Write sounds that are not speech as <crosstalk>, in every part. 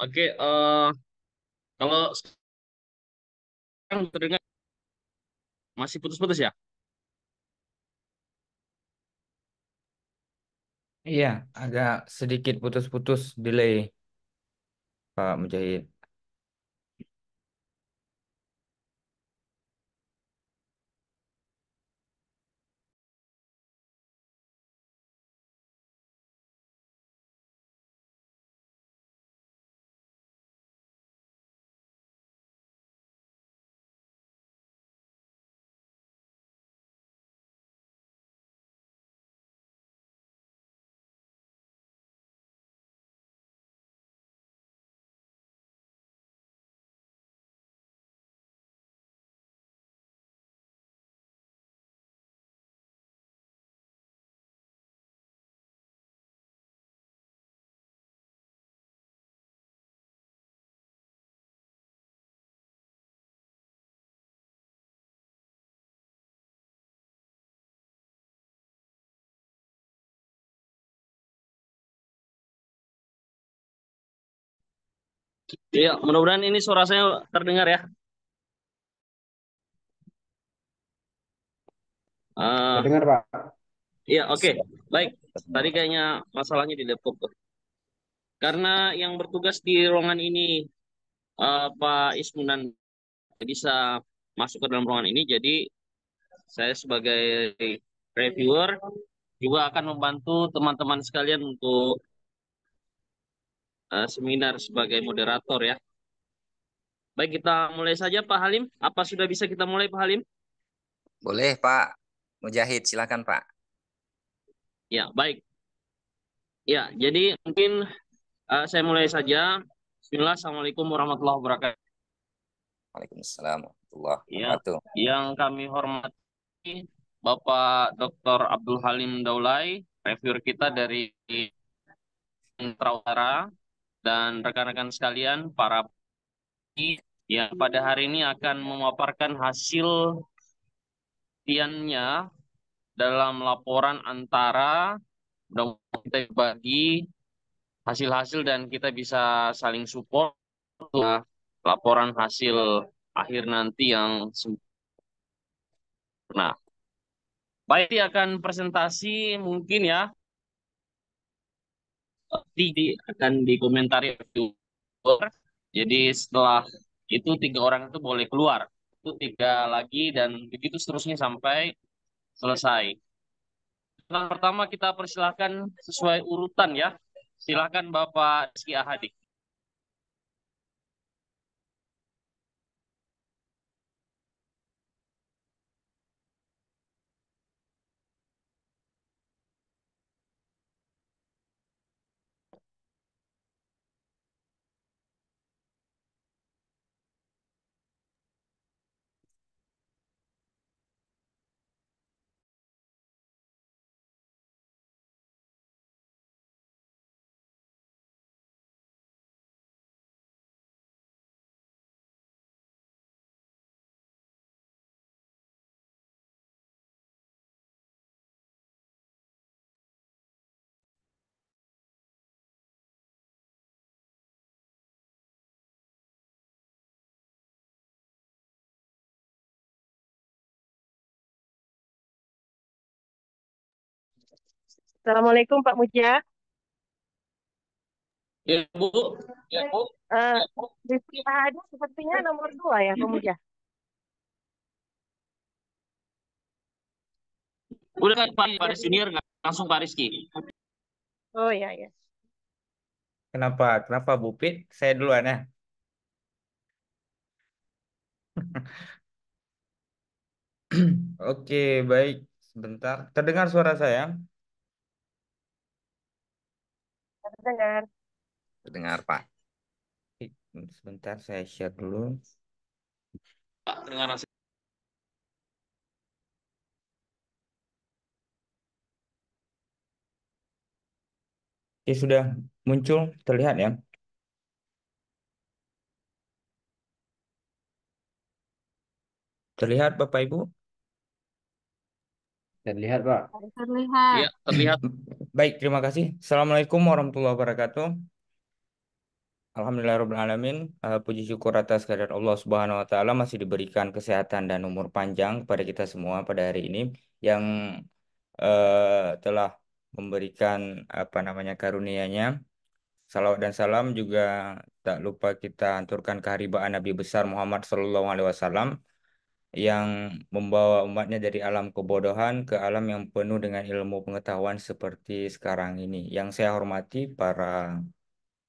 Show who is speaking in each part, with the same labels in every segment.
Speaker 1: Oke, uh, kalau sekarang terdengar masih putus-putus ya?
Speaker 2: Iya, agak sedikit putus-putus delay, Pak Mujahid.
Speaker 1: Iya, mudah-mudahan ini suara saya terdengar ya. Uh, terdengar, Pak. Iya, oke. Okay. Baik. Tadi kayaknya masalahnya di laptop.
Speaker 3: Karena yang bertugas di ruangan ini uh, Pak Ismunan bisa masuk ke dalam ruangan ini, jadi saya sebagai reviewer juga akan membantu teman-teman sekalian untuk Eh, seminar sebagai moderator ya. Baik, kita mulai saja Pak Halim. Apa sudah bisa kita mulai Pak Halim? Boleh Pak
Speaker 4: Mujahid, silakan Pak.
Speaker 3: Ya, baik. Ya, jadi mungkin uh, saya mulai saja. Bismillah, Assalamualaikum warahmatullahi wabarakatuh. Waalaikumsalam
Speaker 1: warahmatullahi
Speaker 4: ya, wabarakatuh. Ya,
Speaker 3: yang kami hormati Bapak Dr. Abdul Halim Daulay, reviewer kita dari Utara dan rekan-rekan sekalian para yang pada hari ini akan memaparkan hasil tiannya dalam laporan antara mudah-mudahan kita bagi hasil-hasil dan kita bisa saling support nah, laporan hasil akhir nanti yang nah baik akan presentasi mungkin ya di akan dikomentari jadi setelah itu tiga orang itu boleh keluar itu tiga lagi dan begitu seterusnya sampai selesai yang pertama kita persilahkan sesuai urutan ya silahkan Bapak
Speaker 1: Ski Ahadi Assalamualaikum Pak Mujia. Ya Bu, ya Bu.
Speaker 5: Uh, Rizky Hadi sepertinya nomor dua ya Pak Mujia.
Speaker 1: Udah kan Pak, Pak Senior langsung Pak Rizky.
Speaker 5: Oh ya ya.
Speaker 2: Kenapa? Kenapa Bu Pit? Saya duluan ya. <clears throat> Oke, baik. Sebentar. Terdengar suara saya? Dengar. Dengar, Pak. Hmm, sebentar, saya share dulu.
Speaker 6: Pak, dengar hasil.
Speaker 2: Oke, sudah muncul, terlihat ya. Terlihat Bapak Ibu? Terlihat, Pak.
Speaker 1: Terlihat. Ya,
Speaker 2: terlihat. Baik, terima kasih. Assalamualaikum warahmatullahi wabarakatuh. Alhamdulillahirrahmanirrahim. Uh, eh, puji syukur atas kehadiran Allah Subhanahu wa taala masih diberikan kesehatan dan umur panjang kepada kita semua pada hari ini yang uh, telah memberikan apa namanya karunia-Nya. Salawat dan salam juga tak lupa kita anturkan keharibaan Nabi besar Muhammad sallallahu alaihi wasallam yang membawa umatnya dari alam kebodohan ke alam yang penuh dengan ilmu pengetahuan seperti sekarang ini. Yang saya hormati para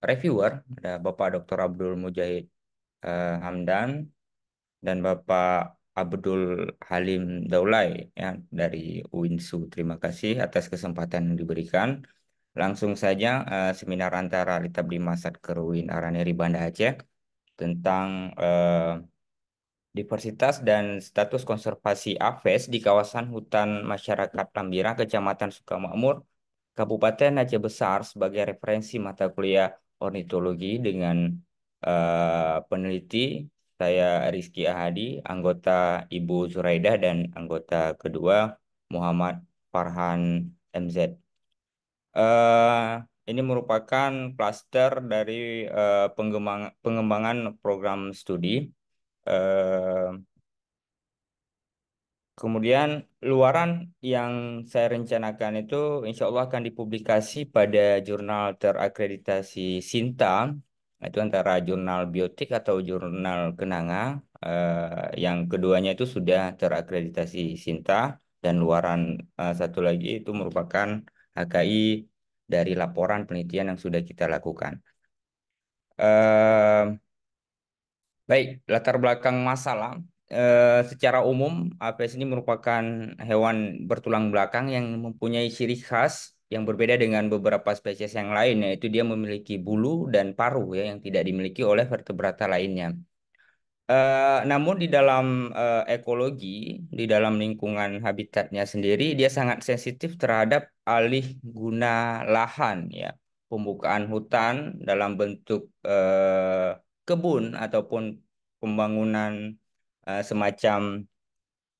Speaker 2: reviewer, ada Bapak Dr. Abdul Mujahid eh, Hamdan dan Bapak Abdul Halim Daulay ya, dari UINSU. Terima kasih atas kesempatan yang diberikan. Langsung saja eh, seminar antara litab Masad Keruin Araneri Banda Aceh tentang eh, Diversitas dan status konservasi AVES di kawasan hutan masyarakat Lambira, Kecamatan Sukamakmur, Kabupaten Aceh Besar sebagai referensi mata kuliah ornitologi dengan uh, peneliti saya Rizky Ahadi, anggota Ibu Zuraidah dan anggota kedua Muhammad Farhan MZ. Uh, eh, ini merupakan klaster dari uh, eh, pengembang pengembangan program studi Kemudian luaran yang saya rencanakan itu insya Allah akan dipublikasi pada jurnal terakreditasi Sinta, itu antara jurnal biotik atau jurnal kenanga, yang keduanya itu sudah terakreditasi Sinta, dan luaran satu lagi itu merupakan HKI dari laporan penelitian yang sudah kita lakukan. Baik, latar belakang masalah e, secara umum Apes ini merupakan hewan bertulang belakang yang mempunyai ciri khas yang berbeda dengan beberapa spesies yang lain yaitu dia memiliki bulu dan paru ya yang tidak dimiliki oleh vertebrata lainnya. E, namun di dalam e, ekologi, di dalam lingkungan habitatnya sendiri dia sangat sensitif terhadap alih guna lahan ya, pembukaan hutan dalam bentuk eh, kebun ataupun pembangunan uh, semacam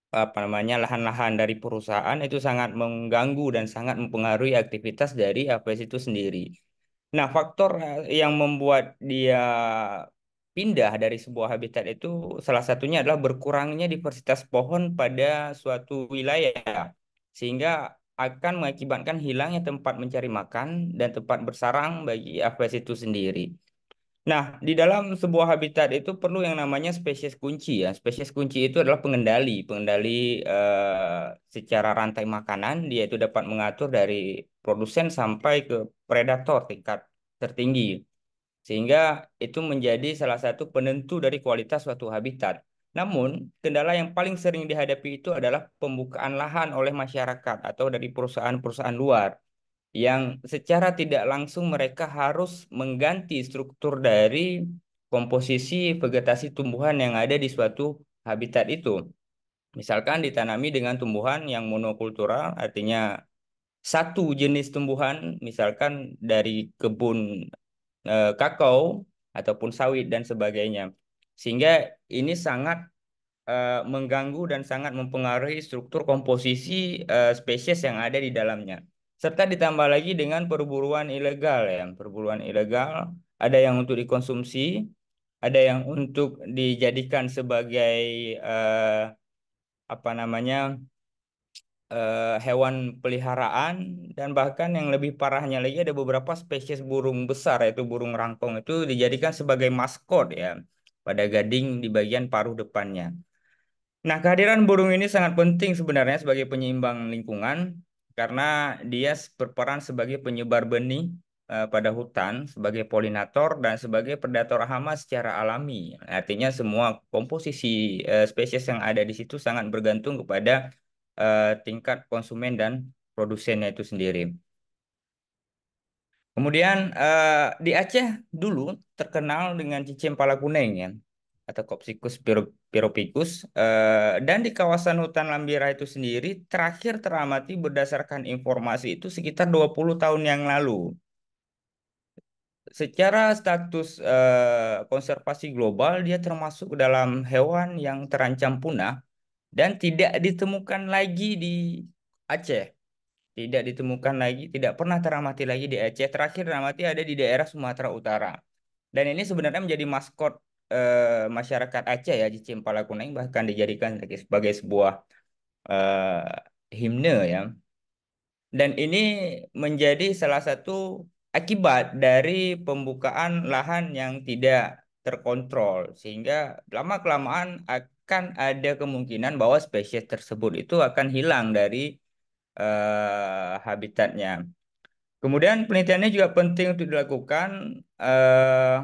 Speaker 2: apa namanya lahan-lahan dari perusahaan itu sangat mengganggu dan sangat mempengaruhi aktivitas dari APS itu sendiri. Nah, faktor eh, yang membuat dia pindah dari sebuah habitat itu salah satunya adalah berkurangnya diversitas pohon pada suatu wilayah sehingga akan mengakibatkan hilangnya tempat mencari makan dan tempat bersarang bagi APS itu sendiri. Nah, di dalam sebuah habitat itu perlu yang namanya spesies kunci ya. Spesies kunci itu adalah pengendali, pengendali eh, secara rantai makanan, dia itu dapat mengatur dari produsen sampai ke predator tingkat tertinggi. Sehingga itu menjadi salah satu penentu dari kualitas suatu habitat. Namun, kendala yang paling sering dihadapi itu adalah pembukaan lahan oleh masyarakat atau dari perusahaan-perusahaan luar yang secara tidak langsung mereka harus mengganti struktur dari komposisi vegetasi tumbuhan yang ada di suatu habitat itu. Misalkan ditanami dengan tumbuhan yang monokultural, artinya satu jenis tumbuhan, misalkan dari kebun e, kakao ataupun sawit dan sebagainya. Sehingga ini sangat e, mengganggu dan sangat mempengaruhi struktur komposisi e, spesies yang ada di dalamnya serta ditambah lagi dengan perburuan ilegal ya perburuan ilegal ada yang untuk dikonsumsi ada yang untuk dijadikan sebagai eh, apa namanya eh, hewan peliharaan dan bahkan yang lebih parahnya lagi ada beberapa spesies burung besar yaitu burung rangkong itu dijadikan sebagai maskot ya pada gading di bagian paruh depannya. Nah, kehadiran burung ini sangat penting sebenarnya sebagai penyeimbang lingkungan karena dia berperan sebagai penyebar benih eh, pada hutan sebagai polinator dan sebagai predator hama secara alami. Artinya semua komposisi eh, spesies yang ada di situ sangat bergantung kepada eh, tingkat konsumen dan produsennya itu sendiri. Kemudian di Aceh dulu terkenal dengan cicim pala kuning ya atau Copsicus Piropikus eh, dan di kawasan hutan Lambira itu sendiri terakhir teramati berdasarkan informasi itu sekitar 20 tahun yang lalu. Secara status eh, konservasi global dia termasuk dalam hewan yang terancam punah dan tidak ditemukan lagi di Aceh. Tidak ditemukan lagi, tidak pernah teramati lagi di Aceh. Terakhir teramati ada di daerah Sumatera Utara. Dan ini sebenarnya menjadi maskot eh, masyarakat Aceh ya di Kuning bahkan dijadikan sebagai sebuah eh, himne ya. Dan ini menjadi salah satu akibat dari pembukaan lahan yang tidak terkontrol sehingga lama kelamaan akan ada kemungkinan bahwa spesies tersebut itu akan hilang dari eh, habitatnya. Kemudian penelitiannya juga penting untuk dilakukan eh,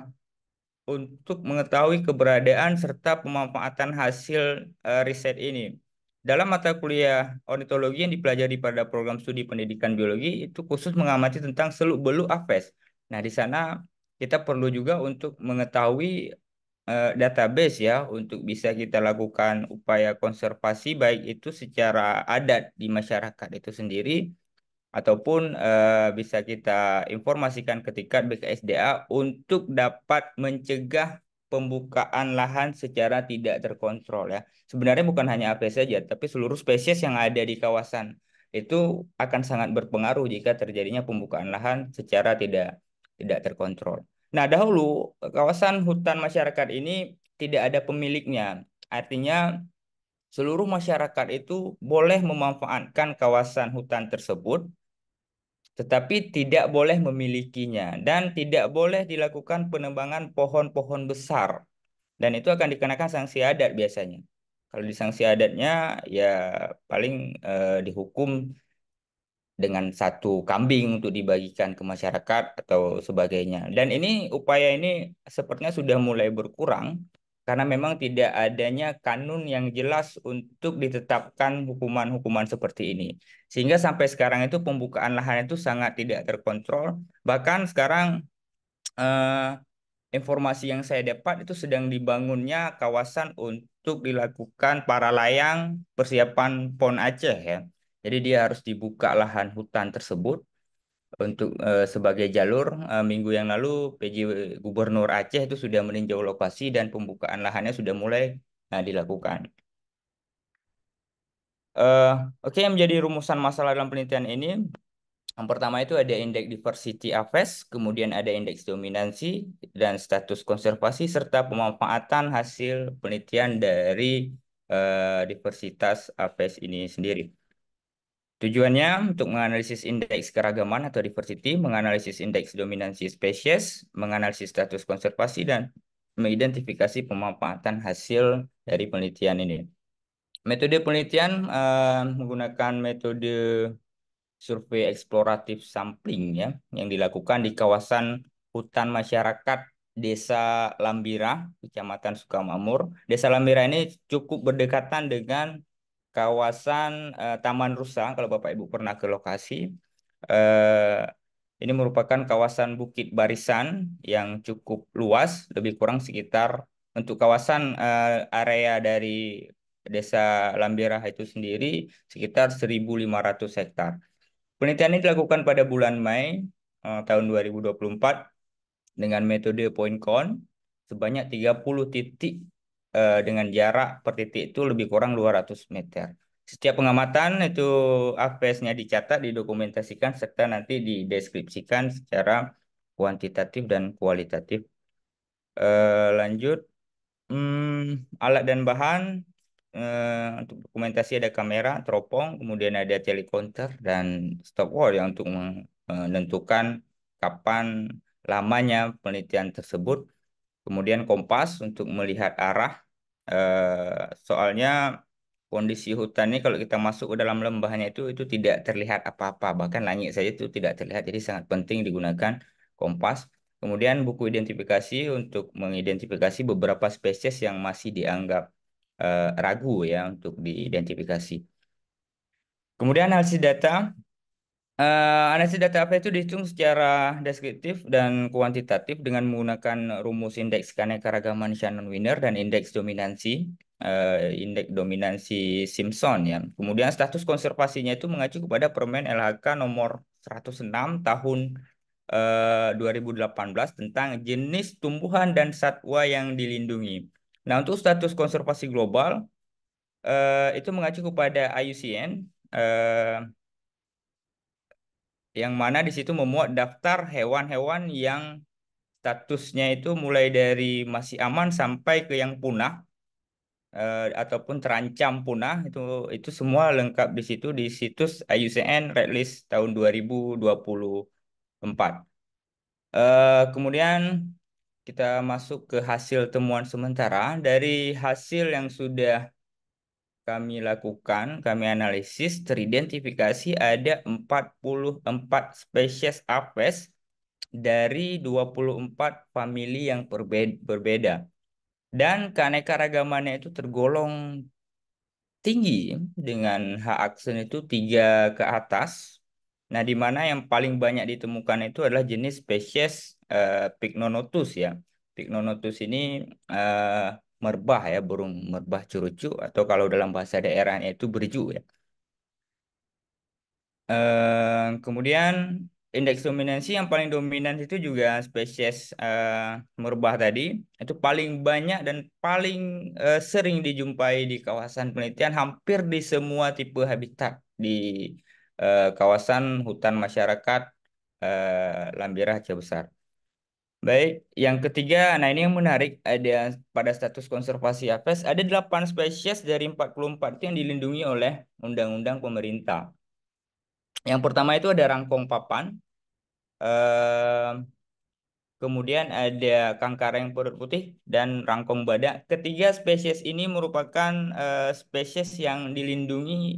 Speaker 2: untuk mengetahui keberadaan serta pemanfaatan hasil uh, riset ini. Dalam mata kuliah ornitologi yang dipelajari pada program studi pendidikan biologi itu khusus mengamati tentang seluk-beluk aves. Nah, di sana kita perlu juga untuk mengetahui uh, database ya untuk bisa kita lakukan upaya konservasi baik itu secara adat di masyarakat itu sendiri ataupun uh, bisa kita informasikan ketika BKSDA untuk dapat mencegah pembukaan lahan secara tidak terkontrol ya. Sebenarnya bukan hanya apa saja, tapi seluruh spesies yang ada di kawasan itu akan sangat berpengaruh jika terjadinya pembukaan lahan secara tidak tidak terkontrol. Nah, dahulu kawasan hutan masyarakat ini tidak ada pemiliknya. Artinya seluruh masyarakat itu boleh memanfaatkan kawasan hutan tersebut tetapi tidak boleh memilikinya dan tidak boleh dilakukan penebangan pohon-pohon besar dan itu akan dikenakan sanksi adat biasanya. Kalau di sanksi adatnya ya paling eh, dihukum dengan satu kambing untuk dibagikan ke masyarakat atau sebagainya. Dan ini upaya ini sepertinya sudah mulai berkurang karena memang tidak adanya kanun yang jelas untuk ditetapkan hukuman-hukuman seperti ini. Sehingga sampai sekarang itu pembukaan lahan itu sangat tidak terkontrol. Bahkan sekarang eh, informasi yang saya dapat itu sedang dibangunnya kawasan untuk dilakukan para layang persiapan PON Aceh ya. Jadi dia harus dibuka lahan hutan tersebut untuk uh, sebagai jalur uh, minggu yang lalu PJ Gubernur Aceh itu sudah meninjau lokasi dan pembukaan lahannya sudah mulai uh, dilakukan. Uh, Oke, okay, yang menjadi rumusan masalah dalam penelitian ini, yang pertama itu ada indeks diversity aves, kemudian ada indeks dominansi dan status konservasi serta pemanfaatan hasil penelitian dari uh, diversitas aves ini sendiri. Tujuannya untuk menganalisis indeks keragaman atau diversity, menganalisis indeks dominansi spesies, menganalisis status konservasi, dan mengidentifikasi pemanfaatan hasil dari penelitian ini. Metode penelitian uh, menggunakan metode survei eksploratif sampling ya, yang dilakukan di kawasan hutan masyarakat Desa Lambira, Kecamatan Sukamamur. Desa Lambira ini cukup berdekatan dengan kawasan uh, Taman Rusa kalau Bapak Ibu pernah ke lokasi. Uh, ini merupakan kawasan bukit barisan yang cukup luas, lebih kurang sekitar untuk kawasan uh, area dari Desa Lambirah itu sendiri sekitar 1.500 hektar. Penelitian ini dilakukan pada bulan Mei uh, tahun 2024 dengan metode point count sebanyak 30 titik eh, dengan jarak per titik itu lebih kurang 200 meter. Setiap pengamatan itu APS-nya dicatat, didokumentasikan, serta nanti dideskripsikan secara kuantitatif dan kualitatif. Eh, lanjut, hmm, alat dan bahan uh, untuk dokumentasi ada kamera, teropong, kemudian ada telecounter dan stopwatch yang untuk menentukan kapan lamanya penelitian tersebut. Kemudian kompas untuk melihat arah Eh, soalnya kondisi hutan ini kalau kita masuk ke dalam lembahnya itu itu tidak terlihat apa-apa bahkan langit saja itu tidak terlihat jadi sangat penting digunakan kompas kemudian buku identifikasi untuk mengidentifikasi beberapa spesies yang masih dianggap uh, ragu ya untuk diidentifikasi kemudian analisis data Uh, analisis data apa itu dihitung secara deskriptif dan kuantitatif dengan menggunakan rumus indeks keanekaragaman Shannon Winner dan indeks dominansi uh, indeks dominansi Simpson ya. Kemudian status konservasinya itu mengacu kepada Permen LHK nomor 106 tahun uh, eh, 2018 tentang jenis tumbuhan dan satwa yang dilindungi. Nah, untuk status konservasi global uh, itu mengacu kepada IUCN uh, yang mana di situ memuat daftar hewan-hewan yang statusnya itu mulai dari masih aman sampai ke yang punah eh, ataupun terancam punah itu itu semua lengkap di situ di situs IUCN Red List tahun 2024. Eh, kemudian kita masuk ke hasil temuan sementara dari hasil yang sudah kami lakukan, kami analisis teridentifikasi ada 44 spesies Apes dari 24 famili yang berbeda. Dan keanekaragamannya itu tergolong tinggi dengan hak aksen itu tiga ke atas. Nah, di mana yang paling banyak ditemukan itu adalah jenis spesies uh, eh, Pycnonotus ya. Pycnonotus ini uh, merbah ya, burung merbah curucu atau kalau dalam bahasa daerahnya itu berju ya. e, kemudian indeks dominansi yang paling dominan itu juga spesies e, merbah tadi itu paling banyak dan paling e, sering dijumpai di kawasan penelitian hampir di semua tipe habitat di e, kawasan hutan masyarakat e, Lambirah Aceh Besar. Baik, yang ketiga, nah ini yang menarik ada pada status konservasi apes ada delapan spesies dari 44 itu yang dilindungi oleh undang-undang pemerintah. Yang pertama itu ada rangkong papan. Eh, kemudian ada kangkareng perut putih dan rangkong badak. Ketiga spesies ini merupakan eh, spesies yang dilindungi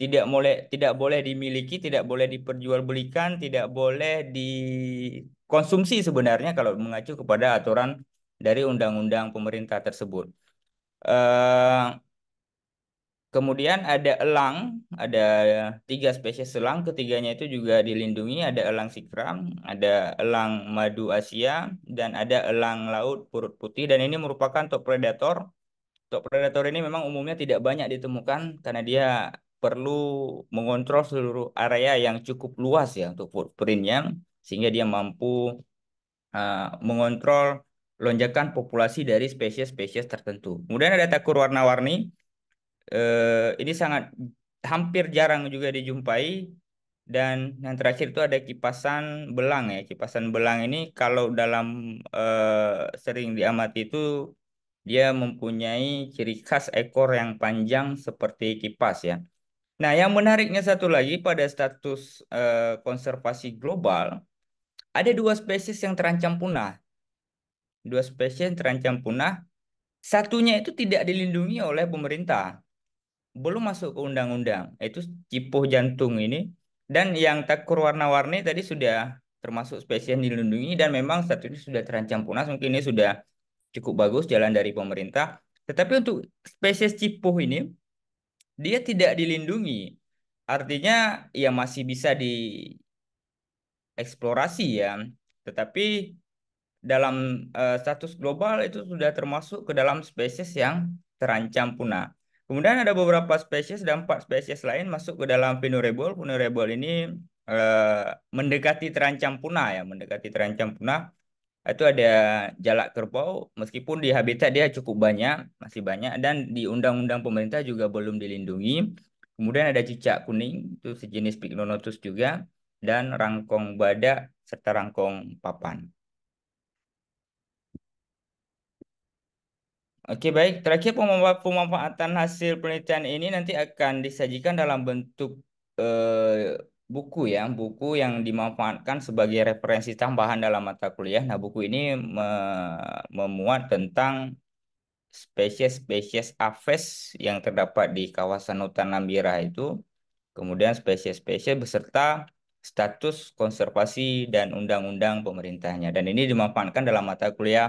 Speaker 2: tidak boleh tidak boleh dimiliki, tidak boleh diperjualbelikan, tidak boleh dikonsumsi sebenarnya kalau mengacu kepada aturan dari undang-undang pemerintah tersebut. Uh, kemudian ada elang, ada tiga spesies elang, ketiganya itu juga dilindungi, ada elang sikram, ada elang madu Asia, dan ada elang laut purut putih, dan ini merupakan top predator. Top predator ini memang umumnya tidak banyak ditemukan karena dia perlu mengontrol seluruh area yang cukup luas ya untuk footprint sehingga dia mampu uh, mengontrol lonjakan populasi dari spesies-spesies tertentu. Kemudian ada takur warna-warni. Uh, ini sangat hampir jarang juga dijumpai dan yang terakhir itu ada kipasan belang ya. Kipasan belang ini kalau dalam uh, sering diamati itu dia mempunyai ciri khas ekor yang panjang seperti kipas ya. Nah, yang menariknya satu lagi pada status eh, konservasi global, ada dua spesies yang terancam punah. Dua spesies yang terancam punah, satunya itu tidak dilindungi oleh pemerintah. Belum masuk ke undang-undang, yaitu cipuh jantung ini. Dan yang takur warna-warni tadi sudah termasuk spesies yang dilindungi dan memang satunya sudah terancam punah. Mungkin ini sudah cukup bagus jalan dari pemerintah. Tetapi untuk spesies cipuh ini, dia tidak dilindungi. Artinya ya masih bisa dieksplorasi ya. Tetapi dalam uh, status global itu sudah termasuk ke dalam spesies yang terancam punah. Kemudian ada beberapa spesies dan empat spesies lain masuk ke dalam vulnerable. Vulnerable ini uh, mendekati terancam punah ya, mendekati terancam punah itu ada jalak kerbau meskipun di habitat dia cukup banyak masih banyak dan di undang-undang pemerintah juga belum dilindungi kemudian ada cicak kuning itu sejenis Pycnonotus juga dan rangkong badak serta rangkong papan Oke baik, terakhir pemanfaatan hasil penelitian ini nanti akan disajikan dalam bentuk eh, buku ya, buku yang dimanfaatkan sebagai referensi tambahan dalam mata kuliah. Nah, buku ini me memuat tentang spesies-spesies aves yang terdapat di kawasan hutan Nambira itu, kemudian spesies-spesies beserta status konservasi dan undang-undang pemerintahnya. Dan ini dimanfaatkan dalam mata kuliah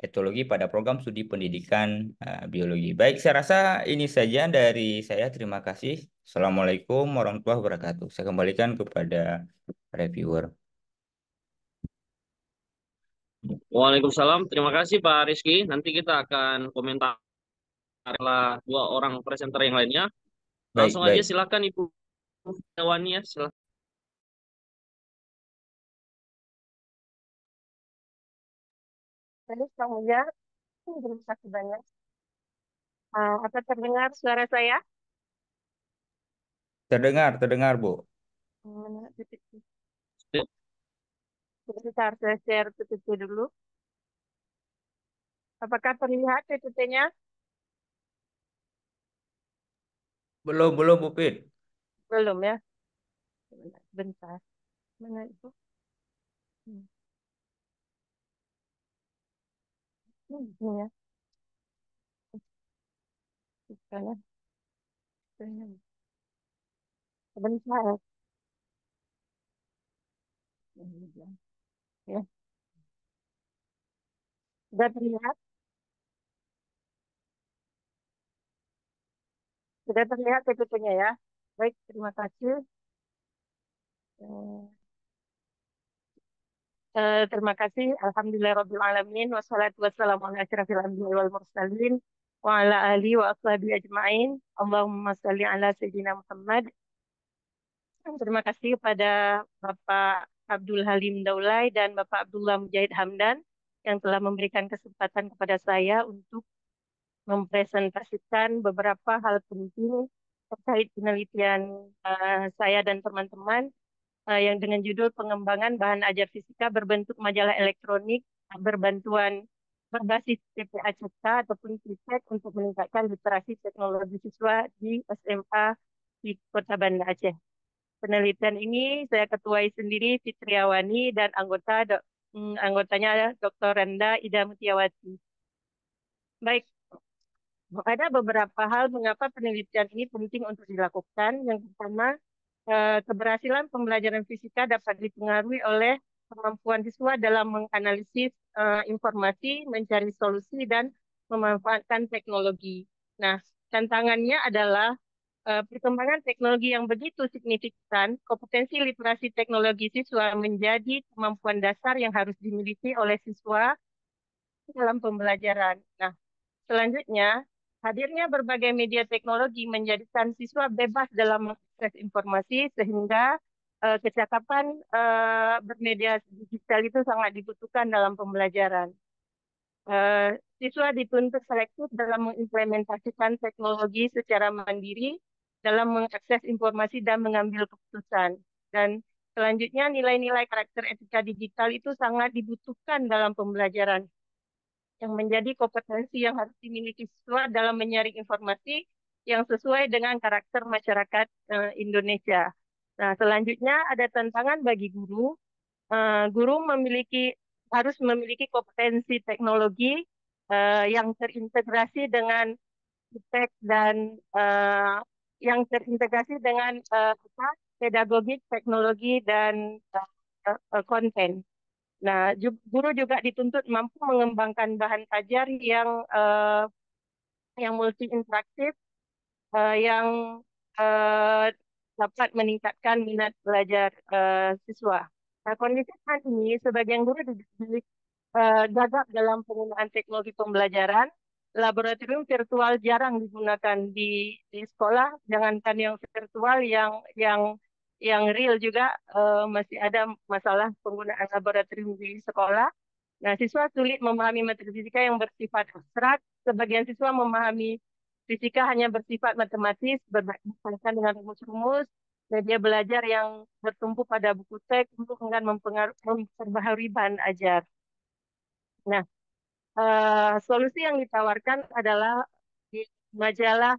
Speaker 2: etologi pada program studi pendidikan eh, biologi. Baik, saya rasa ini saja dari saya. Terima kasih. Assalamualaikum warahmatullahi wabarakatuh. Saya kembalikan kepada reviewer.
Speaker 3: Waalaikumsalam. Terima kasih Pak Rizky. Nanti kita akan komentar dua
Speaker 1: orang presenter yang lainnya. Langsung baik. aja silakan Ibu Dewani ya. Silakan. Baik, Pak Mujar, Terima kasih banyak. Uh, apa
Speaker 5: terdengar suara saya?
Speaker 2: Terdengar, terdengar, Bu.
Speaker 5: Sebentar, saya share PPT dulu. Apakah terlihat PPT-nya?
Speaker 2: Belum, belum, Bu Pin.
Speaker 5: Belum ya? Bentar. Mana itu? Hmm. Hmm, ya. Bukannya. Bukannya. Bentar.
Speaker 1: Ya.
Speaker 2: sudah terlihat?
Speaker 5: Sudah terlihat ppt ya. Baik, terima kasih. Eh, eh, terima kasih. Alhamdulillah Rabbil Alamin. Wassalatu wassalamu ala asyrafil anbiya wal mursalin. Wa ala ahli wa ashabi ajma'in. Allahumma salli ala Sayyidina Muhammad. Terima kasih kepada Bapak Abdul Halim Daulay dan Bapak Abdullah Mujahid Hamdan yang telah memberikan kesempatan kepada saya untuk mempresentasikan beberapa hal penting terkait penelitian uh, saya dan teman-teman uh, yang dengan judul pengembangan bahan ajar fisika berbentuk majalah elektronik berbantuan berbasis TPACK ataupun TISEK untuk meningkatkan literasi teknologi siswa di SMA di Kota Banda Aceh. Penelitian ini saya ketuai sendiri Fitriawani dan anggota do, um, anggotanya Dr. Renda Ida Mutiawati. Baik, ada beberapa hal mengapa penelitian ini penting untuk dilakukan. Yang pertama, eh, keberhasilan pembelajaran fisika dapat dipengaruhi oleh kemampuan siswa dalam menganalisis eh, informasi, mencari solusi, dan memanfaatkan teknologi. Nah, tantangannya adalah uh, perkembangan teknologi yang begitu signifikan, kompetensi literasi teknologi siswa menjadi kemampuan dasar yang harus dimiliki oleh siswa dalam pembelajaran. Nah, selanjutnya Hadirnya berbagai media teknologi menjadikan siswa bebas dalam mengakses informasi sehingga uh, kecakapan uh, bermedia digital itu sangat dibutuhkan dalam pembelajaran. Uh, siswa dituntut selektif dalam mengimplementasikan teknologi secara mandiri dalam mengakses informasi dan mengambil keputusan. Dan selanjutnya nilai-nilai karakter etika digital itu sangat dibutuhkan dalam pembelajaran yang menjadi kompetensi yang harus dimiliki siswa dalam menyaring informasi yang sesuai dengan karakter masyarakat eh, Indonesia. Nah, selanjutnya ada tantangan bagi guru. Eh, guru memiliki harus memiliki kompetensi teknologi eh, yang terintegrasi dengan tech dan yang terintegrasi dengan uh, pedagogik, teknologi dan uh, uh, konten. Nah, guru juga dituntut mampu mengembangkan bahan ajar yang uh, yang multi interaktif, uh, yang uh, dapat meningkatkan minat belajar uh, siswa. Nah, kondisi saat ini sebagian guru uh, gagap dalam penggunaan teknologi pembelajaran, laboratorium virtual jarang digunakan di, di sekolah, jangankan yang virtual yang yang yang real juga uh, masih ada masalah penggunaan laboratorium di sekolah. Nah, siswa sulit memahami materi fisika yang bersifat abstrak. Sebagian siswa memahami fisika hanya bersifat matematis, berdasarkan dengan rumus-rumus. Media belajar yang bertumpu pada buku teks untuk enggan memperbaharui bahan ajar. Nah, uh, solusi yang ditawarkan adalah di majalah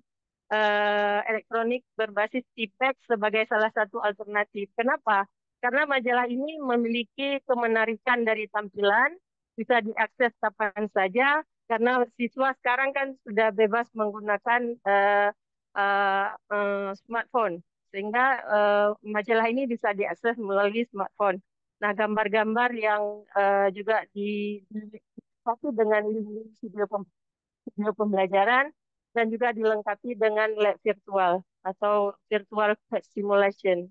Speaker 5: uh, elektronik berbasis e sebagai salah satu alternatif. Kenapa? Karena majalah ini memiliki kemenarikan dari tampilan, bisa diakses kapan saja, karena siswa sekarang kan sudah bebas menggunakan uh, uh, uh, smartphone. Sehingga uh, majalah ini bisa diakses melalui smartphone. Nah, gambar-gambar yang uh, juga di satu dengan video, video pembelajaran dan juga dilengkapi dengan lab virtual atau virtual simulation.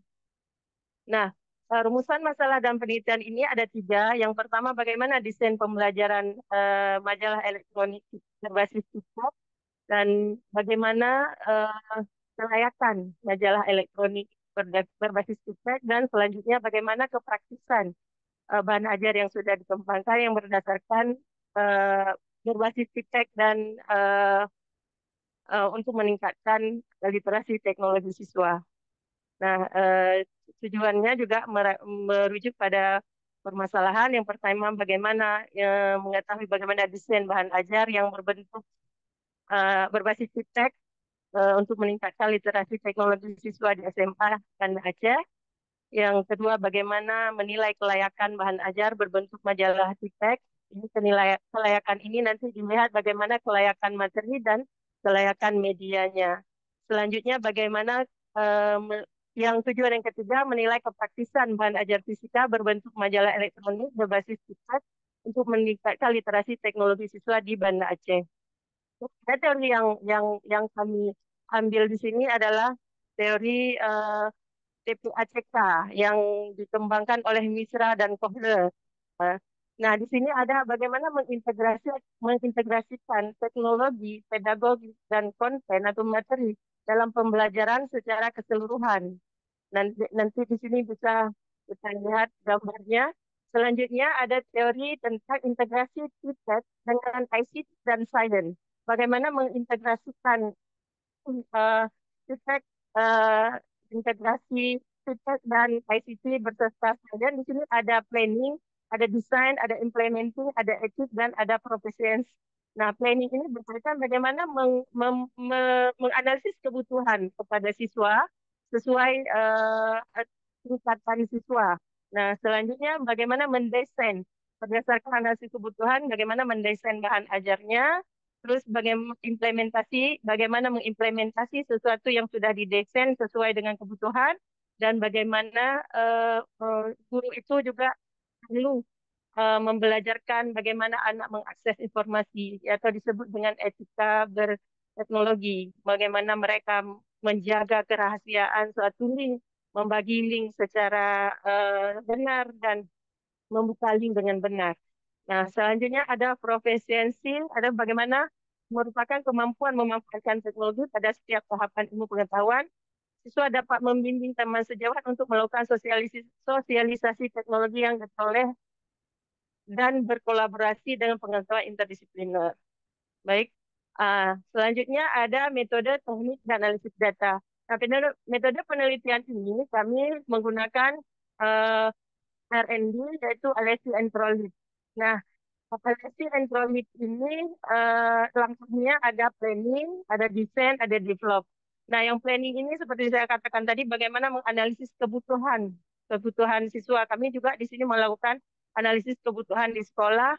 Speaker 5: Nah, eh, rumusan masalah dan penelitian ini ada tiga. Yang pertama, bagaimana desain pembelajaran eh, majalah elektronik berbasis kitab dan bagaimana eh, kelayakan majalah elektronik berbasis feedback dan selanjutnya bagaimana kepraktisan uh, bahan ajar yang sudah dikembangkan yang berdasarkan Eh, berbasis fintech dan uh, uh, untuk meningkatkan literasi teknologi siswa. Nah, uh, tujuannya juga merujuk pada permasalahan yang pertama bagaimana uh, mengetahui bagaimana desain bahan ajar yang berbentuk uh, berbasis fintech uh, untuk meningkatkan literasi teknologi siswa di SMA dan Aceh. Yang kedua, bagaimana menilai kelayakan bahan ajar berbentuk majalah fintech ini kelayak, kelayakan ini nanti dilihat bagaimana kelayakan materi dan kelayakan medianya. Selanjutnya bagaimana eh, yang tujuan yang ketiga menilai kepraktisan bahan ajar fisika berbentuk majalah elektronik berbasis kitab untuk meningkatkan literasi teknologi siswa di Banda Aceh. Nah, teori yang yang yang kami ambil di sini adalah teori uh, eh, TPACK yang dikembangkan oleh Misra dan Kohler. Uh, Nah, di sini ada bagaimana mengintegrasi, mengintegrasikan teknologi, pedagogi, dan konten atau materi dalam pembelajaran secara keseluruhan. Nanti, nanti di sini bisa kita lihat gambarnya. Selanjutnya ada teori tentang integrasi tiket dengan ICT dan Science. Bagaimana mengintegrasikan uh, uh, integrasi TTEC dan ICT berserta Science. Di sini ada planning, ada desain, ada implementing, ada etik, dan ada proficiency. Nah, planning ini berkaitan bagaimana meng, mem, me, menganalisis kebutuhan kepada siswa sesuai uh, eh, tingkatan siswa. Nah, selanjutnya bagaimana mendesain berdasarkan analisis kebutuhan, bagaimana mendesain bahan ajarnya, terus bagaimana implementasi, bagaimana mengimplementasi sesuatu yang sudah didesain sesuai dengan kebutuhan, dan bagaimana uh, guru itu juga perlu uh, membelajarkan bagaimana anak mengakses informasi atau disebut dengan etika berteknologi, bagaimana mereka menjaga kerahasiaan suatu link, membagi link secara uh, benar dan membuka link dengan benar. Nah, selanjutnya ada profesiensi, ada bagaimana merupakan kemampuan memanfaatkan teknologi pada setiap tahapan ilmu pengetahuan siswa dapat membimbing teman sejawat untuk melakukan sosialisasi, sosialisasi teknologi yang diperoleh dan berkolaborasi dengan pengetahuan interdisipliner. Baik, uh, selanjutnya ada metode teknik dan analisis data. Nah, metode penelitian ini kami menggunakan uh, eh, R&D yaitu Alesi and Prolip. Nah, Alesi and Prolip ini uh, langkahnya ada planning, ada desain, ada develop. Nah, yang planning ini seperti saya katakan tadi, bagaimana menganalisis kebutuhan kebutuhan siswa. Kami juga di sini melakukan analisis kebutuhan di sekolah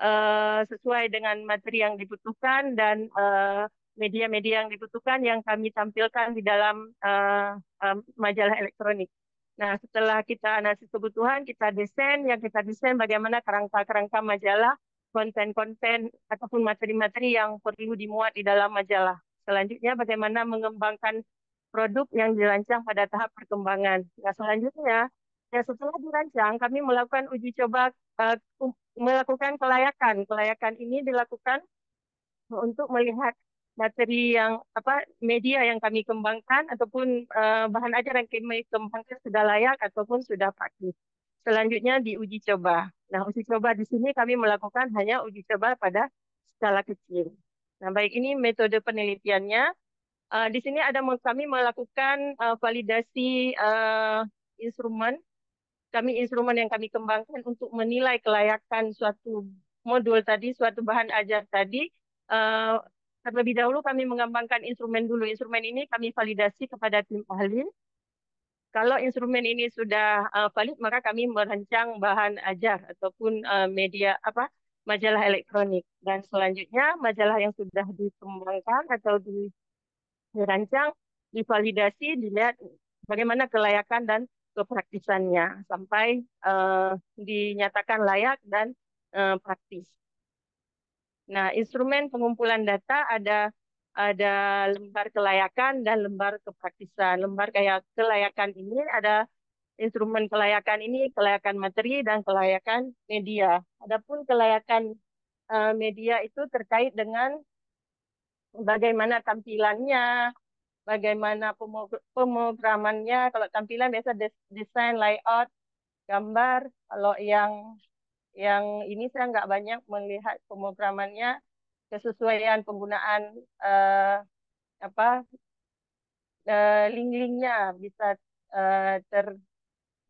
Speaker 5: uh, sesuai dengan materi yang dibutuhkan dan eh, media-media uh, yang dibutuhkan yang kami tampilkan di dalam uh, um, majalah elektronik. Nah, setelah kita analisis kebutuhan, kita desain, yang kita desain bagaimana kerangka-kerangka majalah, konten-konten ataupun materi-materi yang perlu dimuat di dalam majalah. Selanjutnya bagaimana mengembangkan produk yang dirancang pada tahap perkembangan. Nah, selanjutnya ya setelah dirancang kami melakukan uji coba uh, melakukan kelayakan. Kelayakan ini dilakukan untuk melihat materi yang apa media yang kami kembangkan ataupun uh, bahan ajar yang kami kembangkan sudah layak ataupun sudah praktis. Selanjutnya diuji coba. Nah, uji coba di sini kami melakukan hanya uji coba pada skala kecil. Nah, baik ini metode penelitiannya. Uh, di sini ada kami melakukan uh, validasi uh, instrumen. Kami instrumen yang kami kembangkan untuk menilai kelayakan suatu modul tadi, suatu bahan ajar tadi. Uh, terlebih dahulu kami mengembangkan instrumen dulu. Instrumen ini kami validasi kepada tim ahli. Kalau instrumen ini sudah uh, valid, maka kami merancang bahan ajar ataupun uh, media apa majalah elektronik. Dan selanjutnya majalah yang sudah dikembangkan atau dirancang divalidasi dilihat bagaimana kelayakan dan kepraktisannya sampai uh, dinyatakan layak dan uh, praktis. Nah, instrumen pengumpulan data ada ada lembar kelayakan dan lembar kepraktisan. Lembar kayak kelayakan ini ada instrumen kelayakan ini kelayakan materi dan kelayakan media. Adapun kelayakan uh, media itu terkait dengan bagaimana tampilannya, bagaimana pemrogramannya. Kalau tampilan biasa des desain layout, gambar. Kalau yang yang ini saya nggak banyak melihat pemrogramannya kesesuaian penggunaan uh, apa uh, link-linknya bisa uh, ter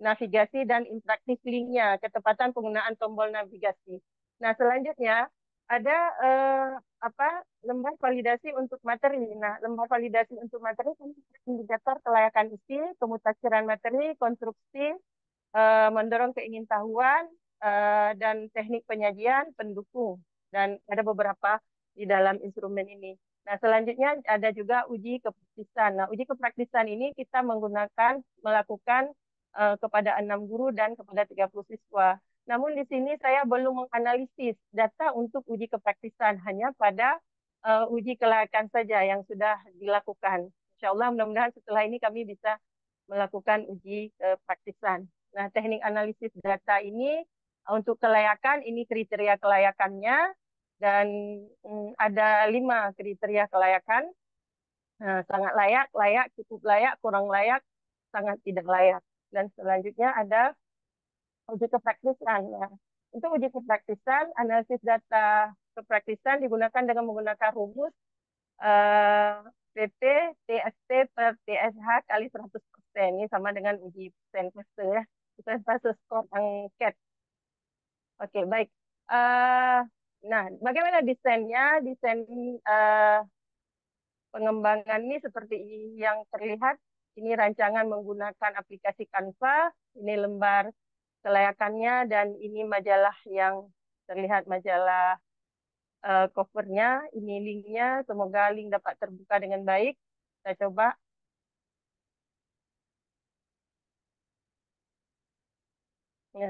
Speaker 5: navigasi dan interaktif linknya, ketepatan penggunaan tombol navigasi. Nah, selanjutnya ada eh, apa lembar validasi untuk materi. Nah, lembar validasi untuk materi indikator kelayakan isi, kemutakhiran materi, konstruksi, eh, mendorong keingintahuan, eh, dan teknik penyajian pendukung. Dan ada beberapa di dalam instrumen ini. Nah, selanjutnya ada juga uji kepraktisan. Nah, uji kepraktisan ini kita menggunakan melakukan uh, kepada enam guru dan kepada 30 siswa. Namun di sini saya belum menganalisis data untuk uji kepraktisan hanya pada uh, uji kelayakan saja yang sudah dilakukan. Insya Allah mudah-mudahan setelah ini kami bisa melakukan uji kepraktisan. Eh, nah teknik analisis data ini untuk kelayakan ini kriteria kelayakannya dan um, ada lima kriteria kelayakan. Nah, sangat layak, layak, cukup layak, kurang layak, sangat tidak layak. Dan selanjutnya ada uji kepraktisan. Ya. Untuk uji kepraktisan, analisis data kepraktisan digunakan dengan menggunakan rumus eh PP, TST per TSH kali 100%. Ini sama dengan uji persentase ya. Persentase skor angket. Oke, baik. Uh, nah, bagaimana desainnya? Desain uh, pengembangan ini seperti yang terlihat ini rancangan menggunakan aplikasi Canva, ini lembar kelayakannya, dan ini majalah yang terlihat majalah uh, covernya. Ini linknya, semoga link dapat terbuka dengan baik. Kita coba. Ya.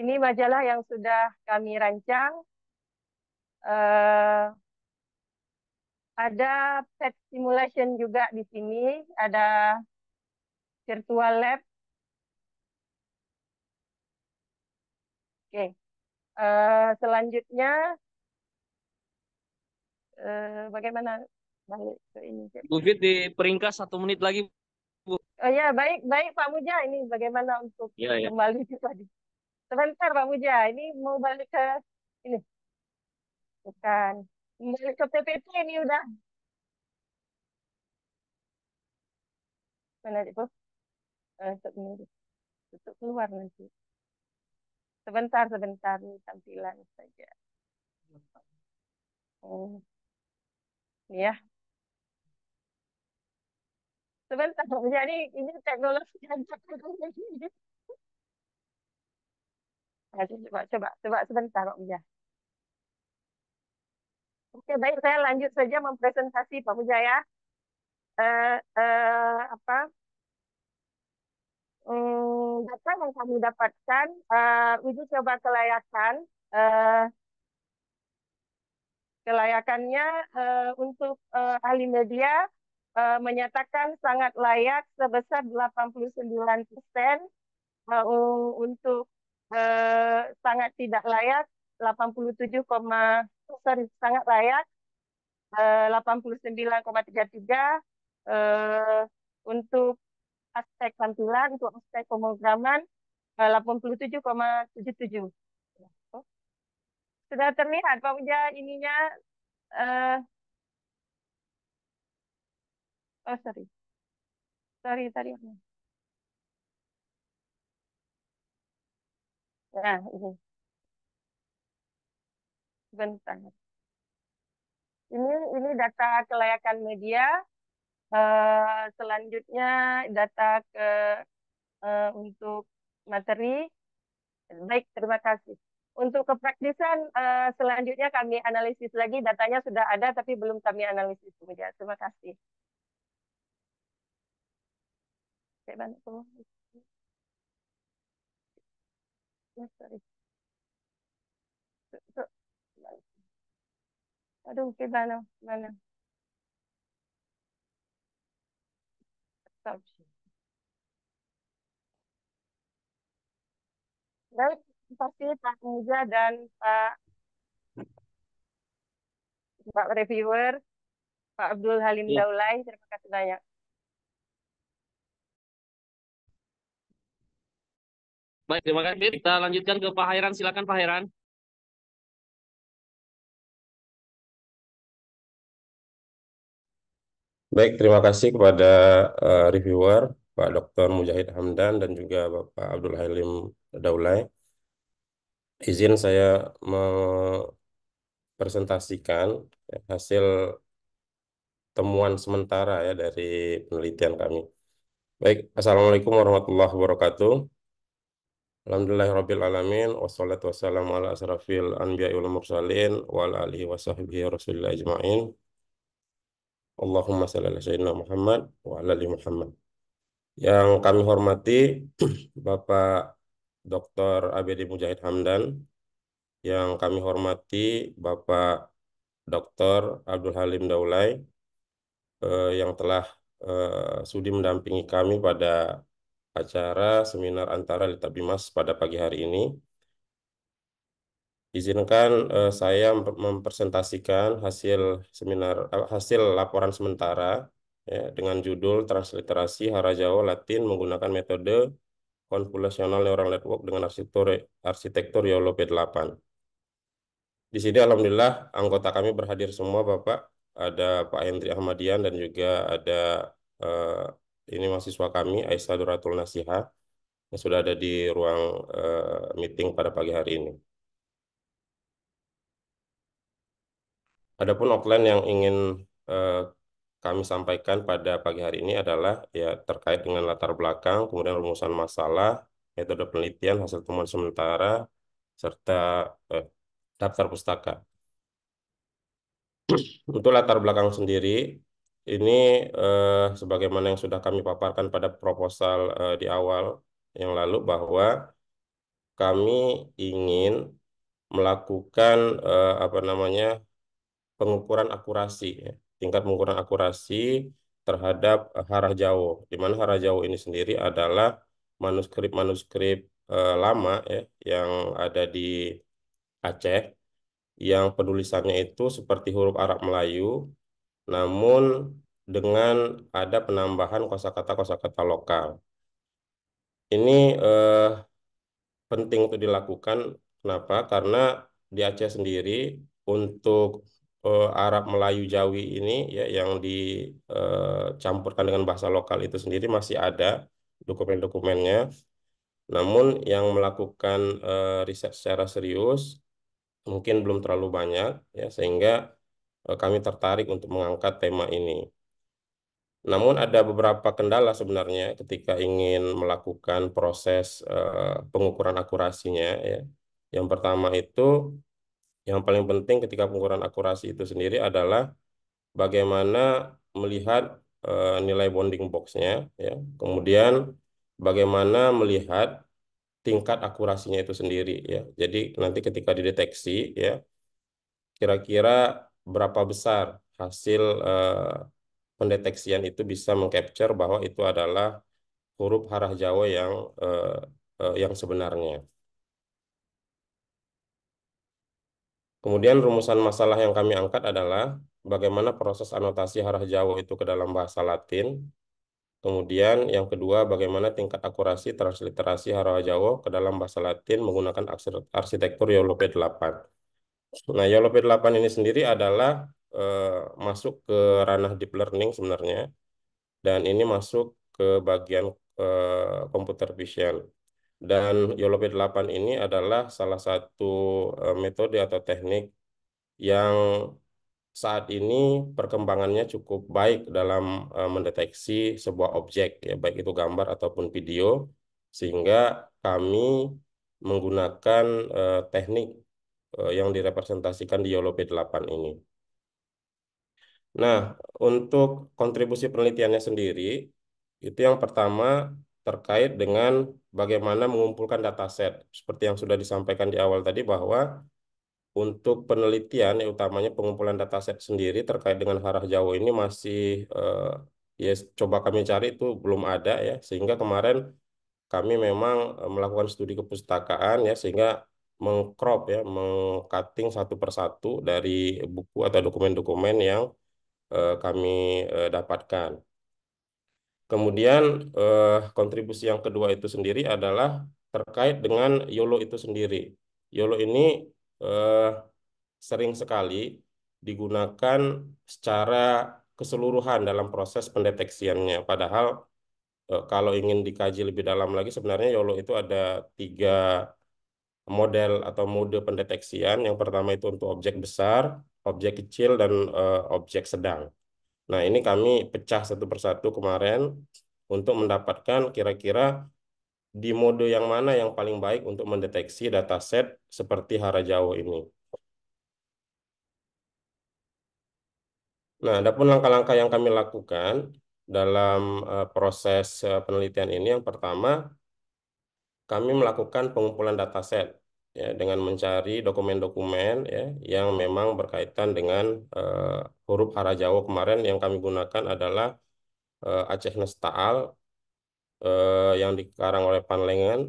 Speaker 5: Ini majalah yang sudah kami rancang. Uh, ada pet simulation juga di sini, ada virtual lab. Oke, uh, selanjutnya uh, bagaimana balik ke ini?
Speaker 3: Bu Fit di peringkat satu menit lagi.
Speaker 5: Oh ya baik baik Pak Muja ini bagaimana untuk ya, ya. kembali ke tadi. Sebentar Pak Muja ini mau balik ke ini bukan balik ke PPT ini udah. Mana itu? untuk minggu untuk keluar nanti sebentar sebentar nih tampilan saja oh hmm. ya sebentar jadi ini teknologi yang coba coba coba sebentar Pak ya Oke, baik saya lanjut saja mempresentasi Pak Mujaya. Eh, uh, eh, uh, apa hmm, data yang kami dapatkan uh, eh, uji coba kelayakan uh, kelayakannya uh, untuk uh, ahli media uh, menyatakan sangat layak sebesar 89 persen, uh, untuk uh, sangat tidak layak 87, sorry sangat layak uh, 89,33 uh, untuk aspek tampilan, untuk aspek pemrograman 87,77. Eh, Sudah terlihat Pak Uja ininya uh, oh sorry. Sorry tadi. Nah, ini. Bentar. Ini ini data kelayakan media Eh, selanjutnya data ke eh, untuk materi. Baik, terima kasih. Untuk kepraktisan eh, selanjutnya kami analisis lagi datanya sudah ada tapi belum kami analisis kemudian. Terima kasih. Saya bantu. Ya, sorry. Aduh, ke mana? Mana? Stop. Baik, pasti Pak Muja dan Pak Pak Reviewer, Pak Abdul Halim ya. Daulay, terima kasih banyak.
Speaker 1: Baik, terima kasih. Kita lanjutkan ke Pak Hairan. Silakan Pak Hairan. Baik, terima
Speaker 7: kasih kepada uh, reviewer Pak Dr. Mujahid Hamdan dan juga Bapak Abdul Halim Daulay. Izin saya mempresentasikan hasil temuan sementara ya dari penelitian kami. Baik, Assalamualaikum warahmatullahi wabarakatuh. Waalaikumsalam wassalatu wassalamu ala asrafil anbiya wal mursalin, wa Waalaikumsalam alihi wa sahbihi rasulillah ajma'in. Allahumma salli ala sayyidina Muhammad wa ala ali Muhammad. Yang kami hormati <clears throat> Bapak Dr. ABD Mujahid Hamdan, yang kami hormati Bapak Dr. Abdul Halim Daulay, eh, yang telah eh, sudi mendampingi kami pada acara seminar antara Litabimas pada pagi hari ini. Izinkan uh, saya mempresentasikan hasil seminar eh, hasil laporan sementara ya, dengan judul Transliterasi Jawa Latin menggunakan metode konvolusional neural network dengan arsitektur arsitektur YOLO P8. Di sini alhamdulillah anggota kami berhadir semua Bapak, ada Pak Hendri Ahmadian dan juga ada uh, ini mahasiswa kami Aisyah Duratul Nasiha yang sudah ada di ruang uh, meeting pada pagi hari ini. Adapun outline yang ingin eh, kami sampaikan pada pagi hari ini adalah ya terkait dengan latar belakang, kemudian rumusan masalah, metode penelitian, hasil temuan sementara, serta eh, daftar pustaka. Untuk latar belakang sendiri, ini eh, sebagaimana yang sudah kami paparkan pada proposal eh, di awal yang lalu bahwa kami ingin melakukan eh, apa namanya pengukuran akurasi ya. tingkat pengukuran akurasi terhadap eh, Harah jauh. di mana Harah jauh ini sendiri adalah manuskrip-manuskrip eh, lama ya yang ada di Aceh yang penulisannya itu seperti huruf Arab Melayu namun dengan ada penambahan kosakata kosakata lokal ini eh, penting untuk dilakukan kenapa karena di Aceh sendiri untuk uh, Arab Melayu Jawi ini ya yang dicampurkan eh, dengan bahasa lokal itu sendiri masih ada dokumen-dokumennya. Namun yang melakukan uh, riset secara serius mungkin belum terlalu banyak ya sehingga uh, kami tertarik untuk mengangkat tema ini. Namun ada beberapa kendala sebenarnya ketika ingin melakukan proses uh, pengukuran akurasinya ya. Yang pertama itu yang paling penting ketika pengukuran akurasi itu sendiri adalah bagaimana melihat e, nilai bonding boxnya, ya. Kemudian bagaimana melihat tingkat akurasinya itu sendiri ya. Jadi nanti ketika dideteksi ya kira-kira berapa besar hasil e, pendeteksian itu bisa mengcapture bahwa itu adalah huruf harah Jawa yang e, e, yang sebenarnya. Kemudian rumusan masalah yang kami angkat adalah bagaimana proses anotasi hara Jawa itu ke dalam bahasa Latin. Kemudian yang kedua, bagaimana tingkat akurasi transliterasi hara Jawa ke dalam bahasa Latin menggunakan arsitektur Yolope 8. Nah, Yolope 8 ini sendiri adalah eh, masuk ke ranah deep learning sebenarnya. Dan ini masuk ke bagian komputer eh, computer vision. Dan YOLOP 8 ini adalah salah satu eh, metode atau teknik yang saat ini perkembangannya cukup baik dalam eh, mendeteksi sebuah objek, ya baik itu gambar ataupun video, sehingga kami menggunakan eh, teknik yang direpresentasikan di YOLOP 8 ini. Nah, untuk kontribusi penelitiannya sendiri, itu yang pertama terkait dengan bagaimana mengumpulkan dataset. Seperti yang sudah disampaikan di awal tadi bahwa untuk penelitian, ya utamanya pengumpulan dataset sendiri terkait dengan arah jauh ini masih eh, ya coba kami cari itu belum ada ya. Sehingga kemarin kami memang eh, melakukan studi kepustakaan ya sehingga mengcrop ya, mengcutting satu persatu dari buku atau dokumen-dokumen yang eh, kami eh, dapatkan. Kemudian eh, kontribusi yang kedua itu sendiri adalah terkait dengan YOLO itu sendiri. YOLO ini eh, sering sekali digunakan secara keseluruhan dalam proses pendeteksiannya. Padahal eh, kalau ingin dikaji lebih dalam lagi sebenarnya YOLO itu ada tiga model atau mode pendeteksian. Yang pertama itu untuk objek besar, objek kecil, dan eh, objek sedang. Nah, ini kami pecah satu persatu kemarin untuk mendapatkan kira-kira di mode yang mana yang paling baik untuk mendeteksi dataset seperti jauh ini. Nah, adapun langkah-langkah yang kami lakukan dalam eh, proses eh, penelitian ini yang pertama kami melakukan pengumpulan dataset ya dengan mencari dokumen-dokumen ya yang memang berkaitan dengan uh, huruf hara Jawa kemarin yang kami gunakan adalah uh, Aceh Nestaal uh, eh, yang dikarang oleh Panlengan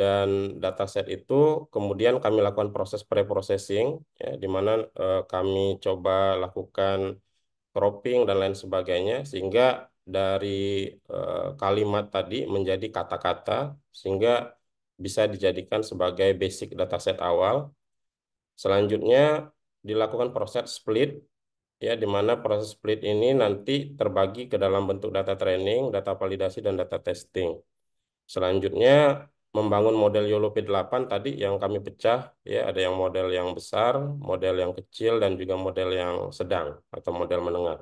Speaker 7: dan dataset itu kemudian kami lakukan proses pre-processing ya di mana uh, kami coba lakukan cropping dan lain sebagainya sehingga dari uh, kalimat tadi menjadi kata-kata sehingga bisa dijadikan sebagai basic dataset awal. Selanjutnya dilakukan proses split ya di mana proses split ini nanti terbagi ke dalam bentuk data training, data validasi dan data testing. Selanjutnya membangun model YOLO P8 tadi yang kami pecah ya ada yang model yang besar, model yang kecil dan juga model yang sedang atau model menengah.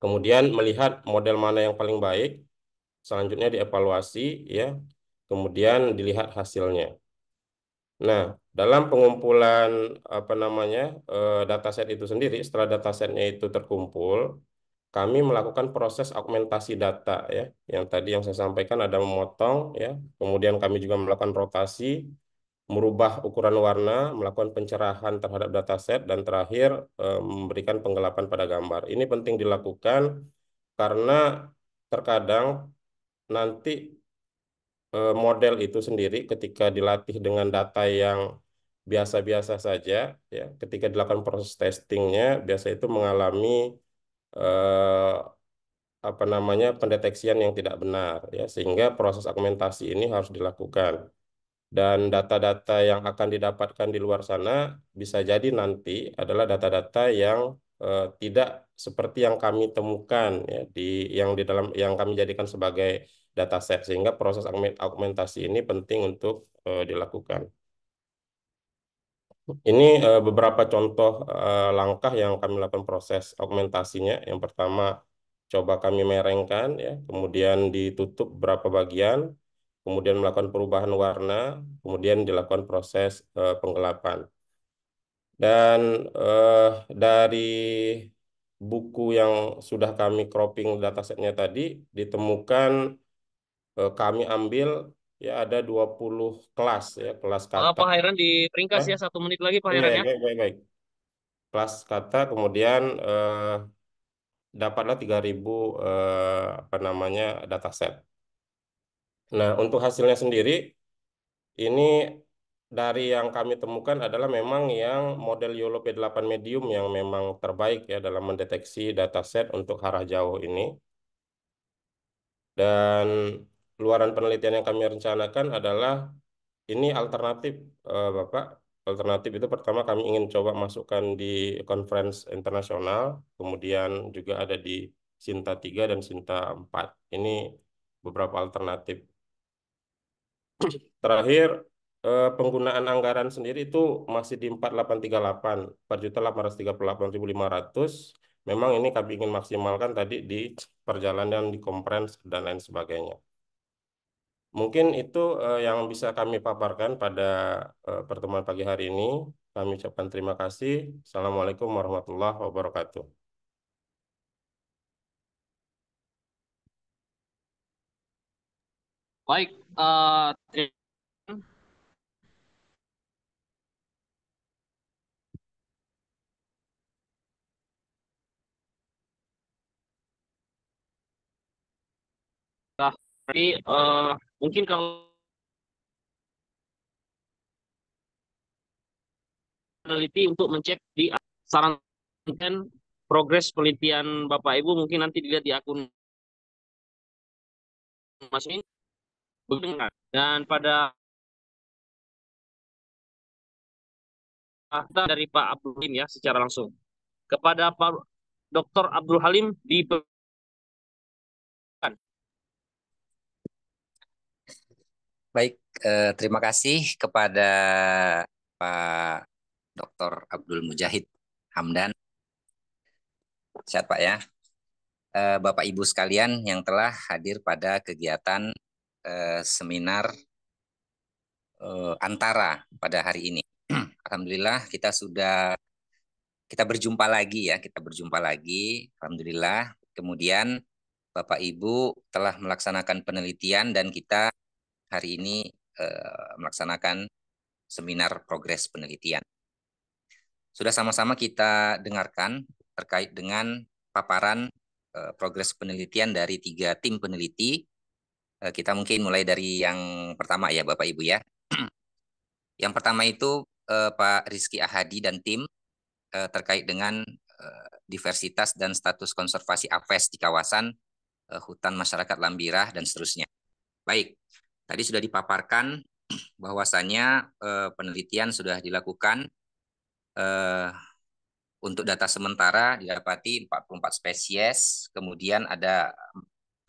Speaker 7: Kemudian melihat model mana yang paling baik, selanjutnya dievaluasi ya kemudian dilihat hasilnya. Nah, dalam pengumpulan apa namanya eh, dataset itu sendiri, setelah datasetnya itu terkumpul, kami melakukan proses augmentasi data ya, yang tadi yang saya sampaikan ada memotong ya, kemudian kami juga melakukan rotasi, merubah ukuran warna, melakukan pencerahan terhadap dataset, dan terakhir eh, memberikan penggelapan pada gambar. Ini penting dilakukan karena terkadang nanti Eh, model itu sendiri ketika dilatih dengan data yang biasa-biasa saja ya ketika dilakukan proses testingnya biasa itu mengalami eh, apa namanya pendeteksian yang tidak benar ya sehingga proses argumentasi ini harus dilakukan dan data-data yang akan didapatkan di luar sana bisa jadi nanti adalah data-data yang eh, tidak seperti yang kami temukan ya di yang di dalam yang kami jadikan sebagai data set sehingga proses augmentasi ini penting untuk uh, dilakukan. Ini uh, beberapa contoh uh, langkah yang kami lakukan proses augmentasinya. Yang pertama coba kami merengkan ya, kemudian ditutup beberapa bagian, kemudian melakukan perubahan warna, kemudian dilakukan proses uh, penggelapan. Dan uh, dari buku yang sudah kami cropping datasetnya tadi ditemukan Eh, kami ambil ya ada 20 kelas ya kelas kata. Ah, Pak
Speaker 3: Hairan di ringkas ya satu menit lagi Pak iya, Hairan ya. Baik,
Speaker 7: baik, baik. Kelas kata kemudian eh, dapatlah 3000 eh, apa namanya dataset. Nah, untuk hasilnya sendiri ini dari yang kami temukan adalah memang yang model YOLO P8 medium yang memang terbaik ya dalam mendeteksi data set untuk arah jauh ini. Dan keluaran penelitian yang kami rencanakan adalah ini alternatif uh, Bapak. Alternatif itu pertama kami ingin coba masukkan di conference internasional, kemudian juga ada di Sinta 3 dan Sinta 4. Ini beberapa alternatif. Terakhir, eh, penggunaan anggaran sendiri itu masih di 4838, 4.838.500. Memang ini kami ingin maksimalkan tadi di perjalanan, di konferensi, dan lain sebagainya. Mungkin itu uh, yang bisa kami paparkan pada uh, pertemuan pagi hari ini. Kami ucapkan terima kasih. Assalamualaikum warahmatullahi wabarakatuh.
Speaker 1: Baik, uh, eh, terima tapi uh, mungkin kalau peneliti untuk mencek
Speaker 3: di saran dan progres penelitian Bapak Ibu mungkin nanti dilihat di akun
Speaker 1: Mas Min dan pada dari Pak Abdul Halim ya secara langsung kepada Pak Dr. Abdul Halim di
Speaker 4: Baik, eh, terima kasih kepada Pak Dr. Abdul Mujahid Hamdan. Sehat Pak ya. Eh, Bapak Ibu sekalian yang telah hadir pada kegiatan eh, seminar eh, antara pada hari ini. <clears throat> Alhamdulillah kita sudah kita berjumpa lagi ya, kita berjumpa lagi. Alhamdulillah. Kemudian Bapak Ibu telah melaksanakan penelitian dan kita hari ini eh, melaksanakan seminar progres penelitian. Sudah sama-sama kita dengarkan terkait dengan paparan eh, progres penelitian dari tiga tim peneliti. Eh, kita mungkin mulai dari yang pertama ya Bapak Ibu ya. <clears throat> yang pertama itu Pak Rizky Ahadi dan tim terkait dengan diversitas dan status konservasi APES di kawasan hutan masyarakat Lambirah dan seterusnya. Baik, Tadi sudah dipaparkan <clears throat> bahwasannya eh, penelitian sudah dilakukan eh, untuk data sementara didapati 44 spesies, kemudian ada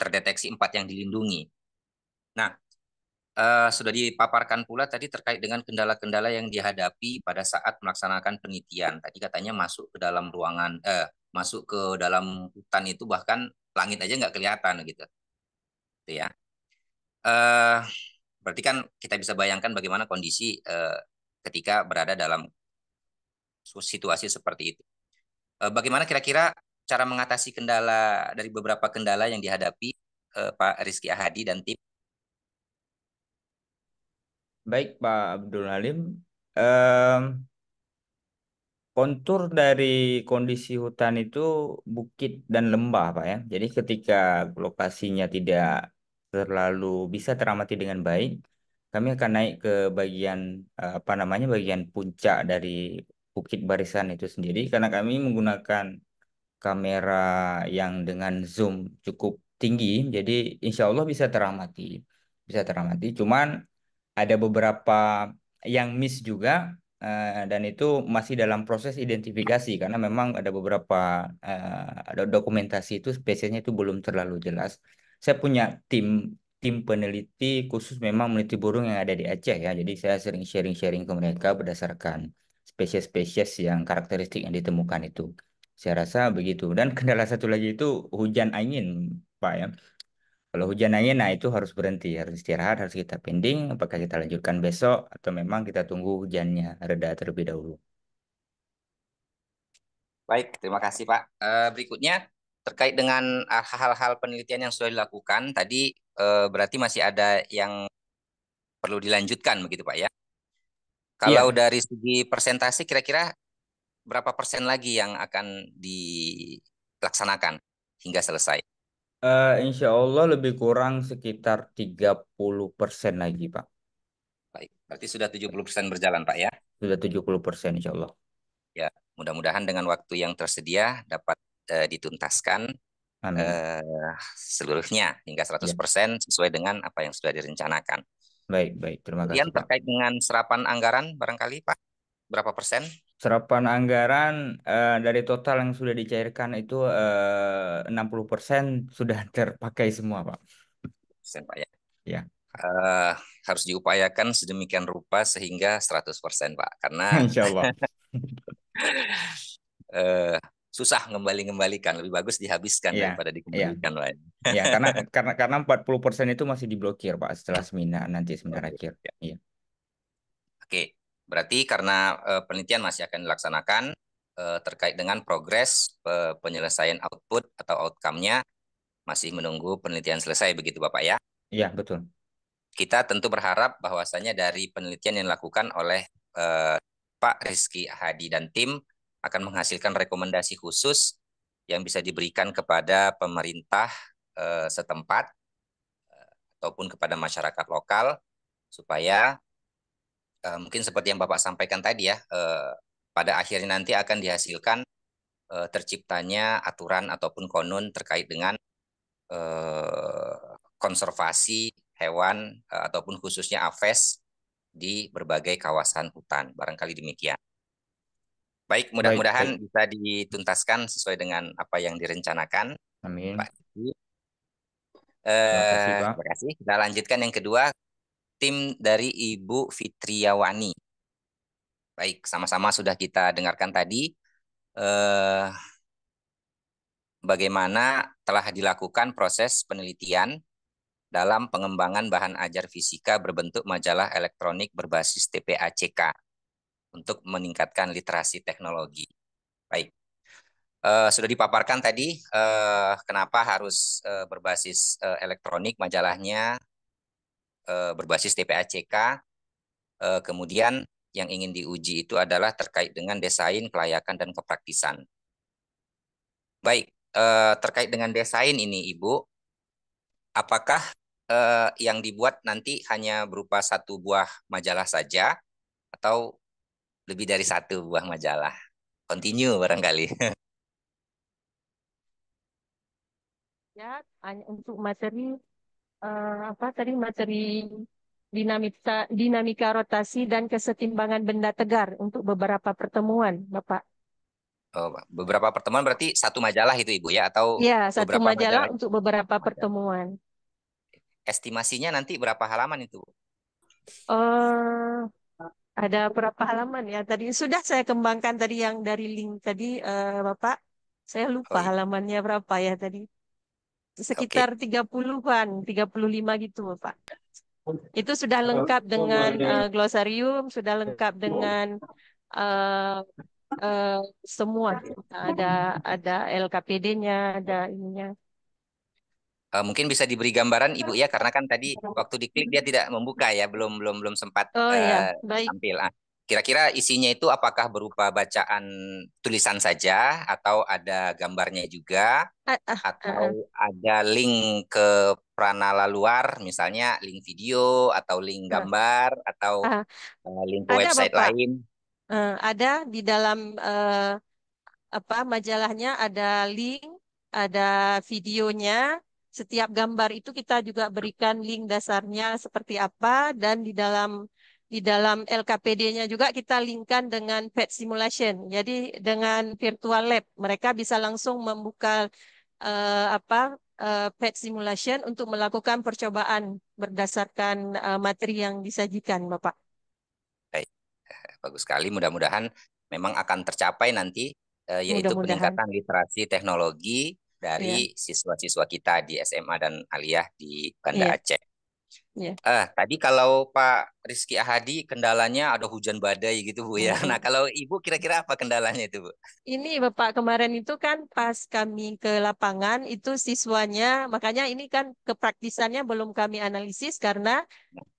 Speaker 4: terdeteksi empat yang dilindungi. Nah, eh, sudah dipaparkan pula tadi terkait dengan kendala-kendala yang dihadapi pada saat melaksanakan penelitian. Tadi katanya masuk ke dalam ruangan, eh, masuk ke dalam hutan itu bahkan langit aja nggak kelihatan gitu, gitu ya uh, berarti kan kita bisa bayangkan bagaimana kondisi uh, ketika berada dalam situasi seperti itu. Uh, bagaimana kira-kira cara mengatasi kendala dari beberapa kendala yang dihadapi uh, Pak Rizky Ahadi dan tim?
Speaker 2: Baik Pak Abdul Halim, um, kontur dari kondisi hutan itu bukit dan lembah Pak ya. Jadi ketika lokasinya tidak terlalu bisa teramati dengan baik, kami akan naik ke bagian eh, apa namanya bagian puncak dari Bukit Barisan itu sendiri karena kami menggunakan kamera yang dengan zoom cukup tinggi, jadi insya Allah bisa teramati, bisa teramati. Cuman ada beberapa yang miss juga eh, dan itu masih dalam proses identifikasi karena memang ada beberapa eh, dokumentasi itu spesiesnya itu belum terlalu jelas saya punya tim tim peneliti khusus memang meneliti burung yang ada di Aceh ya. Jadi saya sering sharing-sharing ke mereka berdasarkan spesies-spesies yang karakteristik yang ditemukan itu. Saya rasa begitu. Dan kendala satu lagi itu hujan angin, Pak ya. Kalau hujan angin, nah itu harus berhenti, harus istirahat, harus kita pending. Apakah kita lanjutkan besok atau memang kita tunggu hujannya reda terlebih dahulu.
Speaker 4: Baik, terima kasih Pak. Eh, berikutnya terkait dengan ah, hal-hal penelitian yang sudah dilakukan tadi eh, berarti masih ada yang perlu dilanjutkan begitu Pak ya. Kalau ya. dari segi persentase kira-kira berapa persen lagi yang akan dilaksanakan hingga selesai?
Speaker 2: Uh, insya Allah lebih kurang sekitar 30 persen lagi Pak.
Speaker 4: Baik, berarti sudah 70 persen berjalan Pak ya?
Speaker 2: Sudah 70 persen insya Allah.
Speaker 4: Ya, mudah-mudahan dengan waktu yang tersedia dapat uh, dituntaskan uh, seluruhnya hingga 100% ya. sesuai dengan apa yang sudah direncanakan. Baik, baik. Terima kasih. Yang terkait dengan serapan anggaran barangkali Pak, berapa persen?
Speaker 2: Serapan anggaran uh, dari total yang sudah dicairkan itu uh, 60% sudah terpakai semua, Pak.
Speaker 4: Persen, Pak ya. Ya. Uh, harus diupayakan sedemikian rupa sehingga 100% Pak, karena <laughs> Insya Allah. uh, <laughs> susah ngembali-ngembalikan, lebih bagus dihabiskan yeah. daripada dikembalikan yeah. lain. yeah, karena
Speaker 2: karena karena 40% itu masih diblokir, Pak, setelah seminar nanti seminar okay. akhir. Yeah. Yeah.
Speaker 4: Oke, iya. okay. berarti karena uh, penelitian masih akan dilaksanakan uh, terkait dengan progres uh, penyelesaian output atau outcome-nya masih menunggu penelitian selesai begitu, Bapak ya? Iya, yeah, betul kita tentu berharap bahwasanya dari penelitian yang dilakukan oleh uh, Pak Rizky Hadi dan tim akan menghasilkan rekomendasi khusus yang bisa diberikan kepada pemerintah eh, setempat eh, ataupun kepada masyarakat lokal supaya eh, mungkin seperti yang Bapak sampaikan tadi ya eh, pada akhirnya nanti akan dihasilkan eh, terciptanya aturan ataupun konon terkait dengan eh, konservasi hewan eh, ataupun khususnya aves di berbagai kawasan hutan barangkali demikian. Baik, mudah-mudahan bisa dituntaskan sesuai dengan apa yang direncanakan.
Speaker 2: Amin. Pak. Eh,
Speaker 4: terima kasih, eh, Pak. Terima kasih. Kita lanjutkan yang kedua, tim dari Ibu Fitriawani. Baik, sama-sama sudah kita dengarkan tadi eh, bagaimana telah dilakukan proses penelitian dalam pengembangan bahan ajar fisika berbentuk majalah elektronik berbasis TPACK untuk meningkatkan literasi teknologi. Baik, uh, sudah dipaparkan tadi uh, kenapa harus uh, berbasis uh, elektronik majalahnya uh, berbasis TPACK. Uh, kemudian yang ingin diuji itu adalah terkait dengan desain, kelayakan, dan kepraktisan. Baik, uh, terkait dengan desain ini, Ibu, apakah uh, yang dibuat nanti hanya berupa satu buah majalah saja, atau lebih dari satu buah majalah. Continue barangkali. <laughs>
Speaker 8: Ya, untuk materi uh, apa tadi materi dinamika dinamika rotasi dan kesetimbangan benda tegar untuk beberapa pertemuan, Bapak.
Speaker 4: Oh, beberapa pertemuan berarti satu majalah itu Ibu ya atau Ya, satu majalah, majalah untuk
Speaker 8: beberapa pertemuan.
Speaker 4: Estimasinya nanti berapa halaman itu?
Speaker 8: Eh uh, ada berapa halaman ya tadi sudah saya kembangkan tadi yang dari link tadi uh, Bapak saya lupa oh. halamannya berapa ya tadi sekitar okay. 30-an lima gitu Bapak itu sudah lengkap dengan uh, glosarium sudah lengkap dengan uh, uh, semua ada ada LKPD-nya ada ininya
Speaker 4: Uh, mungkin bisa diberi gambaran Ibu ya karena kan tadi iya. waktu diklik dia tidak membuka ya, belum belum belum sempat oh, uh, tampil. Ah, kira-kira isinya itu apakah berupa bacaan tulisan saja atau ada gambarnya juga
Speaker 9: uh, uh, atau uh,
Speaker 4: ada link ke pranala luar misalnya link video atau link gambar atau eh, link ke website Bapak. lain?
Speaker 8: ada di dalam apa majalahnya ada link, ada videonya, setiap gambar itu kita juga berikan link dasarnya seperti apa dan di dalam di dalam LKPD-nya juga kita linkkan dengan PET simulation. Jadi dengan virtual lab mereka bisa langsung membuka uh, apa uh, PET simulation untuk melakukan percobaan berdasarkan uh, materi yang disajikan, Bapak.
Speaker 4: Baik. Bagus sekali mudah-mudahan memang akan tercapai nanti yaitu Mudah peningkatan literasi teknologi dari iya. siswa-siswa yeah. kita di SMA dan Aliyah di Banda yeah. Aceh. Yeah. Iya. Uh, tadi kalau Pak Rizky Ahadi kendalanya ada hujan badai gitu Bu ya. Mm. Nah kalau Ibu kira-kira apa kendalanya itu Bu?
Speaker 8: Ini Bapak kemarin itu kan pas kami ke lapangan itu siswanya makanya ini kan kepraktisannya belum kami analisis karena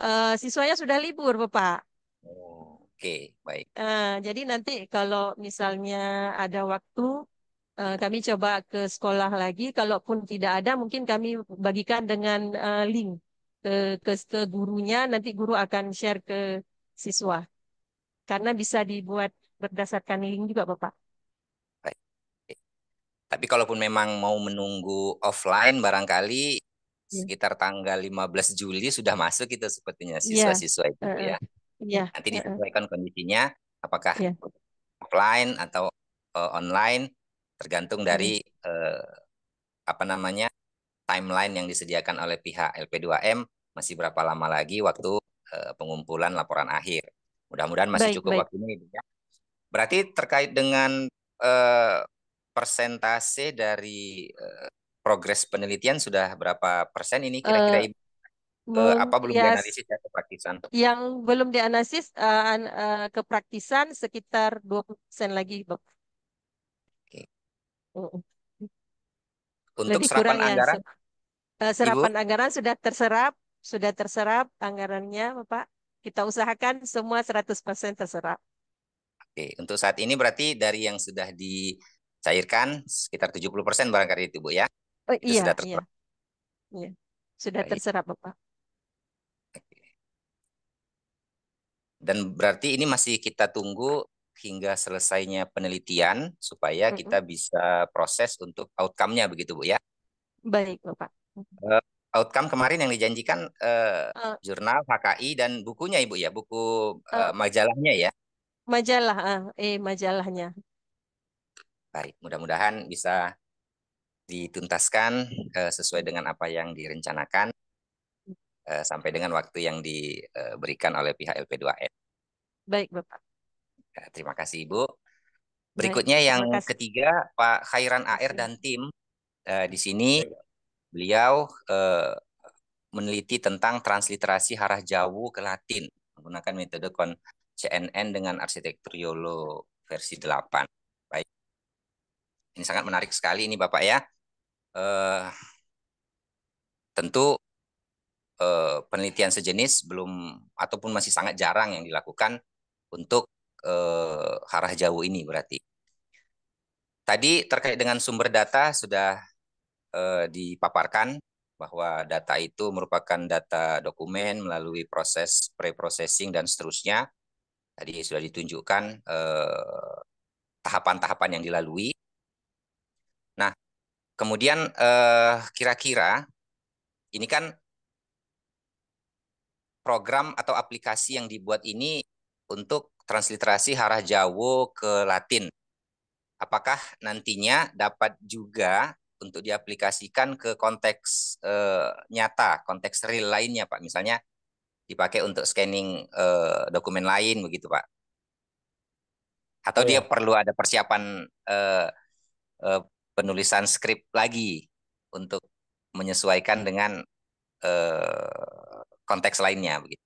Speaker 8: uh, siswanya sudah libur Bapak.
Speaker 4: Oh, oke okay.
Speaker 8: baik. Uh, jadi nanti kalau misalnya ada waktu Eh, kami coba ke sekolah lagi. Kalaupun tidak ada, mungkin kami bagikan dengan uh, link ke, ke ke gurunya. Nanti guru akan share ke siswa. Karena bisa dibuat berdasarkan link juga, Bapak. Baik.
Speaker 4: Tapi kalaupun memang mau menunggu offline barangkali ya. sekitar tanggal 15 Juli sudah masuk itu sepertinya iya. siswa-siswa itu ya. ya. Nanti disesuaikan kondisinya apakah iya. offline atau uh, online tergantung dari eh, apa namanya timeline yang disediakan oleh pihak LP2M masih berapa lama lagi waktu eh, pengumpulan laporan akhir. Mudah-mudahan masih baik, cukup waktu waktunya ibu ya. Berarti terkait dengan eh, persentase dari eh, progres penelitian sudah berapa persen ini kira-kira uh, ke apa belum yes. dianalisis ya kepraktisan?
Speaker 8: Yang belum dianalisis uh, eh, uh, eh, kepraktisan sekitar 20% lagi, Bapak untuk Berarti serapan ya. anggaran, eh, Ibu? Serapan anggaran sudah terserap, sudah terserap anggarannya, Bapak. Kita usahakan semua 100% terserap.
Speaker 4: Oke, untuk saat ini berarti dari yang sudah dicairkan sekitar 70% barangkali itu, Bu ya. Oh, Itu iya, sudah iya,
Speaker 8: iya. Sudah terserap, Bapak.
Speaker 4: Dan berarti ini masih kita tunggu hingga selesainya penelitian supaya -hmm. kita bisa proses untuk outcome-nya begitu Bu ya.
Speaker 8: Baik Bapak.
Speaker 4: Uh, outcome kemarin yang dijanjikan uh, uh, jurnal HKI dan bukunya Ibu ya, buku uh, majalahnya ya.
Speaker 8: Majalah, uh, eh majalahnya.
Speaker 4: Baik, mudah-mudahan bisa dituntaskan uh, sesuai dengan apa yang direncanakan uh, sampai dengan waktu yang diberikan oleh pihak LP2N. Baik, Bapak. Eh, terima kasih Ibu.
Speaker 8: Berikutnya Baik, yang
Speaker 4: ketiga Pak Khairan AR dan tim. uh, di sini beliau uh, meneliti tentang transliterasi arah jauh ke Latin menggunakan metode kon CNN dengan arsitektur YOLO versi 8. Baik. Ini sangat menarik sekali ini Bapak ya. Uh, tentu uh, penelitian sejenis belum ataupun masih sangat jarang yang dilakukan untuk eh, arah jauh ini berarti. Tadi terkait dengan sumber data sudah eh, dipaparkan bahwa data itu merupakan data dokumen melalui proses pre-processing dan seterusnya. Tadi sudah ditunjukkan eh, tahapan-tahapan yang dilalui. Nah, kemudian eh, kira-kira ini kan program atau aplikasi yang dibuat ini untuk transliterasi Harah Jawa ke Latin. Apakah nantinya dapat juga untuk diaplikasikan ke konteks eh, nyata, konteks real lainnya, Pak? Misalnya dipakai untuk scanning eh, dokumen lain begitu, Pak? Atau oh, dia iya. perlu ada persiapan eh, eh, penulisan skrip lagi untuk menyesuaikan hmm. dengan eh, konteks lainnya begitu.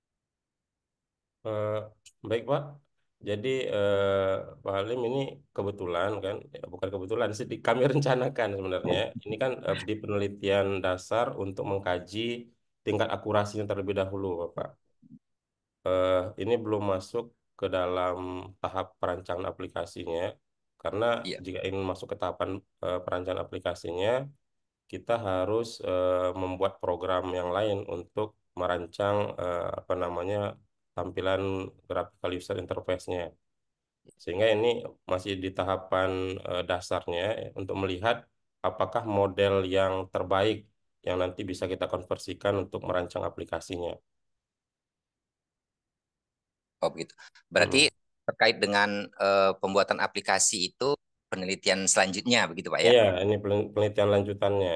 Speaker 7: Uh, baik Pak, jadi eh, Pak Halim ini kebetulan kan, ya, bukan kebetulan sih, di, kami <laughs> rencanakan sebenarnya. Oh. Ini kan eh, di penelitian dasar untuk mengkaji tingkat akurasinya terlebih dahulu, Pak. Eh, ini belum masuk ke dalam tahap perancangan aplikasinya, karena ya. jika ingin masuk ke tahapan eh, perancangan aplikasinya, kita harus eh, membuat program yang lain untuk merancang eh, apa namanya tampilan graphical user interface-nya. Sehingga ini masih di tahapan eh, dasarnya untuk melihat apakah model yang terbaik yang nanti bisa kita konversikan untuk merancang aplikasinya. Oh begitu.
Speaker 4: Berarti hmm. terkait dengan uh, pembuatan aplikasi itu penelitian selanjutnya begitu Pak ya? Iya,
Speaker 7: ini penelitian lanjutannya.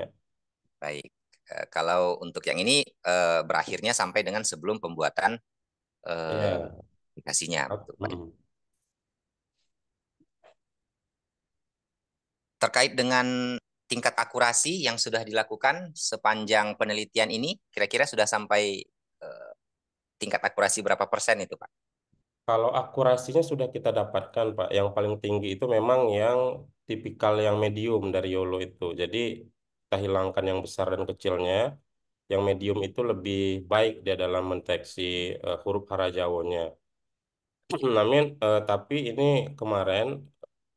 Speaker 7: Baik.
Speaker 4: Eh, kalau untuk yang ini berakhirnya sampai dengan sebelum pembuatan yeah. Iya. aplikasinya. Gitu. Nah, Terkait dengan tingkat akurasi yang sudah dilakukan sepanjang penelitian ini, kira-kira sudah sampai eh, tingkat akurasi berapa persen itu, Pak?
Speaker 7: Kalau akurasinya sudah kita dapatkan, Pak. Yang paling tinggi itu memang yang tipikal yang medium dari YOLO itu. Jadi kita hilangkan yang besar dan kecilnya yang medium itu lebih baik dia dalam mendeteksi uh, huruf harajawonya. <clears throat> Namun uh, tapi ini kemarin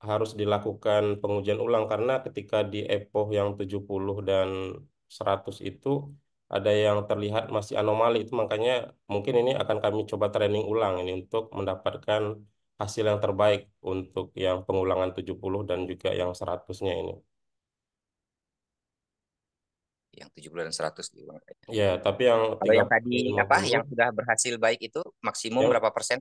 Speaker 7: harus dilakukan pengujian ulang karena ketika di epoch yang 70 dan 100 itu ada yang terlihat masih anomali itu makanya mungkin ini akan kami coba training ulang ini untuk mendapatkan hasil yang terbaik untuk yang pengulangan 70 dan juga yang 100-nya ini yang 70 dan 100 diulang. Ya, tapi yang Kalau yang tadi apa yang
Speaker 4: sudah berhasil baik itu maksimum yang, berapa persen?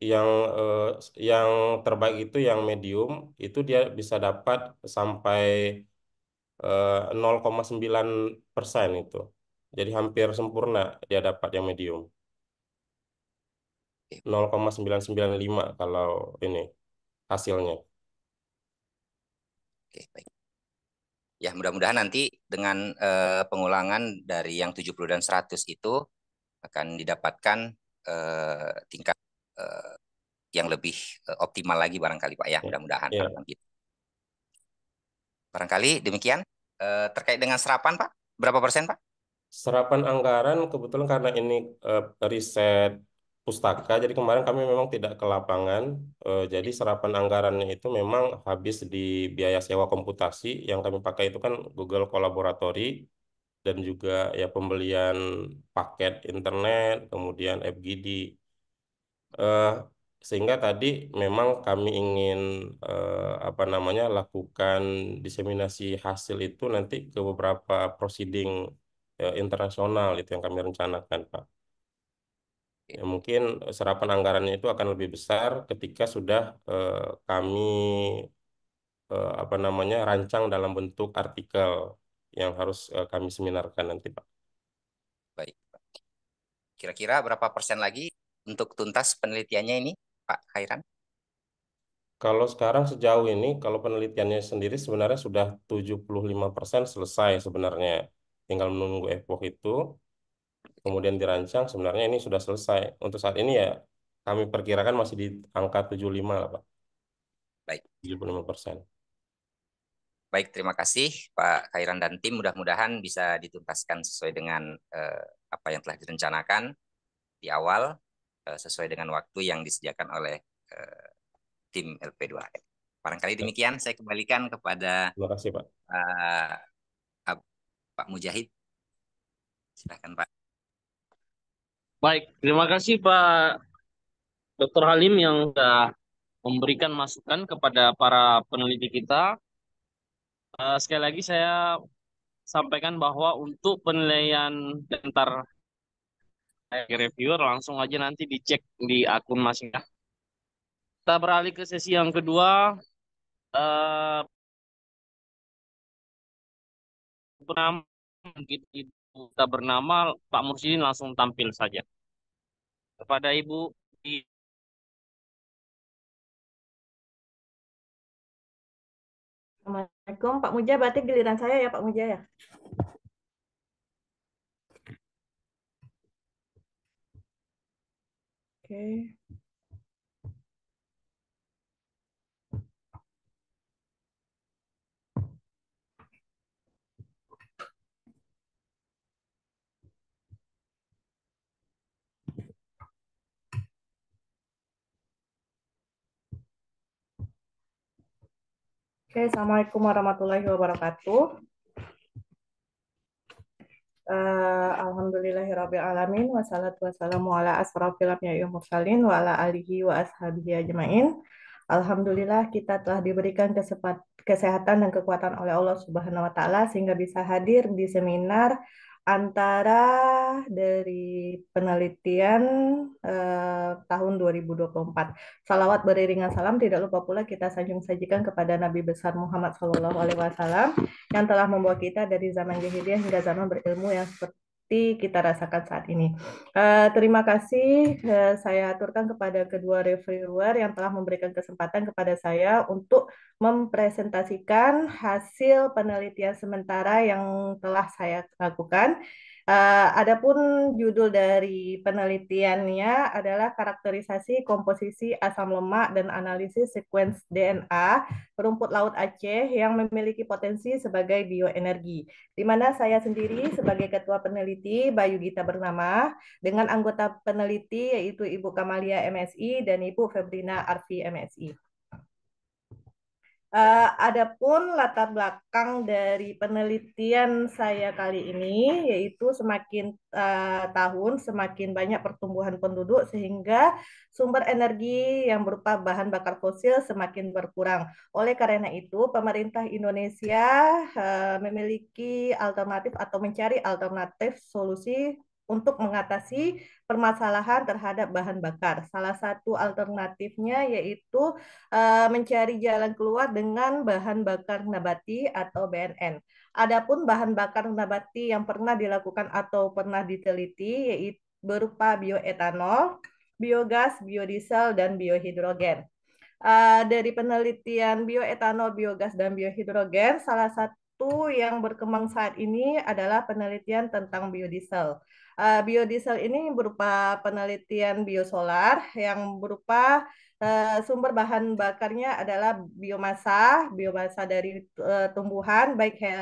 Speaker 7: Yang eh, yang terbaik itu yang medium itu dia bisa dapat sampai eh, 0,9 persen itu. Jadi hampir sempurna dia dapat yang medium. 0,995 kalau ini hasilnya.
Speaker 4: Oke, baik. Ya, mudah-mudahan nanti dengan uh, pengulangan dari yang 70 dan 100 itu akan didapatkan uh, tingkat uh, yang lebih uh, optimal lagi barangkali Pak ya, ya. mudah-mudahan. Ya. Gitu. Barangkali demikian
Speaker 7: uh, terkait dengan serapan Pak, berapa persen Pak? Serapan anggaran kebetulan karena ini uh, riset pustaka. Jadi kemarin kami memang tidak ke lapangan. Uh, jadi serapan anggarannya itu memang habis di biaya sewa komputasi yang kami pakai itu kan Google Collaboratory dan juga ya pembelian paket internet, kemudian FGD. Uh, eh, sehingga tadi memang kami ingin eh, apa namanya lakukan diseminasi hasil itu nanti ke beberapa proceeding eh, ya, internasional itu yang kami rencanakan, Pak ya mungkin eh, serapan anggarannya itu akan lebih besar ketika sudah eh, kami eh, apa namanya rancang dalam bentuk artikel yang harus eh, kami seminarkan nanti Pak. Baik.
Speaker 4: Kira-kira berapa persen lagi untuk tuntas penelitiannya ini Pak Khairan?
Speaker 7: Kalau sekarang sejauh ini, kalau penelitiannya sendiri sebenarnya sudah 75% selesai sebenarnya. Tinggal menunggu epoch itu kemudian dirancang sebenarnya ini sudah selesai. Untuk saat ini ya kami perkirakan masih di angka 75 lah Pak. Baik. 75 persen.
Speaker 4: Baik, terima kasih Pak Kairan dan tim. Mudah-mudahan bisa dituntaskan sesuai dengan eh, apa yang telah direncanakan di awal, eh, sesuai dengan waktu yang disediakan oleh eh, tim LP2M. Barangkali ya. demikian, saya kembalikan kepada terima kasih Pak. Uh, Pak Mujahid. Silahkan Pak. Baik, terima kasih Pak
Speaker 3: Dr. Halim yang sudah memberikan masukan kepada para peneliti kita. Eh, sekali lagi saya sampaikan bahwa untuk penilaian bentar, reviewer langsung aja nanti dicek
Speaker 1: di akun masing masing Kita beralih ke sesi yang kedua. Uh, kita bernama Pak Mursidin langsung tampil saja. Kepada Ibu di Assalamualaikum Pak Muja, berarti giliran saya ya Pak Muja ya. Oke. Okay.
Speaker 10: Oke, Assalamualaikum warahmatullahi wabarakatuh. Uh, eh, Wassalamu'alaikum wassalatu wassalamu ala asrofil anbiya'i mursalin wa ala alihi wa ashabihi ajmain. Alhamdulillah kita telah diberikan kesehatan dan kekuatan oleh Allah Subhanahu wa taala sehingga bisa hadir di seminar antara dari penelitian eh, tahun 2024. Salawat beriringan salam tidak lupa pula kita sanjung sajikan kepada Nabi besar Muhammad Shallallahu Alaihi Wasallam yang telah membawa kita dari zaman jahiliyah hingga zaman berilmu yang seperti seperti kita rasakan saat ini. Uh, terima kasih uh, saya aturkan kepada kedua reviewer yang telah memberikan kesempatan kepada saya untuk mempresentasikan hasil penelitian sementara yang telah saya lakukan. Uh, adapun judul dari penelitiannya adalah karakterisasi komposisi asam lemak dan analisis sekuens DNA rumput laut Aceh yang memiliki potensi sebagai bioenergi. Di mana saya sendiri sebagai ketua peneliti Bayu Gita bernama dengan anggota peneliti yaitu Ibu Kamalia MSI dan Ibu Febrina Arfi MSI. Uh, adapun latar belakang dari penelitian saya kali ini yaitu semakin uh, tahun semakin banyak pertumbuhan penduduk sehingga sumber energi yang berupa bahan bakar fosil semakin berkurang. Oleh karena itu, pemerintah Indonesia uh, memiliki alternatif atau mencari alternatif solusi untuk mengatasi permasalahan terhadap bahan bakar. Salah satu alternatifnya yaitu eh, mencari jalan keluar dengan bahan bakar nabati atau BNN. Adapun bahan bakar nabati yang pernah dilakukan atau pernah diteliti yaitu berupa bioetanol, biogas, biodiesel, dan biohidrogen. Eh, dari penelitian bioetanol, biogas, dan biohidrogen, salah satu yang berkembang saat ini adalah penelitian tentang biodiesel uh, biodiesel ini berupa penelitian biosolar yang berupa uh, sumber bahan bakarnya adalah biomasa, biomasa dari uh, tumbuhan baik he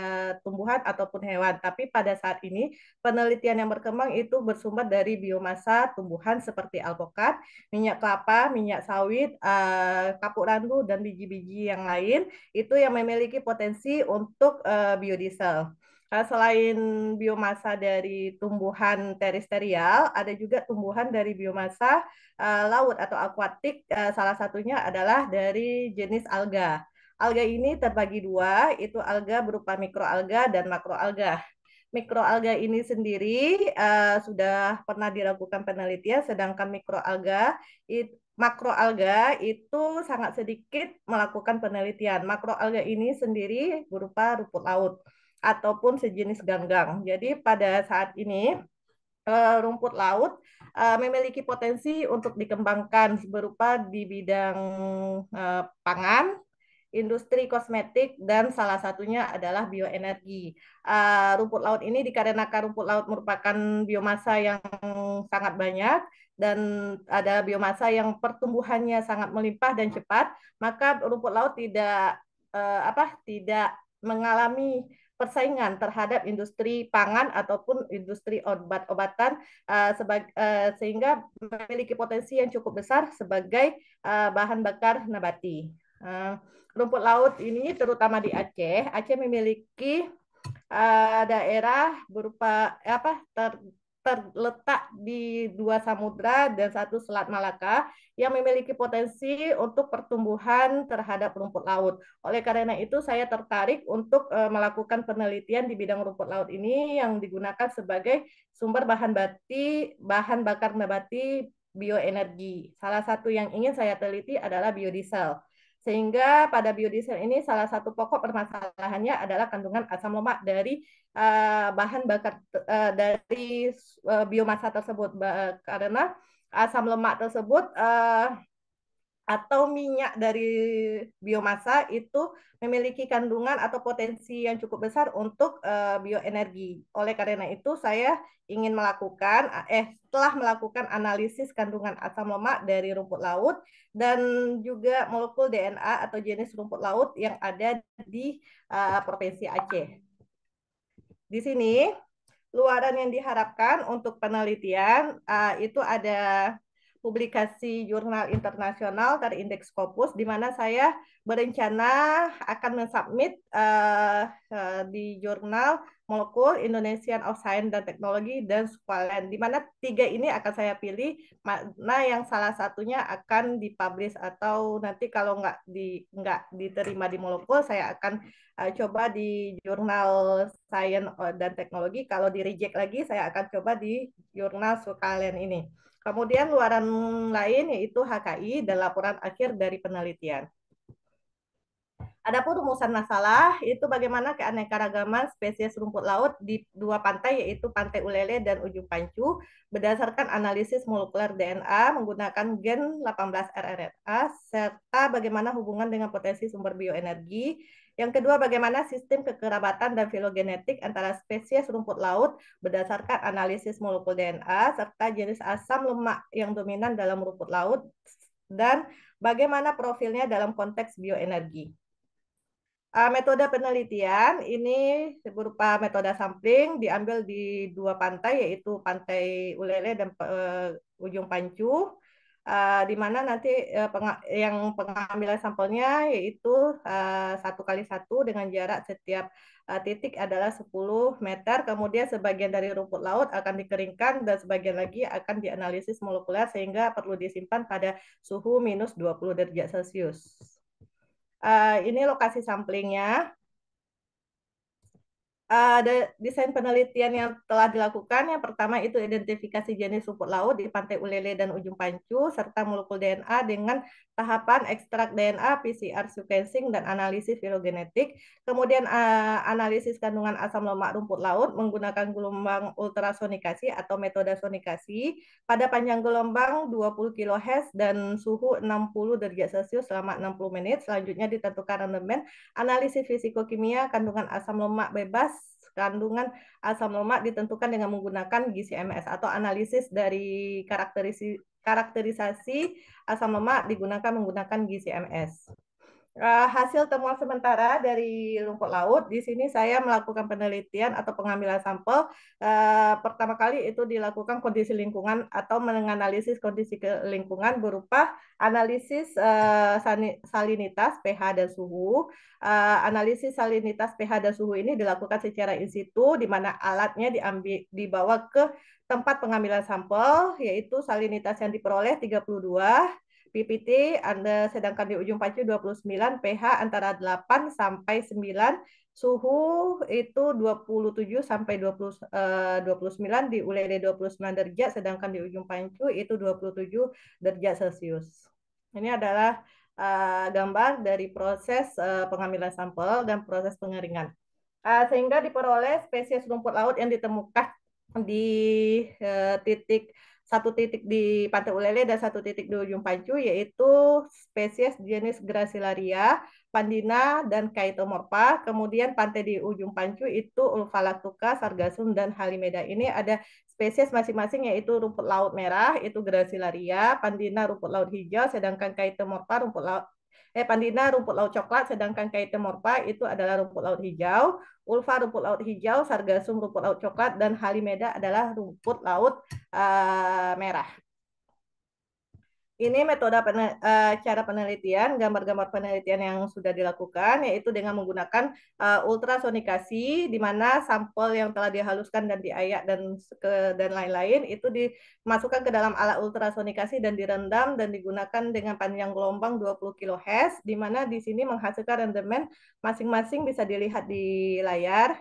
Speaker 10: tumbuhan ataupun hewan. Tapi pada saat ini penelitian yang berkembang itu bersumber dari biomasa tumbuhan seperti alpukat, minyak kelapa, minyak sawit, uh, kapuk randu dan biji-biji yang lain itu yang memiliki potensi untuk uh, biodiesel. Eh, selain biomasa dari tumbuhan teristerial, ada juga tumbuhan dari biomasa uh, laut atau akuatik. Uh, salah satunya adalah dari jenis alga. Alga ini terbagi dua, itu alga berupa mikroalga dan makroalga. Mikroalga ini sendiri uh, sudah pernah dilakukan penelitian, sedangkan mikroalga itu makroalga itu sangat sedikit melakukan penelitian. Makroalga ini sendiri berupa rumput laut ataupun sejenis ganggang. Jadi pada saat ini eh, rumput laut eh, memiliki potensi untuk dikembangkan berupa di bidang eh, pangan, industri kosmetik dan salah satunya adalah bioenergi. rumput laut ini dikarenakan rumput laut merupakan biomasa yang sangat banyak dan ada biomasa yang pertumbuhannya sangat melimpah dan cepat, maka rumput laut tidak apa tidak mengalami persaingan terhadap industri pangan ataupun industri obat-obatan eh, eh, sehingga memiliki potensi yang cukup besar sebagai eh, bahan bakar nabati. rumput laut ini terutama di Aceh, Aceh memiliki daerah berupa apa ter, terletak di dua samudra dan satu Selat Malaka yang memiliki potensi untuk pertumbuhan terhadap rumput laut. Oleh karena itu, saya tertarik untuk eh, melakukan penelitian di bidang rumput laut ini yang digunakan sebagai sumber bahan bati, bahan bakar nabati bioenergi. Salah satu yang ingin saya teliti adalah biodiesel. Sehingga pada biodiesel ini salah satu pokok permasalahannya adalah kandungan asam lemak dari uh, bahan bakar uh, dari uh, biomasa tersebut karena asam lemak tersebut uh, atau minyak dari biomasa itu memiliki kandungan atau potensi yang cukup besar untuk uh, bioenergi. Oleh karena itu saya ingin melakukan eh telah melakukan analisis kandungan asam lemak dari rumput laut dan juga molekul DNA atau jenis rumput laut yang ada di uh, provinsi Aceh. Di sini luaran yang diharapkan untuk penelitian uh, itu ada publikasi jurnal internasional terindeks Scopus di mana saya berencana akan mensubmit uh, uh, di jurnal molekul Indonesian of Science dan Teknologi dan Squalen di mana tiga ini akan saya pilih mana yang salah satunya akan dipublish atau nanti kalau nggak di nggak diterima di molekul saya akan uh, coba di jurnal Science dan Teknologi kalau di reject lagi saya akan coba di jurnal Squalen ini. Kemudian luaran lain yaitu HKI dan laporan akhir dari penelitian. Adapun rumusan masalah itu bagaimana keanekaragaman spesies rumput laut di dua pantai yaitu Pantai Ulele dan Ujung Pancu berdasarkan analisis molekuler DNA menggunakan gen 18 rRNA serta bagaimana hubungan dengan potensi sumber bioenergi yang kedua, bagaimana sistem kekerabatan dan filogenetik antara spesies rumput laut berdasarkan analisis molekul DNA serta jenis asam lemak yang dominan dalam rumput laut dan bagaimana profilnya dalam konteks bioenergi. Ah, metode penelitian ini berupa metode sampling diambil di dua pantai yaitu Pantai Ulele dan eh, Ujung Pancu uh, di mana nanti uh, eh, peng yang pengambilan sampelnya yaitu eh, satu kali satu dengan jarak setiap uh, titik adalah 10 meter. Kemudian sebagian dari rumput laut akan dikeringkan dan sebagian lagi akan dianalisis molekuler sehingga perlu disimpan pada suhu minus 20 derajat Celcius. Uh, ini lokasi samplingnya. Uh, desain penelitian yang telah dilakukan. Yang pertama itu identifikasi jenis rumput laut di Pantai Ulele dan Ujung Pancu, serta molekul DNA dengan tahapan ekstrak DNA, PCR sequencing, dan analisis filogenetik. Kemudian uh, analisis kandungan asam lemak rumput laut menggunakan gelombang ultrasonikasi atau metode sonikasi pada panjang gelombang 20 kHz dan suhu 60 derajat Celcius selama 60 menit. Selanjutnya ditentukan rendemen analisis fisikokimia kandungan asam lemak bebas kandungan asam lemak ditentukan dengan menggunakan GCMS atau analisis dari karakterisasi karakterisasi asam lemak digunakan menggunakan GCMS. Eh, hasil temuan sementara dari rumput laut. Di sini saya melakukan penelitian atau pengambilan sampel. Eh, pertama kali itu dilakukan kondisi lingkungan atau menganalisis kondisi lingkungan berupa analisis eh, salinitas pH dan suhu. analisis salinitas pH dan suhu ini dilakukan secara in situ, di mana alatnya diambil dibawa ke tempat pengambilan sampel, yaitu salinitas yang diperoleh 32 PPT Anda sedangkan di ujung pacu 29 pH antara 8 sampai 9 suhu itu 27 sampai 20 eh, 29 di ulele 29 derajat sedangkan di ujung pancu itu 27 derajat Celcius. Ini adalah eh, gambar dari proses eh, pengambilan sampel dan proses pengeringan. eh, sehingga diperoleh spesies rumput laut yang ditemukan di eh, titik satu titik di Pantai Ulele dan satu titik di ujung Pancu yaitu spesies jenis Gracilaria, Pandina dan Kaitomorpha. Kemudian pantai di ujung Pancu itu Ulfalatuka, Sargasum, dan Halimeda. Ini ada spesies masing-masing yaitu rumput laut merah itu Gracilaria, Pandina rumput laut hijau, sedangkan Kaitomorpha rumput laut eh pandina rumput laut coklat, sedangkan kaitemorpa itu adalah rumput laut hijau, ulfa rumput laut hijau, sargasum rumput laut coklat, dan halimeda adalah rumput laut uh, merah. Ini metode penel, uh, eh, cara penelitian, gambar-gambar penelitian yang sudah dilakukan, yaitu dengan menggunakan uh, ultrasonikasi, di mana sampel yang telah dihaluskan dan diayak dan ke, dan lain-lain itu dimasukkan ke dalam alat ultrasonikasi dan direndam dan digunakan dengan panjang gelombang 20 kilohertz, di mana di sini menghasilkan rendemen masing-masing bisa dilihat di layar.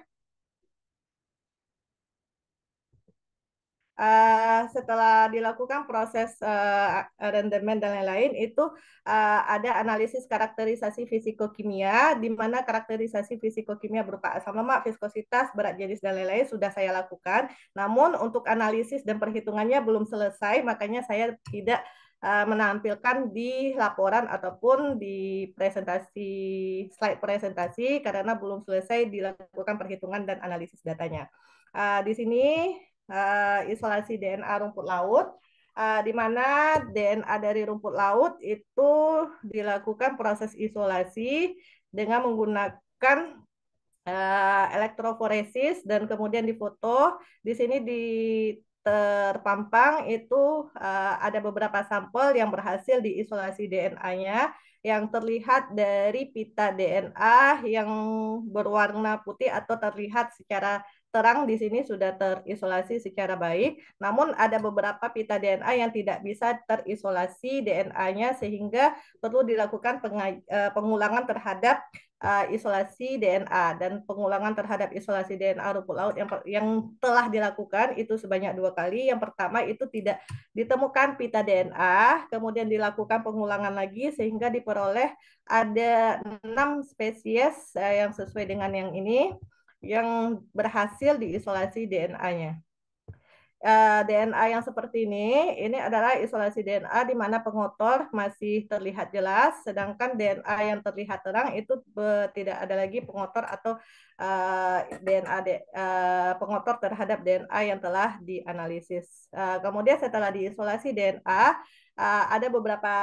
Speaker 10: uh, setelah dilakukan proses uh, eh, rendemen dan lain-lain itu uh, ada analisis karakterisasi fisikokimia di mana karakterisasi fisikokimia berupa asam lemak, viskositas, berat jenis dan lain-lain sudah saya lakukan. Namun untuk analisis dan perhitungannya belum selesai makanya saya tidak menampilkan di laporan ataupun di presentasi slide presentasi karena belum selesai dilakukan perhitungan dan analisis datanya. Uh, di sini uh, isolasi DNA rumput laut, uh, di mana DNA dari rumput laut itu dilakukan proses isolasi dengan menggunakan uh, elektroforesis dan kemudian difoto. Di sini di terpampang itu uh, ada beberapa sampel yang berhasil diisolasi DNA-nya yang terlihat dari pita DNA yang berwarna putih atau terlihat secara terang di sini sudah terisolasi secara baik, namun ada beberapa pita DNA yang tidak bisa terisolasi DNA-nya sehingga perlu dilakukan eh, pengulangan terhadap eh, isolasi DNA dan pengulangan terhadap isolasi DNA rumput laut yang yang telah dilakukan itu sebanyak dua kali. Yang pertama itu tidak ditemukan pita DNA, kemudian dilakukan pengulangan lagi sehingga diperoleh ada enam spesies eh, yang sesuai dengan yang ini yang berhasil diisolasi DNA-nya. Eh, DNA yang seperti ini, ini adalah isolasi DNA di mana pengotor masih terlihat jelas, sedangkan DNA yang terlihat terang itu tidak ada lagi pengotor atau eh, DNA eh, pengotor terhadap DNA yang telah dianalisis. kemudian setelah diisolasi DNA, ada beberapa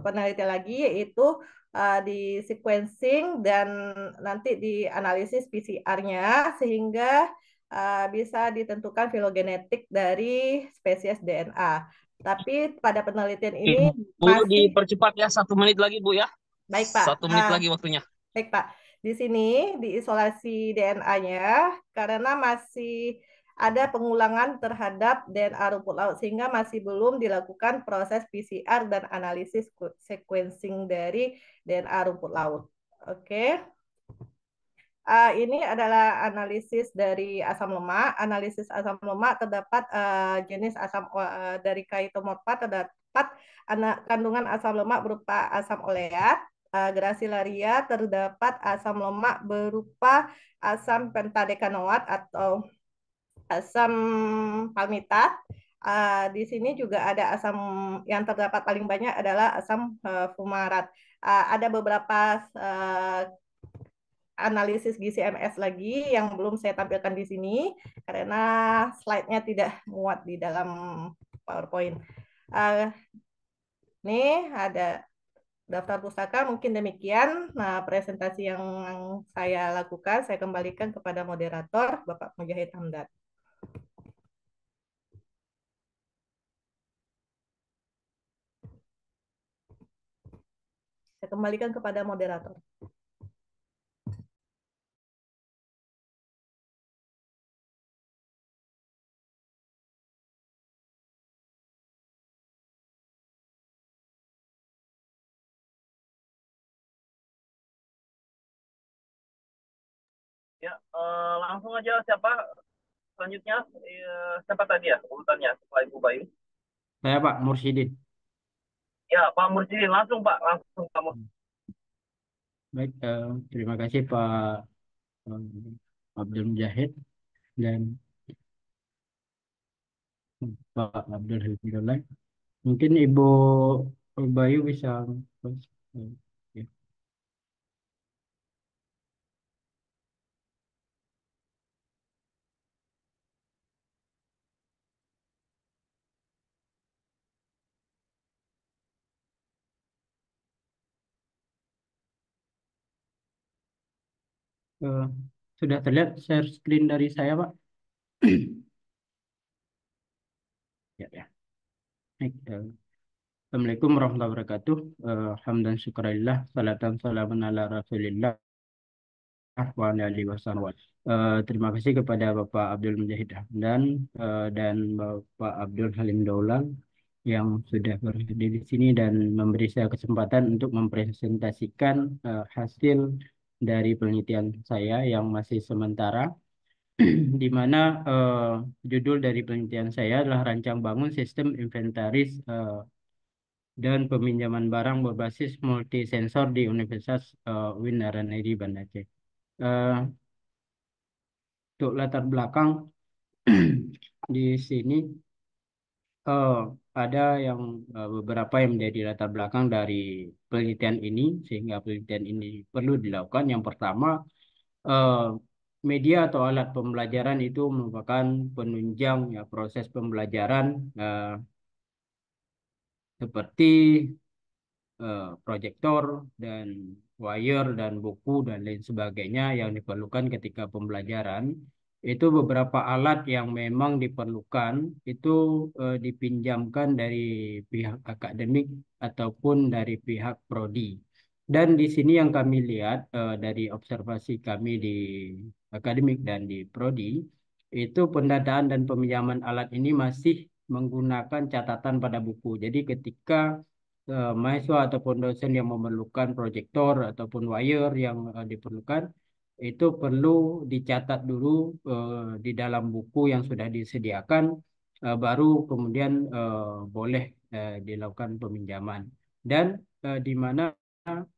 Speaker 10: penelitian lagi yaitu uh, di sequencing dan nanti di analisis PCR-nya sehingga uh, bisa ditentukan filogenetik dari spesies DNA. Tapi pada penelitian ini Oke. Bu masih...
Speaker 3: dipercepat ya satu menit lagi Bu ya.
Speaker 10: Baik Pak. Satu menit uh, lagi waktunya. Baik Pak. Di sini diisolasi DNA-nya karena masih ada pengulangan terhadap DNA rumput laut sehingga masih belum dilakukan proses PCR dan analisis sequencing dari DNA rumput laut. Oke. Okay. Uh, ini adalah analisis dari asam lemak. Analisis asam lemak terdapat uh, jenis asam uh, dari kaitomorfa terdapat anak kandungan asam lemak berupa asam oleat, uh, ah, grasilaria terdapat asam lemak berupa asam pentadekanoat atau asam palmitat. Uh, di sini juga ada asam yang terdapat paling banyak adalah asam uh, fumarat. Uh, ada beberapa uh, analisis GCMS lagi yang belum saya tampilkan di sini karena slide-nya tidak muat di dalam PowerPoint. Uh, ini ada daftar pustaka mungkin demikian nah presentasi yang saya lakukan saya kembalikan kepada moderator Bapak Mujahid Hamdan.
Speaker 1: Saya kembalikan kepada moderator. Ya, eh, langsung aja siapa selanjutnya iya, siapa tadi ya urutannya setelah Ibu Bayu? Saya Pak Mursidin.
Speaker 3: Ya, Pak Mursidin, langsung Pak, langsung Pak Mursidin.
Speaker 11: Baik, uh, terima kasih Pak eh, Abdul Mujahid dan Pak Abdul Hidayat. Mungkin Ibu Bayu bisa eh, Eh, sudah terlihat share screen dari saya, Pak? <clears throat>
Speaker 1: ya, ya. Baik, uh,
Speaker 11: Assalamualaikum warahmatullahi wabarakatuh. Uh, hamdan syukurillah. Salatan salamun ala rasulillah. uh, terima kasih kepada Bapak Abdul Mujahid Hamdan uh, dan Bapak Abdul Halim Daulang yang sudah berada di sini dan memberi saya kesempatan untuk mempresentasikan uh, hasil dari penelitian saya yang masih sementara, <clears throat> di mana uh, judul dari penelitian saya adalah rancang bangun sistem inventaris uh, dan peminjaman barang berbasis multisensor di Universitas uh, eh, Winaranedi Banda Aceh. Uh, untuk latar belakang <clears throat> di sini uh, ada yang uh, beberapa yang menjadi latar belakang dari penelitian ini sehingga penelitian ini perlu dilakukan. Yang pertama, eh, media atau alat pembelajaran itu merupakan penunjang ya proses pembelajaran eh, seperti eh, proyektor dan wire dan buku dan lain sebagainya yang diperlukan ketika pembelajaran itu beberapa alat yang memang diperlukan itu eh, dipinjamkan dari pihak akademik ataupun dari pihak prodi. Dan di sini yang kami lihat eh, dari observasi kami di akademik dan di prodi itu pendataan dan peminjaman alat ini masih menggunakan catatan pada buku. Jadi ketika eh, mahasiswa ataupun dosen yang memerlukan proyektor ataupun wire yang eh, diperlukan itu perlu dicatat dulu uh, di dalam buku yang sudah disediakan uh, baru kemudian uh, boleh uh, dilakukan peminjaman dan uh, di mana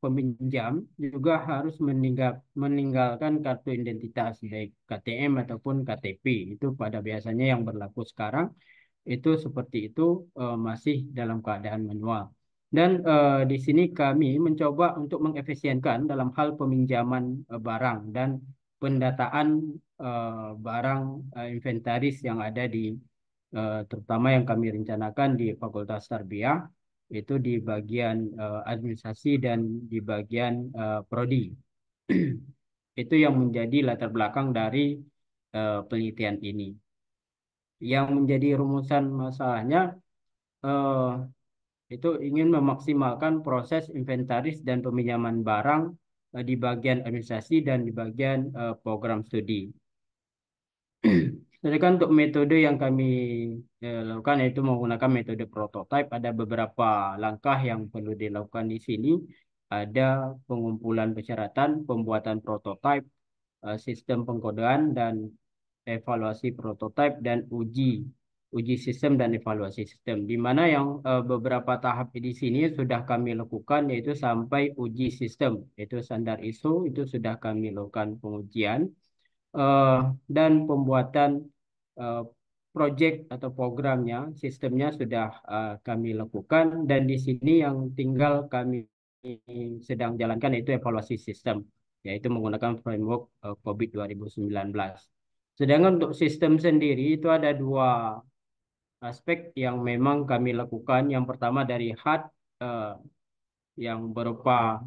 Speaker 11: peminjam juga harus meninggal, meninggalkan kartu identitas baik KTM ataupun KTP itu pada biasanya yang berlaku sekarang itu seperti itu uh, masih dalam keadaan manual. Dan uh, di sini kami mencoba untuk mengefisienkan dalam hal peminjaman uh, barang dan pendataan uh, barang uh, inventaris yang ada di uh, terutama yang kami rencanakan di Fakultas Tarbiyah itu di bagian uh, administrasi dan di bagian uh, prodi. <clears throat> itu yang menjadi latar belakang dari uh, penelitian ini. Yang menjadi rumusan masalahnya uh, itu ingin memaksimalkan proses inventaris dan peminjaman barang uh, di bagian administrasi dan di bagian uh, program studi. Sedangkan <clears throat> untuk metode yang kami uh, lakukan yaitu menggunakan metode prototipe ada beberapa langkah yang perlu dilakukan di sini. Ada pengumpulan persyaratan, pembuatan prototipe, uh, sistem pengkodean dan evaluasi prototipe dan uji uji sistem dan evaluasi sistem. Di mana yang uh, beberapa tahap di sini sudah kami lakukan yaitu sampai uji sistem, yaitu standar ISO itu sudah kami lakukan pengujian uh, dan pembuatan uh, eh, project atau programnya, sistemnya sudah uh, kami lakukan dan di sini yang tinggal kami sedang jalankan yaitu evaluasi sistem, yaitu menggunakan framework uh, COVID 2019. Sedangkan untuk sistem sendiri itu ada dua aspek yang memang kami lakukan. Yang pertama dari HAT uh, eh, yang berupa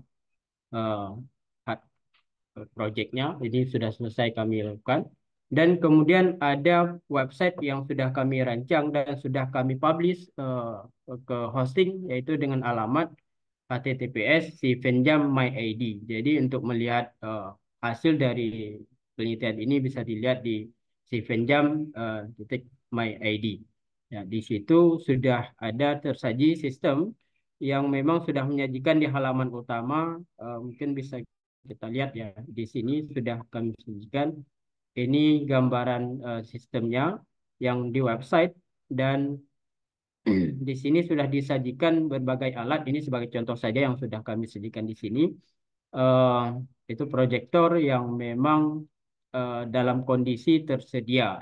Speaker 11: uh, eh, HAT projectnya, ini sudah selesai kami lakukan. Dan kemudian ada website yang sudah kami rancang dan sudah kami publish uh, ke hosting, yaitu dengan alamat https si Venjam ID. Jadi untuk melihat uh, hasil dari penelitian ini bisa dilihat di si Venjam uh, titik ID. Ya, di situ sudah ada tersaji sistem yang memang sudah menyajikan di halaman utama, uh, mungkin bisa kita lihat ya, di sini sudah kami sajikan ini gambaran uh, sistemnya yang di website dan di sini sudah disajikan berbagai alat. Ini sebagai contoh saja yang sudah kami sajikan di sini. Uh, itu proyektor yang memang uh, dalam kondisi tersedia.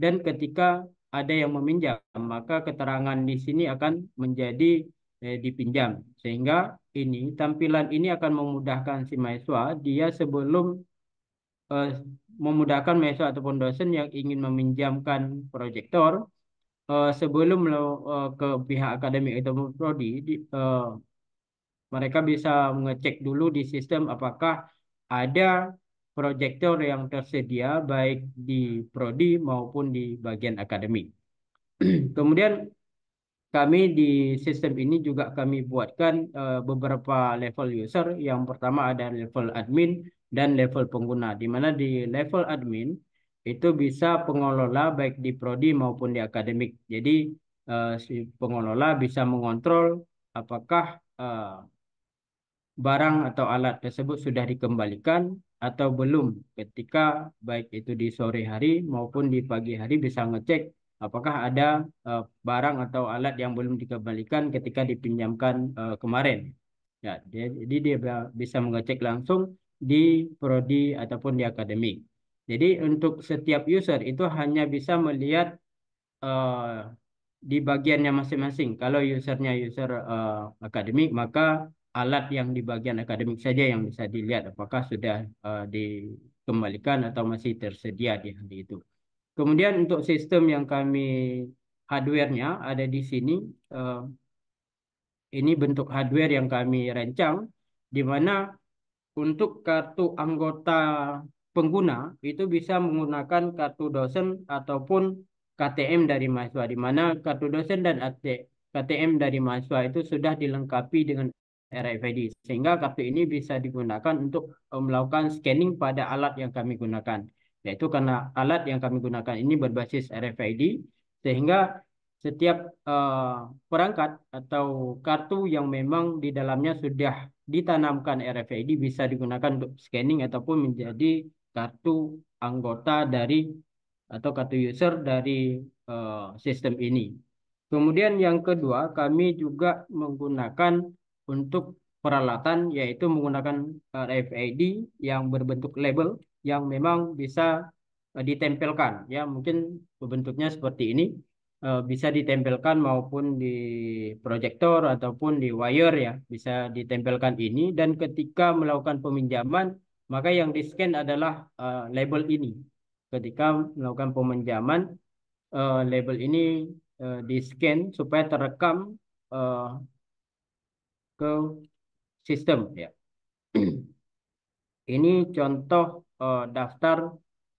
Speaker 11: Dan ketika ada yang meminjam, maka keterangan di sini akan menjadi eh, dipinjam. Sehingga ini tampilan ini akan memudahkan si mahasiswa dia sebelum eh, memudahkan mahasiswa ataupun dosen yang ingin meminjamkan proyektor eh, sebelum eh, ke pihak akademik atau prodi di, eh, mereka bisa mengecek dulu di sistem apakah ada proyektor yang tersedia baik di prodi maupun di bagian akademik. <clears throat> Kemudian kami di sistem ini juga kami buatkan eh, beberapa level user. Yang pertama ada level admin dan level pengguna. Di mana di level admin itu bisa pengelola baik di prodi maupun di akademik. Jadi eh, si pengelola bisa mengontrol apakah eh, barang atau alat tersebut sudah dikembalikan atau belum ketika baik itu di sore hari maupun di pagi hari bisa ngecek apakah ada uh, barang atau alat yang belum dikembalikan ketika dipinjamkan uh, kemarin. Ya, jadi dia bisa mengecek langsung di prodi ataupun di akademik. Jadi untuk setiap user itu hanya bisa melihat uh, di bagiannya masing-masing. Kalau usernya user uh, akademik maka alat yang di bagian akademik saja yang bisa dilihat apakah sudah uh, dikembalikan atau masih tersedia di hari itu. Kemudian untuk sistem yang kami hardware-nya ada di sini. Uh, ini bentuk hardware yang kami rancang di mana untuk kartu anggota pengguna itu bisa menggunakan kartu dosen ataupun KTM dari mahasiswa di mana kartu dosen dan KTM dari mahasiswa itu sudah dilengkapi dengan RFID sehingga kartu ini bisa digunakan untuk eh, melakukan scanning pada alat yang kami gunakan yaitu karena alat yang kami gunakan ini berbasis RFID sehingga setiap uh, perangkat atau kartu yang memang di dalamnya sudah ditanamkan RFID bisa digunakan untuk scanning ataupun menjadi kartu anggota dari atau kartu user dari uh, sistem ini. Kemudian yang kedua, kami juga menggunakan untuk peralatan yaitu menggunakan RFID eh, yang berbentuk label yang memang bisa eh, ditempelkan ya mungkin bentuknya seperti ini eh, bisa ditempelkan maupun di proyektor ataupun di wire ya bisa ditempelkan ini dan ketika melakukan peminjaman maka yang di scan adalah label ini ketika melakukan peminjaman label ini di scan supaya terekam ke sistem ya. Hmm. Ini contoh uh, daftar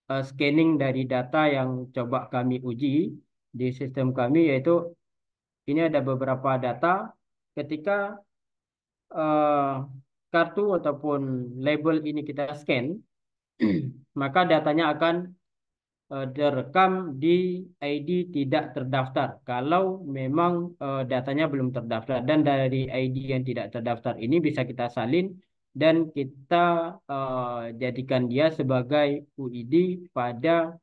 Speaker 11: uh, scanning dari data yang coba kami uji di sistem kami yaitu ini ada beberapa data ketika uh, kartu ataupun label ini kita scan hmm. maka datanya akan uh, direkam di ID tidak terdaftar kalau memang uh, datanya belum terdaftar dan dari ID yang tidak terdaftar ini bisa kita salin dan kita uh, jadikan dia sebagai UID pada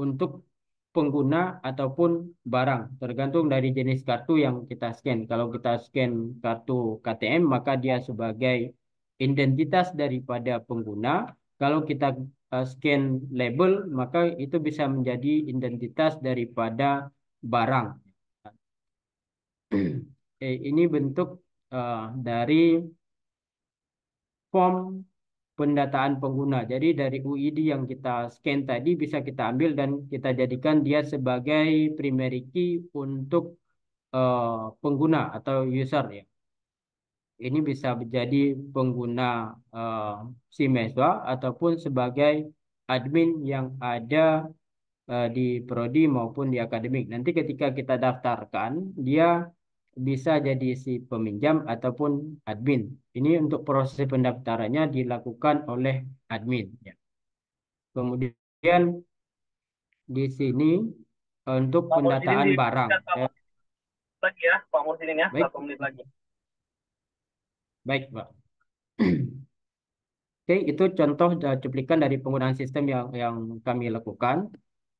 Speaker 11: untuk pengguna ataupun barang tergantung dari jenis kartu yang kita scan. Kalau kita scan kartu KTM maka dia sebagai identitas daripada pengguna. Kalau kita Eh, scan label maka itu bisa menjadi identitas daripada barang. <clears throat> Eh, ini bentuk eh, dari form pendataan pengguna. Jadi dari UID yang kita scan tadi bisa kita ambil dan kita jadikan dia sebagai primary key untuk pengguna atau user ya ini bisa menjadi pengguna uh, si Meswa ataupun sebagai admin yang ada uh, di prodi maupun di akademik. Nanti ketika kita daftarkan, dia bisa jadi si peminjam ataupun admin. Ini untuk proses pendaftarannya dilakukan oleh admin. Ya. Kemudian di sini untuk pendataan barang. ya.
Speaker 3: Lagi ya, Pak Mursidin ya, Baik. satu menit lagi.
Speaker 11: Baik, Pak. <clears throat> Oke, itu contoh eh, cuplikan dari penggunaan sistem yang yang kami lakukan.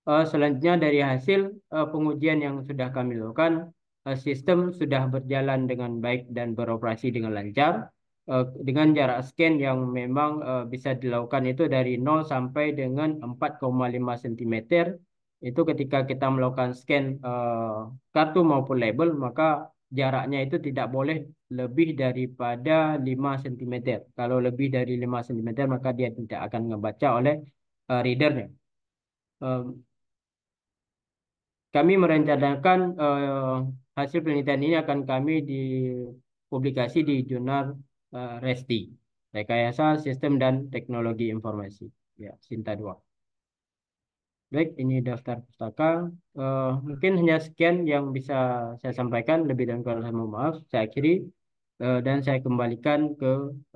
Speaker 11: Uh, selanjutnya dari hasil uh, pengujian yang sudah kami lakukan, uh, sistem sudah berjalan dengan baik dan beroperasi dengan lancar uh, dengan jarak scan yang memang uh, bisa dilakukan itu dari 0 sampai dengan 4,5 cm. Itu ketika kita melakukan scan uh, kartu maupun label, maka jaraknya itu tidak boleh lebih daripada 5 cm. Kalau lebih dari 5 cm maka dia tidak akan membaca oleh uh, readernya. Um, kami merencanakan uh, hasil penelitian ini akan kami dipublikasi di jurnal uh, RESTI, Rekayasa Sistem dan Teknologi Informasi. Ya, Sinta 2. Baik, ini daftar pustaka. Uh, mungkin hanya sekian yang bisa saya sampaikan. Lebih dan kurang saya mohon maaf. Saya akhiri. Eh, dan saya kembalikan ke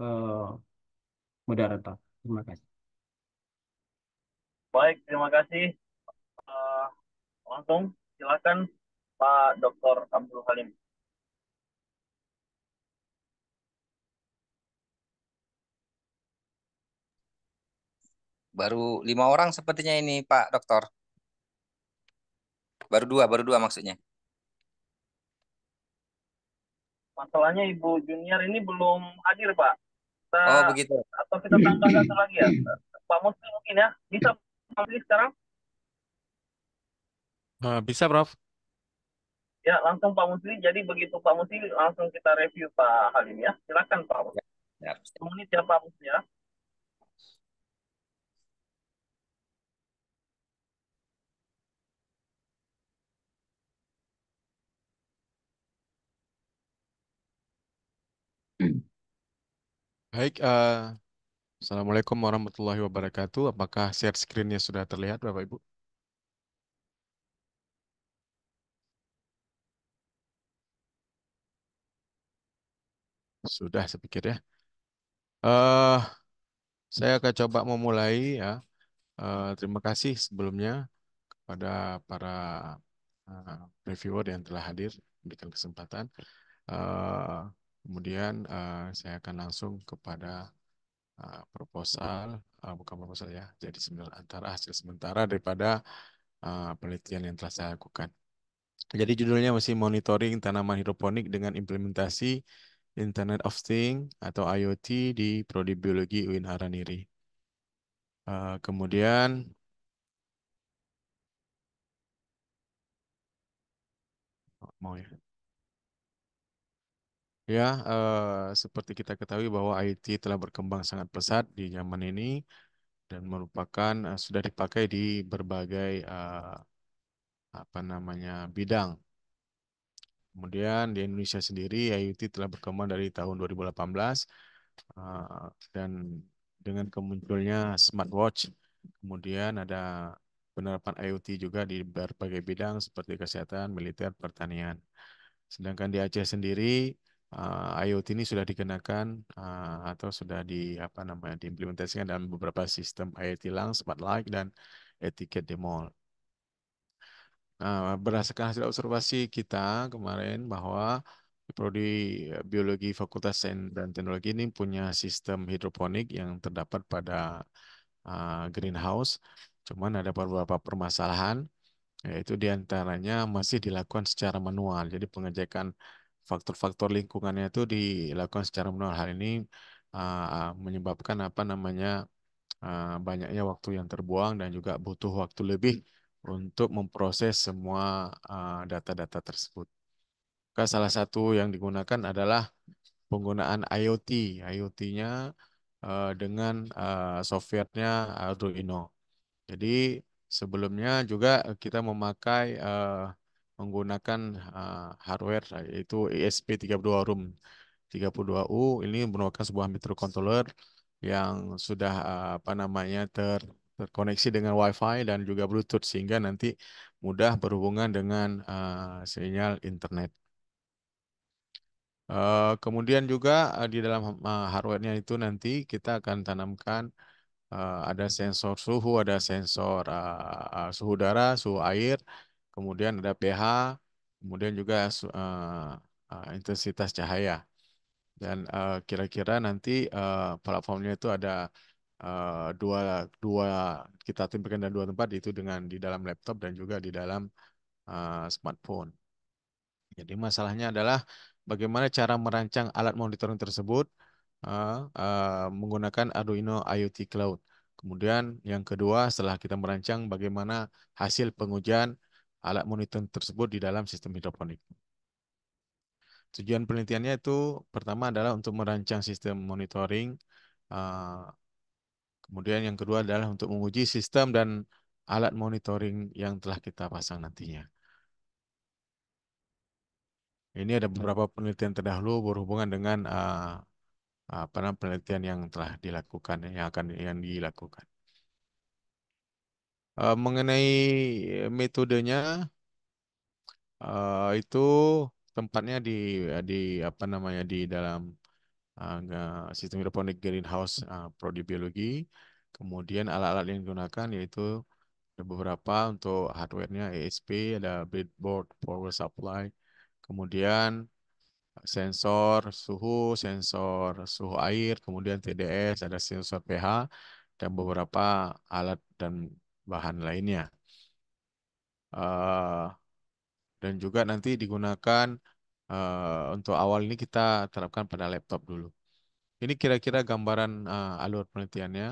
Speaker 11: eh, moderator. Terima
Speaker 3: kasih. Baik, terima kasih.
Speaker 1: Uh, langsung
Speaker 3: silakan Pak Dr. Abdul Halim.
Speaker 4: Baru lima orang sepertinya ini Pak Dokter. Baru dua, baru dua maksudnya.
Speaker 1: Masalahnya Ibu Junior ini belum hadir, Pak. Kita, oh, begitu. Atau kita tambah satu lagi
Speaker 3: ya. Pak musli mungkin ya. Bisa pilih sekarang?
Speaker 12: Nah, bisa, Prof.
Speaker 3: Ya, langsung Pak Musli. Jadi begitu Pak Musli, langsung kita
Speaker 1: review Pak Halim ya. Silakan Pak Musli. Ya, ya. menit ya Pak Musli ya.
Speaker 12: Baik, uh, Assalamualaikum warahmatullahi wabarakatuh. Apakah share screen-nya sudah terlihat, Bapak Ibu? Sudah, saya pikir ya. Uh, saya akan coba memulai ya. Uh, terima kasih sebelumnya kepada para uh, reviewer yang telah hadir, memberikan kesempatan. Uh, Kemudian uh, saya akan langsung kepada uh, proposal, uh, bukan proposal ya, jadi sebenarnya antara hasil sementara daripada uh, penelitian yang telah saya lakukan. Jadi judulnya masih monitoring tanaman hidroponik dengan implementasi Internet of Things atau IoT di Prodi Biologi UIN Haraniri. Uh, kemudian oh, mau ya. Ya, uh, seperti kita ketahui bahwa IT telah berkembang sangat pesat di zaman ini dan merupakan uh, sudah dipakai di berbagai uh, apa namanya bidang. Kemudian di Indonesia sendiri IoT telah berkembang dari tahun 2018 uh, dan dengan kemunculnya smartwatch, kemudian ada penerapan IoT juga di berbagai bidang seperti kesehatan, militer, pertanian. Sedangkan di Aceh sendiri uh, eh, IoT ini sudah dikenakan uh, atau sudah di apa namanya diimplementasikan dalam beberapa sistem IoT Lang, Smart Light dan etiket di mall. Nah, berdasarkan hasil observasi kita kemarin bahwa Prodi Biologi Fakultas Sains dan Teknologi ini punya sistem hidroponik yang terdapat pada uh, greenhouse. Cuman ada beberapa permasalahan, yaitu diantaranya masih dilakukan secara manual. Jadi pengecekan faktor-faktor lingkungannya itu dilakukan secara manual. Hal ini uh, menyebabkan apa namanya uh, banyaknya waktu yang terbuang dan juga butuh waktu lebih untuk memproses semua eh, data-data uh, tersebut. Maka salah satu yang digunakan adalah penggunaan IoT. IoT-nya uh, dengan uh, softwarenya Arduino. Jadi sebelumnya juga kita memakai uh, menggunakan uh, hardware yaitu ESP32 room 32U ini merupakan sebuah microcontroller yang sudah uh, apa namanya ter terkoneksi dengan WiFi dan juga Bluetooth sehingga nanti mudah berhubungan dengan uh, sinyal internet. Uh, kemudian juga uh, di dalam uh, hardware-nya itu nanti kita akan tanamkan uh, ada sensor suhu, ada sensor uh, uh, suhu udara, suhu air, kemudian ada pH, kemudian juga uh, uh, intensitas cahaya. Dan eh, kira-kira uh, nanti uh, platformnya itu ada uh, dua dua kita timpikan dan dua tempat itu dengan di dalam laptop dan juga di dalam uh, smartphone. Jadi masalahnya adalah bagaimana cara merancang alat monitoring tersebut uh, uh, menggunakan Arduino IoT Cloud. Kemudian yang kedua setelah kita merancang bagaimana hasil pengujian alat monitoring tersebut di dalam sistem hidroponik. Tujuan penelitiannya itu pertama adalah untuk merancang sistem monitoring, eh, kemudian yang kedua adalah untuk menguji sistem dan alat monitoring yang telah kita pasang nantinya. Ini ada beberapa penelitian terdahulu berhubungan dengan eh, apa namanya penelitian yang telah dilakukan yang akan yang dilakukan. Uh, mengenai metodenya uh, itu tempatnya di di apa namanya di dalam uh, sistem hidroponik greenhouse uh, prodi biologi. Kemudian alat-alat yang digunakan yaitu ada beberapa untuk hardware ESP, ada breadboard, power supply, kemudian sensor suhu, sensor suhu air, kemudian TDS, ada sensor pH, dan beberapa alat dan bahan lainnya. Uh, dan juga nanti digunakan uh, untuk awal ini kita terapkan pada laptop dulu. Ini kira-kira gambaran uh, alur penelitiannya.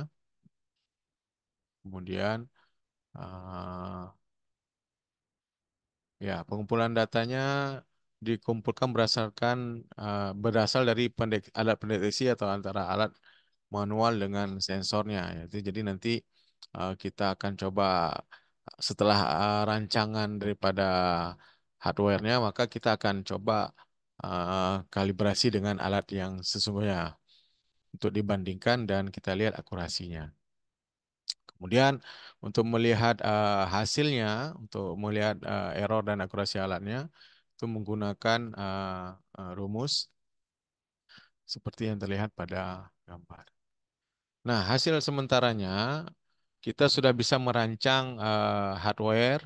Speaker 12: Kemudian uh, ya pengumpulan datanya dikumpulkan berdasarkan uh, berasal dari pendek, alat pendeteksi atau antara alat manual dengan sensornya. Yaitu, jadi nanti Eh, kita akan coba eh, setelah uh, rancangan daripada hardware-nya, maka kita akan coba uh, kalibrasi dengan alat yang sesungguhnya untuk dibandingkan dan kita lihat akurasinya. Kemudian untuk melihat uh, hasilnya, untuk melihat uh, error dan akurasi alatnya, itu menggunakan uh, rumus seperti yang terlihat pada gambar. Nah, hasil sementaranya kita sudah bisa merancang uh, hardware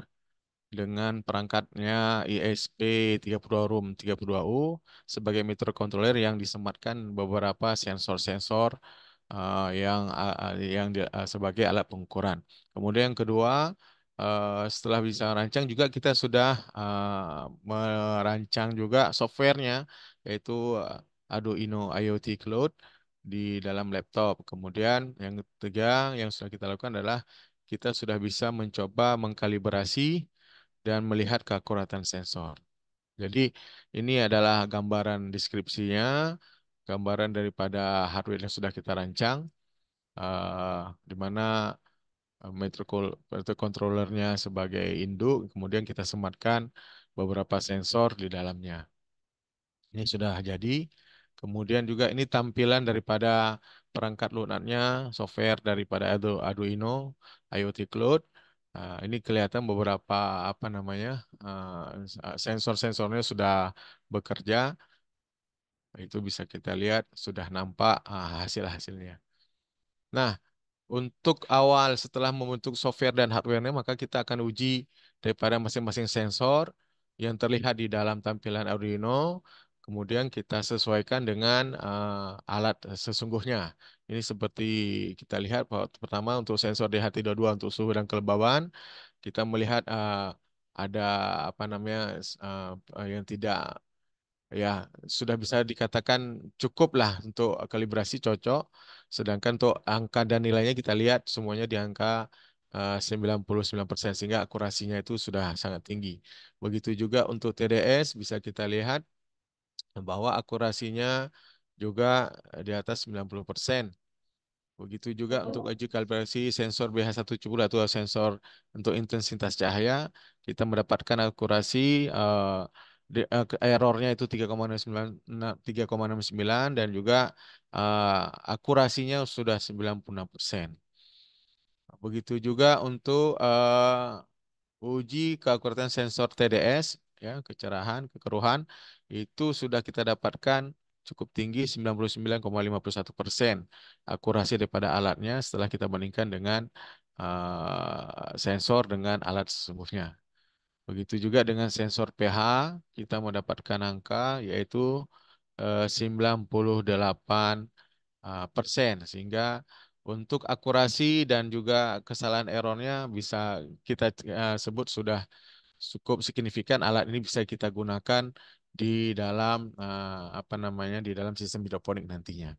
Speaker 12: dengan perangkatnya ISP 32 room 32U sebagai microcontroller yang disematkan beberapa sensor-sensor uh, yang uh, yang di, uh, sebagai alat pengukuran. Kemudian yang kedua, uh, setelah bisa merancang juga kita sudah uh, merancang juga softwarenya yaitu Arduino IoT Cloud di dalam laptop. Kemudian yang ketiga yang sudah kita lakukan adalah kita sudah bisa mencoba mengkalibrasi dan melihat keakuratan sensor. Jadi ini adalah gambaran deskripsinya, gambaran daripada hardware yang sudah kita rancang, uh, di mana eh, microcontrollernya sebagai induk, kemudian kita sematkan beberapa sensor di dalamnya. Ini sudah jadi. Kemudian juga ini tampilan daripada perangkat lunaknya, software daripada Arduino, IoT Cloud. Nah, ini kelihatan beberapa apa namanya eh, eh, sensor-sensornya sudah bekerja. Itu bisa kita lihat sudah nampak ah, hasil-hasilnya. Nah, untuk awal setelah membentuk software dan hardware-nya, maka kita akan uji daripada masing-masing sensor yang terlihat di dalam tampilan Arduino kemudian kita sesuaikan dengan uh, alat sesungguhnya. Ini seperti kita lihat bahwa pertama untuk sensor DHT22 untuk suhu dan kelembaban, kita melihat uh, ada apa namanya uh, yang tidak ya sudah bisa dikatakan cukup lah untuk kalibrasi cocok. Sedangkan untuk angka dan nilainya kita lihat semuanya di angka 99% sehingga akurasinya itu sudah sangat tinggi. Begitu juga untuk TDS bisa kita lihat bahwa akurasinya juga di atas 90%. Begitu juga untuk uji kalibrasi sensor BH17 atau sensor untuk intensitas cahaya, kita mendapatkan akurasi uh, errornya itu 3,69 dan juga uh, akurasinya sudah 96%. Begitu juga untuk uh, uji keakuratan sensor TDS ya kecerahan kekeruhan itu sudah kita dapatkan cukup tinggi 99,51 persen akurasi daripada alatnya setelah kita bandingkan dengan uh, sensor dengan alat sesungguhnya. Begitu juga dengan sensor pH, kita mendapatkan angka yaitu uh, 98 uh, persen sehingga untuk akurasi dan juga kesalahan errornya bisa kita uh, sebut sudah cukup signifikan alat ini bisa kita gunakan di dalam uh, apa namanya di dalam sistem hidroponik nantinya.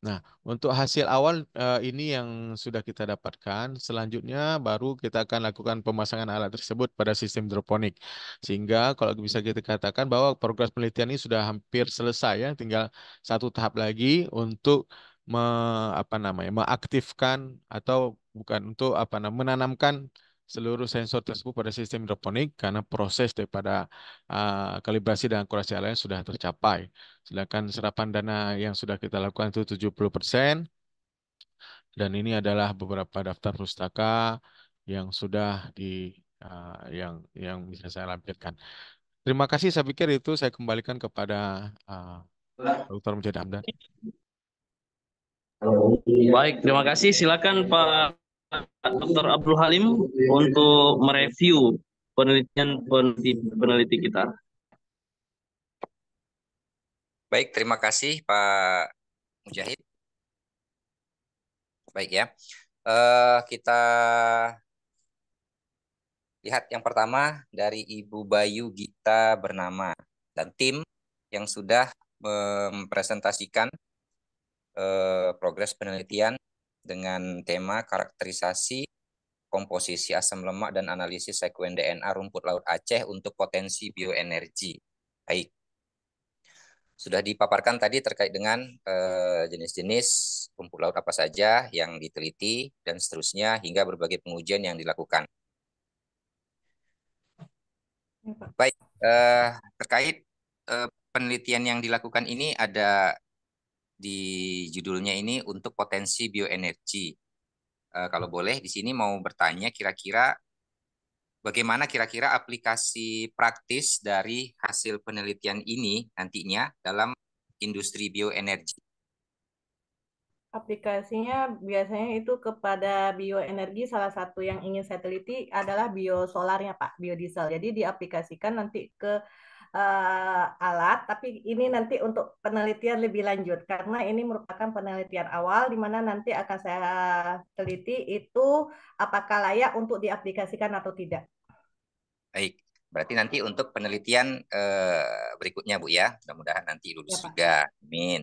Speaker 12: Nah, untuk hasil awal uh, ini yang sudah kita dapatkan, selanjutnya baru kita akan lakukan pemasangan alat tersebut pada sistem hidroponik. Sehingga kalau bisa kita katakan bahwa progres penelitian ini sudah hampir selesai ya, tinggal satu tahap lagi untuk me, apa namanya? mengaktifkan atau bukan untuk apa namanya menanamkan seluruh sensor tersebut pada sistem hidroponik karena proses daripada uh, kalibrasi dan akurasi lain sudah tercapai. Sedangkan serapan dana yang sudah kita lakukan itu 70%. Dan ini adalah beberapa daftar pustaka yang sudah di uh, yang yang bisa saya lampirkan. Terima kasih. Saya pikir itu saya kembalikan kepada uh, ah, Dr. Mujad
Speaker 3: Baik, terima kasih. Silakan Pak Dr. Abdul Halim untuk mereview penelitian
Speaker 4: peneliti, peneliti kita. Baik, terima kasih Pak Mujahid. Baik ya, uh, kita lihat yang pertama dari Ibu Bayu Gita bernama dan tim yang sudah mempresentasikan uh, eh, progres penelitian dengan tema karakterisasi komposisi asam lemak dan analisis sekuen DNA rumput laut Aceh untuk potensi bioenergi. Baik. Sudah dipaparkan tadi terkait dengan eh, jenis-jenis eh, rumput laut apa saja yang diteliti dan seterusnya hingga berbagai pengujian yang dilakukan. Iya, Baik, eh, terkait eh, penelitian yang dilakukan ini ada di judulnya ini untuk potensi bioenergi. Uh, kalau boleh di sini mau bertanya kira-kira bagaimana kira-kira aplikasi praktis dari hasil penelitian ini nantinya dalam industri bioenergi?
Speaker 10: Aplikasinya biasanya itu kepada bioenergi salah satu yang ingin saya teliti adalah biosolarnya Pak, biodiesel. Jadi diaplikasikan nanti ke uh, alat, tapi ini nanti untuk penelitian lebih lanjut karena ini merupakan penelitian awal di mana nanti akan saya teliti itu apakah layak untuk diaplikasikan atau tidak.
Speaker 4: Baik, berarti nanti untuk penelitian uh, berikutnya Bu ya, mudah-mudahan nanti lulus ya, juga. Amin.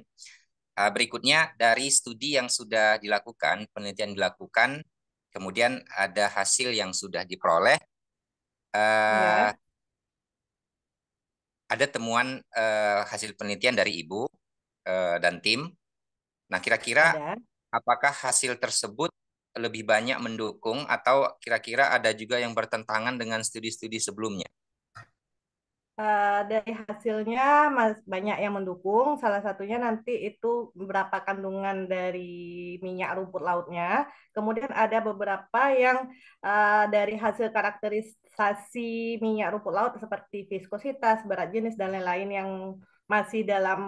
Speaker 4: Uh, berikutnya dari studi yang sudah dilakukan, penelitian dilakukan, kemudian ada hasil yang sudah diperoleh. Uh, ya ada temuan uh, hasil penelitian dari ibu uh, dan tim. Nah, kira-kira apakah hasil tersebut lebih banyak mendukung atau kira-kira ada juga yang bertentangan dengan studi-studi sebelumnya?
Speaker 10: Eh, dari hasilnya mas, banyak yang mendukung. Salah satunya nanti itu beberapa kandungan dari minyak rumput lautnya. Kemudian ada beberapa yang uh, dari hasil karakterisasi minyak rumput laut seperti viskositas, berat jenis dan lain-lain yang masih dalam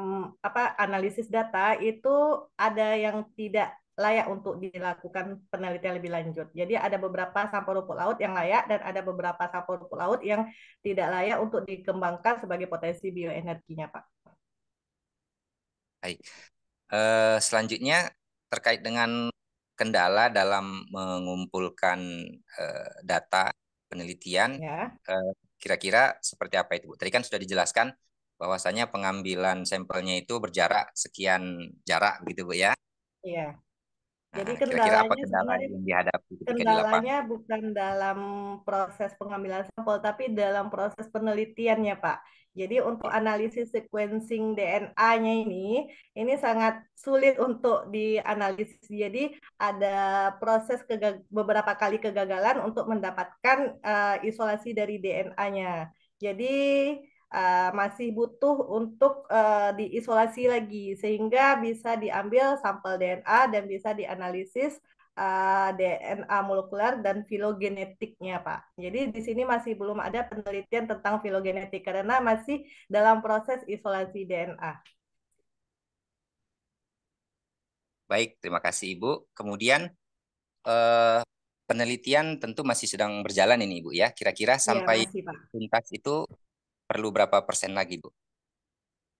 Speaker 10: apa analisis data itu ada yang tidak layak untuk dilakukan penelitian lebih lanjut. Jadi ada beberapa sampel rumput laut yang layak dan ada beberapa sampel rumput laut yang tidak layak untuk dikembangkan sebagai potensi bioenerginya, Pak.
Speaker 4: Baik. Eh, selanjutnya terkait dengan kendala dalam mengumpulkan eh, data penelitian, ya. Eh, kira-kira seperti apa itu, Bu? Tadi kan sudah dijelaskan bahwasanya pengambilan sampelnya itu berjarak sekian jarak, gitu, Bu ya?
Speaker 1: Iya. Jadi nah, kendalanya kira-kira kendala yang
Speaker 4: dihadapi Kendalanya
Speaker 10: di bukan dalam proses pengambilan sampel tapi dalam proses penelitiannya, Pak. Jadi untuk analisis sequencing DNA-nya ini ini sangat sulit untuk dianalisis. Jadi ada proses beberapa kali kegagalan untuk mendapatkan uh, isolasi dari DNA-nya. Jadi Eh, masih butuh untuk uh, diisolasi lagi sehingga bisa diambil sampel DNA dan bisa dianalisis uh, eh, DNA molekuler dan filogenetiknya Pak. Jadi di sini masih belum ada penelitian tentang filogenetik karena masih dalam proses isolasi DNA.
Speaker 4: Baik, terima kasih Ibu. Kemudian eh, penelitian tentu masih sedang berjalan ini Ibu ya. Kira-kira iya, sampai ya, masih, tuntas itu perlu berapa persen lagi, Bu?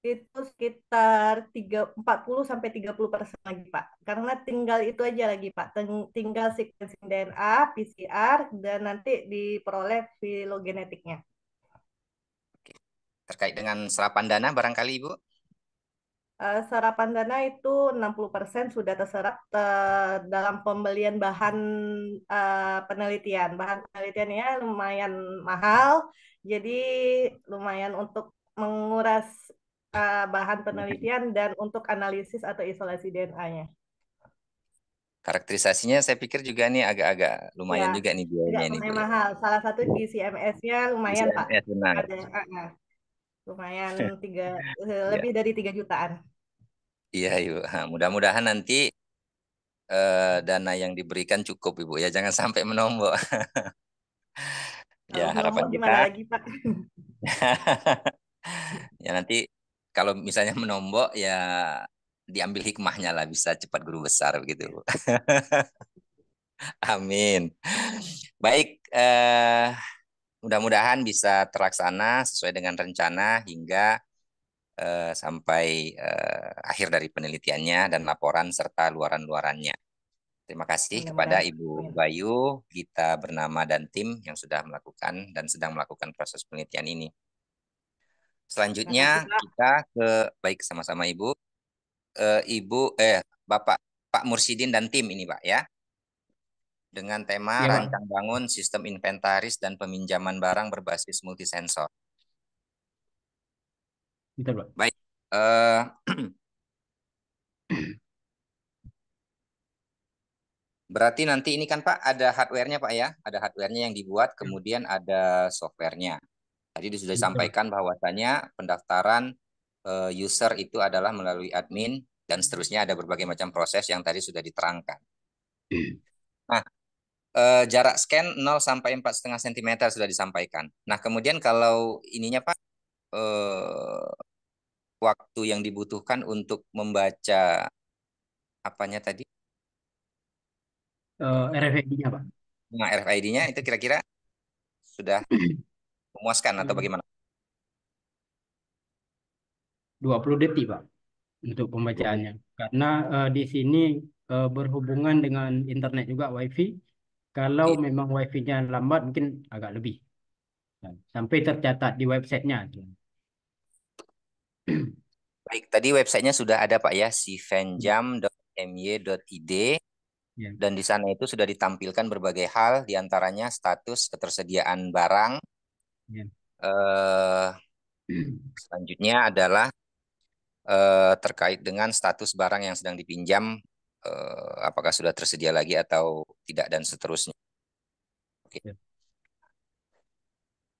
Speaker 10: Itu sekitar empat 40 sampai 30 persen lagi, Pak. Karena tinggal itu aja lagi, Pak. Tinggal sequencing DNA, PCR, dan nanti diperoleh filogenetiknya.
Speaker 4: Terkait dengan serapan dana barangkali, Ibu?
Speaker 10: Eh, sarapan serapan dana itu 60% sudah terserap uh, dalam pembelian bahan uh, penelitian. Bahan penelitiannya lumayan mahal, jadi lumayan untuk menguras uh, bahan penelitian dan untuk analisis atau isolasi DNA-nya.
Speaker 4: Karakterisasinya saya pikir juga nih agak-agak lumayan ya, juga nih biayanya. ini ya.
Speaker 10: mahal. Salah satu di CMS-nya lumayan CMS, Pak. Benar. Ada, lumayan <laughs> tiga eh, iya. lebih dari tiga jutaan.
Speaker 4: Iya ibu, mudah-mudahan nanti uh, dana yang diberikan cukup ibu ya, jangan sampai menombok. <laughs> ya harapan kita. Lagi, Pak? <laughs> ya nanti kalau misalnya menombok ya diambil hikmahnya lah bisa cepat guru besar begitu. Amin. Baik. uh, mudah-mudahan bisa terlaksana sesuai dengan rencana hingga eh, sampai eh, akhir dari penelitiannya dan laporan serta luaran-luarannya. Terima kasih kepada Ibu Bayu, kita bernama dan tim yang sudah melakukan dan sedang melakukan proses penelitian ini. Selanjutnya kita ke baik sama-sama Ibu, eh, Ibu eh Bapak Pak Mursidin dan tim ini Pak ya dengan tema ya, rancang bangun sistem inventaris dan peminjaman barang berbasis multisensor. Bentar, Baik. Uh, <clears throat> berarti nanti ini kan Pak ada hardware-nya Pak ya, ada hardware-nya yang dibuat, iya. kemudian ada software-nya. Tadi sudah iya, disampaikan bahwasannya pendaftaran uh, user itu adalah melalui admin dan seterusnya ada berbagai macam proses yang tadi sudah diterangkan. <clears throat> eh, jarak scan 0 sampai 4,5 cm sudah disampaikan. Nah, kemudian kalau ininya Pak eh, waktu yang dibutuhkan untuk membaca apanya tadi?
Speaker 1: Eh, RFID-nya, Pak.
Speaker 4: Nah, RFID-nya itu kira-kira sudah memuaskan atau hmm. bagaimana? 20 detik, Pak, untuk
Speaker 11: pembacaannya. Karena uh, di sini eh, berhubungan dengan internet juga, WiFi. Kalau iya. memang wifi-nya lambat mungkin agak lebih. Ya, sampai tercatat di websitenya.
Speaker 4: <clears throat> Baik, tadi websitenya sudah ada Pak ya, sivenjam.my.id. Ya. Dan di sana itu sudah ditampilkan berbagai hal, diantaranya status ketersediaan barang. Yeah. Ya. Eh, <clears throat> uh, selanjutnya adalah uh, terkait dengan status barang yang sedang dipinjam uh, apakah sudah tersedia lagi atau tidak dan seterusnya. Oke. Okay. Ya.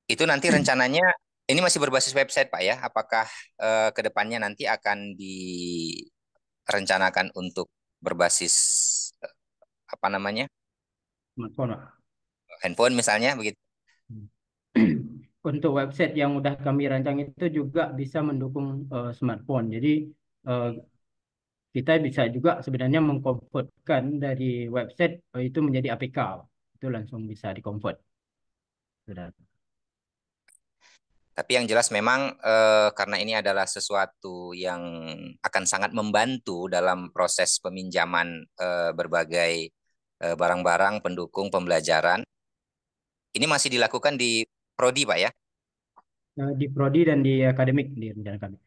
Speaker 4: Itu nanti hmm. rencananya ini masih berbasis website Pak ya. Apakah eh, kedepannya nanti akan direncanakan untuk berbasis uh, apa namanya? Smartphone. Handphone misalnya begitu. Hmm.
Speaker 2: <clears throat> Untuk
Speaker 11: website yang sudah kami rancang itu juga bisa mendukung uh, smartphone. Jadi uh, kita bisa juga sebenarnya mengkonvertkan dari website oh, itu menjadi APK. Itu langsung bisa dikonvert. Sudah.
Speaker 4: Tapi yang jelas memang eh, karena ini adalah sesuatu yang akan sangat membantu dalam proses peminjaman eh, berbagai eh, barang-barang eh, pendukung pembelajaran. Ini masih dilakukan di prodi, Pak ya?
Speaker 11: Eh, di prodi dan di akademik di rencana kami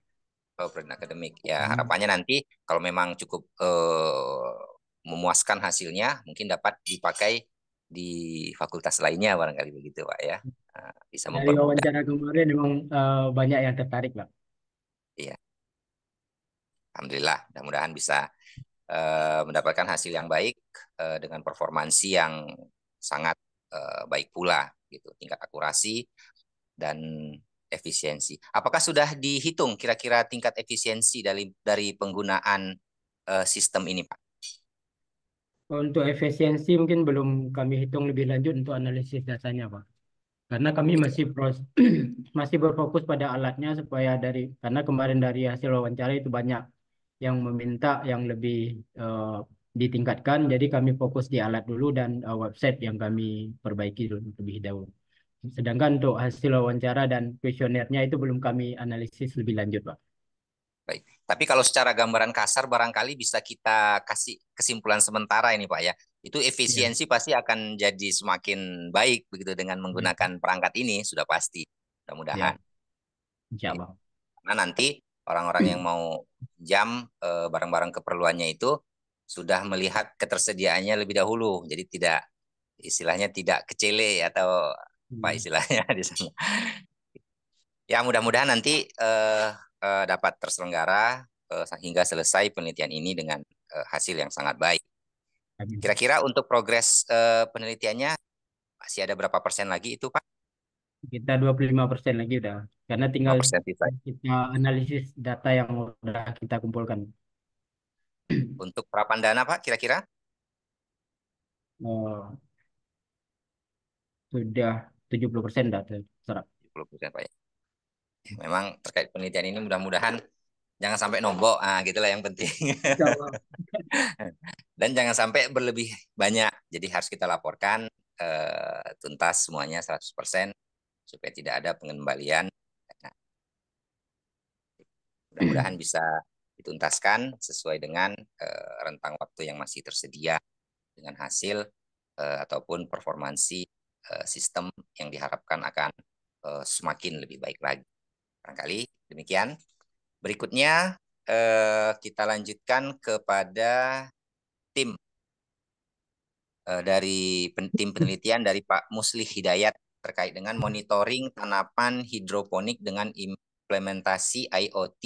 Speaker 4: brand akademik. Ya hmm. harapannya nanti kalau memang cukup uh, memuaskan hasilnya, mungkin dapat dipakai di fakultas lainnya barangkali begitu pak ya. Nah, bisa Dari wawancara
Speaker 11: kemarin memang uh, banyak yang tertarik pak.
Speaker 4: Iya. Alhamdulillah, mudah-mudahan bisa uh, mendapatkan hasil yang baik uh, dengan performansi yang sangat uh, baik pula gitu, tingkat akurasi dan efisiensi. Apakah sudah dihitung kira-kira tingkat efisiensi dari dari penggunaan uh, sistem ini, Pak?
Speaker 11: Untuk efisiensi mungkin belum kami hitung lebih lanjut untuk analisis dasarnya, Pak. Karena kami masih pros <clears throat> masih berfokus pada alatnya supaya dari karena kemarin dari hasil wawancara itu banyak yang meminta yang lebih uh, ditingkatkan. Jadi kami fokus di alat dulu dan uh, website yang kami perbaiki lebih dahulu. Sedangkan untuk hasil wawancara dan kuesionernya itu belum kami analisis lebih lanjut, Pak.
Speaker 4: Baik. Tapi kalau secara gambaran kasar barangkali bisa kita kasih kesimpulan sementara ini, Pak ya. Itu efisiensi ya. pasti akan jadi semakin baik begitu dengan iya. menggunakan ya. perangkat ini sudah pasti. Mudah-mudahan. Ya. Ya, Nah, nanti orang-orang yang mau jam eh, barang-barang keperluannya itu sudah melihat ketersediaannya lebih dahulu. Jadi tidak istilahnya tidak kecele atau apa hmm. istilahnya <laughs> di sana. Ya mudah-mudahan nanti uh, uh, dapat terselenggara uh, hingga selesai penelitian ini dengan uh, hasil yang sangat baik. Kira-kira untuk progres uh, penelitiannya masih ada berapa persen lagi itu Pak?
Speaker 11: Kita 25
Speaker 4: persen lagi udah, karena tinggal kita.
Speaker 11: kita analisis data yang sudah kita kumpulkan.
Speaker 4: Untuk perapan dana Pak, kira-kira? Oh,
Speaker 11: sudah 70 persen dah terserap.
Speaker 4: 70 persen Pak. Ya. Memang terkait penelitian ini mudah-mudahan jangan sampai nombok, ah gitulah yang penting. <laughs> Dan jangan sampai berlebih banyak. Jadi harus kita laporkan eh, tuntas semuanya 100 persen supaya tidak ada pengembalian. mudah-mudahan bisa dituntaskan sesuai dengan eh, rentang waktu yang masih tersedia dengan hasil eh, ataupun performansi Eh, sistem yang diharapkan akan eh, semakin lebih baik lagi. Barangkali demikian. Berikutnya eh, kita lanjutkan kepada tim dari tim penelitian dari Pak Muslih Hidayat terkait dengan monitoring tanaman hidroponik dengan implementasi IoT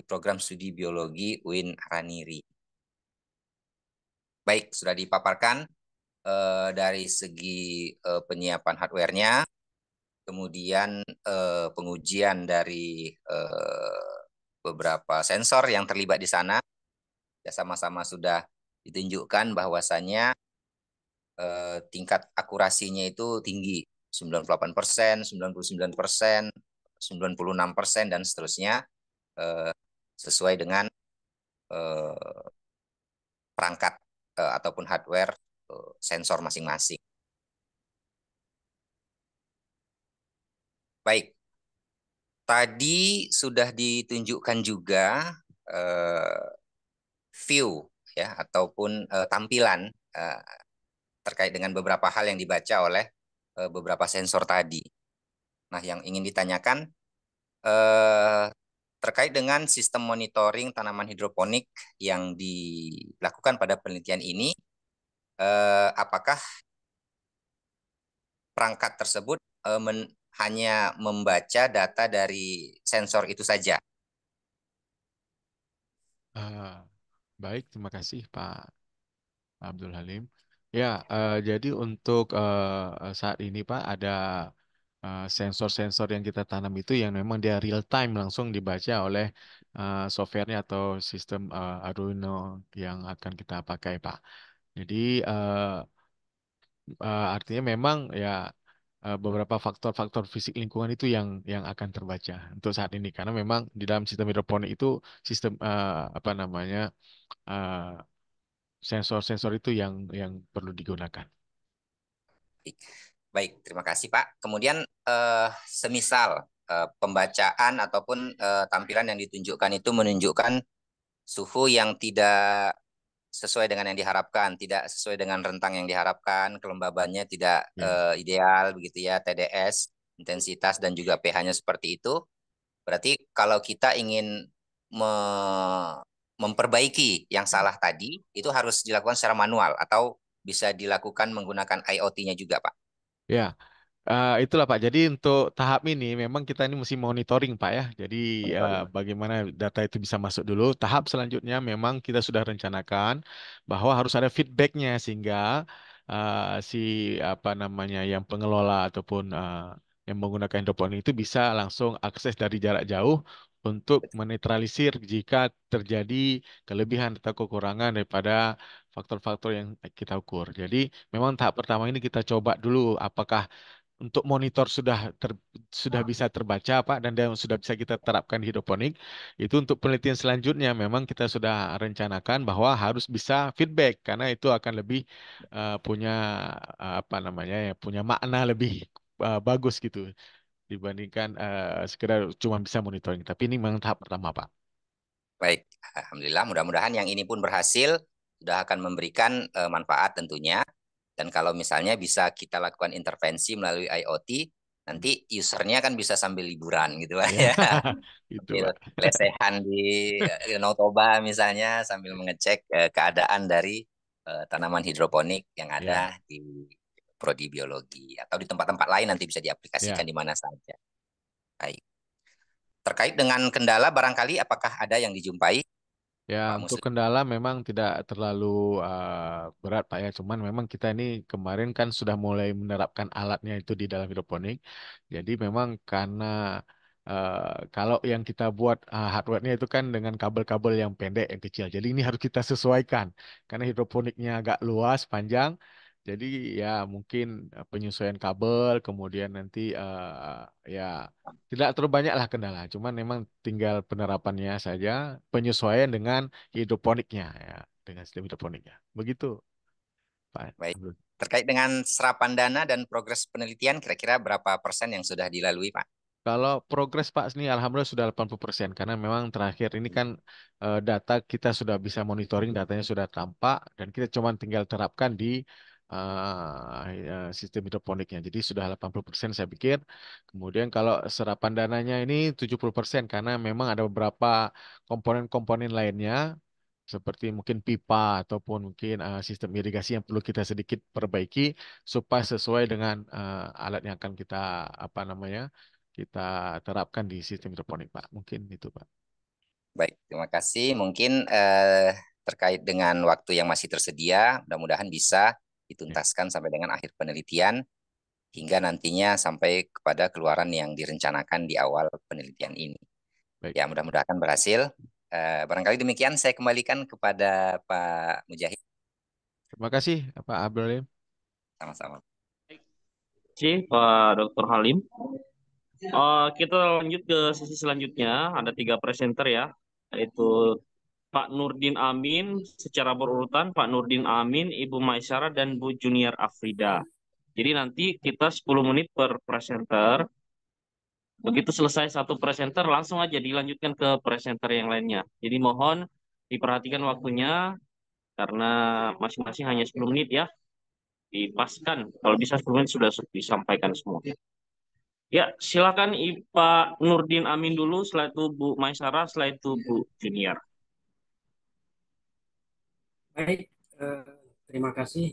Speaker 4: di program studi biologi UIN Raniri. Baik, sudah dipaparkan uh, dari segi uh, penyiapan hardware-nya, kemudian uh, pengujian dari uh, beberapa sensor yang terlibat di sana. Ya sama-sama sudah ditunjukkan bahwasannya uh, tingkat akurasinya itu tinggi, 98 persen, 99 persen, 96 persen dan seterusnya uh, sesuai dengan uh, perangkat uh, ataupun hardware Eh, sensor masing-masing. Baik, tadi sudah ditunjukkan juga eh, view ya ataupun eh, tampilan eh, terkait dengan beberapa hal yang dibaca oleh eh, beberapa sensor tadi. Nah, yang ingin ditanyakan eh, terkait dengan sistem monitoring tanaman hidroponik yang dilakukan pada penelitian ini eh, apakah perangkat tersebut eh, men, hanya membaca data dari sensor itu saja.
Speaker 12: Uh, baik, terima kasih Pak Abdul Halim. Ya, uh, jadi untuk uh, saat ini Pak ada sensor-sensor uh, yang kita tanam itu yang memang dia real time langsung dibaca oleh uh, softwarenya atau sistem uh, Arduino yang akan kita pakai Pak. Jadi uh, uh, artinya memang ya uh, beberapa faktor-faktor fisik lingkungan itu yang yang akan terbaca untuk saat ini karena memang di dalam sistem hidroponik itu sistem uh, apa namanya sensor sensor-sensor itu yang yang perlu digunakan.
Speaker 4: Baik, terima kasih Pak. Kemudian uh, semisal uh, pembacaan ataupun uh, tampilan yang ditunjukkan itu menunjukkan suhu yang tidak sesuai dengan yang diharapkan, tidak sesuai dengan rentang yang diharapkan, kelembabannya tidak hmm. uh, ideal begitu ya, TDS, intensitas dan juga pH-nya seperti itu. Berarti kalau kita ingin me memperbaiki yang salah tadi, itu harus dilakukan secara manual atau bisa dilakukan menggunakan IoT-nya juga, Pak.
Speaker 12: Ya, Uh, itulah Pak. Jadi untuk tahap ini memang kita ini mesti monitoring Pak ya. Jadi uh, bagaimana data itu bisa masuk dulu. Tahap selanjutnya memang kita sudah rencanakan bahwa harus ada feedbacknya sehingga uh, si apa namanya yang pengelola ataupun uh, yang menggunakan hidroponik itu bisa langsung akses dari jarak jauh untuk menetralisir jika terjadi kelebihan atau kekurangan daripada faktor-faktor yang kita ukur. Jadi memang tahap pertama ini kita coba dulu apakah untuk monitor sudah ter, sudah ah. bisa terbaca Pak dan dia sudah bisa kita terapkan di hidroponik itu untuk penelitian selanjutnya memang kita sudah rencanakan bahwa harus bisa feedback karena itu akan lebih uh, punya uh, apa namanya ya punya makna lebih uh, bagus gitu dibandingkan uh, sekedar cuma bisa monitoring tapi ini memang tahap pertama Pak. Baik,
Speaker 4: alhamdulillah mudah-mudahan yang ini pun berhasil sudah akan memberikan uh, manfaat tentunya dan kalau misalnya bisa kita lakukan intervensi melalui IoT, nanti usernya kan bisa sambil liburan gitu lah iya. ya. <laughs> itu lesehan di eh, Notoba misalnya sambil mengecek eh, keadaan dari eh, tanaman hidroponik yang iya. ada di prodi biologi atau di tempat-tempat lain nanti bisa diaplikasikan yeah. di mana saja. Baik. Terkait dengan kendala barangkali apakah ada yang dijumpai?
Speaker 12: Ya, Pak untuk Muslim? kendala memang tidak terlalu uh, berat, Pak ya. Cuman memang kita ini kemarin kan sudah mulai menerapkan alatnya itu di dalam hidroponik. Jadi memang karena Uh, kalau yang kita buat uh, hardware-nya itu kan dengan kabel-kabel yang pendek, yang kecil. Jadi ini harus kita sesuaikan. Karena hidroponiknya agak luas, panjang. Jadi ya mungkin eh, penyesuaian kabel, kemudian nanti uh, ya tidak terlalu lah kendala. Cuman memang tinggal penerapannya saja, penyesuaian dengan hidroponiknya ya, dengan sistem hidroponiknya. Begitu, Pak. Baik.
Speaker 4: Terkait dengan serapan dana dan progres penelitian, kira-kira berapa persen yang sudah dilalui, Pak?
Speaker 12: Kalau progres Pak ini alhamdulillah sudah 80% karena memang terakhir ini kan eh, data kita sudah bisa monitoring datanya sudah tampak dan kita cuma tinggal terapkan di uh, sistem hidroponiknya. Jadi sudah 80% saya pikir. Kemudian kalau serapan dananya ini 70% karena memang ada beberapa komponen-komponen lainnya seperti mungkin pipa ataupun mungkin uh, sistem irigasi yang perlu kita sedikit perbaiki supaya sesuai dengan uh, alat yang akan kita apa namanya kita terapkan di sistem hidroponik, Pak. Mungkin itu, Pak.
Speaker 4: Baik, terima kasih. Mungkin eh, terkait dengan waktu yang masih tersedia, mudah-mudahan bisa dituntaskan sampai dengan akhir penelitian hingga nantinya sampai kepada keluaran yang direncanakan di awal penelitian ini. Baik. Ya mudah-mudahan berhasil. Uh, barangkali demikian saya kembalikan kepada Pak Mujahid.
Speaker 12: Terima kasih Pak Abdul. Sama-sama. Terima
Speaker 3: kasih Pak Dr.
Speaker 4: Halim. Uh,
Speaker 3: kita lanjut ke sisi selanjutnya. Ada tiga presenter ya, yaitu Pak Nurdin Amin secara berurutan Pak Nurdin Amin, Ibu Maisara dan Bu Junior Afrida. Jadi nanti kita 10 menit per presenter. Begitu selesai satu presenter langsung aja dilanjutkan ke presenter yang lainnya. Jadi mohon diperhatikan waktunya karena masing-masing hanya 10 menit ya. Dipaskan kalau bisa 10 menit sudah disampaikan semua. Ya, silakan Pak Nurdin Amin dulu, setelah itu Bu Maisara, setelah itu Bu Junior.
Speaker 13: Baik, eh, terima kasih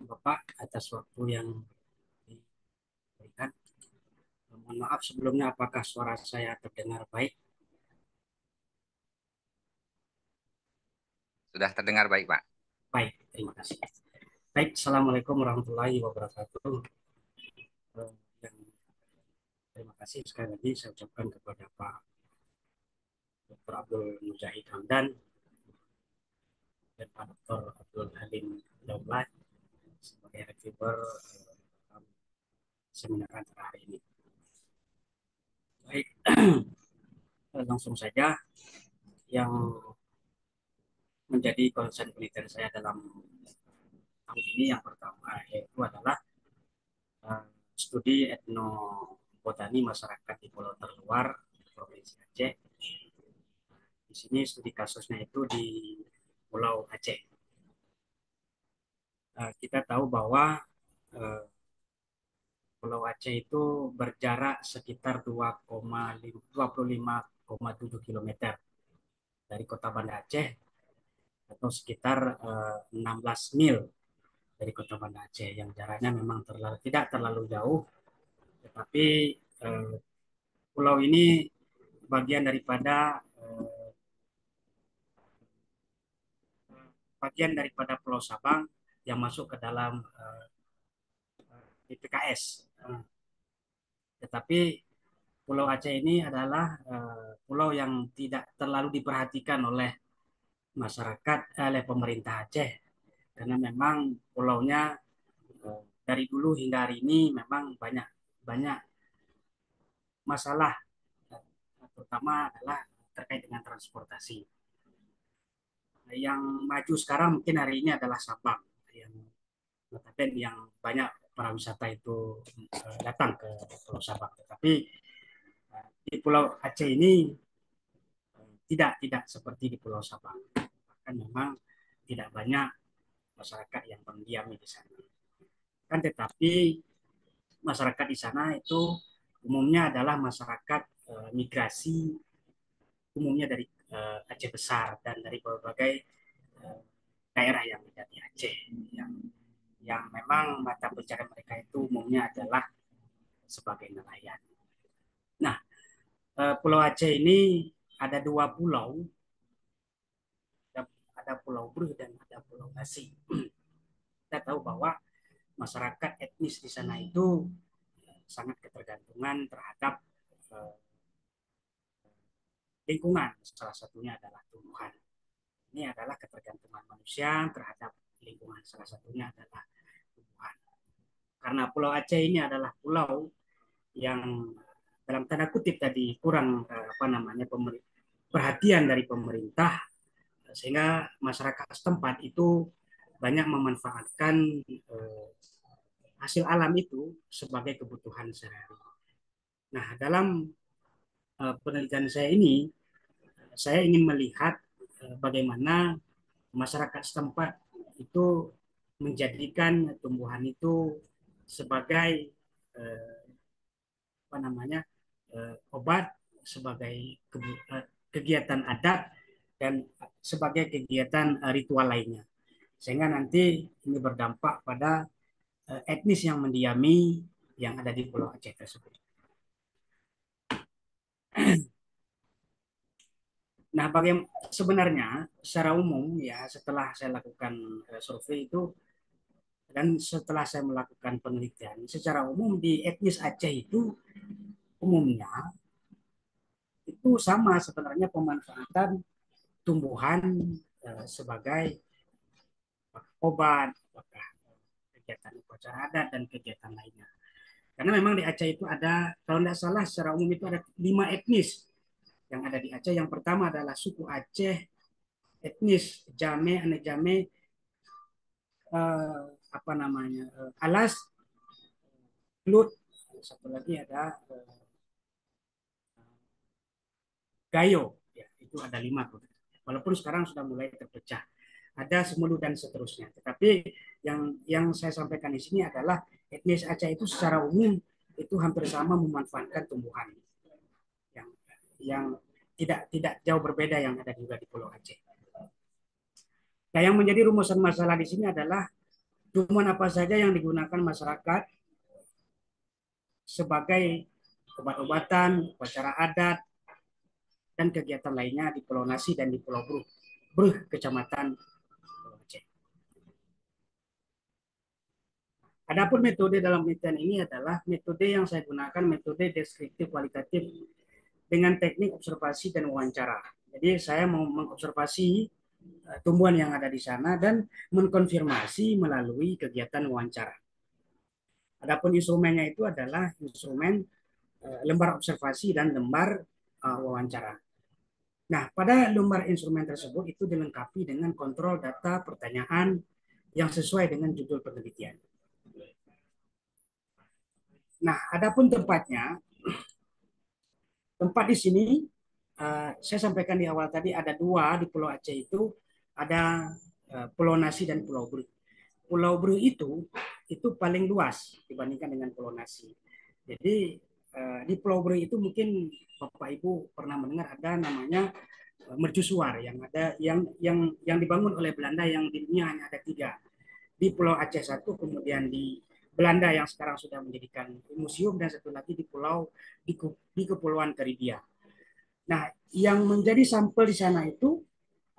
Speaker 13: Bapak atas waktu yang diberikan. Eh, mohon maaf sebelumnya apakah suara saya terdengar baik?
Speaker 4: Sudah terdengar baik, Pak.
Speaker 13: Baik, terima kasih. Baik, Assalamualaikum warahmatullahi wabarakatuh. Dan eh, terima kasih sekali lagi saya ucapkan kepada Pak Dr. Abdul Mujahid Hamdan dan Pak Dr. Abdul Halim Daulat sebagai receiver dalam eh, seminar antara hari ini. Baik, <clears throat> langsung saja
Speaker 1: yang menjadi concern penelitian saya dalam tahun ini yang pertama
Speaker 13: yaitu adalah uh, studi etnobotani masyarakat di pulau terluar provinsi Aceh. Di sini studi kasusnya itu di Pulau Aceh. Nah, kita tahu bahwa eh, Pulau Aceh itu berjarak sekitar 25,7 km dari kota Banda Aceh atau sekitar 16 eh, mil dari kota Banda Aceh yang jaraknya memang terlalu, tidak terlalu jauh tetapi eh, pulau ini bagian daripada bagian daripada Pulau Sabang yang masuk ke dalam uh, eh, IPKS. Eh, tetapi Pulau Aceh ini adalah eh, pulau yang tidak terlalu diperhatikan oleh masyarakat oleh pemerintah Aceh karena memang pulaunya dari dulu hingga hari ini memang banyak banyak masalah terutama adalah terkait dengan transportasi yang maju sekarang mungkin hari ini adalah Sabang yang notabene yang banyak para wisata itu eh, datang ke Pulau Sabang. tapi eh, di Pulau Aceh ini eh, tidak tidak seperti di Pulau Sabang. Bahkan memang tidak banyak masyarakat yang pendiam di sana. Kan tetapi masyarakat di sana itu umumnya adalah masyarakat migrasi umumnya dari uh, Aceh besar dan dari berbagai uh, daerah yang ada di Aceh yang yang memang mata pencarian mereka itu umumnya adalah sebagai nelayan. Nah, uh, Pulau Aceh ini ada dua pulau, ada, ada Pulau Bruh dan ada Pulau Gasi. <clears throat> Kita tahu bahwa masyarakat etnis di sana itu sangat ketergantungan terhadap lingkungan salah satunya adalah tumbuhan ini adalah ketergantungan manusia terhadap lingkungan salah satunya adalah tumbuhan karena Pulau Aceh ini adalah pulau yang dalam tanda kutip tadi kurang eh, apa namanya perhatian dari pemerintah eh, sehingga masyarakat setempat itu banyak memanfaatkan eh, hasil alam itu sebagai kebutuhan sehari. hari Nah, dalam penelitian saya ini saya ingin melihat eh, bagaimana masyarakat setempat itu menjadikan tumbuhan itu sebagai eh, apa namanya eh, obat sebagai kegiatan adat dan sebagai kegiatan ritual lainnya sehingga nanti ini berdampak pada etnis yang mendiami yang ada di Pulau Aceh tersebut. Nah, bagaimana sebenarnya secara umum ya setelah saya lakukan eh, survei itu dan setelah saya melakukan penelitian secara umum di etnis Aceh itu umumnya itu sama sebenarnya pemanfaatan tumbuhan eh, sebagai obat, apakah kegiatan upacara adat dan kegiatan lainnya. Karena memang di Aceh itu ada kalau tidak salah secara umum itu ada lima etnis yang ada di Aceh. Yang pertama adalah suku Aceh etnis Jame, Ane Jame, uh, apa namanya, uh, Alas, Lut, satu lagi ada uh, Gayo, ya, itu ada lima tuh. Walaupun sekarang sudah mulai terpecah, ada Semulu dan seterusnya. Tetapi yang yang saya sampaikan di sini adalah etnis Aceh itu secara umum itu hampir sama memanfaatkan tumbuhan yang tidak tidak jauh berbeda yang ada juga di Pulau Aceh. Nah, yang menjadi rumusan masalah di sini adalah cuman apa saja yang digunakan masyarakat sebagai obat-obatan, upacara adat, dan kegiatan lainnya di Pulau Nasi dan di Pulau Bruh, Bruh Kecamatan Pulau Aceh. Adapun metode dalam penelitian ini adalah metode yang saya gunakan metode deskriptif kualitatif dengan teknik observasi dan wawancara. Jadi saya mau mengobservasi eh, tumbuhan yang ada di sana dan mengkonfirmasi melalui kegiatan wawancara. Adapun instrumennya itu adalah instrumen eh, lembar observasi dan lembar eh, wawancara. Nah, pada lembar instrumen tersebut itu dilengkapi dengan kontrol data pertanyaan yang sesuai dengan judul penelitian. Nah, adapun tempatnya tempat di sini uh, saya sampaikan di awal tadi ada dua di Pulau Aceh itu ada uh, Pulau Nasi dan Pulau Bru. Pulau Bru itu itu paling luas dibandingkan dengan Pulau Nasi. Jadi uh, di Pulau Bru itu mungkin Bapak Ibu pernah mendengar ada namanya mercusuar yang ada yang yang yang dibangun oleh Belanda yang di dunia hanya ada tiga di Pulau Aceh satu kemudian di Belanda yang sekarang sudah menjadikan museum dan satu lagi di pulau di, di kepulauan Karibia. Nah, yang menjadi sampel di sana itu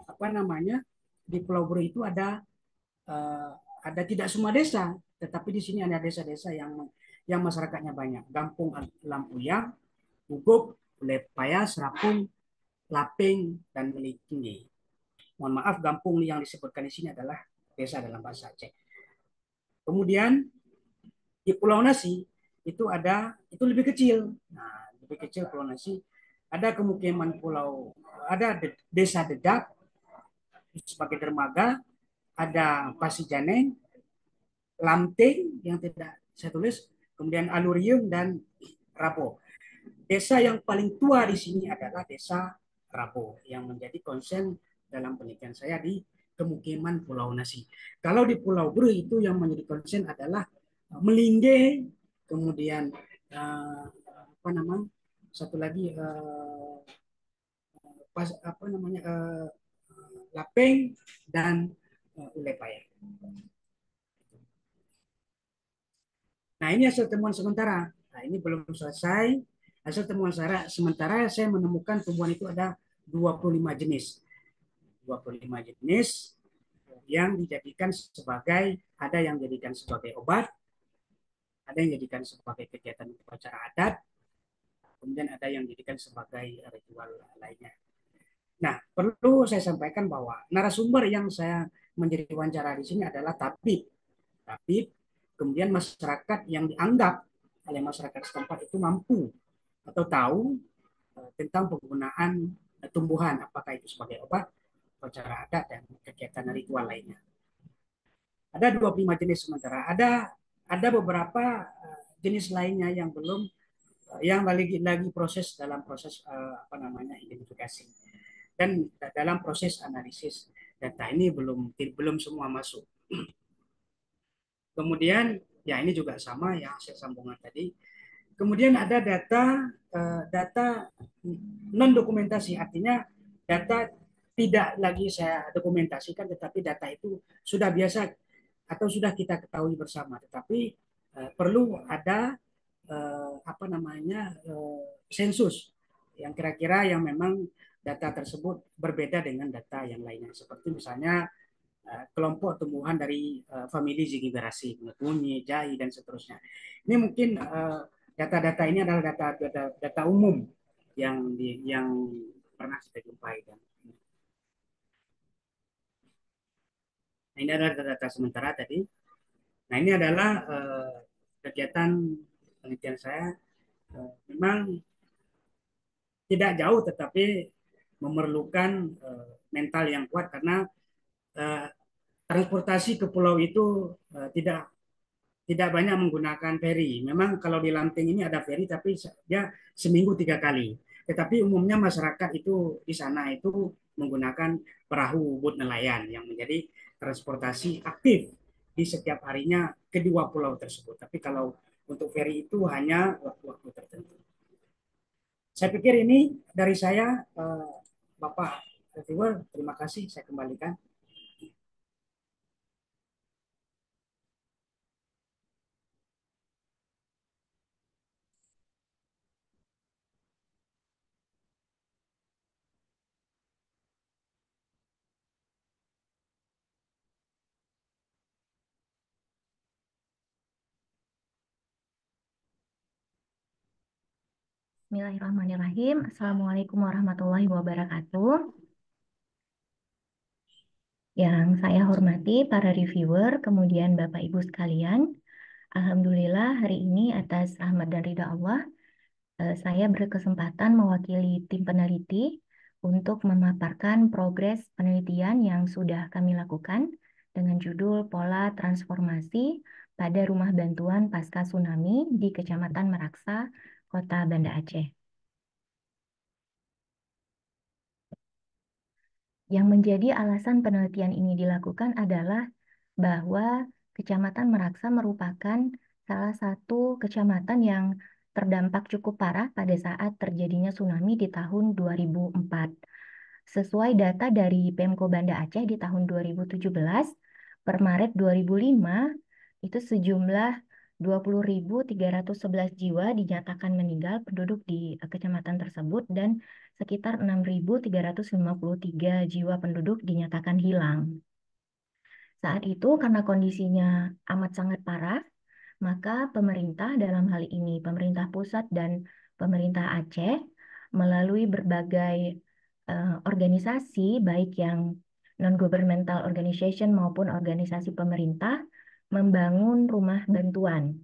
Speaker 13: apa namanya di Pulau Buru itu ada uh, ada tidak semua desa, tetapi di sini ada desa-desa yang yang masyarakatnya banyak. Gampung Lampuyang, Gugup, Lepaya, Serapung, Lapeng dan Melitinggi. Mohon maaf, Gampung yang disebutkan di sini adalah desa dalam bahasa Aceh. Kemudian di Pulau Nasi itu ada itu lebih kecil. Nah, lebih kecil Pulau Nasi ada kemukiman pulau ada desa Dedak sebagai dermaga, ada Pasijaneng, Lamting yang tidak saya tulis, kemudian Alurium dan Rapo. Desa yang paling tua di sini adalah desa Rapo yang menjadi konsen dalam penelitian saya di kemukiman Pulau Nasi. Kalau di Pulau Buru itu yang menjadi konsen adalah melindai, kemudian uh, apa nama satu lagi uh, pas apa namanya uh, lapeng dan uh, ulepaya. Nah ini hasil temuan sementara. Nah ini belum selesai. Hasil temuan sementara, sementara saya menemukan tumbuhan itu ada 25 jenis. 25 jenis yang dijadikan sebagai ada yang dijadikan sebagai obat, ada yang dijadikan sebagai kegiatan upacara adat, kemudian ada yang dijadikan sebagai ritual lainnya. Nah, perlu saya sampaikan bahwa narasumber yang saya menjadi wawancara di sini adalah tabib. Tabib, kemudian masyarakat yang dianggap oleh masyarakat setempat itu mampu atau tahu eh, tentang penggunaan tumbuhan, apakah itu sebagai obat, upacara adat, dan kegiatan ritual lainnya. Ada 25 jenis sementara. Ada ada beberapa eh, jenis lainnya yang belum eh, yang lagi lagi proses dalam proses eh, apa namanya identifikasi dan dalam proses analisis data ini belum belum semua masuk. <clears throat> Kemudian ya ini juga sama yang saya sambungan tadi. Kemudian ada data data non dokumentasi artinya data tidak lagi saya dokumentasikan tetapi data itu sudah biasa atau sudah kita ketahui bersama tetapi uh, perlu ada uh, apa namanya eh, sensus yang kira-kira yang memang data tersebut berbeda dengan data yang lainnya seperti misalnya uh, kelompok tumbuhan dari uh, famili zigiberasi, bunyi, jahi dan seterusnya. Ini mungkin data data-data ini adalah data data, data umum yang di, yang pernah kita jumpai dan ini adalah data sementara tadi. Nah, ini adalah eh, kegiatan penelitian saya. Eh, memang tidak jauh, tetapi memerlukan eh, mental yang kuat karena eh, transportasi ke pulau itu eh, tidak tidak banyak menggunakan ferry. Memang kalau di Lanting ini ada ferry, tapi ya seminggu tiga kali. Tetapi umumnya masyarakat itu di sana itu menggunakan perahu boot nelayan yang menjadi transportasi aktif di setiap harinya kedua pulau tersebut. Tapi kalau untuk ferry itu hanya waktu-waktu tertentu. Saya pikir ini dari saya, eh, Bapak Reviewer, terima kasih. Saya kembalikan.
Speaker 14: Bismillahirrahmanirrahim. Assalamualaikum warahmatullahi wabarakatuh. Yang saya hormati para reviewer, kemudian Bapak Ibu sekalian, Alhamdulillah hari ini atas rahmat dan ridha Allah, eh, saya berkesempatan mewakili tim peneliti untuk memaparkan progres penelitian yang sudah kami lakukan dengan judul Pola Transformasi pada Rumah Bantuan Pasca Tsunami di Kecamatan Meraksa, kota Banda Aceh. Yang menjadi alasan penelitian ini dilakukan adalah bahwa Kecamatan Meraksa merupakan salah satu kecamatan yang terdampak cukup parah pada saat terjadinya tsunami di tahun 2004. Sesuai data dari Pemko Banda Aceh di tahun 2017, per Maret 2005 itu sejumlah 20.311 jiwa dinyatakan meninggal penduduk di eh, kecamatan tersebut dan sekitar 6.353 jiwa penduduk dinyatakan hilang. Saat itu karena kondisinya amat sangat parah, maka pemerintah dalam hal ini pemerintah pusat dan pemerintah Aceh melalui berbagai uh, organisasi baik yang non-governmental organization maupun organisasi pemerintah membangun rumah bantuan.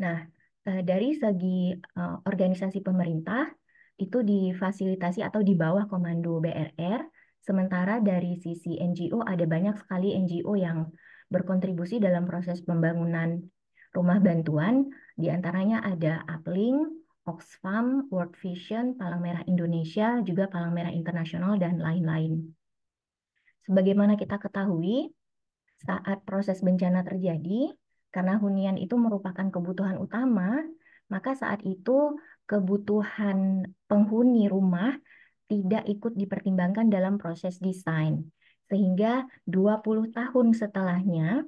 Speaker 14: Nah, eh, dari segi eh, organisasi pemerintah itu difasilitasi atau di bawah komando BRR, sementara dari sisi NGO ada banyak sekali NGO yang berkontribusi dalam proses pembangunan rumah bantuan, di antaranya ada Uplink, Oxfam, World Vision, Palang Merah Indonesia, juga Palang Merah Internasional, dan lain-lain. Sebagaimana kita ketahui, saat proses bencana terjadi, karena hunian itu merupakan kebutuhan utama, maka saat itu kebutuhan penghuni rumah tidak ikut dipertimbangkan dalam proses desain. Sehingga 20 tahun setelahnya,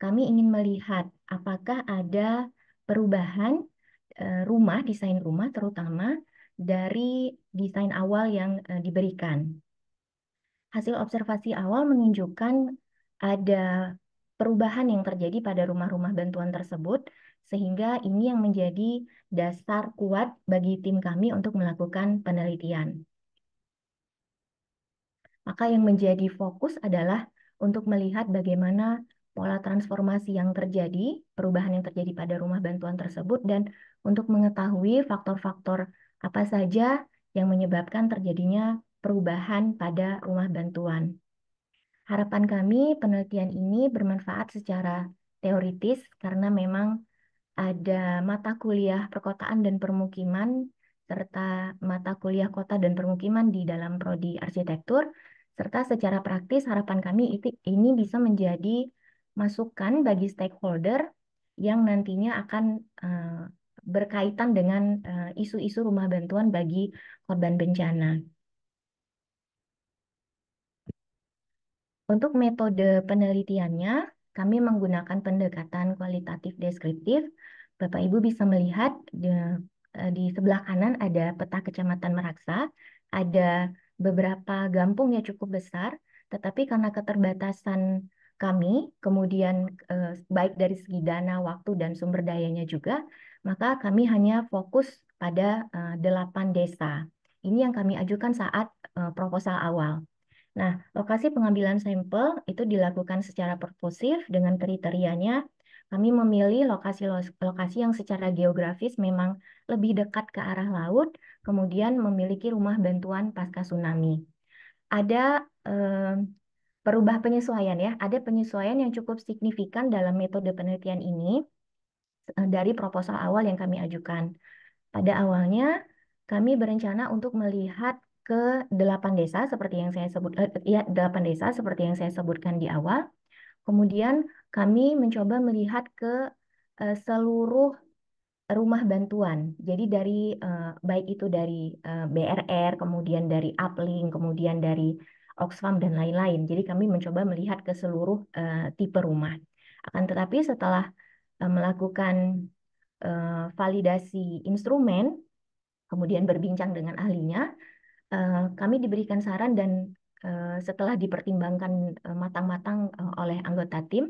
Speaker 14: kami ingin melihat apakah ada perubahan e, rumah, desain rumah terutama dari desain awal yang e, diberikan. Hasil observasi awal menunjukkan ada perubahan yang terjadi pada rumah-rumah bantuan tersebut, sehingga ini yang menjadi dasar kuat bagi tim kami untuk melakukan penelitian. Maka yang menjadi fokus adalah untuk melihat bagaimana pola transformasi yang terjadi, perubahan yang terjadi pada rumah bantuan tersebut, dan untuk mengetahui faktor-faktor apa saja yang menyebabkan terjadinya perubahan pada rumah bantuan. Harapan kami penelitian ini bermanfaat secara teoritis karena memang ada mata kuliah perkotaan dan permukiman serta mata kuliah kota dan permukiman di dalam prodi arsitektur serta secara praktis harapan kami ini bisa menjadi masukan bagi stakeholder yang nantinya akan eh, berkaitan dengan eh, isu-isu rumah bantuan bagi korban bencana. Untuk metode penelitiannya, kami menggunakan pendekatan kualitatif deskriptif. Bapak Ibu bisa melihat e, di, sebelah kanan ada peta Kecamatan Meraksa, ada beberapa gampung yang cukup besar, tetapi karena keterbatasan kami, kemudian e, baik dari segi dana, waktu, dan sumber dayanya juga, maka kami hanya fokus pada e, delapan desa. Ini yang kami ajukan saat proposal awal. Nah, lokasi pengambilan sampel itu dilakukan secara purposif dengan kriterianya kami memilih lokasi-lokasi yang secara geografis memang lebih dekat ke arah laut, kemudian memiliki rumah bantuan pasca tsunami. Ada eh, perubah penyesuaian ya, ada penyesuaian yang cukup signifikan dalam metode penelitian ini eh, dari proposal awal yang kami ajukan. Pada awalnya, kami berencana untuk melihat ke delapan desa seperti yang saya sebut eh, ya delapan desa seperti yang saya sebutkan di awal. Kemudian kami mencoba melihat ke eh, seluruh rumah bantuan. Jadi dari eh, baik itu dari eh, BRR, kemudian dari Uplink, kemudian dari Oxfam dan lain-lain. Jadi kami mencoba melihat ke seluruh eh, tipe rumah. Akan tetapi setelah eh, melakukan eh, validasi instrumen, kemudian berbincang dengan ahlinya, Eh, kami diberikan saran dan eh, setelah dipertimbangkan eh, matang-matang oleh anggota tim,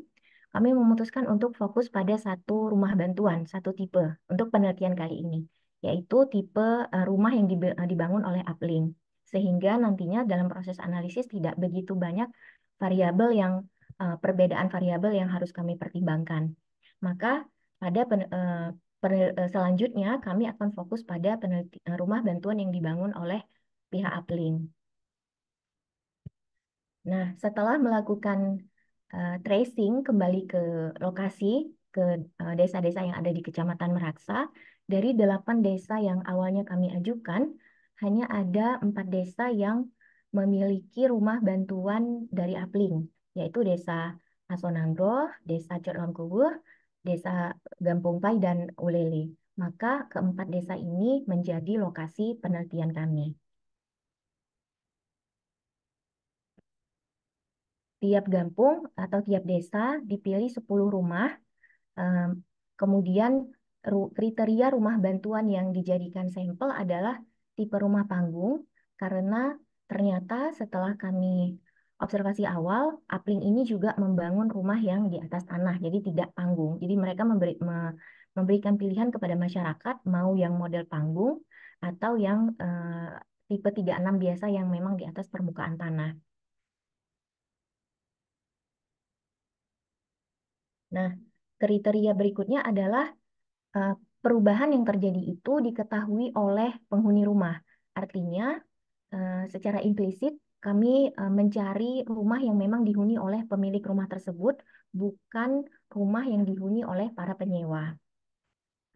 Speaker 14: kami memutuskan untuk fokus pada satu rumah bantuan, satu tipe untuk penelitian kali ini, yaitu tipe rumah yang dibangun oleh uplink. Sehingga nantinya dalam proses analisis tidak begitu banyak variabel yang perbedaan variabel yang harus kami pertimbangkan. Maka pada pen, selanjutnya kami akan fokus pada rumah bantuan yang dibangun oleh pihak uplink. Nah, setelah melakukan uh, tracing kembali ke lokasi, ke eh, desa-desa uh, yang ada di Kecamatan Meraksa, dari delapan desa yang awalnya kami ajukan, hanya ada empat desa yang memiliki rumah bantuan dari Apling, yaitu Desa Asonangro, Desa Cotlongkubur, Desa Gampungpai, dan Ulele. Maka keempat desa ini menjadi lokasi penelitian kami. tiap gampung atau tiap desa dipilih 10 rumah, kemudian kriteria rumah bantuan yang dijadikan sampel adalah tipe rumah panggung, karena ternyata setelah kami observasi awal, Apling ini juga membangun rumah yang di atas tanah, jadi tidak panggung. Jadi mereka memberi, memberikan pilihan kepada masyarakat mau yang model panggung atau yang eh, tipe 36 biasa yang memang di atas permukaan tanah. Nah, kriteria berikutnya adalah uh, perubahan yang terjadi itu diketahui oleh penghuni rumah. Artinya, uh, secara implisit kami uh, mencari rumah yang memang dihuni oleh pemilik rumah tersebut, bukan rumah yang dihuni oleh para penyewa.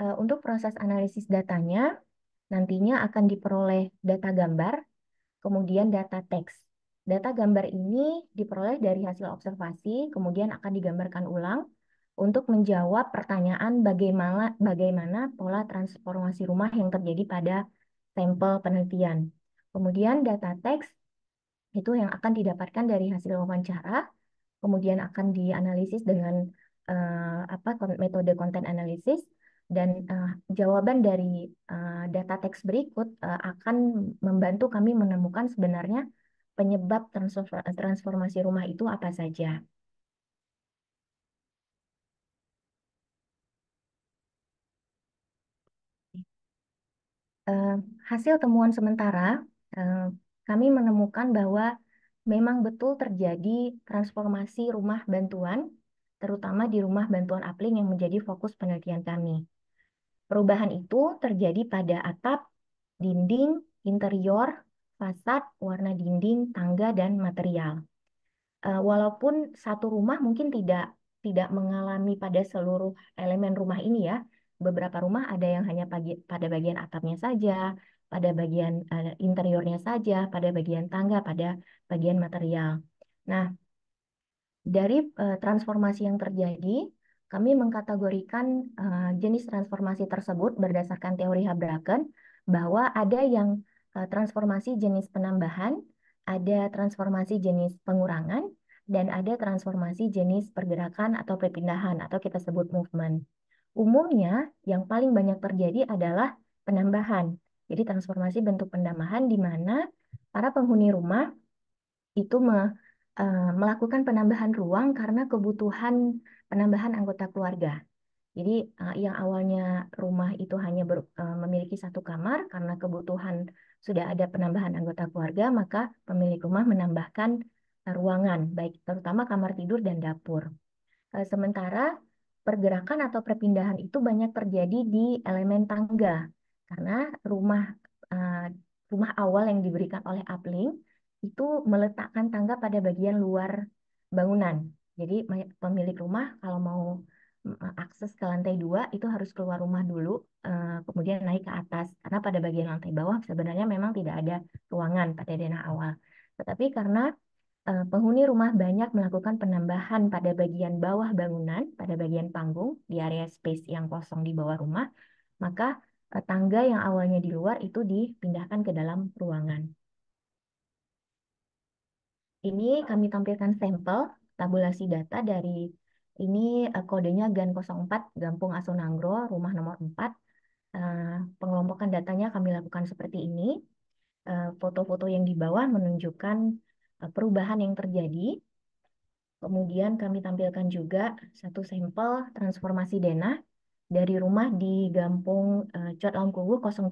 Speaker 14: Uh, untuk proses analisis datanya, nantinya akan diperoleh data gambar, kemudian data teks. Data gambar ini diperoleh dari hasil observasi, kemudian akan digambarkan ulang, untuk menjawab pertanyaan bagaimana bagaimana pola transformasi rumah yang terjadi pada sampel penelitian. Kemudian data teks itu yang akan didapatkan dari hasil wawancara, kemudian akan dianalisis dengan uh, apa metode konten analisis dan uh, jawaban dari uh, data teks berikut uh, akan membantu kami menemukan sebenarnya penyebab transformasi rumah itu apa saja. eh, hasil temuan sementara, eh, kami menemukan bahwa memang betul terjadi transformasi rumah bantuan, terutama di rumah bantuan apling yang menjadi fokus penelitian kami. Perubahan itu terjadi pada atap, dinding, interior, fasad, warna dinding, tangga, dan material. Uh, walaupun satu rumah mungkin tidak tidak mengalami pada seluruh elemen rumah ini ya, beberapa rumah ada yang hanya pagi, pada bagian atapnya saja, pada bagian uh, interiornya saja, pada bagian tangga, pada bagian material. Nah, dari uh, transformasi yang terjadi, kami mengkategorikan uh, jenis transformasi tersebut berdasarkan teori Habraken bahwa ada yang uh, transformasi jenis penambahan, ada transformasi jenis pengurangan, dan ada transformasi jenis pergerakan atau perpindahan atau kita sebut movement. Umumnya, yang paling banyak terjadi adalah penambahan. Jadi transformasi bentuk penambahan di mana para penghuni rumah itu me, e, melakukan penambahan ruang karena kebutuhan penambahan anggota keluarga. Jadi e, yang awalnya rumah itu hanya ber, e, memiliki satu kamar karena kebutuhan sudah ada penambahan anggota keluarga, maka pemilik rumah menambahkan ruangan, baik terutama kamar tidur dan dapur. E, sementara pergerakan atau perpindahan itu banyak terjadi di elemen tangga karena rumah eh, rumah awal yang diberikan oleh uplink itu meletakkan tangga pada bagian luar bangunan. Jadi pemilik rumah kalau mau eh, akses ke lantai dua itu harus keluar rumah dulu, eh, kemudian naik ke atas. Karena pada bagian lantai bawah sebenarnya memang tidak ada ruangan pada denah awal. Tetapi karena Eh, penghuni rumah banyak melakukan penambahan pada bagian bawah bangunan, pada bagian panggung, di area space yang kosong di bawah rumah, maka eh, tangga yang awalnya di luar itu dipindahkan ke dalam ruangan. Ini kami tampilkan sampel tabulasi data dari ini eh, kodenya GAN 04 Gampung Asunanggro, rumah nomor 4. Pengelompokan datanya kami lakukan seperti ini. Foto-foto yang di bawah menunjukkan Eh, perubahan yang terjadi. Kemudian kami tampilkan juga satu sampel transformasi denah dari rumah di Gampung uh, eh, Cuat Langkugu 03.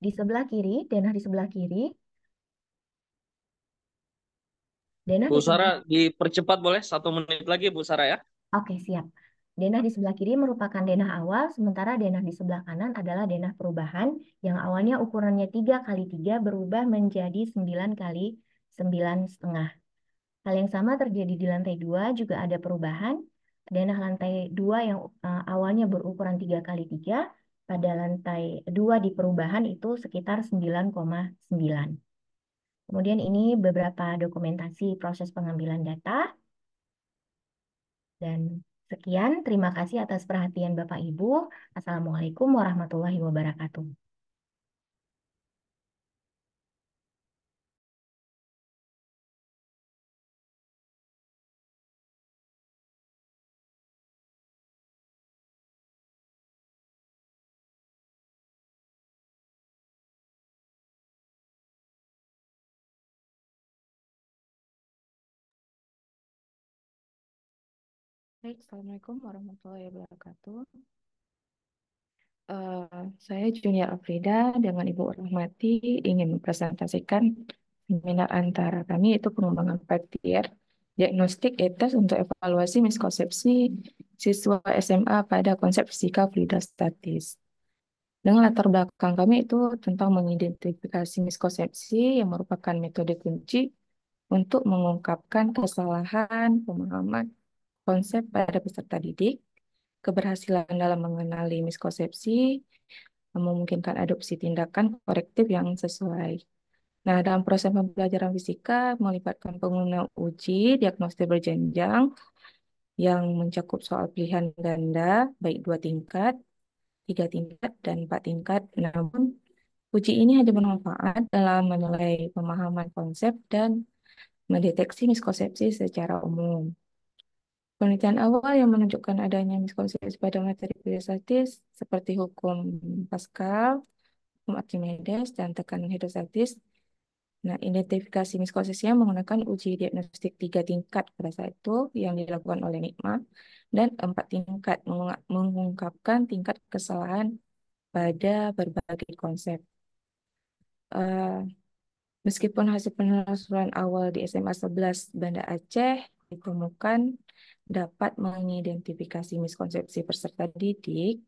Speaker 14: Di sebelah kiri, denah di sebelah kiri. Denah Bu
Speaker 3: di dipercepat boleh? Satu menit lagi Bu Sarah ya.
Speaker 14: Oke, siap. Denah di sebelah kiri merupakan denah awal, sementara denah di sebelah kanan adalah denah perubahan yang awalnya ukurannya 3 kali 3 berubah menjadi 9 kali 9 setengah. Hal yang sama terjadi di lantai 2 juga ada perubahan. Denah lantai 2 yang eh, awalnya berukuran 3 kali 3 pada lantai 2 di perubahan itu sekitar 9,9. Kemudian ini beberapa dokumentasi proses pengambilan data. Dan Sekian, terima kasih atas perhatian Bapak Ibu. Assalamualaikum warahmatullahi wabarakatuh.
Speaker 1: Baik, Assalamualaikum warahmatullahi wabarakatuh. Uh,
Speaker 15: saya Junior Afrida dengan Ibu Rahmati ingin mempresentasikan seminar antara kami itu pengembangan petir diagnostik etes untuk evaluasi miskonsepsi siswa SMA pada konsep fisika fluida statis. Dengan latar belakang kami itu tentang mengidentifikasi miskonsepsi yang merupakan metode kunci untuk mengungkapkan kesalahan pemahaman konsep pada peserta didik, keberhasilan dalam mengenali miskonsepsi, memungkinkan adopsi tindakan korektif yang sesuai. Nah, dalam proses pembelajaran fisika melibatkan pengguna uji diagnostik berjenjang yang mencakup soal pilihan ganda baik dua tingkat, tiga tingkat, dan empat tingkat. Namun, uji ini hanya bermanfaat dalam menilai pemahaman konsep dan mendeteksi miskonsepsi secara umum. Penelitian awal yang menunjukkan adanya miskonsepsi pada materi biologi seperti hukum Pascal, hukum Archimedes, dan tekanan hidrostatis. Nah, identifikasi miskonsepsinya menggunakan uji diagnostik tiga tingkat pada saat itu yang dilakukan oleh NIKMA dan empat tingkat mengungkapkan tingkat kesalahan pada berbagai konsep. Uh, meskipun hasil penelusuran awal di SMA 11 Banda Aceh ditemukan dapat mengidentifikasi miskonsepsi peserta didik,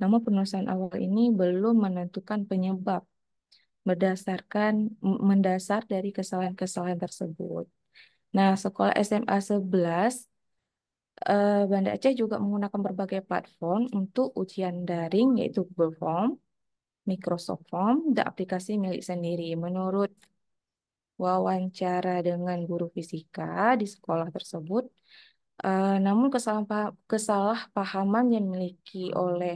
Speaker 15: namun penulisan awal ini belum menentukan penyebab berdasarkan mendasar dari kesalahan-kesalahan tersebut. Nah, sekolah SMA 11 eh, Banda Aceh juga menggunakan berbagai platform untuk ujian daring yaitu Google Form, Microsoft Form, dan aplikasi milik sendiri. Menurut wawancara dengan guru fisika di sekolah tersebut. Uh, namun kesalah, kesalahpahaman yang dimiliki oleh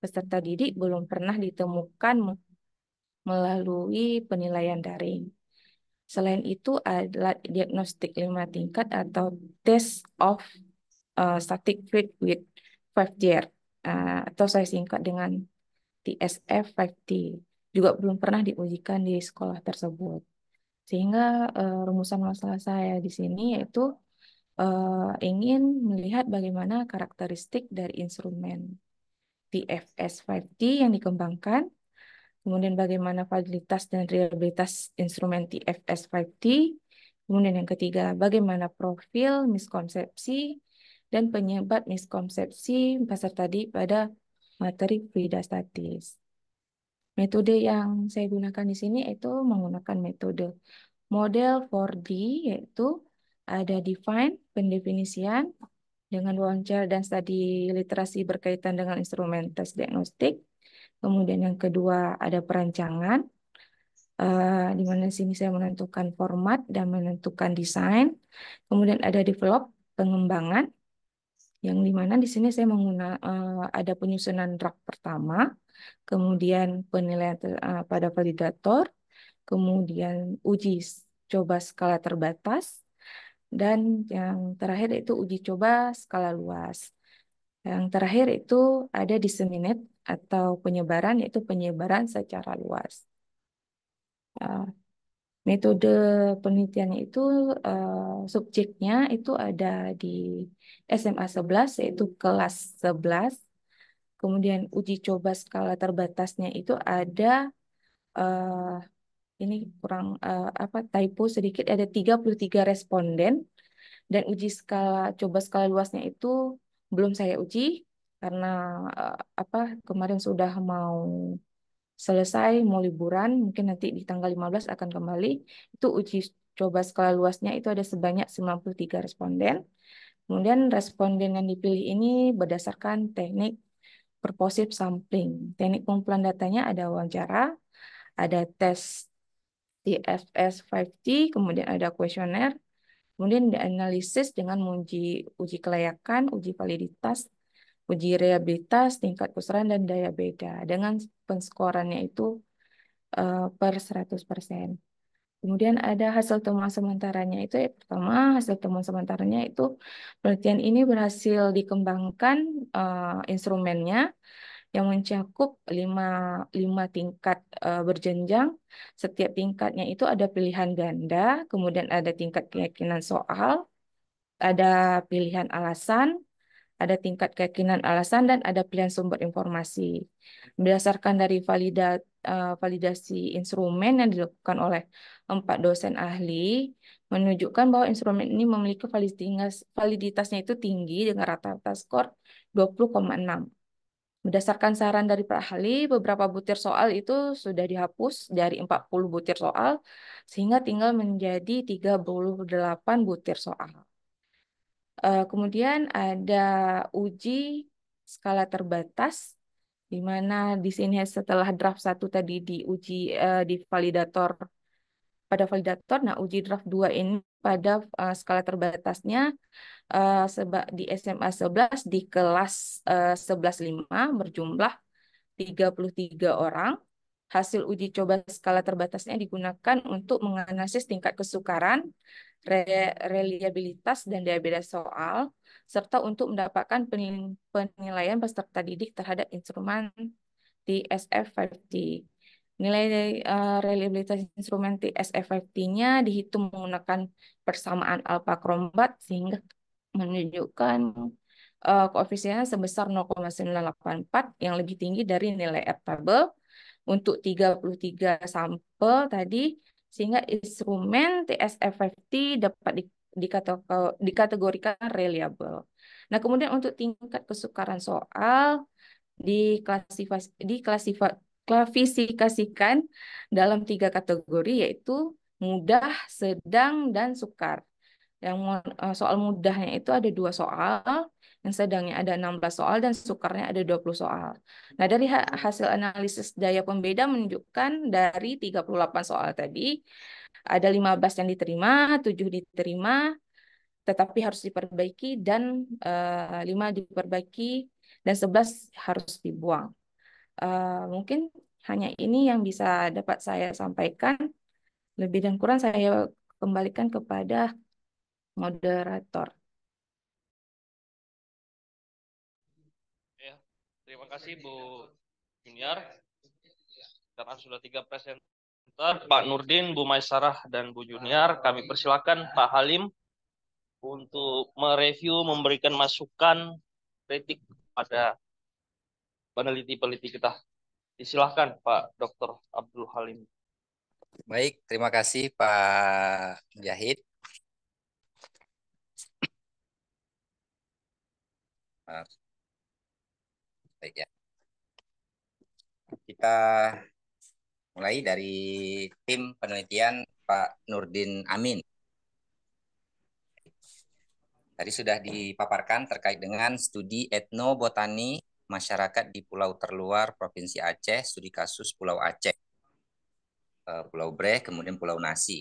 Speaker 15: peserta didik belum pernah ditemukan melalui penilaian daring. Selain itu adalah diagnostik lima tingkat atau test of uh, static fit with 5 year uh, atau saya singkat dengan TSF 5 juga belum pernah diujikan di sekolah tersebut. Sehingga uh, rumusan masalah saya di sini yaitu uh, ingin melihat bagaimana karakteristik dari instrumen TFS 5D yang dikembangkan, kemudian bagaimana validitas dan reliabilitas instrumen TFS 5D, kemudian yang ketiga, bagaimana profil miskonsepsi dan penyebab miskonsepsi pasar tadi pada materi frida statis. Metode yang saya gunakan di sini itu menggunakan metode model 4D, yaitu ada eh, define, pendefinisian, dengan wawancara dan studi literasi berkaitan dengan instrumen tes diagnostik. Kemudian yang kedua ada perancangan, uh, di mana sini saya menentukan format dan menentukan desain. Kemudian ada develop, pengembangan yang dimana di sini saya menggunakan uh, ada penyusunan rak pertama, kemudian penilaian uh, pada validator, kemudian uji coba skala terbatas, dan yang terakhir itu uji coba skala luas. Yang terakhir itu ada disseminate atau penyebaran, yaitu penyebaran secara luas. Uh, Metode penelitiannya itu uh, subjeknya itu ada di SMA 11 yaitu kelas 11. Kemudian uji coba skala terbatasnya itu ada uh, ini kurang uh, apa typo sedikit ada 33 responden dan uji skala coba skala luasnya itu belum saya uji karena uh, apa kemarin sudah mau selesai mau liburan, mungkin nanti di tanggal 15 akan kembali, itu uji coba skala luasnya itu ada sebanyak 93 responden. Kemudian responden yang dipilih ini berdasarkan teknik purposive sampling. Teknik pengumpulan datanya ada wawancara, ada tes TFS 5T, kemudian ada kuesioner, kemudian dianalisis dengan uji, uji kelayakan, uji validitas, uji reliabilitas tingkat kesusahan, dan daya beda dengan penskorannya itu uh, per 100%. Kemudian ada hasil temuan sementaranya itu ya, pertama hasil temuan sementaranya itu penelitian ini berhasil dikembangkan uh, instrumennya yang mencakup lima, lima tingkat uh, berjenjang. Setiap tingkatnya itu ada pilihan ganda, kemudian ada tingkat keyakinan soal, ada pilihan alasan, ada tingkat keyakinan alasan, dan ada pilihan sumber informasi. Berdasarkan dari valida, uh, validasi instrumen yang dilakukan oleh empat dosen ahli, menunjukkan bahwa instrumen ini memiliki validitas, validitasnya itu tinggi dengan rata-rata skor 20,6. Berdasarkan saran dari para ahli, beberapa butir soal itu sudah dihapus dari 40 butir soal, sehingga tinggal menjadi 38 butir soal. Uh, kemudian ada uji skala terbatas, di mana di sini setelah draft satu tadi diuji uh, di validator pada validator, nah uji draft dua ini pada uh, skala terbatasnya uh, di SMA 11 di kelas uh, 11.5 berjumlah 33 orang. Hasil uji coba skala terbatasnya digunakan untuk menganalisis tingkat kesukaran reliabilitas dan daya beda soal, serta untuk mendapatkan penilaian peserta didik terhadap instrumen tsf SF5T. Nilai uh, reliabilitas instrumen tsf SF5T-nya dihitung menggunakan persamaan alfa krombat sehingga menunjukkan uh, koefisiennya sebesar 0,984 yang lebih tinggi dari nilai r table untuk 33 sampel tadi sehingga instrumen TSFFT dapat di, dikategorikan reliable. Nah, kemudian untuk tingkat kesukaran soal diklasifikasi, diklasifikasikan dalam tiga kategori yaitu mudah, sedang, dan sukar. Yang eh, soal mudahnya itu ada dua soal, yang sedangnya ada 16 soal, dan sukarnya ada 20 soal. Nah, dari hasil analisis daya pembeda menunjukkan dari 38 soal tadi, ada 15 yang diterima, 7 diterima, tetapi harus diperbaiki dan uh, eh, 5 diperbaiki dan 11 harus dibuang. Uh, mungkin hanya ini yang bisa dapat saya sampaikan. Lebih dan kurang saya
Speaker 9: kembalikan kepada moderator.
Speaker 1: Terima kasih Bu Junior
Speaker 3: iya. karena sudah tiga presenter Pak Nurdin, Bu Maisarah dan Bu Junior. Kami persilakan Pak Halim untuk mereview, memberikan masukan, kritik pada peneliti-peneliti kita. Disilahkan Pak Dr. Abdul Halim.
Speaker 4: Baik, terima kasih Pak Jahid. Maaf. Baik ya. Kita mulai dari tim penelitian Pak Nurdin Amin. Tadi sudah dipaparkan terkait dengan studi etnobotani masyarakat di pulau terluar Provinsi Aceh, studi kasus Pulau Aceh, eh, Pulau Bre, kemudian Pulau Nasi.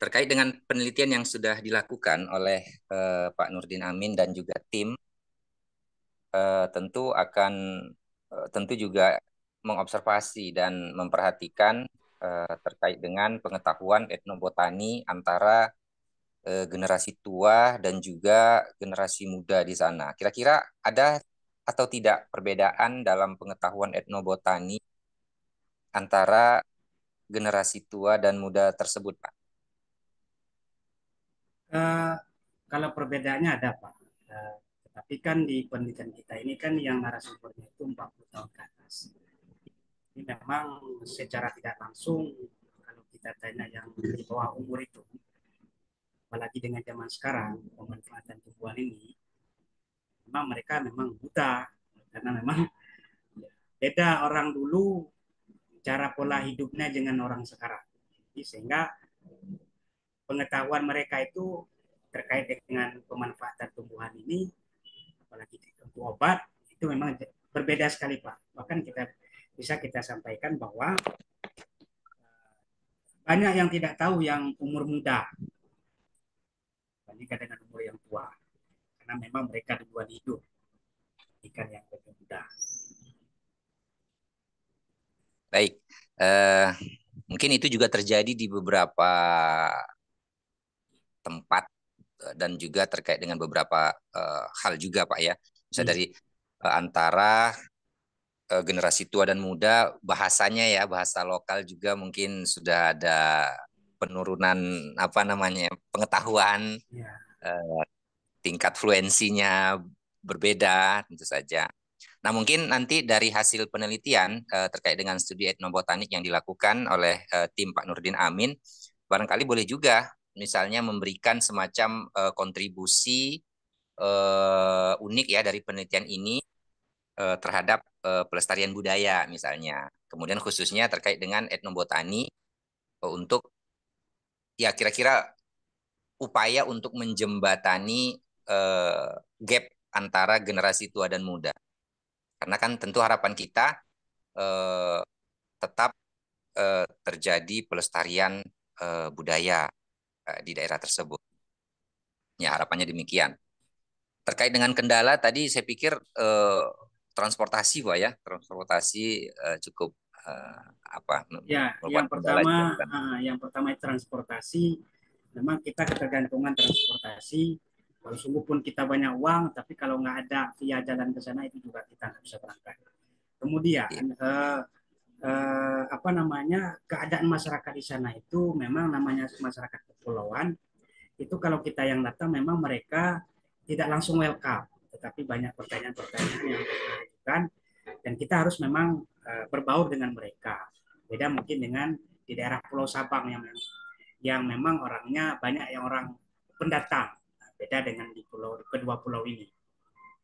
Speaker 4: terkait dengan penelitian yang sudah dilakukan oleh uh, Pak Nurdin Amin dan juga tim uh, tentu akan uh, tentu juga mengobservasi dan memperhatikan uh, terkait dengan pengetahuan etnobotani antara uh, generasi tua dan juga generasi muda di sana. Kira-kira ada atau tidak perbedaan dalam pengetahuan etnobotani antara generasi tua dan muda tersebut, Pak?
Speaker 13: Uh, kalau perbedaannya ada Pak. Uh, eh, tetapi kan di penelitian kita ini kan yang narasumbernya itu 40 tahun ke atas. Ini memang secara tidak langsung kalau kita tanya yang di bawah umur itu, apalagi dengan zaman sekarang pemanfaatan tumbuhan ini, memang mereka memang buta karena memang beda orang dulu cara pola hidupnya dengan orang sekarang. Jadi sehingga pengetahuan mereka itu terkait dengan pemanfaatan tumbuhan ini, apalagi untuk obat, itu memang berbeda sekali Pak. Bahkan kita bisa kita sampaikan bahwa eh, banyak yang tidak tahu yang umur muda dibandingkan dengan umur yang tua. Karena memang mereka duluan hidup ikan yang lebih muda.
Speaker 4: Baik, uh, mungkin itu juga terjadi di beberapa tempat eh, dan juga terkait dengan beberapa uh, hal juga Pak ya. Bisa hmm. dari uh, antara uh, generasi tua dan muda bahasanya ya, bahasa lokal juga mungkin sudah ada penurunan apa namanya pengetahuan yeah. Iya. uh, tingkat fluensinya berbeda tentu saja. Nah mungkin nanti dari hasil penelitian uh, terkait dengan studi etnobotanik yang dilakukan oleh uh, tim Pak Nurdin Amin, barangkali boleh juga misalnya memberikan semacam uh, kontribusi uh, unik ya dari penelitian ini uh, terhadap uh, pelestarian budaya misalnya. Kemudian khususnya terkait dengan etnobotani uh, untuk ya kira-kira upaya untuk menjembatani uh, gap antara generasi tua dan muda. Karena kan tentu harapan kita uh, tetap uh, terjadi pelestarian uh, budaya Eh, di daerah tersebut. Ya harapannya demikian. Terkait dengan kendala tadi saya pikir eh, transportasi pak ya transportasi eh, cukup eh, apa? Ya yang pertama juga, eh,
Speaker 13: kan? yang pertama transportasi memang kita ketergantungan transportasi kalau sungguh pun kita banyak uang tapi kalau nggak ada via jalan ke sana itu juga kita nggak bisa berangkat kemudian ya. eh, eh, apa namanya keadaan masyarakat di sana itu memang namanya masyarakat kepulauan itu kalau kita yang datang memang mereka tidak langsung welcome tetapi banyak pertanyaan-pertanyaan yang diajukan dan kita harus memang eh, berbaur dengan mereka beda mungkin dengan di daerah Pulau Sabang yang yang memang orangnya banyak yang orang pendatang nah, beda dengan di pulau kedua pulau ini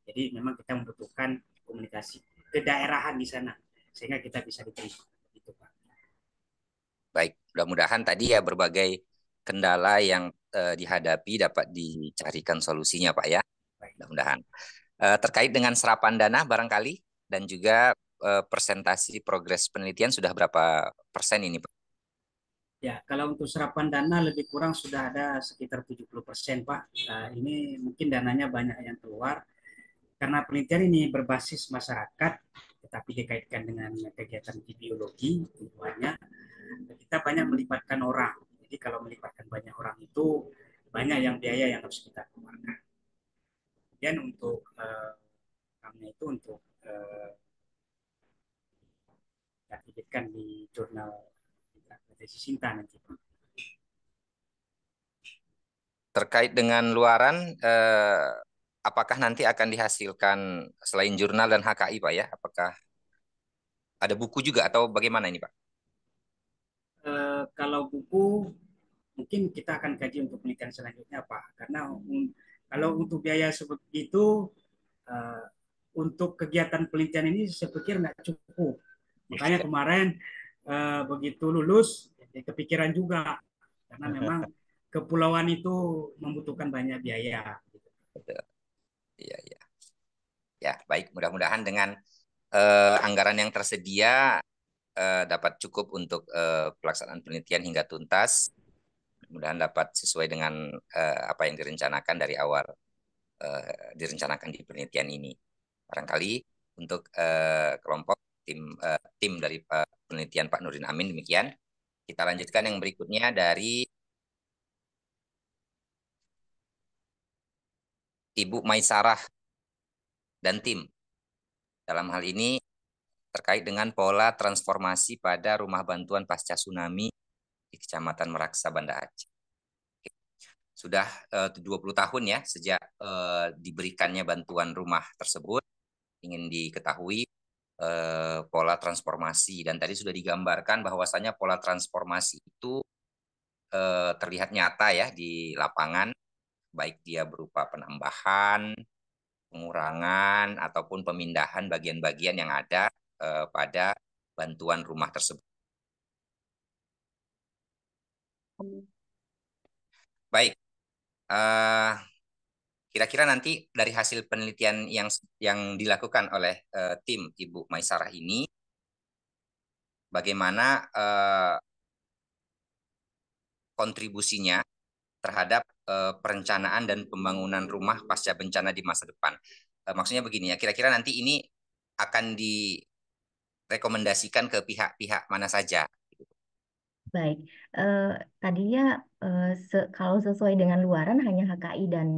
Speaker 13: jadi memang kita membutuhkan komunikasi kedaerahan di sana sehingga kita bisa diterima. Gitu, Pak.
Speaker 4: Baik, mudah-mudahan tadi ya berbagai kendala yang uh, dihadapi dapat dicarikan solusinya, Pak ya. Mudah-mudahan. Uh, terkait dengan serapan dana barangkali dan juga uh, eh, persentasi progres penelitian sudah berapa persen ini, Pak?
Speaker 13: Ya, kalau untuk serapan dana lebih kurang sudah ada sekitar 70 persen, Pak. Nah, ini mungkin dananya banyak yang keluar. Karena penelitian ini berbasis masyarakat, tetapi dikaitkan dengan kegiatan di biologi, tumbuhannya, kita banyak melibatkan orang. Jadi kalau melibatkan banyak orang itu banyak yang biaya yang harus kita keluarkan. Kemudian untuk eh, kami itu untuk eh, kita di jurnal Desi Sinta
Speaker 4: nanti. Terkait dengan luaran, eh, apakah nanti akan dihasilkan selain jurnal dan HKI Pak ya? Apakah ada buku juga atau bagaimana ini Pak?
Speaker 13: Uh, kalau buku mungkin kita akan kaji untuk penelitian selanjutnya Pak. Karena um, kalau untuk biaya seperti itu uh, untuk kegiatan penelitian ini saya pikir nggak cukup. Makanya iya. kemarin uh, begitu lulus ya kepikiran juga karena <laughs> memang kepulauan itu membutuhkan banyak biaya. Iya.
Speaker 4: Ya, baik. Mudah-mudahan dengan uh, anggaran yang tersedia uh, dapat cukup untuk uh, pelaksanaan penelitian hingga tuntas. Mudah-mudahan dapat sesuai dengan uh, apa yang direncanakan dari awal uh, direncanakan di penelitian ini. Barangkali untuk uh, kelompok tim uh, tim dari uh, penelitian Pak Nurin Amin demikian. Kita lanjutkan yang berikutnya dari Ibu Maisarah dan tim. Dalam hal ini terkait dengan pola transformasi pada rumah bantuan pasca tsunami di Kecamatan Meraksa, Banda Aceh. Sudah eh, uh, 20 tahun ya sejak uh, diberikannya bantuan rumah tersebut. Ingin diketahui uh, pola transformasi dan tadi sudah digambarkan bahwasannya pola transformasi itu terlihat nyata ya di lapangan baik dia berupa penambahan pengurangan ataupun pemindahan bagian-bagian yang ada eh, pada bantuan rumah tersebut. Baik, eh, kira-kira uh, nanti dari hasil penelitian yang yang dilakukan oleh uh, tim Ibu Maisarah ini, bagaimana uh, kontribusinya terhadap Eh, perencanaan dan pembangunan rumah pasca bencana di masa depan. Eh, maksudnya begini ya, kira-kira nanti ini akan direkomendasikan ke pihak-pihak mana saja?
Speaker 14: Baik, eh, tadinya eh, se kalau sesuai dengan luaran hanya HKI dan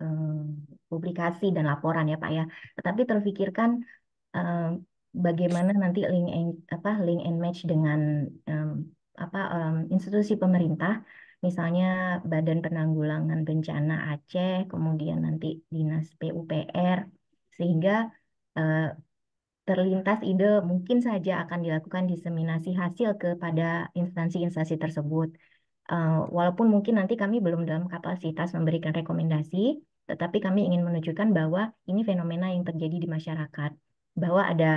Speaker 14: eh, publikasi dan laporan ya Pak ya. Tetapi terfikirkan eh, bagaimana nanti link and, apa link and match dengan eh, apa eh, institusi pemerintah misalnya Badan Penanggulangan Bencana Aceh, kemudian nanti Dinas PUPR, sehingga eh, terlintas ide mungkin saja akan dilakukan diseminasi hasil kepada instansi-instansi tersebut. Eh, walaupun mungkin nanti kami belum dalam kapasitas memberikan rekomendasi, tetapi kami ingin menunjukkan bahwa ini fenomena yang terjadi di masyarakat, bahwa ada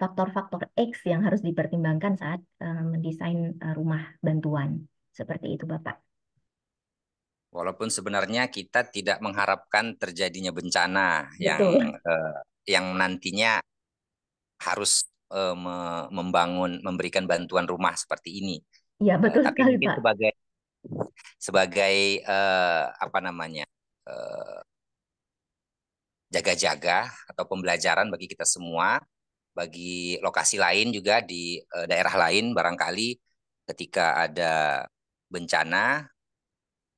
Speaker 14: faktor-faktor X yang harus dipertimbangkan saat uh, mendesain uh, rumah bantuan. Seperti itu Bapak.
Speaker 4: Walaupun sebenarnya kita tidak mengharapkan terjadinya bencana Betul. yang eh, yang nantinya harus eh, me membangun memberikan bantuan rumah seperti ini. Ya betul tapi sekali Pak. Sebagai sebagai eh, apa namanya jaga eh, jaga-jaga atau pembelajaran bagi kita semua, bagi lokasi lain juga di eh, daerah lain barangkali ketika ada bencana,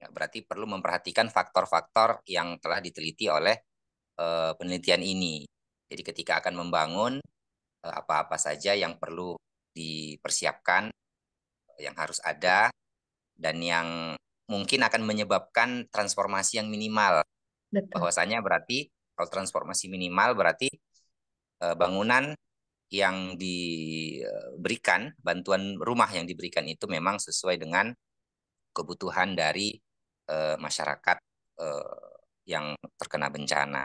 Speaker 4: ya berarti perlu memperhatikan faktor-faktor yang telah diteliti oleh uh, penelitian ini. Jadi ketika akan membangun eh, apa-apa uh, saja yang perlu dipersiapkan, yang harus ada, dan yang mungkin akan menyebabkan transformasi yang minimal. Betul. Bahwasanya berarti kalau transformasi minimal berarti uh, bangunan yang diberikan, bantuan rumah yang diberikan itu memang sesuai dengan kebutuhan dari uh, masyarakat uh, yang terkena bencana.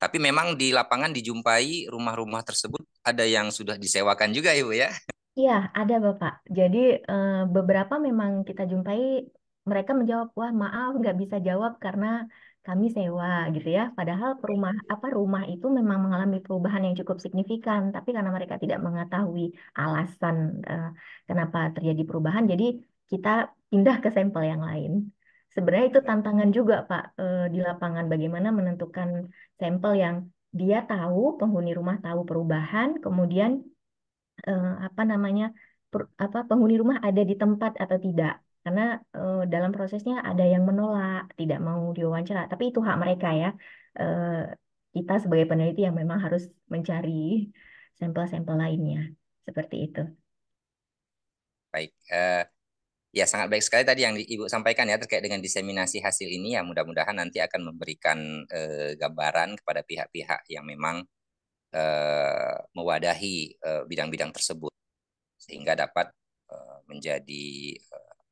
Speaker 4: Tapi memang di lapangan dijumpai rumah-rumah tersebut ada yang sudah disewakan juga Ibu ya?
Speaker 14: Iya, ada Bapak. Jadi eh, beberapa memang kita jumpai mereka menjawab, "Wah, maaf nggak bisa jawab karena kami sewa gitu ya. Padahal rumah apa rumah itu memang mengalami perubahan yang cukup signifikan, tapi karena mereka tidak mengetahui alasan kenapa terjadi perubahan, jadi kita pindah ke sampel yang lain. Sebenarnya itu tantangan juga Pak eh, di lapangan bagaimana menentukan sampel yang dia tahu penghuni rumah tahu perubahan, kemudian eh, apa namanya apa penghuni rumah ada di tempat atau tidak. Karena eh, dalam prosesnya ada yang menolak, tidak mau diwawancara, tapi itu hak mereka ya. kita sebagai peneliti yang memang harus mencari sampel-sampel lainnya seperti itu. Baik,
Speaker 4: uh, Ya, sangat baik sekali tadi yang Ibu sampaikan ya terkait dengan diseminasi hasil ini ya mudah-mudahan nanti akan memberikan eh, gambaran kepada pihak-pihak yang memang eh, mewadahi eh, bidang-bidang eh, tersebut sehingga dapat eh, menjadi eh,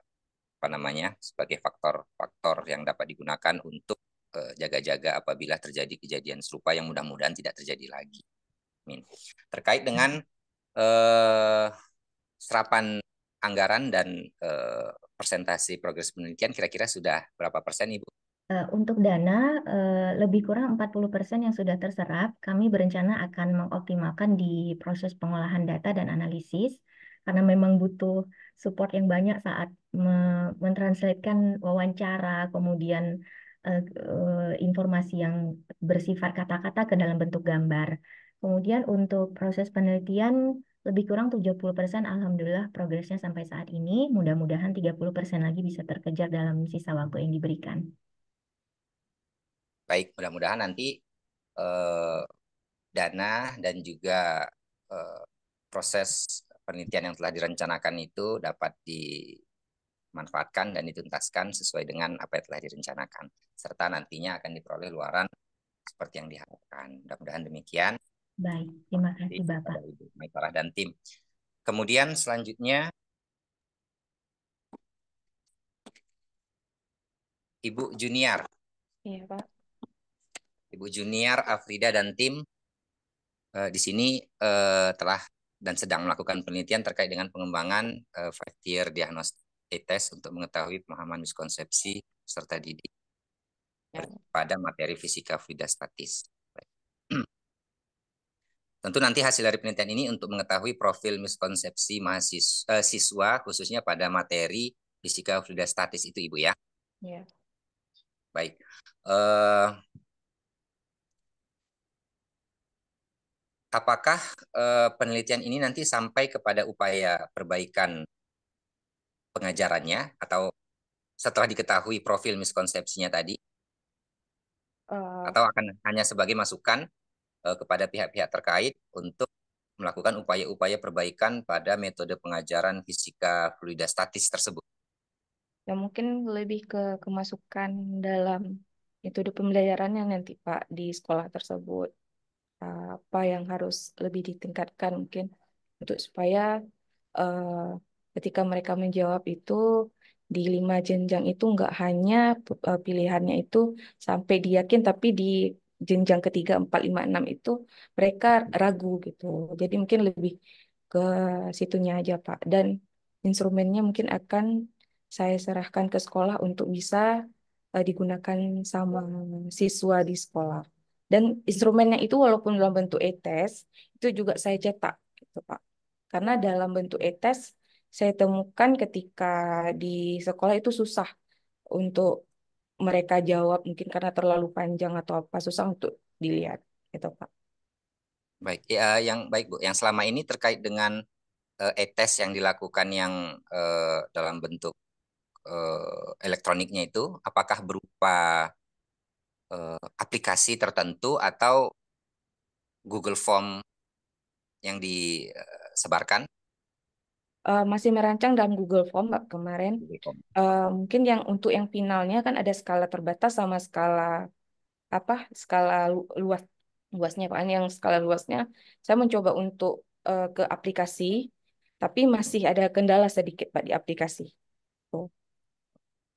Speaker 4: apa namanya sebagai faktor-faktor yang dapat digunakan untuk eh, jaga-jaga apabila terjadi kejadian serupa yang mudah-mudahan tidak terjadi lagi. Amin. Terkait dengan eh, serapan anggaran dan eh, progres penelitian kira-kira sudah berapa persen Ibu?
Speaker 14: Eh, untuk dana, eh, lebih kurang 40 persen yang sudah terserap, kami berencana akan mengoptimalkan di proses pengolahan data dan analisis, karena memang butuh support yang banyak saat mentranslatekan wawancara, kemudian eh, informasi yang bersifat kata-kata ke dalam bentuk gambar. Kemudian untuk proses penelitian, lebih kurang 70% alhamdulillah progresnya sampai saat ini. Mudah-mudahan 30% lagi bisa terkejar dalam sisa waktu yang diberikan.
Speaker 4: Baik, mudah-mudahan nanti eh, dana dan juga eh, proses penelitian yang telah direncanakan itu dapat dimanfaatkan dan dituntaskan sesuai dengan apa yang telah direncanakan serta nantinya akan diperoleh luaran seperti yang diharapkan. Mudah-mudahan demikian.
Speaker 1: Baik, terima kasih Bapak.
Speaker 4: Ibu Maiparah dan tim. Kemudian selanjutnya Ibu Junior. Iya, Pak. Ibu Junior, Afrida dan tim eh, di sini eh, telah dan sedang melakukan penelitian terkait dengan pengembangan eh, five year diagnostic test untuk mengetahui pemahaman miskonsepsi serta didik ya. pada materi fisika fluida statis. Tentu nanti hasil dari penelitian ini untuk mengetahui profil miskonsepsi mahasiswa eh, siswa khususnya pada materi fisika fluida statis itu Ibu ya. Iya. Baik. Uh, apakah uh, penelitian ini nanti sampai kepada upaya perbaikan pengajarannya atau setelah diketahui profil miskonsepsinya tadi?
Speaker 1: Uh, atau akan
Speaker 4: hanya sebagai masukan Eh, kepada pihak-pihak terkait untuk melakukan upaya-upaya perbaikan pada metode pengajaran fisika fluida statis tersebut.
Speaker 15: Ya mungkin lebih ke kemasukan dalam metode pembelajarannya nanti Pak di sekolah tersebut. Apa yang harus lebih ditingkatkan mungkin untuk supaya uh, ketika mereka menjawab itu di lima jenjang itu nggak hanya eh, pilihannya itu sampai diyakin tapi di jenjang ketiga empat lima enam itu mereka ragu gitu jadi mungkin lebih ke situnya aja Pak dan instrumennya mungkin akan saya serahkan ke sekolah untuk bisa uh, digunakan sama siswa di sekolah dan instrumennya itu walaupun dalam bentuk etes itu juga saya cetak gitu Pak karena dalam bentuk etes saya temukan ketika di sekolah itu susah untuk mereka jawab mungkin karena terlalu panjang atau apa susah untuk dilihat itu pak
Speaker 4: baik ya eh, yang baik bu yang selama ini terkait dengan uh, e-test yang dilakukan yang uh, dalam bentuk uh, elektroniknya itu apakah berupa uh, aplikasi tertentu atau Google Form yang disebarkan
Speaker 15: uh, masih merancang dalam Google Form Mbak kemarin. Form. Uh, mungkin yang untuk yang finalnya kan ada skala terbatas sama skala apa? skala lu, luas luasnya Pak. Kan. Yang skala luasnya saya mencoba untuk uh, ke aplikasi tapi masih ada kendala sedikit Pak di aplikasi.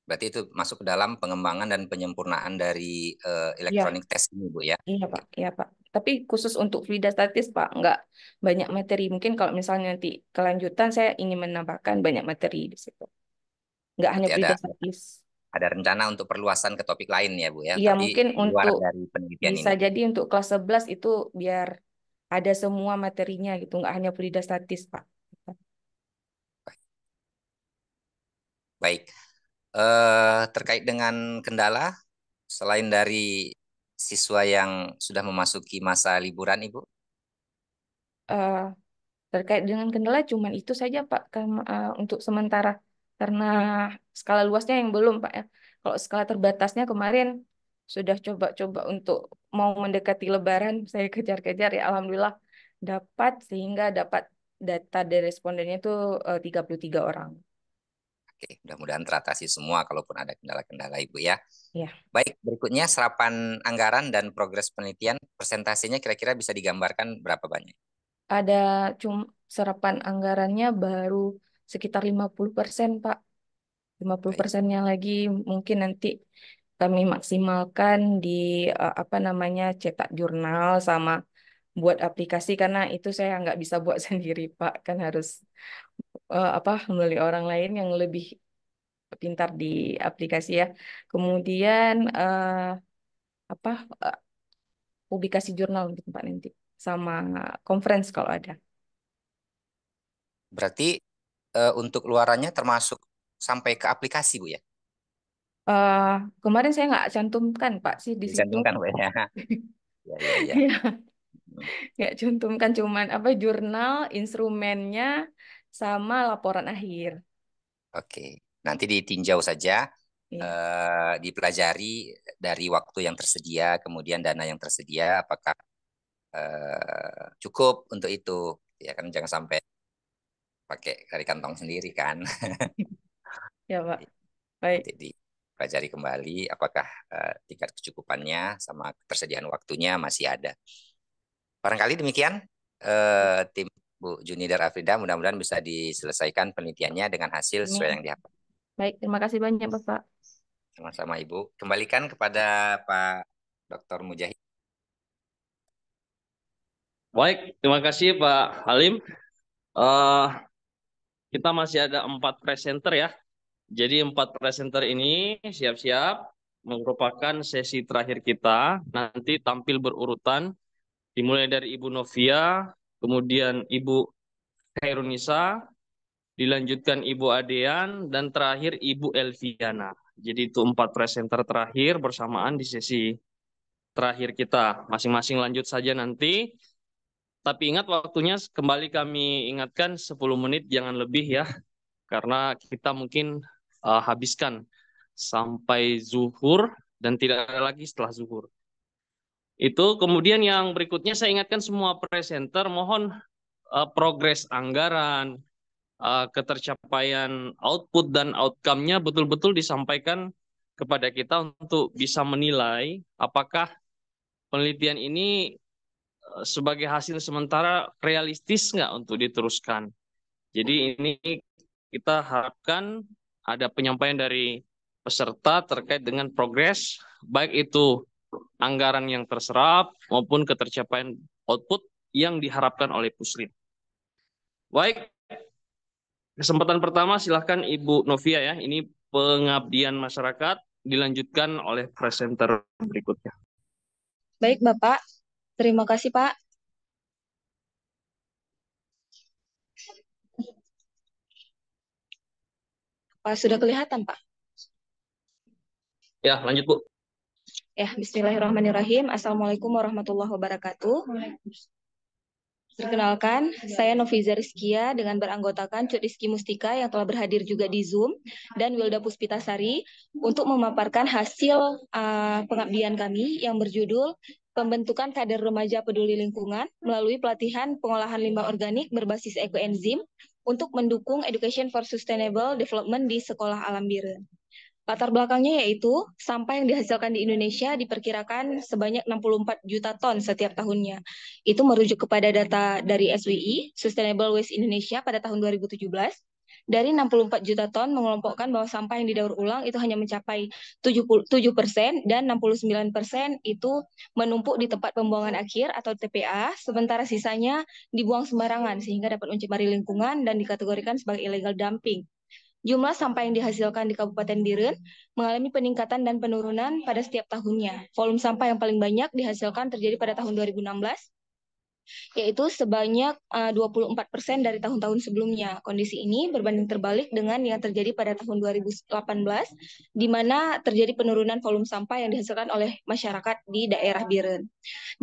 Speaker 4: Berarti itu masuk ke dalam pengembangan dan penyempurnaan dari uh, electronic ya. test ini Bu ya? Iya Pak,
Speaker 15: iya Pak. Tapi khusus untuk fluida statis Pak, nggak banyak materi. Mungkin kalau misalnya nanti kelanjutan saya ingin menambahkan banyak
Speaker 4: materi di situ. Nggak hanya Frida fluida statis. Ada rencana untuk perluasan ke topik lain ya Bu ya? Iya mungkin untuk dari penelitian bisa ini.
Speaker 15: jadi untuk kelas 11 itu biar ada semua materinya gitu, nggak hanya fluida statis Pak.
Speaker 4: Baik. uh, terkait dengan kendala, selain dari siswa yang sudah memasuki masa liburan, Ibu?
Speaker 15: Uh, terkait dengan kendala cuma itu saja, Pak, karena, uh, eh, untuk sementara. Karena skala luasnya yang belum, Pak. Ya. Kalau skala terbatasnya kemarin sudah coba-coba untuk mau mendekati lebaran, <laughs> saya kejar-kejar ya Alhamdulillah dapat sehingga dapat data dari respondennya itu eh, uh, 33 orang.
Speaker 4: Oke, mudah-mudahan teratasi semua kalaupun ada kendala-kendala Ibu ya. Iya. Baik, berikutnya serapan anggaran dan progres penelitian persentasenya kira-kira bisa digambarkan berapa banyak?
Speaker 15: Ada cum serapan anggarannya baru sekitar 50%, Pak. 50 persennya lagi mungkin nanti kami maksimalkan di eh, apa namanya cetak jurnal sama buat aplikasi karena itu saya nggak bisa buat <laughs> sendiri Pak kan harus uh, apa melalui orang lain yang lebih pintar di aplikasi ya. Kemudian uh, apa uh, publikasi jurnal gitu Pak nanti sama conference kalau ada.
Speaker 4: Berarti uh, untuk luarannya termasuk sampai ke aplikasi Bu ya?
Speaker 15: Uh, kemarin saya nggak cantumkan Pak sih di cantumkan
Speaker 4: Bu ya? <laughs> ya. ya, ya,
Speaker 15: ya. ya. Nggak cantumkan cuman apa jurnal instrumennya sama laporan akhir.
Speaker 4: Oke, nanti ditinjau saja, ya. uh, dipelajari dari waktu yang tersedia, kemudian dana yang tersedia, apakah uh, cukup untuk itu? Ya kan jangan sampai pakai dari kantong sendiri kan. <laughs> ya pak. Baik. Jadi pelajari kembali apakah uh, tingkat kecukupannya sama ketersediaan waktunya masih ada. Barangkali demikian uh, tim Bu Junidar Afrida. Mudah-mudahan bisa diselesaikan penelitiannya dengan hasil sesuai yang diharapkan.
Speaker 15: Baik, terima kasih banyak Bapak.
Speaker 4: Sama-sama Ibu. Kembalikan kepada Pak Dr. Mujahid. Baik,
Speaker 3: terima kasih Pak Halim. Uh, kita masih ada empat presenter ya. Jadi empat presenter ini siap-siap merupakan sesi terakhir kita. Nanti tampil berurutan dimulai dari Ibu Novia, kemudian Ibu Khairunisa, dilanjutkan Ibu Adean, dan terakhir Ibu Elviana. Jadi itu empat presenter terakhir bersamaan di sesi terakhir kita. Masing-masing lanjut saja nanti. Tapi ingat waktunya kembali kami ingatkan 10 menit jangan lebih ya. Karena kita mungkin uh, habiskan sampai zuhur dan tidak ada lagi setelah zuhur. Itu kemudian yang berikutnya saya ingatkan semua presenter mohon uh, progres anggaran, uh, ketercapaian output dan outcome-nya betul-betul disampaikan kepada kita untuk bisa menilai apakah penelitian ini eh, sebagai hasil sementara realistis nggak untuk diteruskan. Jadi ini kita harapkan ada penyampaian dari peserta terkait dengan progres baik itu anggaran yang terserap maupun ketercapaian output yang diharapkan oleh Puslit. Baik, kesempatan pertama silahkan Ibu Novia ya, ini pengabdian masyarakat dilanjutkan oleh presenter
Speaker 1: berikutnya.
Speaker 9: Baik Bapak, terima kasih Pak. Pak, sudah kelihatan Pak? Ya, lanjut Bu. Ya, bismillahirrahmanirrahim. Assalamualaikum warahmatullahi wabarakatuh. Perkenalkan, saya Noviza Rizkia dengan beranggotakan Cut Rizki Mustika yang telah berhadir juga di Zoom dan Wilda Puspitasari untuk memaparkan hasil uh, pengabdian kami yang berjudul Pembentukan Kader Remaja Peduli Lingkungan melalui pelatihan pengolahan limbah organik berbasis ekoenzim untuk mendukung Education for Sustainable Development di Sekolah Alam Biren. Latar belakangnya yaitu sampah yang dihasilkan di Indonesia diperkirakan sebanyak 64 juta ton setiap tahunnya. Itu merujuk kepada data dari SWI, Sustainable Waste Indonesia pada tahun 2017. Dari 64 juta ton mengelompokkan bahwa sampah yang didaur ulang itu hanya mencapai 77 persen dan 69 persen itu menumpuk di tempat pembuangan akhir atau TPA, sementara sisanya dibuang sembarangan sehingga dapat mencemari lingkungan dan dikategorikan sebagai illegal dumping Jumlah sampah yang dihasilkan di Kabupaten Biren mengalami peningkatan dan penurunan pada setiap tahunnya. Volume sampah yang paling banyak dihasilkan terjadi pada tahun 2016, yaitu sebanyak 24 eh, persen dari tahun-tahun sebelumnya. Kondisi ini berbanding terbalik dengan yang terjadi pada tahun 2018, di mana terjadi penurunan volume sampah yang dihasilkan oleh masyarakat di daerah Biren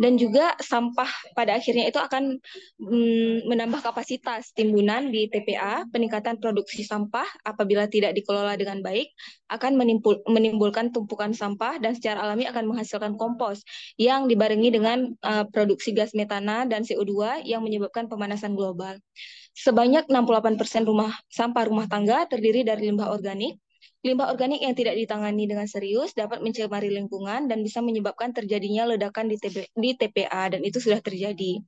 Speaker 9: dan juga sampah pada akhirnya itu akan mm, menambah kapasitas timbunan di TPA peningkatan produksi sampah apabila tidak dikelola dengan baik akan menimbul, menimbulkan tumpukan sampah dan secara alami akan menghasilkan kompos yang dibarengi dengan uh, produksi gas metana dan CO2 yang menyebabkan pemanasan global sebanyak 68% rumah sampah rumah tangga terdiri dari limbah organik Limbah organik yang tidak ditangani dengan serius dapat mencemari lingkungan dan bisa menyebabkan terjadinya ledakan di, TB, di TPA dan itu sudah terjadi.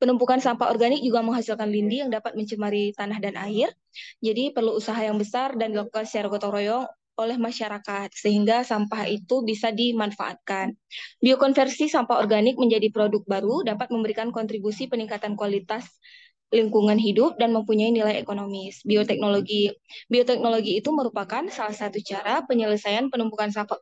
Speaker 9: Penumpukan sampah organik juga menghasilkan lindi yang dapat mencemari tanah dan air. Jadi perlu usaha yang besar dan dilakukan secara gotong royong oleh masyarakat sehingga sampah itu bisa dimanfaatkan. Biokonversi sampah organik menjadi produk baru dapat memberikan kontribusi peningkatan kualitas lingkungan hidup dan mempunyai nilai ekonomis. Bioteknologi bioteknologi itu merupakan salah satu cara penyelesaian penumpukan sampah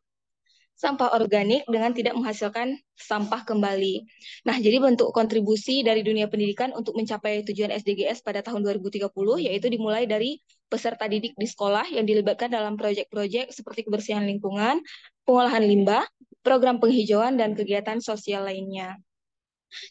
Speaker 9: sampah organik dengan tidak menghasilkan sampah kembali. Nah, jadi bentuk kontribusi dari dunia pendidikan untuk mencapai tujuan SDGs pada tahun 2030 yaitu dimulai dari peserta didik di sekolah yang dilibatkan dalam proyek-proyek seperti kebersihan lingkungan, pengolahan limbah, program penghijauan dan kegiatan sosial lainnya.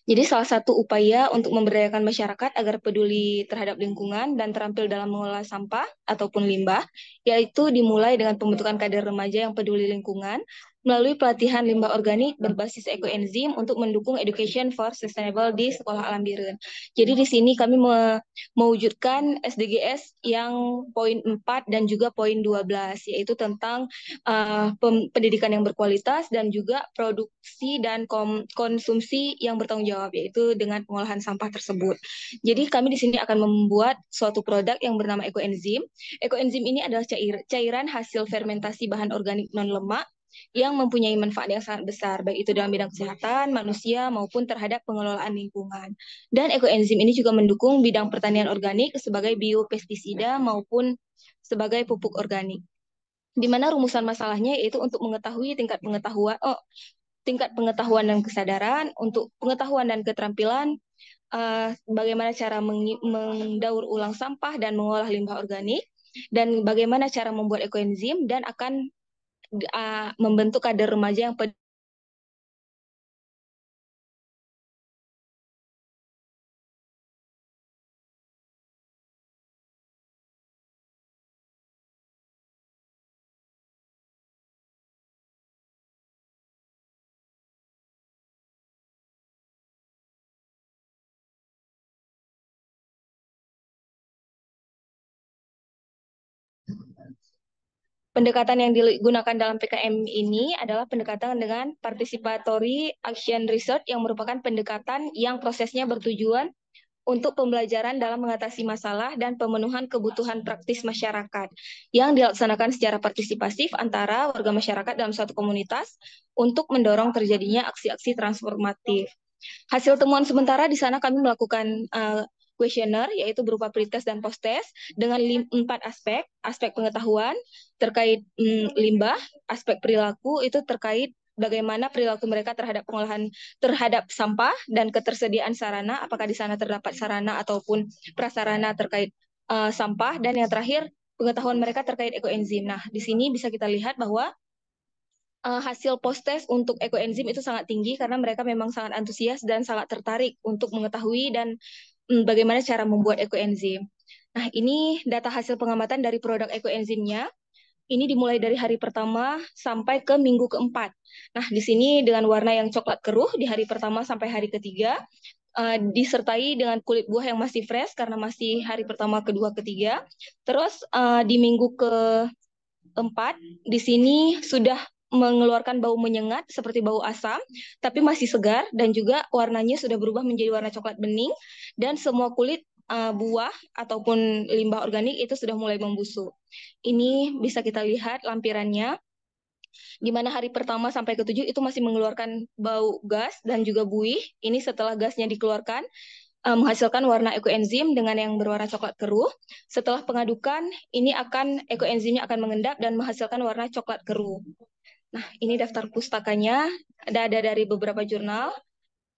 Speaker 9: Jadi salah satu upaya untuk memberdayakan masyarakat agar peduli terhadap lingkungan dan terampil dalam mengelola sampah ataupun limbah, yaitu dimulai dengan pembentukan kader remaja yang peduli lingkungan melalui pelatihan limbah organik iya. berbasis ekoenzim untuk mendukung education for sustainable di Sekolah Alam Birun. Jadi di sini kami me mewujudkan SDGs yang poin 4 dan juga poin 12 yaitu tentang uh, pendidikan yang berkualitas dan juga produksi dan konsumsi yang bertanggung jawab yaitu dengan pengolahan sampah tersebut. Jadi kami di sini akan membuat suatu produk yang bernama ekoenzim. Ekoenzim ini adalah cair cairan hasil fermentasi bahan organik non lemak yang mempunyai manfaat yang sangat besar, baik itu dalam bidang kesehatan, manusia, maupun terhadap pengelolaan lingkungan. Dan ekoenzim ini juga mendukung bidang pertanian organik sebagai biopestisida maupun sebagai pupuk organik. Di mana rumusan masalahnya yaitu untuk mengetahui tingkat pengetahuan, oh, tingkat pengetahuan dan kesadaran, untuk pengetahuan dan keterampilan, uh, bagaimana cara mendaur ulang sampah dan mengolah limbah organik, dan bagaimana cara membuat ekoenzim dan akan uh, membentuk kader remaja yang peduli Pendekatan yang digunakan dalam PKM ini adalah pendekatan dengan participatory action research yang merupakan pendekatan yang prosesnya bertujuan untuk pembelajaran dalam mengatasi masalah dan pemenuhan kebutuhan praktis masyarakat yang dilaksanakan secara partisipatif antara warga masyarakat dalam suatu komunitas untuk mendorong terjadinya aksi-aksi transformatif. Hasil temuan sementara di sana kami melakukan uh, kuesioner yaitu berupa pretest dan posttest dengan empat aspek, aspek pengetahuan terkait mm, limbah, aspek perilaku itu terkait bagaimana perilaku mereka terhadap pengolahan terhadap sampah dan ketersediaan sarana apakah di sana terdapat sarana ataupun prasarana terkait uh, sampah dan yang terakhir pengetahuan mereka terkait ekoenzim. Nah, di sini bisa kita lihat bahwa uh, hasil post test untuk ekoenzim itu sangat tinggi karena mereka memang sangat antusias dan sangat tertarik untuk mengetahui dan Hmm, bagaimana cara membuat ekoenzim. Nah, ini data hasil pengamatan dari produk ekoenzimnya. Ini dimulai dari hari pertama sampai ke minggu keempat. Nah, di sini dengan warna yang coklat keruh di hari pertama sampai hari ketiga, uh, disertai dengan kulit buah yang masih fresh karena masih hari pertama, kedua, ketiga. Terus uh, di minggu keempat, di sini sudah mengeluarkan bau menyengat seperti bau asam, tapi masih segar dan juga warnanya sudah berubah menjadi warna coklat bening dan semua kulit uh, buah ataupun limbah organik itu sudah mulai membusuk. Ini bisa kita lihat lampirannya di mana hari pertama sampai ketujuh itu masih mengeluarkan bau gas dan juga buih. Ini setelah gasnya dikeluarkan uh, menghasilkan warna ekoenzim dengan yang berwarna coklat keruh. Setelah pengadukan, ini akan ekoenzimnya akan mengendap dan menghasilkan warna coklat keruh. Nah, ini daftar pustakanya, ada, ada dari beberapa jurnal.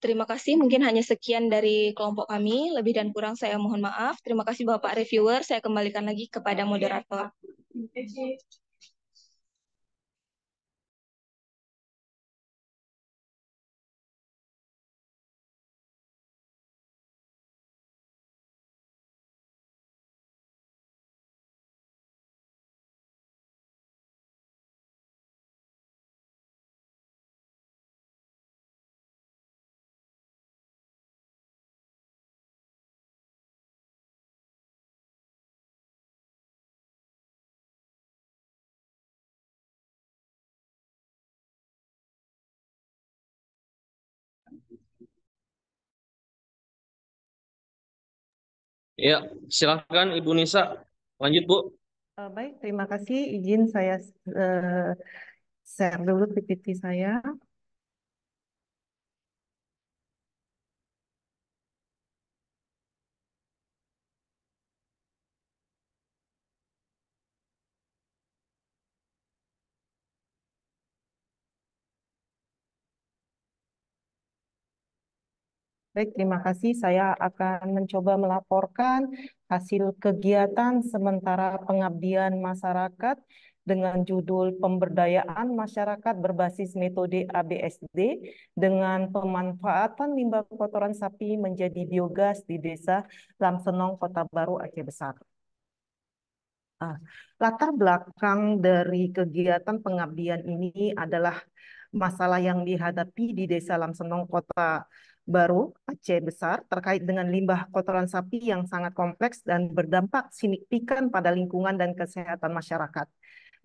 Speaker 9: Terima kasih, mungkin hanya sekian dari kelompok kami. Lebih dan kurang saya mohon maaf. Terima kasih Bapak Reviewer, saya kembalikan lagi kepada moderator.
Speaker 1: Ya, silakan Ibu Nisa. Lanjut, Bu.
Speaker 5: Eh, baik, terima kasih. Izin saya uh, share dulu PPT saya.
Speaker 16: Baik, terima kasih. Saya akan mencoba melaporkan hasil kegiatan sementara pengabdian masyarakat dengan judul Pemberdayaan Masyarakat Berbasis Metode ABSD dengan pemanfaatan limbah kotoran sapi menjadi biogas di Desa Lamsenong, Kota Baru, Aceh Besar. Ah, latar belakang dari kegiatan pengabdian ini adalah masalah yang dihadapi di Desa Lamsenong, Kota baru Aceh Besar terkait dengan limbah kotoran sapi yang sangat kompleks dan berdampak signifikan pada lingkungan dan kesehatan masyarakat.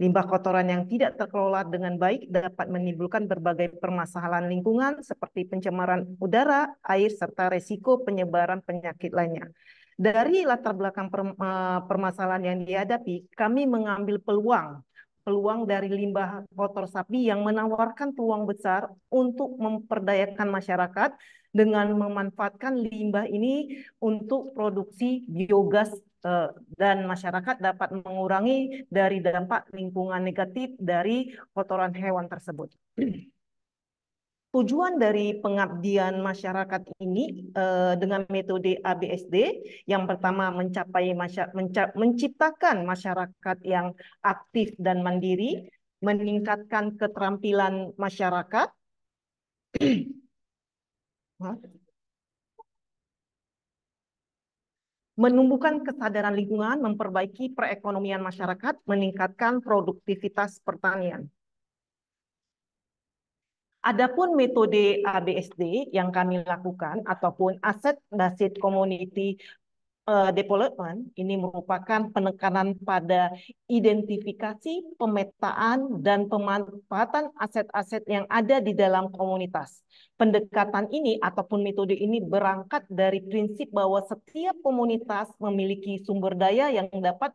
Speaker 16: Limbah kotoran yang tidak terkelola dengan baik dapat menimbulkan berbagai permasalahan lingkungan seperti pencemaran udara, air, serta resiko penyebaran penyakit lainnya. Dari latar belakang eh, permasalahan yang dihadapi, kami mengambil peluang peluang dari limbah kotor sapi yang menawarkan peluang besar untuk memperdayakan masyarakat dengan memanfaatkan limbah ini untuk produksi biogas eh, dan masyarakat dapat mengurangi dari dampak lingkungan negatif dari kotoran hewan tersebut. Tujuan dari pengabdian masyarakat ini eh, dengan metode ABSD yang pertama mencapai menciptakan masyarakat yang aktif dan mandiri, meningkatkan keterampilan masyarakat, menumbuhkan kesadaran lingkungan, memperbaiki perekonomian masyarakat, meningkatkan produktivitas pertanian. Adapun metode ABSD yang kami lakukan ataupun aset Based Community uh, development ini merupakan penekanan pada identifikasi, pemetaan, dan pemanfaatan aset-aset yang ada di dalam komunitas. Pendekatan ini ataupun metode ini berangkat dari prinsip bahwa setiap komunitas memiliki sumber daya yang dapat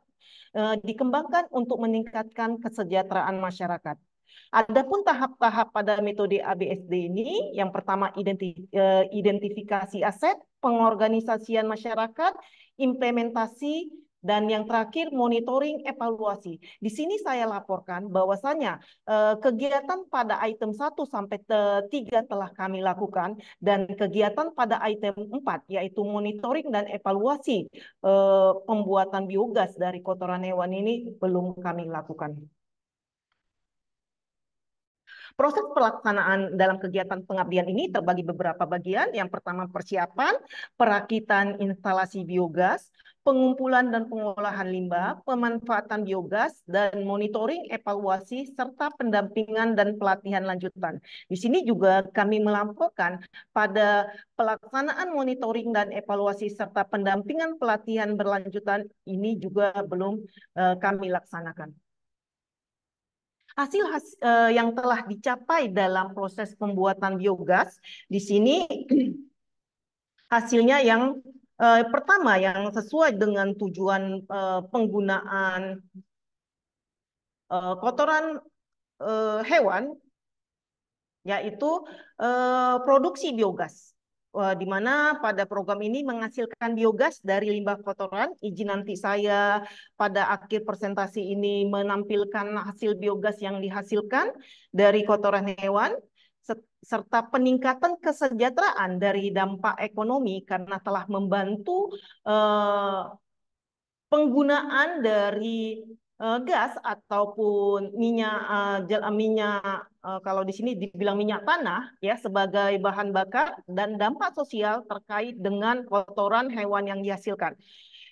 Speaker 16: eh, dikembangkan untuk meningkatkan kesejahteraan masyarakat. Adapun tahap-tahap pada metode ABSD ini, yang pertama eh, identifikasi aset, pengorganisasian masyarakat, implementasi, dan yang terakhir monitoring evaluasi. Di sini saya laporkan bahwasannya eh, kegiatan pada item 1 sampai 3 eh, telah kami lakukan dan kegiatan pada item 4 yaitu monitoring dan evaluasi pembuatan biogas dari kotoran hewan ini belum kami lakukan. Proses pelaksanaan dalam kegiatan pengabdian ini terbagi beberapa bagian. Yang pertama persiapan, perakitan instalasi biogas, pengumpulan dan pengolahan limbah, pemanfaatan biogas, dan monitoring, evaluasi, serta pendampingan dan pelatihan lanjutan. Di sini juga kami melaporkan pada pelaksanaan monitoring dan evaluasi serta pendampingan pelatihan berlanjutan ini juga belum eh, kami laksanakan. Hasil, hasil uh, eh, yang telah dicapai dalam proses pembuatan biogas di sini <clears throat> hasilnya yang uh, pertama yang sesuai dengan tujuan uh, penggunaan uh, kotoran uh, hewan yaitu uh, produksi biogas Eh, di mana pada program ini menghasilkan biogas dari limbah kotoran. Izin nanti saya pada akhir presentasi ini menampilkan hasil biogas yang dihasilkan dari kotoran hewan serta peningkatan kesejahteraan dari dampak ekonomi karena telah membantu eh, penggunaan dari uh, gas ataupun minyak uh, minyak uh, kalau di sini dibilang minyak tanah ya sebagai bahan bakar dan dampak sosial terkait dengan kotoran hewan yang dihasilkan.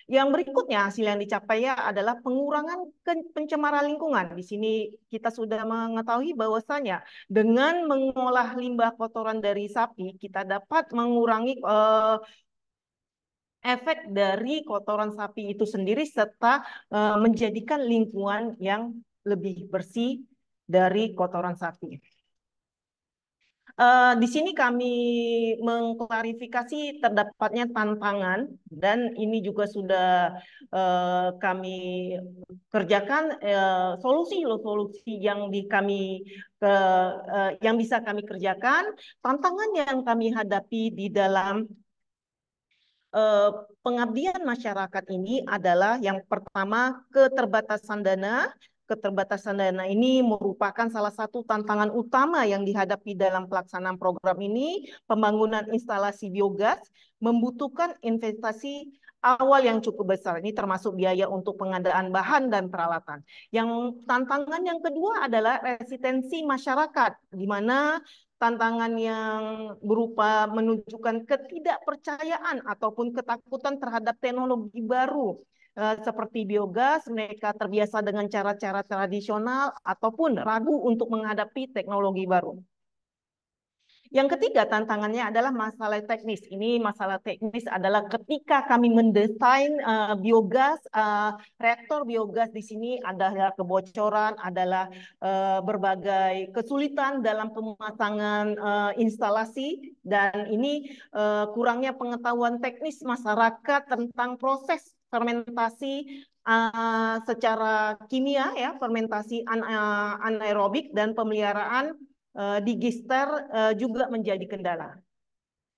Speaker 16: Yang berikutnya hasil yang dicapai ya adalah pengurangan pencemaran lingkungan. Di sini kita sudah mengetahui bahwasanya dengan mengolah limbah kotoran dari sapi kita dapat mengurangi eh, efek dari kotoran sapi itu sendiri serta uh, menjadikan lingkungan yang lebih bersih dari kotoran sapi. Uh, di sini kami mengklarifikasi terdapatnya tantangan dan ini juga sudah uh, kami kerjakan solusi-solusi yang di kami ke, uh, yang bisa kami kerjakan. Tantangan yang kami hadapi di dalam Eh, pengabdian masyarakat ini adalah yang pertama keterbatasan dana. Keterbatasan dana ini merupakan salah satu tantangan utama yang dihadapi dalam pelaksanaan program ini. Pembangunan instalasi biogas membutuhkan investasi awal yang cukup besar. Ini termasuk biaya untuk pengadaan bahan dan peralatan. Yang tantangan yang kedua adalah resistensi masyarakat, di mana tantangan yang berupa menunjukkan ketidakpercayaan ataupun ketakutan terhadap teknologi baru eh, seperti biogas, mereka terbiasa dengan cara-cara tradisional ataupun ragu untuk menghadapi teknologi baru. Yang ketiga tantangannya adalah masalah teknis. Ini masalah teknis adalah ketika kami mendesain uh, biogas, uh, reaktor biogas di sini adalah kebocoran, adalah uh, berbagai kesulitan dalam pemasangan uh, instalasi dan ini uh, kurangnya pengetahuan teknis masyarakat tentang proses fermentasi uh, secara kimia ya, fermentasi anaerobik dan pemeliharaan Eh, digester eh, juga menjadi kendala.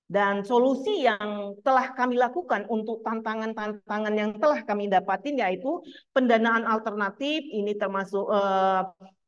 Speaker 16: Dan solusi yang telah kami lakukan untuk tantangan-tantangan yang telah kami dapatin yaitu pendanaan alternatif, ini termasuk eh,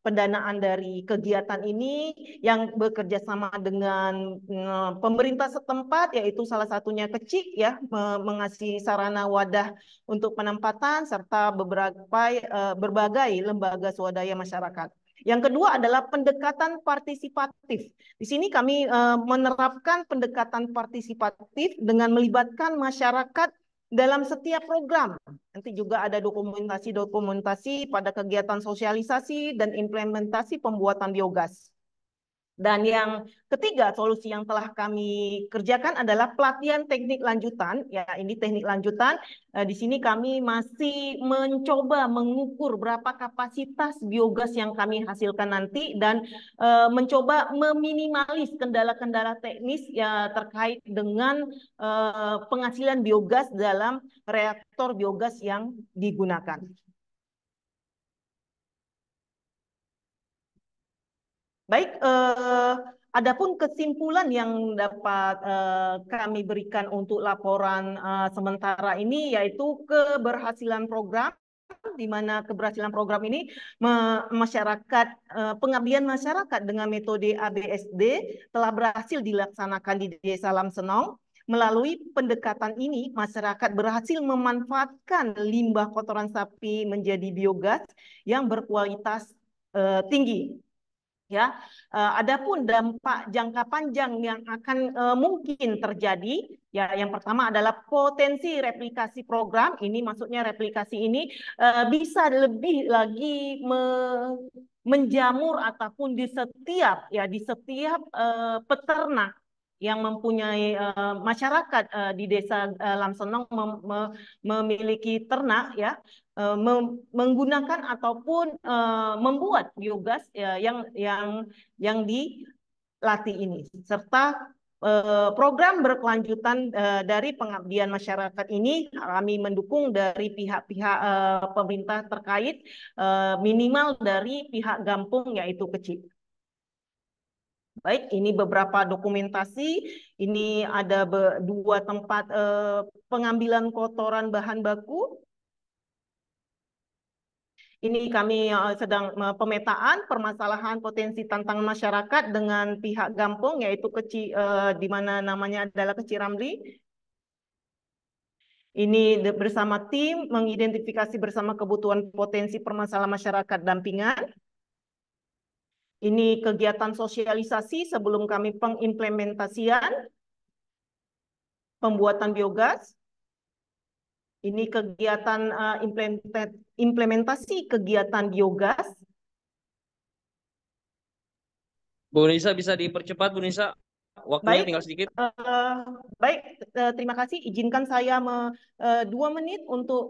Speaker 16: pendanaan dari kegiatan ini yang bekerja sama dengan eh, pemerintah setempat yaitu salah satunya kecil ya mengasih sarana wadah untuk penempatan serta beberapa eh, berbagai lembaga swadaya masyarakat. Yang kedua adalah pendekatan partisipatif. Di sini kami e, menerapkan pendekatan partisipatif dengan melibatkan masyarakat dalam setiap program. Nanti juga ada dokumentasi-dokumentasi pada kegiatan sosialisasi dan implementasi pembuatan biogas. Dan yang ketiga, solusi yang telah kami kerjakan adalah pelatihan teknik lanjutan. Ya, ini teknik lanjutan. Eh, di sini kami masih mencoba mengukur berapa kapasitas biogas yang kami hasilkan nanti dan eh, mencoba meminimalis kendala-kendala teknis ya terkait dengan eh, penghasilan biogas dalam reaktor biogas yang digunakan. Baik, eh, adapun kesimpulan yang dapat eh, kami berikan untuk laporan eh, sementara ini yaitu keberhasilan program di mana keberhasilan program ini masyarakat eh, pengabdian masyarakat dengan metode ABSD telah berhasil dilaksanakan di Desa Lam Senong Melalui pendekatan ini, masyarakat berhasil memanfaatkan limbah kotoran sapi menjadi biogas yang berkualitas eh, tinggi Ya, eh, adapun dampak jangka panjang yang akan eh, mungkin terjadi, ya yang pertama adalah potensi replikasi program ini, maksudnya replikasi ini eh, bisa lebih lagi me menjamur ataupun di setiap ya di setiap uh, peternak yang mempunyai uh, masyarakat uh, di desa uh, Lamsenong mem mem memiliki ternak ya E, menggunakan ataupun e, membuat biogas e, yang yang yang dilatih ini serta program berkelanjutan dari pengabdian masyarakat ini kami mendukung dari pihak-pihak pemerintah terkait minimal dari pihak gampung yaitu kecil Baik, ini beberapa dokumentasi. Ini ada dua tempat pengambilan kotoran bahan baku ini kami eh, sedang eh, pemetaan permasalahan potensi tantangan masyarakat dengan pihak Gampung yaitu keci eh, di mana namanya adalah Keci Ramli. Ini bersama tim mengidentifikasi bersama kebutuhan potensi permasalahan masyarakat dampingan. Ini kegiatan sosialisasi sebelum kami pengimplementasian pembuatan biogas ini kegiatan uh, implementasi kegiatan biogas.
Speaker 3: Bu Nisa bisa dipercepat Bu Nisa. Waktunya baik, tinggal sedikit.
Speaker 16: Uh, baik, uh, terima kasih. Izinkan saya me, uh, dua menit untuk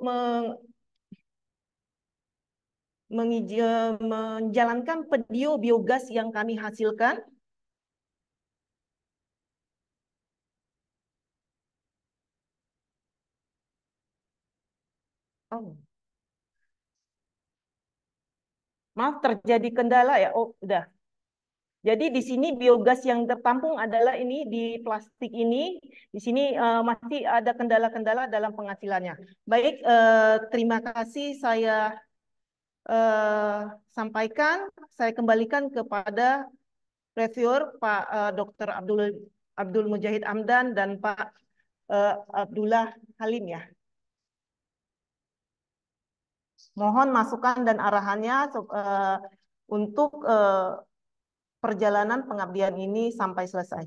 Speaker 16: menjalankan pedio biogas yang kami hasilkan. tahu. Maaf terjadi kendala ya. Oh, udah. Jadi di sini biogas yang tertampung adalah ini di plastik ini. Di sini uh, masih ada kendala-kendala dalam penghasilannya. Baik, uh, terima kasih saya uh, sampaikan. Saya kembalikan kepada reviewer Pak uh, Dr. Abdul Abdul Mujahid Amdan dan Pak uh, Abdullah Halim ya. Mohon masukan dan arahannya uh, untuk uh, perjalanan pengabdian ini sampai selesai.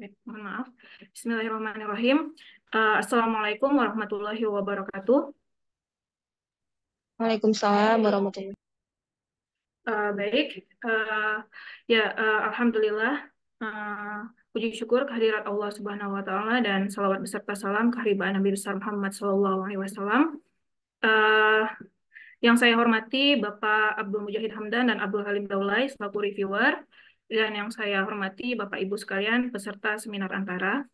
Speaker 1: mohon maaf. Bismillahirrahmanirrahim.
Speaker 17: Uh, Assalamualaikum warahmatullahi wabarakatuh.
Speaker 9: Waalaikumsalam warahmatullahi wabarakatuh.
Speaker 17: Eh, baik, uh, ya uh, Alhamdulillah, uh, puji syukur kehadirat Allah Subhanahu wa taala dan salawat beserta salam keharibaan Nabi besar Muhammad sallallahu alaihi wasallam. yang saya hormati Bapak Abdul Mujahid Hamdan dan Abdul Halim Daulay selaku reviewer dan yang saya hormati Bapak Ibu sekalian peserta seminar antara.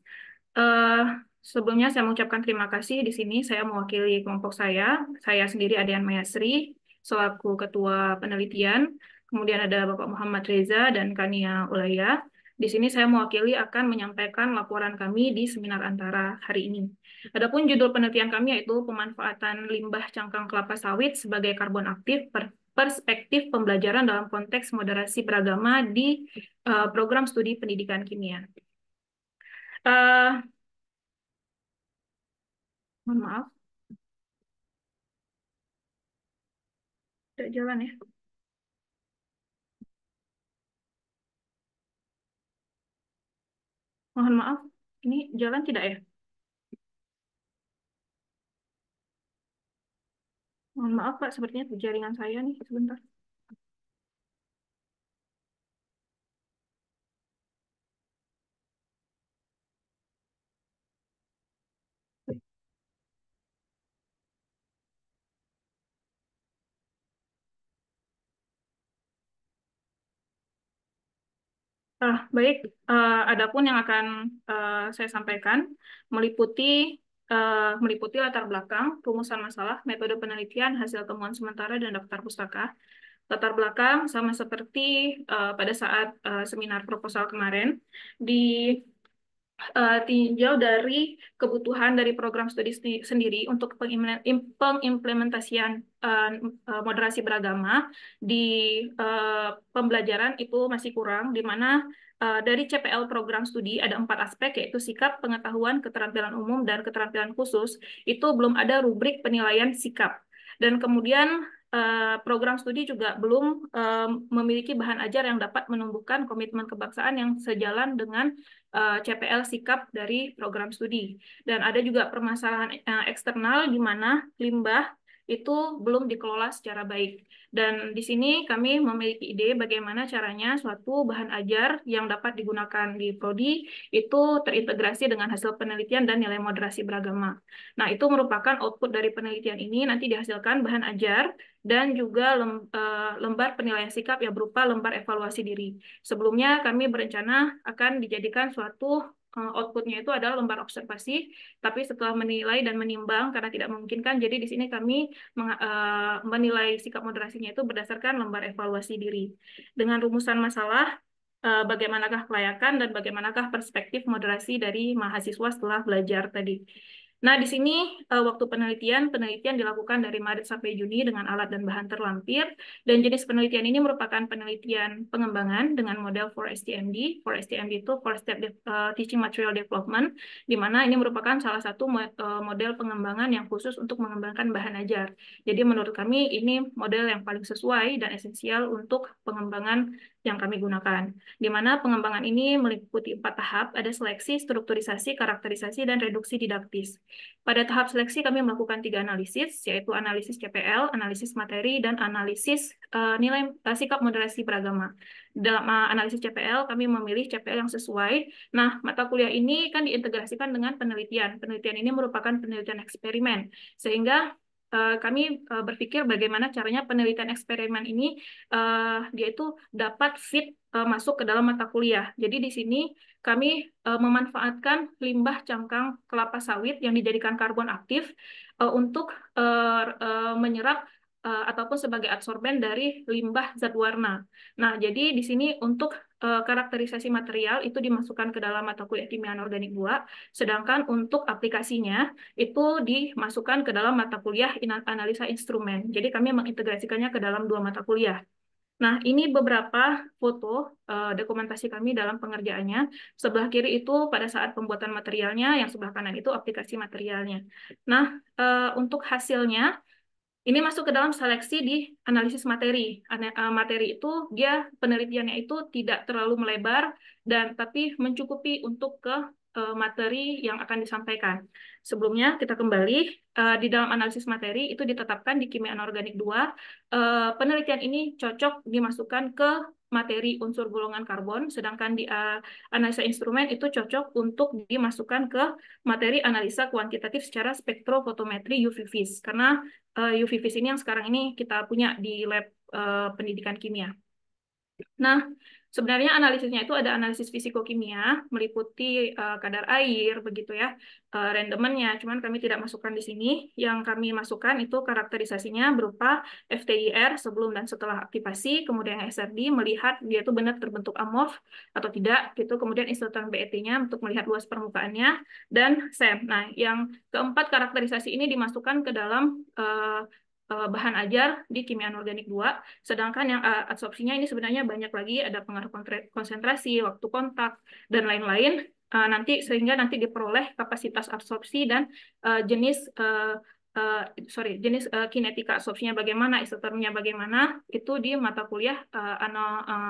Speaker 17: Uh, sebelumnya saya mengucapkan terima kasih di sini saya mewakili kelompok saya. Saya sendiri Adian Mayasri selaku ketua penelitian. Kemudian ada Bapak Muhammad Reza dan Kania Ulaya. Di sini saya mewakili akan menyampaikan laporan kami di seminar antara hari ini. Adapun judul penelitian kami yaitu pemanfaatan limbah cangkang kelapa sawit sebagai karbon aktif perspektif pembelajaran dalam konteks moderasi beragama di uh, program studi pendidikan kimia. Uh, mohon maaf. Tidak jalan ya. Mohon maaf, ini jalan tidak ya? Mohon maaf Pak, sepertinya jaringan saya nih sebentar. Uh, baik, uh, adapun yang akan uh, saya sampaikan meliputi uh, meliputi latar belakang, rumusan masalah, metode penelitian, hasil temuan sementara, dan daftar pustaka. Latar belakang sama seperti uh, pada saat uh, seminar proposal kemarin, di tinjau dari kebutuhan dari program studi sendiri untuk pengimplementasian moderasi beragama di pembelajaran itu masih kurang, di mana Eh, dari CPL program studi ada empat aspek yaitu sikap, pengetahuan, keterampilan umum, dan keterampilan khusus. Itu belum ada rubrik penilaian sikap. Dan kemudian eh, program studi juga belum eh, memiliki bahan ajar yang dapat menumbuhkan komitmen kebangsaan yang sejalan dengan CPL sikap dari program studi. Dan ada juga permasalahan eksternal di mana limbah itu belum dikelola secara baik. Dan di sini kami memiliki ide bagaimana caranya suatu bahan ajar yang dapat digunakan di prodi itu terintegrasi dengan hasil penelitian dan nilai moderasi beragama. Nah, itu merupakan output dari penelitian ini nanti dihasilkan bahan ajar dan juga eh, lembar penilaian sikap yang berupa lembar evaluasi diri. Sebelumnya kami berencana akan dijadikan suatu Eh, outputnya itu adalah lembar observasi, tapi setelah menilai dan menimbang karena tidak memungkinkan, jadi di sini kami eh, menilai sikap moderasinya itu berdasarkan lembar evaluasi diri. Dengan rumusan masalah, eh, bagaimanakah kelayakan dan bagaimanakah perspektif moderasi dari mahasiswa setelah belajar tadi. Nah, di sini eh, waktu penelitian, penelitian dilakukan dari Maret sampai Juni dengan alat dan bahan terlampir, dan jenis penelitian ini merupakan penelitian pengembangan dengan model 4STMD. 4STMD itu 4-Step uh, eh, Teaching Material Development, di mana ini merupakan salah satu eh, model pengembangan yang khusus untuk mengembangkan bahan ajar. Jadi menurut kami ini model yang paling sesuai dan esensial untuk pengembangan yang kami gunakan, di mana pengembangan ini meliputi empat tahap, ada seleksi, strukturisasi, karakterisasi, dan reduksi didaktis. Pada tahap seleksi kami melakukan tiga analisis, yaitu analisis CPL, analisis materi, dan analisis uh, nilai uh, sikap moderasi beragama. Dalam uh, analisis CPL, kami memilih CPL yang sesuai. Nah, mata kuliah ini kan diintegrasikan dengan penelitian. Penelitian ini merupakan penelitian eksperimen, sehingga Eh, kami eh, berpikir bagaimana caranya penelitian eksperimen ini uh, dia itu dapat fit uh, masuk ke dalam mata kuliah. Jadi di sini kami uh, memanfaatkan limbah cangkang kelapa sawit yang dijadikan karbon aktif uh, untuk uh, uh, menyerap uh, ataupun sebagai adsorben dari limbah zat warna. Nah, jadi di sini untuk Eh, karakterisasi material itu dimasukkan ke dalam mata kuliah kimia anorganik 2, sedangkan untuk aplikasinya itu dimasukkan ke dalam mata kuliah analisa instrumen. Jadi kami mengintegrasikannya ke dalam dua mata kuliah. Nah, ini beberapa foto uh, dokumentasi kami dalam pengerjaannya. Sebelah kiri itu pada saat pembuatan materialnya, yang sebelah kanan itu aplikasi materialnya. Nah, uh, untuk hasilnya, ini masuk ke dalam seleksi di analisis materi. Eh, materi itu dia penelitiannya itu tidak terlalu melebar dan tapi mencukupi untuk ke Eh, materi yang akan disampaikan. Sebelumnya kita kembali uh, di dalam analisis materi itu ditetapkan di kimia anorganik 2 uh, eh, penelitian ini cocok dimasukkan ke materi unsur golongan karbon sedangkan di uh, analisa instrumen itu cocok untuk dimasukkan ke materi analisa kuantitatif secara spektrofotometri UV-Vis karena uh, UV-Vis ini yang sekarang ini kita punya di lab uh, pendidikan kimia. Nah, Sebenarnya analisisnya itu ada analisis fisikokimia meliputi uh, kadar air begitu ya, uh, eh, randomnya. Cuman kami tidak masukkan di sini. Yang kami masukkan itu karakterisasinya berupa FTIR sebelum dan setelah aktivasi, kemudian SRD melihat dia itu benar terbentuk amorf atau tidak gitu. Kemudian isoton BET-nya untuk melihat luas permukaannya dan SEM. Nah, yang keempat karakterisasi ini dimasukkan ke dalam uh, Eh, bahan ajar di kimia organik 2, sedangkan yang uh, adsorpsinya ini sebenarnya banyak lagi, ada pengaruh konsentrasi, waktu kontak, dan lain-lain, eh, nanti sehingga nanti diperoleh kapasitas absorpsi dan jenis sorry jenis kinetika absorpsinya bagaimana isotermnya bagaimana itu di mata kuliah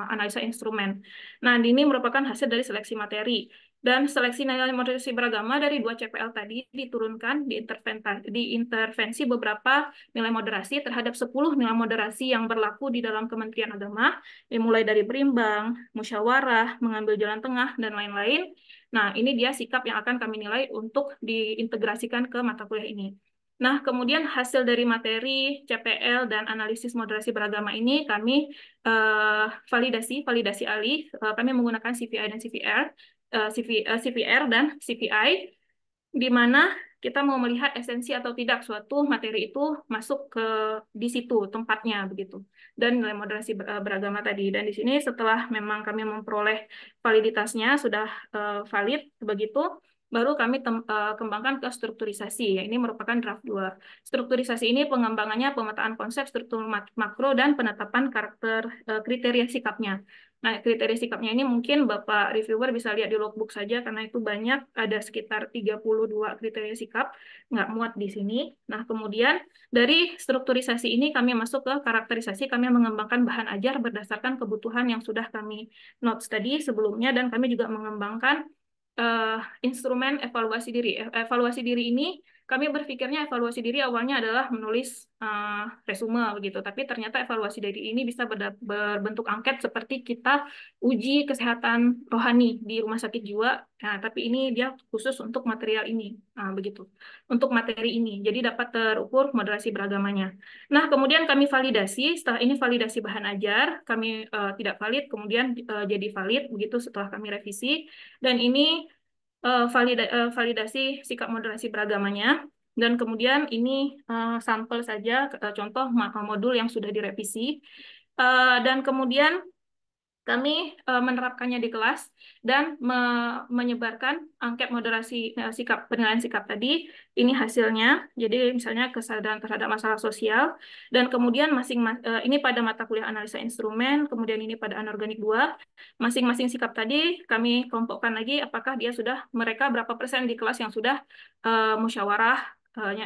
Speaker 17: analisa instrumen. Nah ini merupakan hasil dari seleksi materi dan seleksi nilai moderasi beragama dari dua CPL tadi diturunkan diintervensi, diintervensi beberapa nilai moderasi terhadap 10 nilai moderasi yang berlaku di dalam Kementerian Agama, mulai dari berimbang, musyawarah, mengambil jalan tengah, dan lain-lain. Nah, ini dia sikap yang akan kami nilai untuk diintegrasikan ke mata kuliah ini. Nah, kemudian hasil dari materi CPL dan analisis moderasi beragama ini kami uh, validasi, validasi alih, uh, kami menggunakan CVI dan CVR. CV, uh, eh, CVR eh, dan CPI, di mana kita mau melihat esensi atau tidak suatu materi itu masuk ke di situ tempatnya begitu dan nilai moderasi eh, beragama tadi dan di sini setelah memang kami memperoleh validitasnya sudah uh, valid begitu baru kami tem, uh, kembangkan ke strukturisasi. Ya, ini merupakan draft 2. Strukturisasi ini pengembangannya pemetaan konsep struktur makro dan penetapan karakter uh, kriteria sikapnya. Nah, kriteria sikapnya ini mungkin Bapak reviewer bisa lihat di logbook saja karena itu banyak, ada sekitar 32 kriteria sikap, nggak muat di sini. Nah, kemudian dari strukturisasi ini kami masuk ke karakterisasi, kami mengembangkan bahan ajar berdasarkan kebutuhan yang sudah kami notes tadi sebelumnya, dan kami juga mengembangkan uh, instrumen evaluasi diri. Evaluasi diri ini kami berpikirnya evaluasi diri awalnya adalah menulis uh, resume begitu, tapi ternyata evaluasi diri ini bisa berbentuk angket seperti kita uji kesehatan rohani di rumah sakit jiwa. Nah, tapi ini dia khusus untuk material ini, uh, begitu. Untuk materi ini, jadi dapat terukur moderasi beragamanya. Nah, kemudian kami validasi. Setelah ini validasi bahan ajar, kami uh, tidak valid, kemudian uh, jadi valid begitu setelah kami revisi. Dan ini uh, valida uh, validasi sikap moderasi beragamanya dan kemudian ini uh, sampel saja uh, contoh modul yang sudah direvisi uh, dan kemudian kami uh, menerapkannya di kelas dan me menyebarkan angket moderasi uh, sikap penilaian sikap tadi. Ini hasilnya. Jadi misalnya kesadaran terhadap masalah sosial dan kemudian masing uh, e, ini pada mata kuliah analisa instrumen, kemudian ini pada anorganik dua Masing-masing sikap tadi kami kelompokkan lagi apakah dia sudah mereka berapa persen di kelas yang sudah uh, musyawarah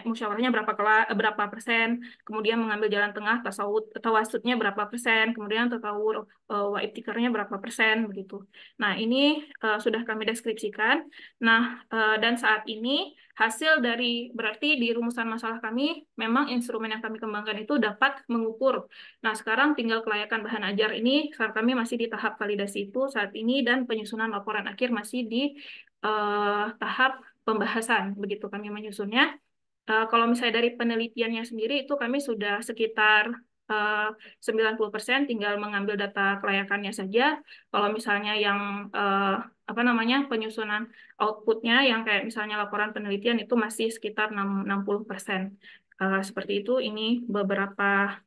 Speaker 17: musyawarahnya berapa kela, berapa persen, kemudian mengambil jalan tengah tasawut, tawasudnya berapa persen, kemudian tasawuf uh, wa berapa persen begitu. Nah, ini uh, sudah kami deskripsikan. Nah, uh, dan saat ini hasil dari berarti di rumusan masalah kami memang instrumen yang kami kembangkan itu dapat mengukur. Nah, sekarang tinggal kelayakan bahan ajar ini Saat kami masih di tahap validasi itu saat ini dan penyusunan laporan akhir masih di uh, tahap pembahasan begitu kami menyusunnya. Uh, kalau misalnya dari penelitiannya sendiri itu kami sudah sekitar eh, uh, 90% tinggal mengambil data kelayakannya saja. Kalau misalnya yang uh, apa namanya penyusunan outputnya yang kayak misalnya laporan penelitian itu masih sekitar 60%. Uh, seperti itu ini beberapa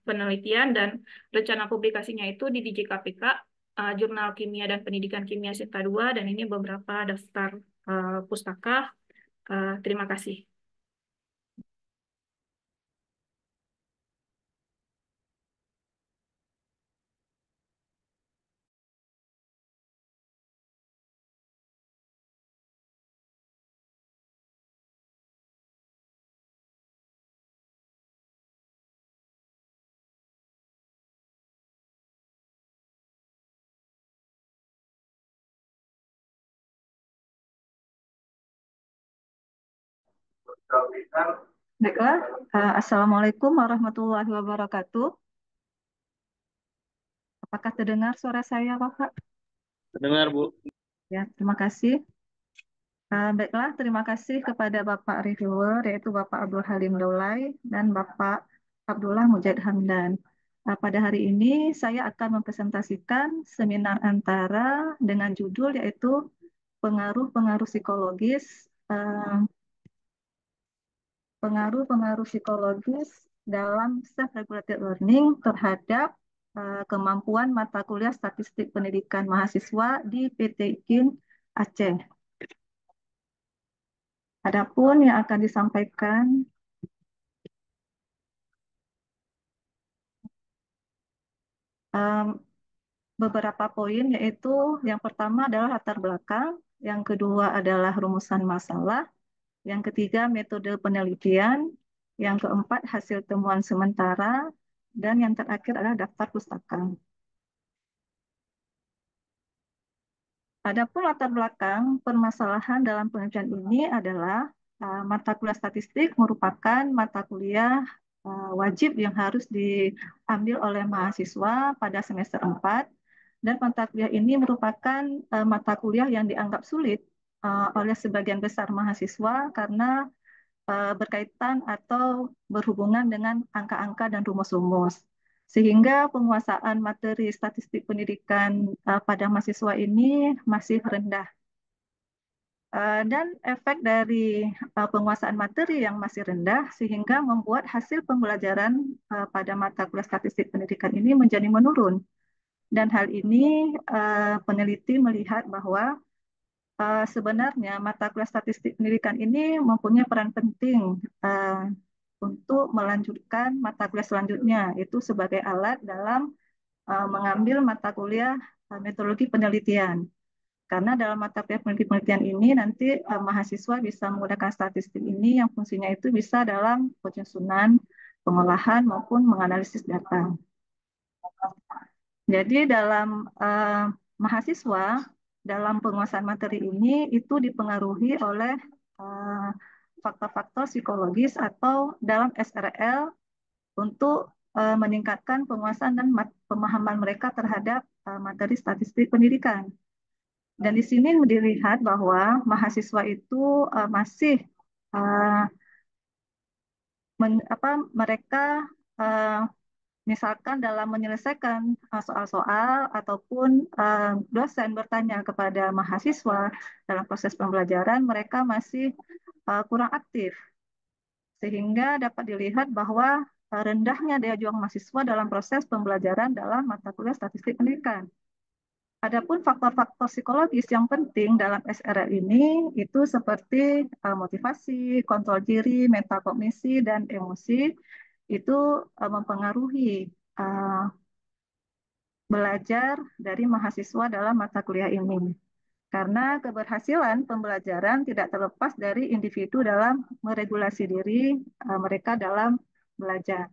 Speaker 17: penelitian dan rencana publikasinya itu di DJKPK uh, Jurnal Kimia dan Pendidikan Kimia Sinta 2 dan ini beberapa daftar uh, pustaka. Uh, terima kasih.
Speaker 1: Baiklah, eh, Assalamualaikum warahmatullahi wabarakatuh.
Speaker 18: Apakah terdengar suara saya, Bapak?
Speaker 1: Terdengar, Bu.
Speaker 18: Ya, terima kasih. Eh, baiklah, terima kasih kepada Bapak reviewer, yaitu Bapak Abdul Halim Daulay dan Bapak Abdullah Mujad Hamdan. Eh, pada hari ini, saya akan mempresentasikan seminar antara dengan judul yaitu Pengaruh-Pengaruh Psikologis pengaruh-pengaruh psikologis dalam self-regulated learning terhadap eh, kemampuan mata kuliah statistik pendidikan mahasiswa di PT IKIN Aceh. Adapun yang akan disampaikan eh, beberapa poin yaitu yang pertama adalah latar belakang, yang kedua adalah rumusan masalah, yang ketiga metode penelitian, yang keempat hasil temuan sementara, dan yang terakhir adalah daftar pustaka. Adapun latar belakang permasalahan dalam penelitian ini adalah eh, mata kuliah statistik merupakan mata kuliah eh, wajib yang harus diambil oleh mahasiswa pada semester 4 dan mata kuliah ini merupakan eh, mata kuliah yang dianggap sulit uh, oleh sebagian besar mahasiswa karena uh, berkaitan atau berhubungan dengan angka-angka dan rumus-rumus. Sehingga penguasaan materi statistik pendidikan uh, pada mahasiswa ini masih rendah. Uh, dan efek dari uh, penguasaan materi yang masih rendah sehingga membuat hasil pembelajaran uh, pada mata kuliah statistik pendidikan ini menjadi menurun. Dan hal ini peneliti melihat bahwa uh, sebenarnya mata kuliah statistik pendidikan ini mempunyai peran penting uh, untuk melanjutkan mata kuliah selanjutnya itu sebagai alat dalam uh, mengambil mata kuliah uh, metodologi penelitian. Karena dalam mata kuliah penelitian ini nanti uh, mahasiswa bisa menggunakan statistik ini yang fungsinya itu bisa dalam penyusunan, pengolahan maupun menganalisis data. Jadi dalam uh, mahasiswa dalam penguasaan materi ini itu dipengaruhi oleh eh, faktor-faktor uh, psikologis atau dalam SRL untuk uh, meningkatkan penguasaan dan pemahaman mereka terhadap uh, materi statistik pendidikan. Dan di sini dilihat bahwa mahasiswa itu uh, masih uh, men, apa, mereka uh, misalkan dalam menyelesaikan eh, soal-soal ataupun eh, dosen bertanya kepada mahasiswa dalam proses pembelajaran, mereka masih eh, kurang aktif. Sehingga dapat dilihat bahwa rendahnya daya juang mahasiswa dalam proses pembelajaran dalam mata kuliah statistik pendidikan. Adapun faktor-faktor psikologis yang penting dalam SRL ini itu seperti motivasi, kontrol diri, metakognisi, dan emosi itu uh, mempengaruhi uh, belajar dari mahasiswa dalam mata kuliah ini. Karena keberhasilan pembelajaran tidak terlepas dari individu dalam meregulasi diri uh, mereka dalam belajar.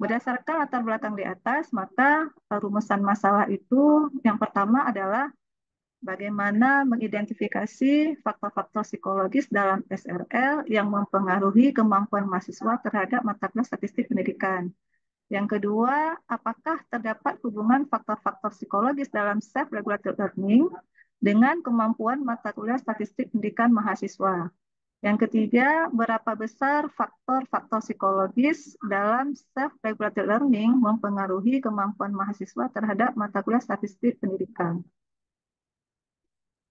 Speaker 18: Berdasarkan latar belakang di atas, maka rumusan masalah itu yang pertama adalah bagaimana mengidentifikasi faktor-faktor psikologis dalam SRL yang mempengaruhi kemampuan mahasiswa terhadap mata kuliah statistik pendidikan. Yang kedua, apakah terdapat hubungan faktor-faktor psikologis dalam self-regulated learning dengan kemampuan mata kuliah statistik pendidikan mahasiswa? Yang ketiga, berapa besar faktor-faktor psikologis dalam self-regulated learning mempengaruhi kemampuan mahasiswa terhadap mata kuliah statistik pendidikan?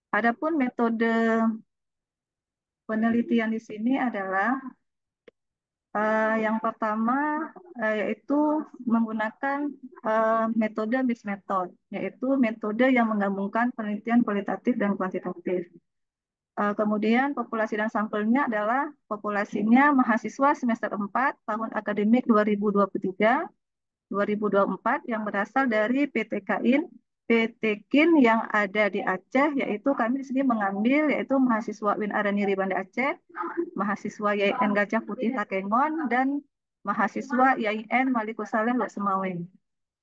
Speaker 18: Adapun metode penelitian di sini adalah uh, yang pertama uh, yaitu menggunakan uh, metode mixed method, yaitu metode yang menggabungkan penelitian kualitatif dan kuantitatif. Uh, kemudian populasi dan sampelnya adalah populasinya mahasiswa semester 4 tahun akademik 2023 2024 yang berasal dari PTKIN PT PTKIN yang ada di Aceh, yaitu kami di sini mengambil yaitu mahasiswa Win Arani Ribanda Aceh, mahasiswa YIN Gajah Putih Takengon, dan mahasiswa YIN Maliku Saleh Lok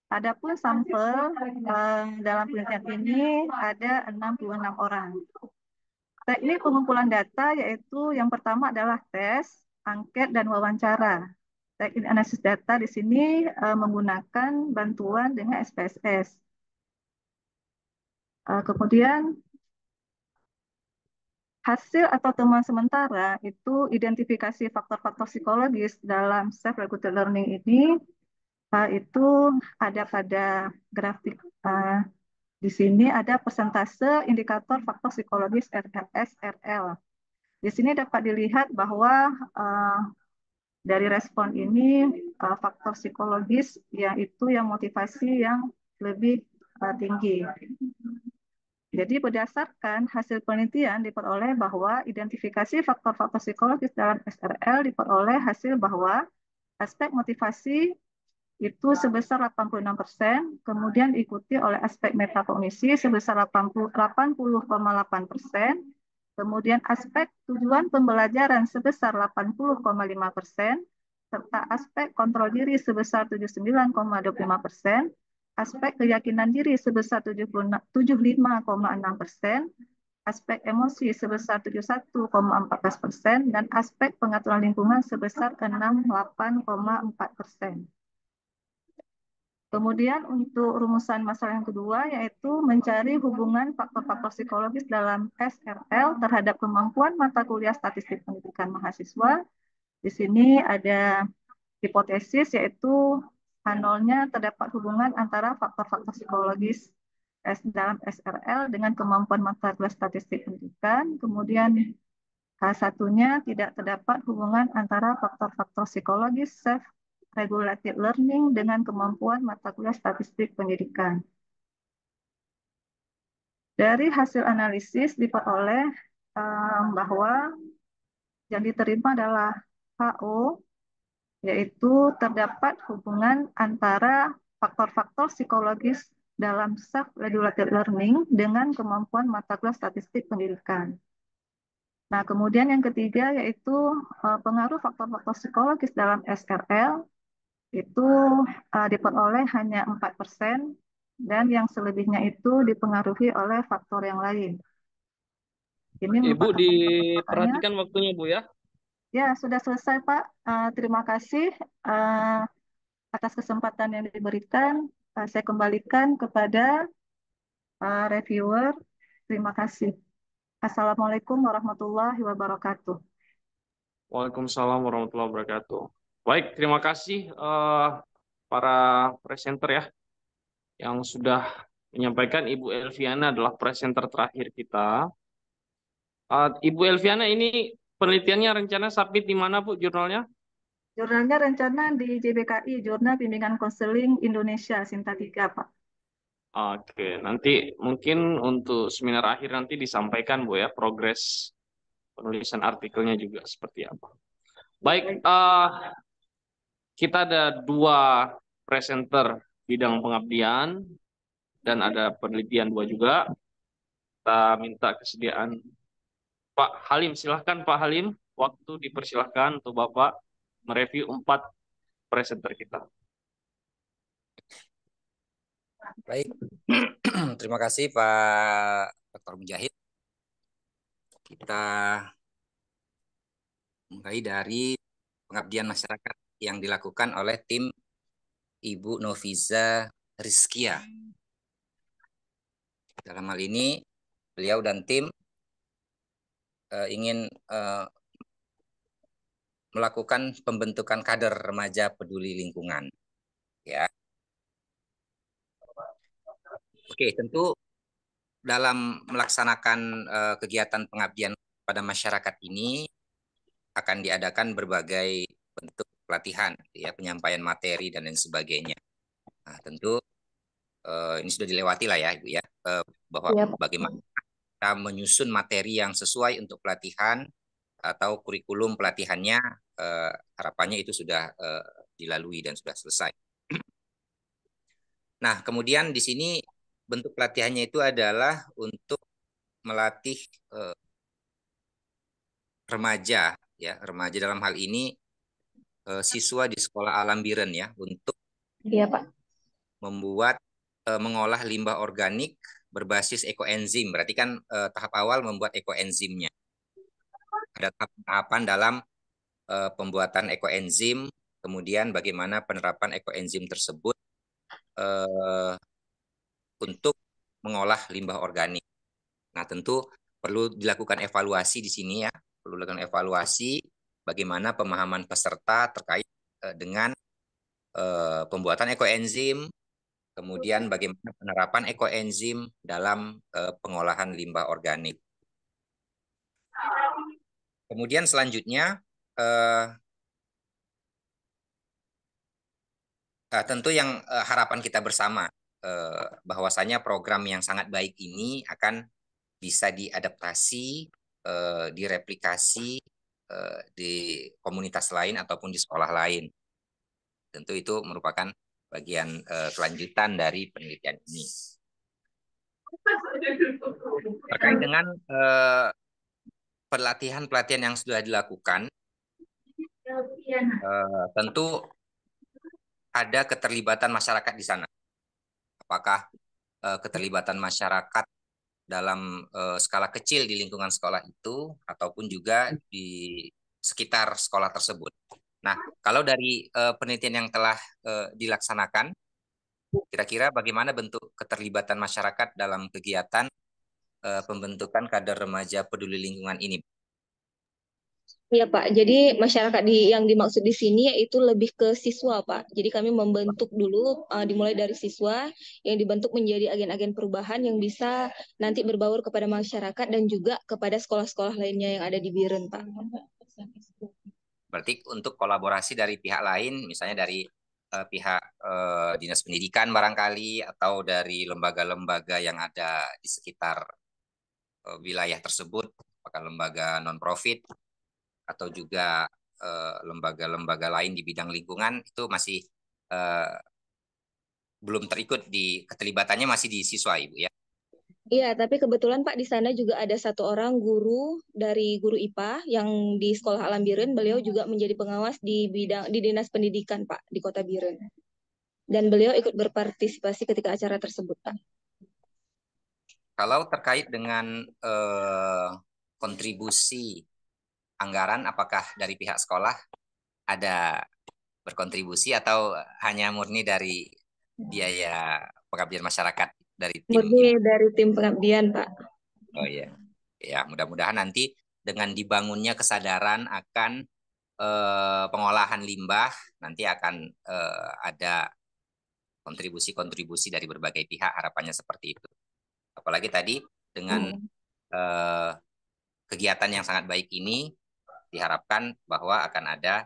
Speaker 18: Adapun sampel um, dalam penelitian ini ada 66 orang. Teknik pengumpulan data yaitu yang pertama adalah tes, angket, dan wawancara. Teknik analisis data di sini uh, menggunakan bantuan dengan SPSS. Uh, kemudian hasil atau temuan sementara itu identifikasi faktor-faktor psikologis dalam self-regulated learning ini uh, itu ada pada grafik uh, di sini ada persentase indikator faktor psikologis RLS RL. Di sini dapat dilihat bahwa uh, dari respon ini uh, faktor psikologis yaitu yang motivasi yang lebih uh, tinggi. Jadi berdasarkan hasil penelitian diperoleh bahwa identifikasi faktor-faktor psikologis dalam SRL diperoleh hasil bahwa aspek motivasi itu sebesar 86 persen, kemudian diikuti oleh aspek metakognisi sebesar 80,8 persen, kemudian aspek tujuan pembelajaran sebesar 80,5 persen, serta aspek kontrol diri sebesar 79,25 persen, aspek keyakinan diri sebesar 75,6 persen, aspek emosi sebesar 71,4 persen, dan aspek pengaturan lingkungan sebesar 68,4 persen. Kemudian untuk rumusan masalah yang kedua yaitu mencari hubungan faktor-faktor psikologis dalam SRL terhadap kemampuan mata kuliah statistik pendidikan mahasiswa. Di sini ada hipotesis yaitu H0nya terdapat hubungan antara faktor-faktor psikologis dalam SRL dengan kemampuan mata kuliah statistik pendidikan. Kemudian H1nya tidak terdapat hubungan antara faktor-faktor psikologis self-regulated learning dengan kemampuan mata kuliah statistik pendidikan. Dari hasil analisis diperoleh bahwa yang diterima adalah HO yaitu terdapat hubungan antara faktor-faktor psikologis dalam self-regulated learning dengan kemampuan mata kuliah statistik pendidikan. Nah, kemudian yang ketiga yaitu e, pengaruh faktor-faktor psikologis dalam SRL itu e, diperoleh hanya 4% dan yang selebihnya itu dipengaruhi oleh faktor yang lain.
Speaker 1: Ini Ibu diperhatikan waktunya Bu ya.
Speaker 18: Ya, sudah selesai, Pak. Uh, terima kasih uh, atas kesempatan yang diberikan. Uh, saya kembalikan kepada uh, reviewer. Terima kasih. Assalamualaikum warahmatullahi wabarakatuh.
Speaker 3: Waalaikumsalam warahmatullahi wabarakatuh. Baik, terima kasih uh, para presenter ya yang sudah menyampaikan Ibu Elviana adalah presenter terakhir kita. Uh, Ibu Elviana ini Penelitiannya rencana submit di mana, Bu, jurnalnya?
Speaker 18: Jurnalnya rencana di JBKI, Jurnal Bimbingan Konseling Indonesia, Sinta 3, Pak.
Speaker 3: Oke, nanti mungkin untuk seminar akhir nanti disampaikan, Bu, ya, progres penulisan artikelnya juga seperti apa. Baik, uh, kita ada dua presenter bidang pengabdian dan ada penelitian dua juga. Kita minta kesediaan Pak Halim, silahkan Pak Halim, waktu dipersilahkan untuk Bapak mereview empat presenter kita.
Speaker 1: Baik, <clears throat>
Speaker 4: terima kasih Pak Dr. Mujahid. Kita mulai dari pengabdian masyarakat yang dilakukan oleh tim Ibu Noviza Rizkia. Dalam hal ini, beliau dan tim uh, ingin uh, melakukan pembentukan kader remaja peduli lingkungan. Ya. Oke, tentu dalam melaksanakan uh, kegiatan pengabdian pada masyarakat ini akan diadakan berbagai bentuk pelatihan, ya penyampaian materi dan lain sebagainya. Nah, tentu uh, ini sudah dilewati lah ya, ibu ya, uh, bahwa ya. bagaimana kita menyusun materi yang sesuai untuk pelatihan atau kurikulum pelatihannya eh, harapannya itu sudah eh, dilalui dan sudah selesai. <clears throat> Nah, kemudian di sini bentuk pelatihannya itu adalah untuk melatih eh, remaja ya, remaja dalam hal ini eh, siswa di sekolah Alam Biren ya untuk Iya, Pak. membuat eh, mengolah limbah organik berbasis ekoenzim. Berarti kan eh, tahap awal membuat ekoenzimnya. Ada tahapan dalam eh, pembuatan ekoenzim, kemudian bagaimana penerapan ekoenzim tersebut eh, untuk mengolah limbah organik. Nah, tentu perlu dilakukan evaluasi di sini ya, perlu dilakukan evaluasi bagaimana pemahaman peserta terkait eh, dengan eh, pembuatan ekoenzim, Kemudian bagaimana penerapan ekoenzim dalam uh, pengolahan limbah organik. Kemudian selanjutnya uh, uh, tentu yang uh, harapan kita bersama uh, bahwasanya program yang sangat baik ini akan bisa diadaptasi, uh, direplikasi uh, di komunitas lain ataupun di sekolah lain. Tentu itu merupakan bagian uh, kelanjutan dari penelitian ini. Terkait dengan pelatihan pelatihan-pelatihan yang sudah dilakukan,
Speaker 1: uh,
Speaker 4: tentu ada keterlibatan masyarakat di sana. Apakah uh, keterlibatan masyarakat dalam uh, skala kecil di lingkungan sekolah itu, ataupun juga di sekitar sekolah tersebut. Nah, kalau dari uh, penelitian yang telah uh, dilaksanakan, kira-kira bagaimana bentuk keterlibatan masyarakat dalam kegiatan uh, pembentukan kader remaja peduli lingkungan ini?
Speaker 9: Iya Pak, jadi masyarakat di, yang dimaksud di sini yaitu lebih ke siswa Pak. Jadi kami membentuk dulu uh, dimulai dari siswa yang dibentuk menjadi agen-agen perubahan yang bisa nanti berbaur kepada masyarakat dan juga kepada sekolah-sekolah lainnya yang ada di Biren Pak.
Speaker 4: Berarti untuk kolaborasi dari pihak lain, misalnya dari uh, pihak uh, dinas pendidikan barangkali atau dari lembaga-lembaga yang ada di sekitar uh, wilayah tersebut, apakah lembaga non profit atau juga lembaga-lembaga lain di bidang lingkungan itu masih belum terikut di keterlibatannya masih di siswa ibu ya.
Speaker 9: Iya, tapi kebetulan Pak di sana juga ada satu orang guru dari guru IPA yang di Sekolah Alam Biren, beliau juga menjadi pengawas di bidang di Dinas Pendidikan Pak di Kota Biren. Dan beliau ikut berpartisipasi ketika acara tersebut Pak.
Speaker 4: Kalau terkait dengan eh, kontribusi anggaran, apakah dari pihak sekolah ada berkontribusi atau hanya murni dari iya. biaya pengabdian masyarakat? dari
Speaker 9: tim? Murni dari tim pengabdian, Pak.
Speaker 4: Oh iya. Ya, mudah-mudahan nanti dengan dibangunnya kesadaran akan eh, pengolahan limbah, nanti akan eh, ada kontribusi-kontribusi dari berbagai pihak, harapannya seperti itu. Apalagi tadi dengan hmm. eh, kegiatan yang sangat baik ini, diharapkan bahwa akan ada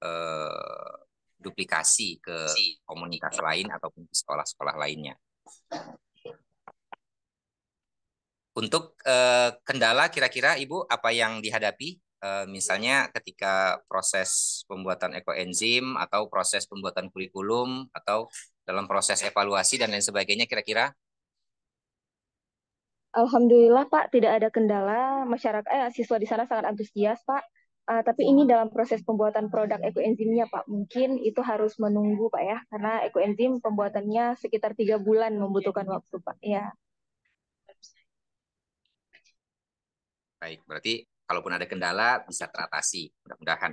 Speaker 4: eh, duplikasi ke komunitas lain ataupun sekolah-sekolah lainnya. Untuk uh, kendala kira-kira Ibu apa yang dihadapi uh, misalnya ketika proses pembuatan ekoenzim atau proses pembuatan kurikulum atau dalam proses evaluasi dan lain sebagainya kira-kira?
Speaker 9: Alhamdulillah Pak, tidak ada kendala. Masyarakat eh siswa di sana sangat antusias Pak. Uh, tapi ini dalam proses pembuatan produk ekoenzimnya, Pak. Mungkin itu harus menunggu, Pak ya, karena ekoenzim pembuatannya sekitar tiga bulan membutuhkan waktu, Pak. Ya.
Speaker 4: Baik, berarti kalaupun ada kendala bisa teratasi, mudah-mudahan.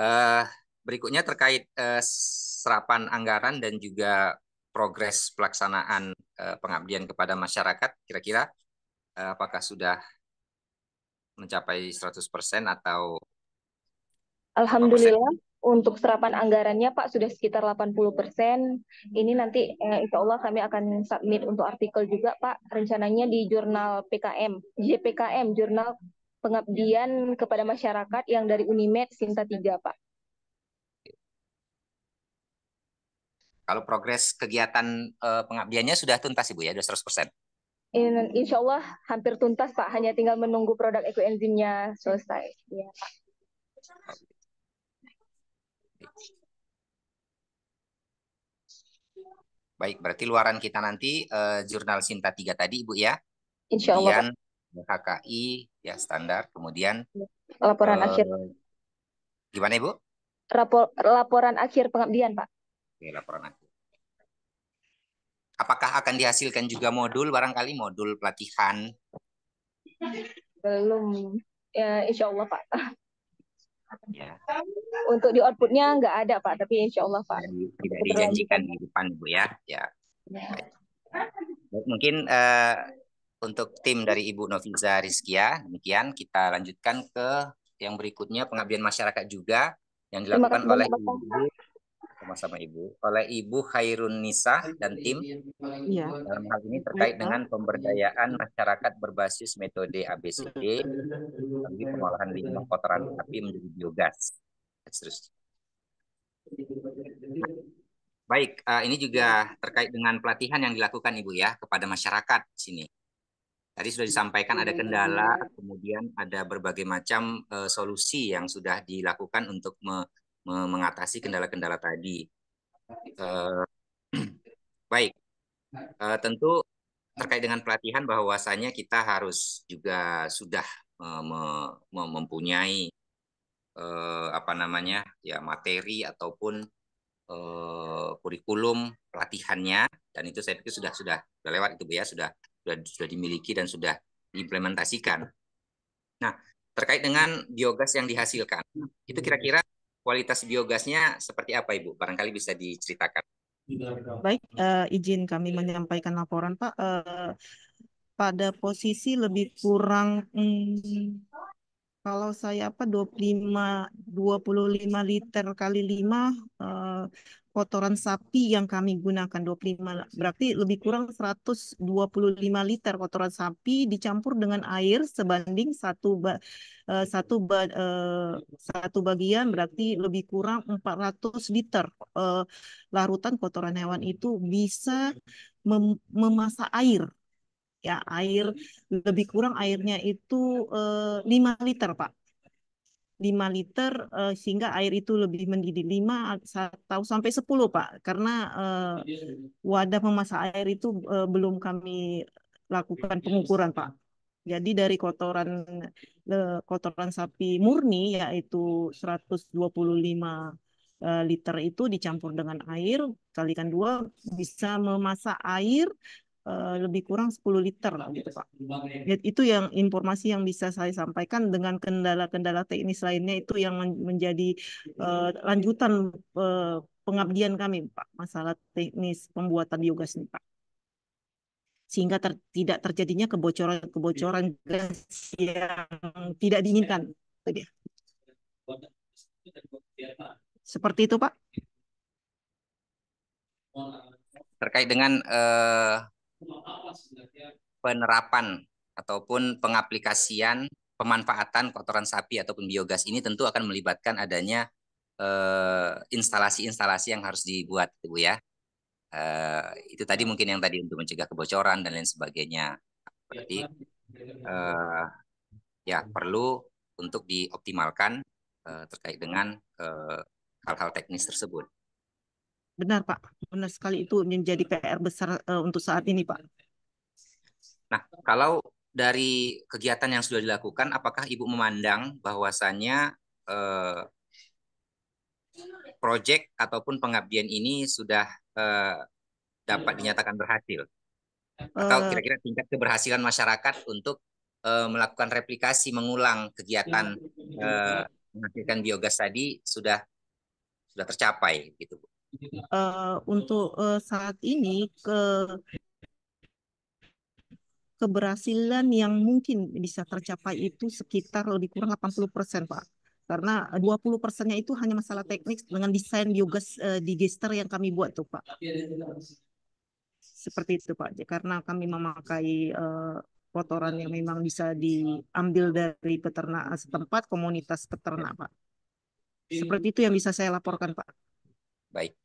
Speaker 4: Uh, berikutnya terkait uh, serapan anggaran dan juga progres pelaksanaan uh, pengabdian kepada masyarakat, kira-kira uh, apakah sudah mencapai 100% atau
Speaker 9: Alhamdulillah untuk serapan anggarannya Pak sudah sekitar 80 persen. Ini nanti eh, insya Allah kami akan submit untuk artikel juga Pak. Rencananya di jurnal PKM, JPKM, jurnal pengabdian kepada masyarakat yang dari Unimed Sinta 3 Pak.
Speaker 4: Kalau progres kegiatan eh, pengabdiannya sudah tuntas Ibu ya, sudah 100 persen?
Speaker 9: In, insya Allah hampir tuntas Pak, hanya tinggal menunggu produk ekoenzimnya selesai. Ya, Pak.
Speaker 4: Baik, berarti luaran kita nanti uh, jurnal Sinta 3 tadi Ibu ya. Insya Allah. Kemudian HKI ya standar, kemudian
Speaker 9: laporan uh, akhir. Gimana Ibu? Rapor, laporan akhir pengabdian Pak.
Speaker 4: Oke, laporan akhir. Apakah akan dihasilkan juga modul barangkali modul pelatihan?
Speaker 9: Belum. Ya, insya Allah Pak. Ya. Untuk di outputnya nggak ada Pak, tapi insya Allah Pak. Tidak dijanjikan
Speaker 4: di depan Bu ya.
Speaker 9: Ya. ya.
Speaker 4: Mungkin uh, untuk tim dari Ibu Noviza Rizkia, demikian kita lanjutkan ke yang berikutnya pengabdian masyarakat juga yang dilakukan oleh Ibu sama sama Ibu oleh Ibu Khairun Nisa dan tim ya. dalam hal ini iya. terkait dengan pemberdayaan masyarakat berbasis metode ABCD bagi pengolahan limbah kotoran api menjadi biogas. Terus. Baik, eh, ini juga terkait dengan pelatihan yang dilakukan Ibu ya kepada masyarakat di sini. Tadi sudah disampaikan ada kendala, kemudian ada berbagai macam eh, solusi yang sudah dilakukan untuk me mengatasi kendala-kendala tadi. Uh, <clears throat> baik, uh, tentu terkait dengan pelatihan bahwasanya kita harus juga sudah uh, mempunyai uh, apa namanya ya materi ataupun uh, kurikulum pelatihannya dan itu saya pikir sudah sudah sudah lewat itu bu ya sudah sudah sudah dimiliki dan sudah diimplementasikan. Nah terkait dengan biogas yang dihasilkan itu kira-kira kualitas biogasnya seperti apa Ibu? Barangkali bisa diceritakan.
Speaker 16: Baik, uh, izin kami menyampaikan laporan Pak. Uh, pada posisi lebih kurang hmm, kalau saya apa 25 25 liter kali 5 uh, eh, kotoran sapi yang kami gunakan 25 berarti lebih kurang 125 liter kotoran sapi dicampur dengan air sebanding satu ba, eh, satu ba, eh, satu bagian berarti lebih kurang 400 liter eh, larutan kotoran hewan itu bisa mem memasak air ya air lebih kurang airnya itu 5 liter Pak 5 liter uh, sehingga air itu lebih mendidih 5 atau sampai 10 Pak karena uh, wadah memasak air itu uh, belum kami lakukan pengukuran Pak. Jadi dari kotoran uh, kotoran sapi murni yaitu 125 liter itu dicampur dengan air kalikan dua bisa memasak air Eh, lebih kurang 10 liter lah gitu Pak. Ya. Itu yang informasi yang bisa saya sampaikan dengan kendala-kendala teknis lainnya itu yang menjadi uh, lanjutan uh, pengabdian kami Pak, masalah teknis pembuatan biogas ini Pak sehingga ter, tidak terjadinya kebocoran-kebocoran gas yang tidak diinginkan.
Speaker 4: Seperti itu, Pak terkait dengan uh, penerapan ataupun pengaplikasian pemanfaatan kotoran sapi ataupun biogas ini tentu akan melibatkan adanya eh, instalasi-instalasi uh, yang harus dibuat, Bu ya. Uh, itu tadi mungkin yang tadi untuk mencegah kebocoran dan lain sebagainya. Berarti uh, ya perlu untuk dioptimalkan uh, terkait dengan hal-hal uh, teknis tersebut.
Speaker 16: Benar, Pak. Benar sekali itu menjadi PR besar uh, untuk saat ini, Pak.
Speaker 4: Nah, kalau dari kegiatan yang sudah dilakukan, apakah Ibu memandang bahwasannya uh, eh, proyek ataupun pengabdian ini sudah uh, dapat dinyatakan berhasil? Atau kira-kira tingkat keberhasilan masyarakat untuk uh, melakukan replikasi, mengulang kegiatan uh, menghasilkan biogas tadi sudah sudah tercapai gitu, Bu?
Speaker 16: uh, untuk uh, saat ini ke keberhasilan yang mungkin bisa tercapai itu sekitar lebih kurang 80 persen, Pak. Karena 20 persennya itu hanya masalah teknik dengan desain biogas uh, eh, digester yang kami buat tuh, Pak. Seperti itu, Pak. Karena kami memakai uh, kotoran yang memang bisa diambil dari peternak setempat, komunitas peternak, Pak. Seperti itu yang bisa saya laporkan, Pak.
Speaker 4: Baik.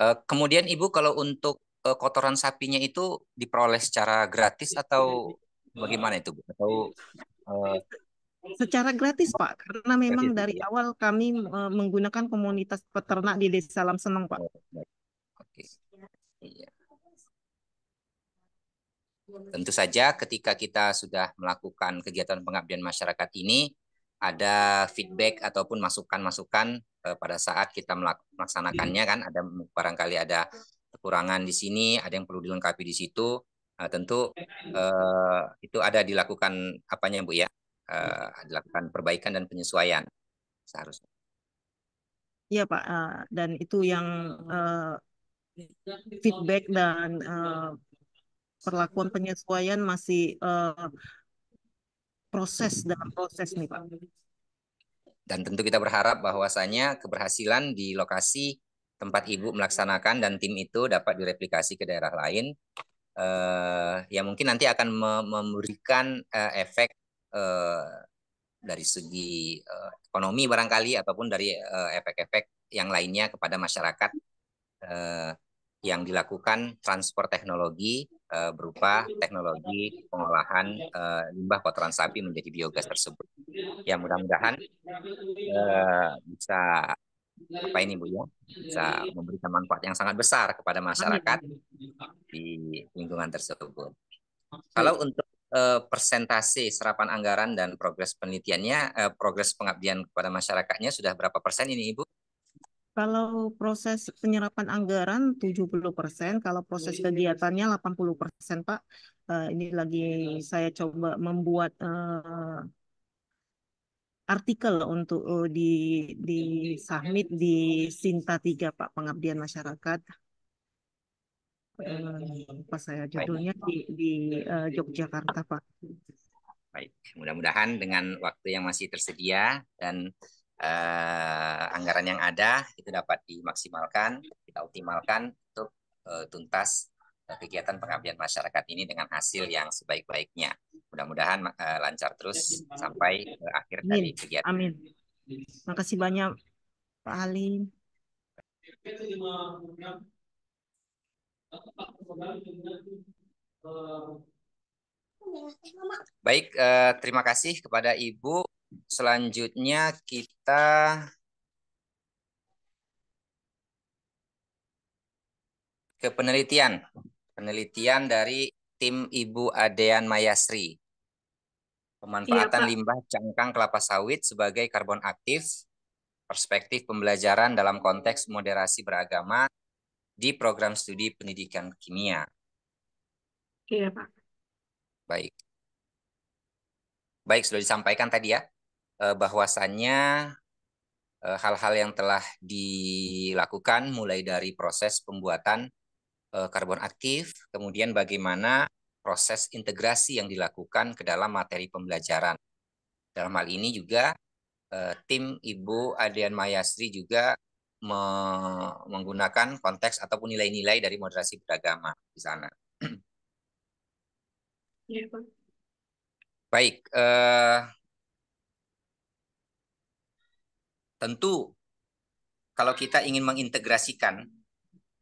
Speaker 4: Eh, kemudian Ibu kalau untuk uh, kotoran sapinya itu diperoleh secara gratis atau bagaimana itu Atau
Speaker 1: uh,
Speaker 16: secara gratis Pak karena memang gratis, dari ya. awal kami uh, menggunakan komunitas peternak di Desa Lam Seneng Pak. Oh,
Speaker 4: Oke. Iya. Tentu saja ketika kita sudah melakukan kegiatan pengabdian masyarakat ini ada feedback ataupun masukan-masukan eh, pada saat kita melaksanakannya hmm. kan ada barangkali ada kekurangan di sini, ada yang perlu dilengkapi di situ. Nah, tentu eh, itu ada dilakukan apanya Bu ya? Eh, dilakukan perbaikan dan penyesuaian seharusnya.
Speaker 16: Iya Pak, eh, dan itu yang uh, feedback dan uh, perlakuan penyesuaian masih uh, proses dalam proses nih Pak.
Speaker 4: Dan tentu kita berharap bahwasanya keberhasilan di lokasi tempat Ibu melaksanakan dan tim itu dapat direplikasi ke daerah lain. Uh, ya mungkin nanti akan memberikan uh, efek uh, dari segi uh, ekonomi barangkali ataupun dari efek-efek uh, yang lainnya kepada masyarakat uh, yang dilakukan transfer teknologi Eh, berupa teknologi pengolahan uh, limbah kotoran sapi menjadi biogas tersebut. Ya mudah-mudahan
Speaker 1: uh,
Speaker 4: bisa apa ini Bu ya bisa memberikan manfaat yang sangat besar kepada masyarakat di lingkungan tersebut. Kalau untuk uh, persentase serapan anggaran dan progres penelitiannya, uh, progres pengabdian kepada masyarakatnya sudah berapa persen ini Ibu?
Speaker 16: Kalau proses penyerapan anggaran 70%, kalau proses iya. kegiatannya 80%, Pak. Uh, ini lagi saya coba membuat uh, artikel untuk uh, di di submit di Sinta 3, Pak, pengabdian masyarakat. Uh, eh, apa saya judulnya di di uh, Yogyakarta, Pak.
Speaker 4: Baik, mudah-mudahan dengan waktu yang masih tersedia dan uh, anggaran yang ada itu dapat dimaksimalkan, kita optimalkan untuk uh, tuntas eh, kegiatan pengabdian masyarakat ini dengan hasil yang sebaik-baiknya. Mudah-mudahan uh, lancar terus sampai uh, akhir Amin. dari kegiatan. Amin.
Speaker 16: Makasih banyak Pak Halim.
Speaker 4: Baik, eh, terima kasih kepada Ibu Selanjutnya kita ke penelitian. Penelitian dari tim Ibu Adean Mayasri. Pemanfaatan iya, limbah cangkang kelapa sawit sebagai karbon aktif, perspektif pembelajaran dalam konteks moderasi beragama di program studi pendidikan kimia. Iya, Pak. Baik. Baik, sudah disampaikan tadi ya. Eh, bahwasannya eh, hal-hal yang telah dilakukan mulai dari proses pembuatan eh, karbon aktif, kemudian bagaimana proses integrasi yang dilakukan ke dalam materi pembelajaran. Dalam hal ini juga tim Ibu Adrian Mayasri juga menggunakan konteks ataupun nilai-nilai dari moderasi beragama di sana. Ya, Pak. Baik, tentu kalau kita ingin mengintegrasikan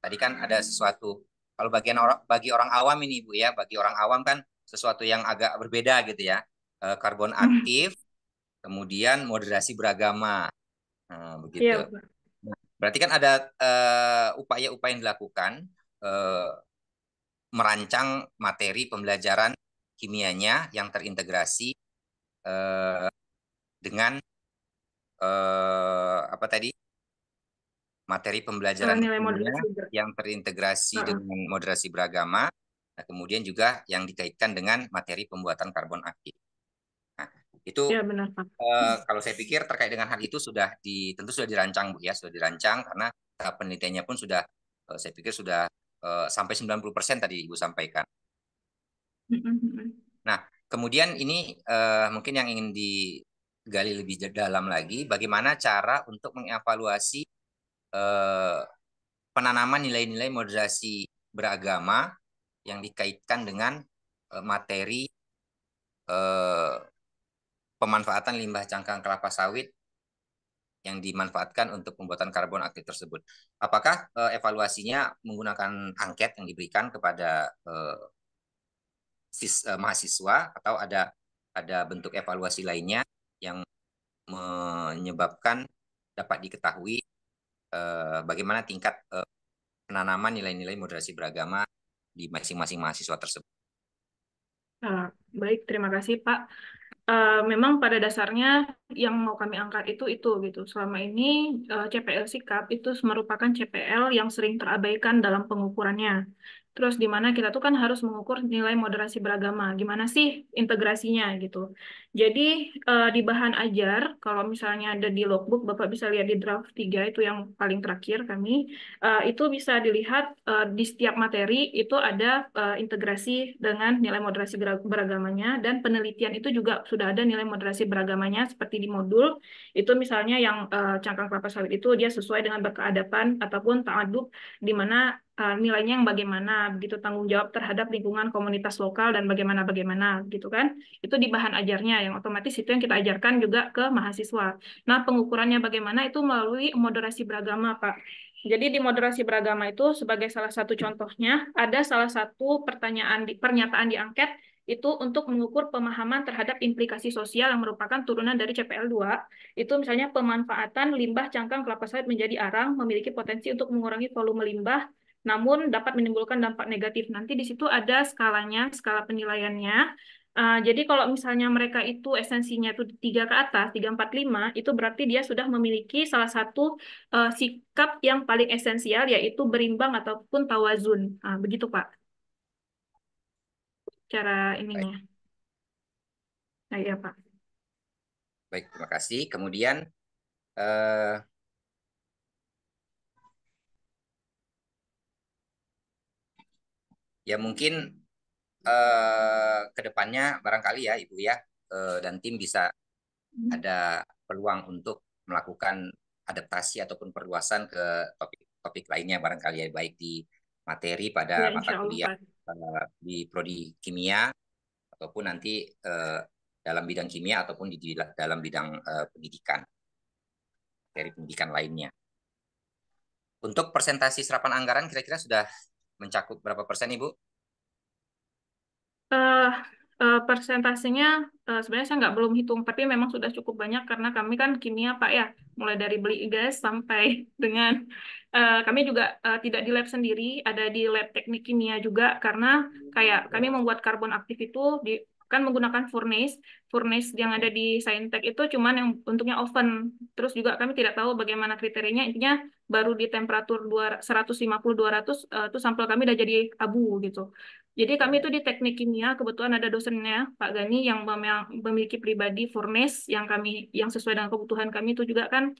Speaker 4: tadi kan ada sesuatu kalau bagian orang bagi orang awam ini Bu ya, bagi orang awam kan sesuatu yang agak berbeda gitu ya. Eh, karbon hmm. aktif, kemudian moderasi beragama. Nah, begitu. Ya, Berarti kan ada eh, upaya-upaya uh, yang dilakukan uh, merancang materi pembelajaran kimianya yang terintegrasi uh, dengan eh, apa tadi materi pembelajaran nilai yang terintegrasi uh dengan moderasi beragama, nah, kemudian juga yang dikaitkan dengan materi pembuatan karbon aktif. Nah, itu ya, benar, Pak. Eh, hmm. kalau saya pikir terkait dengan hal itu sudah di, tentu sudah dirancang Bu ya, sudah dirancang karena penelitiannya pun sudah eh, saya pikir sudah eh, sampai 90% tadi Ibu sampaikan. Hmm, hmm, nah, kemudian ini uh, mungkin yang ingin di gali lebih dalam lagi bagaimana cara untuk mengevaluasi eh, penanaman nilai-nilai moderasi beragama yang dikaitkan dengan eh, materi eh, pemanfaatan limbah cangkang kelapa sawit yang dimanfaatkan untuk pembuatan karbon aktif tersebut. Apakah eh, evaluasinya menggunakan angket yang diberikan kepada eh, sis, eh, mahasiswa atau ada ada bentuk evaluasi lainnya yang menyebabkan dapat diketahui eh, bagaimana tingkat eh, penanaman nilai-nilai moderasi beragama di masing-masing mahasiswa tersebut.
Speaker 17: Uh, baik, terima kasih Pak. Uh, memang pada dasarnya yang mau kami angkat itu itu gitu. Selama ini uh, eh, CPL sikap itu merupakan CPL yang sering terabaikan dalam pengukurannya. Terus di mana kita tuh kan harus mengukur nilai moderasi beragama. Gimana sih integrasinya gitu. Jadi uh, di bahan ajar, kalau misalnya ada di logbook, Bapak bisa lihat di draft 3 itu yang paling terakhir kami, uh, itu bisa dilihat uh, di setiap materi itu ada integrasi dengan nilai moderasi beragamanya dan penelitian itu juga sudah ada nilai moderasi beragamanya seperti di modul itu misalnya yang cangkang kelapa sawit itu dia sesuai dengan berkeadapan ataupun aduk di mana uh, nilainya yang bagaimana, begitu tanggung jawab terhadap lingkungan komunitas lokal dan bagaimana-bagaimana, gitu kan. Itu di bahan ajarnya, yang otomatis itu yang kita ajarkan juga ke mahasiswa. Nah, pengukurannya bagaimana itu melalui moderasi beragama, Pak. Jadi di moderasi beragama itu sebagai salah satu contohnya, ada salah satu pertanyaan di, pernyataan di angket itu untuk mengukur pemahaman terhadap implikasi sosial yang merupakan turunan dari CPL2. Itu misalnya pemanfaatan limbah cangkang kelapa sawit menjadi arang memiliki potensi untuk mengurangi volume limbah namun dapat menimbulkan dampak negatif. Nanti di situ ada skalanya, skala penilaiannya. Uh, jadi kalau misalnya mereka itu esensinya itu 3 ke atas, lima itu berarti dia sudah memiliki salah satu uh, sikap yang paling esensial, yaitu berimbang ataupun tawazun. Uh, begitu, Pak. Cara ininya. Baik. Nah, iya, Pak.
Speaker 4: Baik, terima kasih. Kemudian, uh, ya mungkin eh, kedepannya barangkali ya Ibu ya eh, dan tim bisa hmm. ada peluang untuk melakukan adaptasi ataupun perluasan ke topik-topik lainnya barangkali ya baik di materi pada ya, mata kuliah eh, di prodi kimia ataupun nanti eh, dalam bidang kimia ataupun di, dalam bidang eh, pendidikan dari pendidikan lainnya. Untuk presentasi serapan anggaran kira-kira sudah mencakup berapa persen Ibu?
Speaker 17: Uh, uh, persentasenya uh, sebenarnya saya nggak belum hitung, tapi memang sudah cukup banyak karena kami kan kimia Pak ya, mulai dari beli gas sampai <laughs> dengan uh, kami juga uh, tidak di lab sendiri, ada di lab teknik kimia juga karena kayak kami membuat karbon aktif itu di kan menggunakan furnace. Furnace yang ada di Saintek itu cuman yang bentuknya oven. Terus juga kami tidak tahu bagaimana kriterianya. Intinya baru di temperatur 150-200 uh, eh, itu sampel kami udah jadi abu gitu. Jadi kami itu di teknik kimia kebetulan ada dosennya Pak Gani yang memiliki pribadi furnace yang kami yang sesuai dengan kebutuhan kami itu juga kan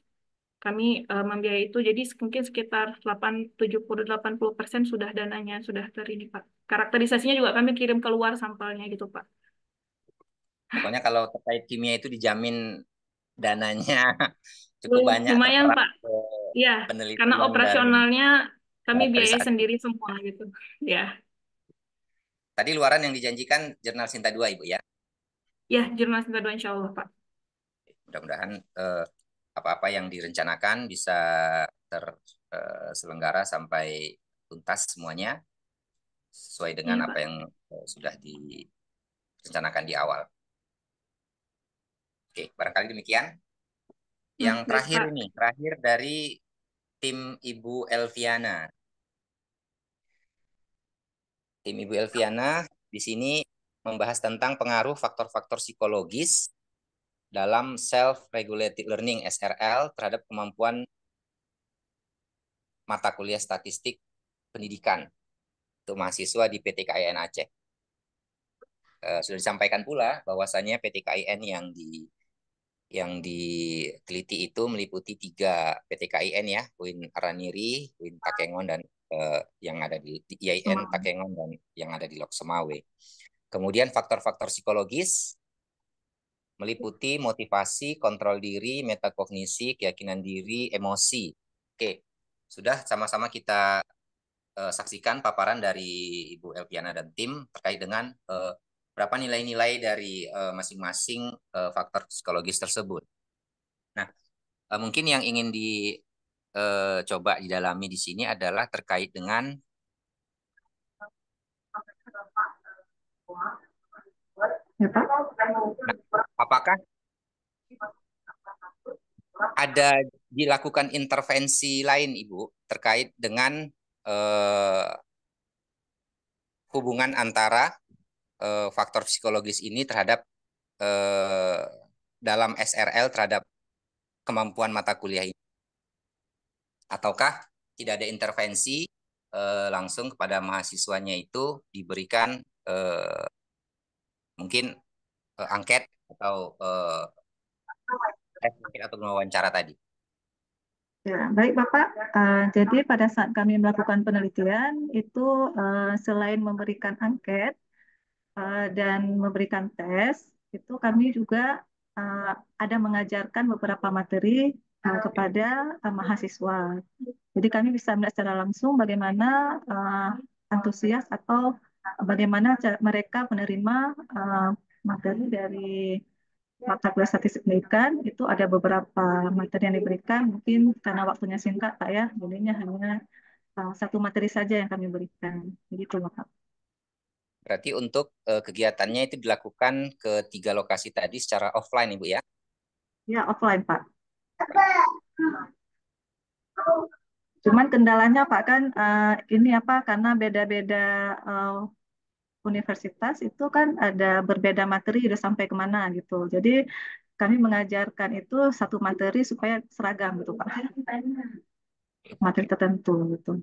Speaker 17: kami uh, membiayai itu jadi mungkin sekitar 8 70 80% sudah dananya sudah terini Pak. Karakterisasinya juga kami kirim keluar sampelnya gitu Pak.
Speaker 4: Pokoknya kalau terkait kimia itu dijamin dananya <laughs> cukup banyak. Lumayan Pak. ya Karena operasionalnya kami biaya
Speaker 17: sendiri semua gitu.
Speaker 4: Ya. Tadi luaran yang dijanjikan jurnal Sinta 2 Ibu ya?
Speaker 17: Ya, jurnal Sinta 2 insya Allah Pak.
Speaker 4: Mudah-mudahan apa eh, apa-apa yang direncanakan bisa terselenggara eh, sampai tuntas semuanya sesuai dengan ya, apa yang eh, sudah direncanakan di awal. Oke, barangkali demikian. Hmm,
Speaker 1: yang hmm, terakhir ini,
Speaker 4: terakhir dari tim Ibu Elviana. Tim Ibu Elviana di sini membahas tentang pengaruh faktor-faktor psikologis dalam self-regulated learning SRL terhadap kemampuan mata kuliah statistik pendidikan untuk mahasiswa di PTKIN Aceh. Eh, sudah disampaikan pula bahwasannya PTKIN yang di yang diteliti itu meliputi tiga PTKIN ya, Win Araniri, Win Takengon dan eh, yang ada di IAIN hmm. Takengon dan yang ada di Lok Semawe. Kemudian faktor-faktor psikologis meliputi motivasi, kontrol diri, metakognisi, keyakinan diri, emosi. Oke, sudah sama-sama kita uh, saksikan paparan dari Ibu Elviana dan tim terkait dengan uh, berapa nilai-nilai dari eh, masing-masing uh, uh, faktor psikologis tersebut. Nah, uh, mungkin yang ingin dicoba didalami di sini adalah terkait dengan ya, apakah ada dilakukan intervensi lain, Ibu, terkait dengan eh, hubungan antara uh, faktor psikologis ini terhadap uh, dalam SRL terhadap kemampuan mata kuliah ini? Ataukah tidak ada intervensi uh, langsung kepada mahasiswanya itu diberikan uh, mungkin uh, angket atau uh, angket atau wawancara tadi?
Speaker 18: Ya, baik Bapak. Uh, jadi pada saat kami melakukan penelitian itu uh, selain memberikan angket, Eh, dan memberikan tes itu kami juga eh, ada mengajarkan beberapa materi eh, ah, kepada mahasiswa. Jadi kami bisa melihat secara langsung bagaimana antusias atau bagaimana mereka menerima materi dari mata kuliah statistik pendidikan itu ada beberapa materi yang diberikan mungkin karena waktunya singkat pak ya jadinya hanya satu materi saja yang kami berikan jadi terima kasih
Speaker 4: Berarti untuk uh, kegiatannya itu dilakukan ke tiga lokasi tadi secara offline, Ibu ya?
Speaker 18: Ya, offline, Pak. Cuman kendalanya, Pak, kan uh, ini apa, karena beda-beda uh, universitas itu kan ada berbeda materi udah sampai kemana gitu. Jadi kami mengajarkan itu satu materi supaya seragam gitu, Pak. Materi tertentu gitu.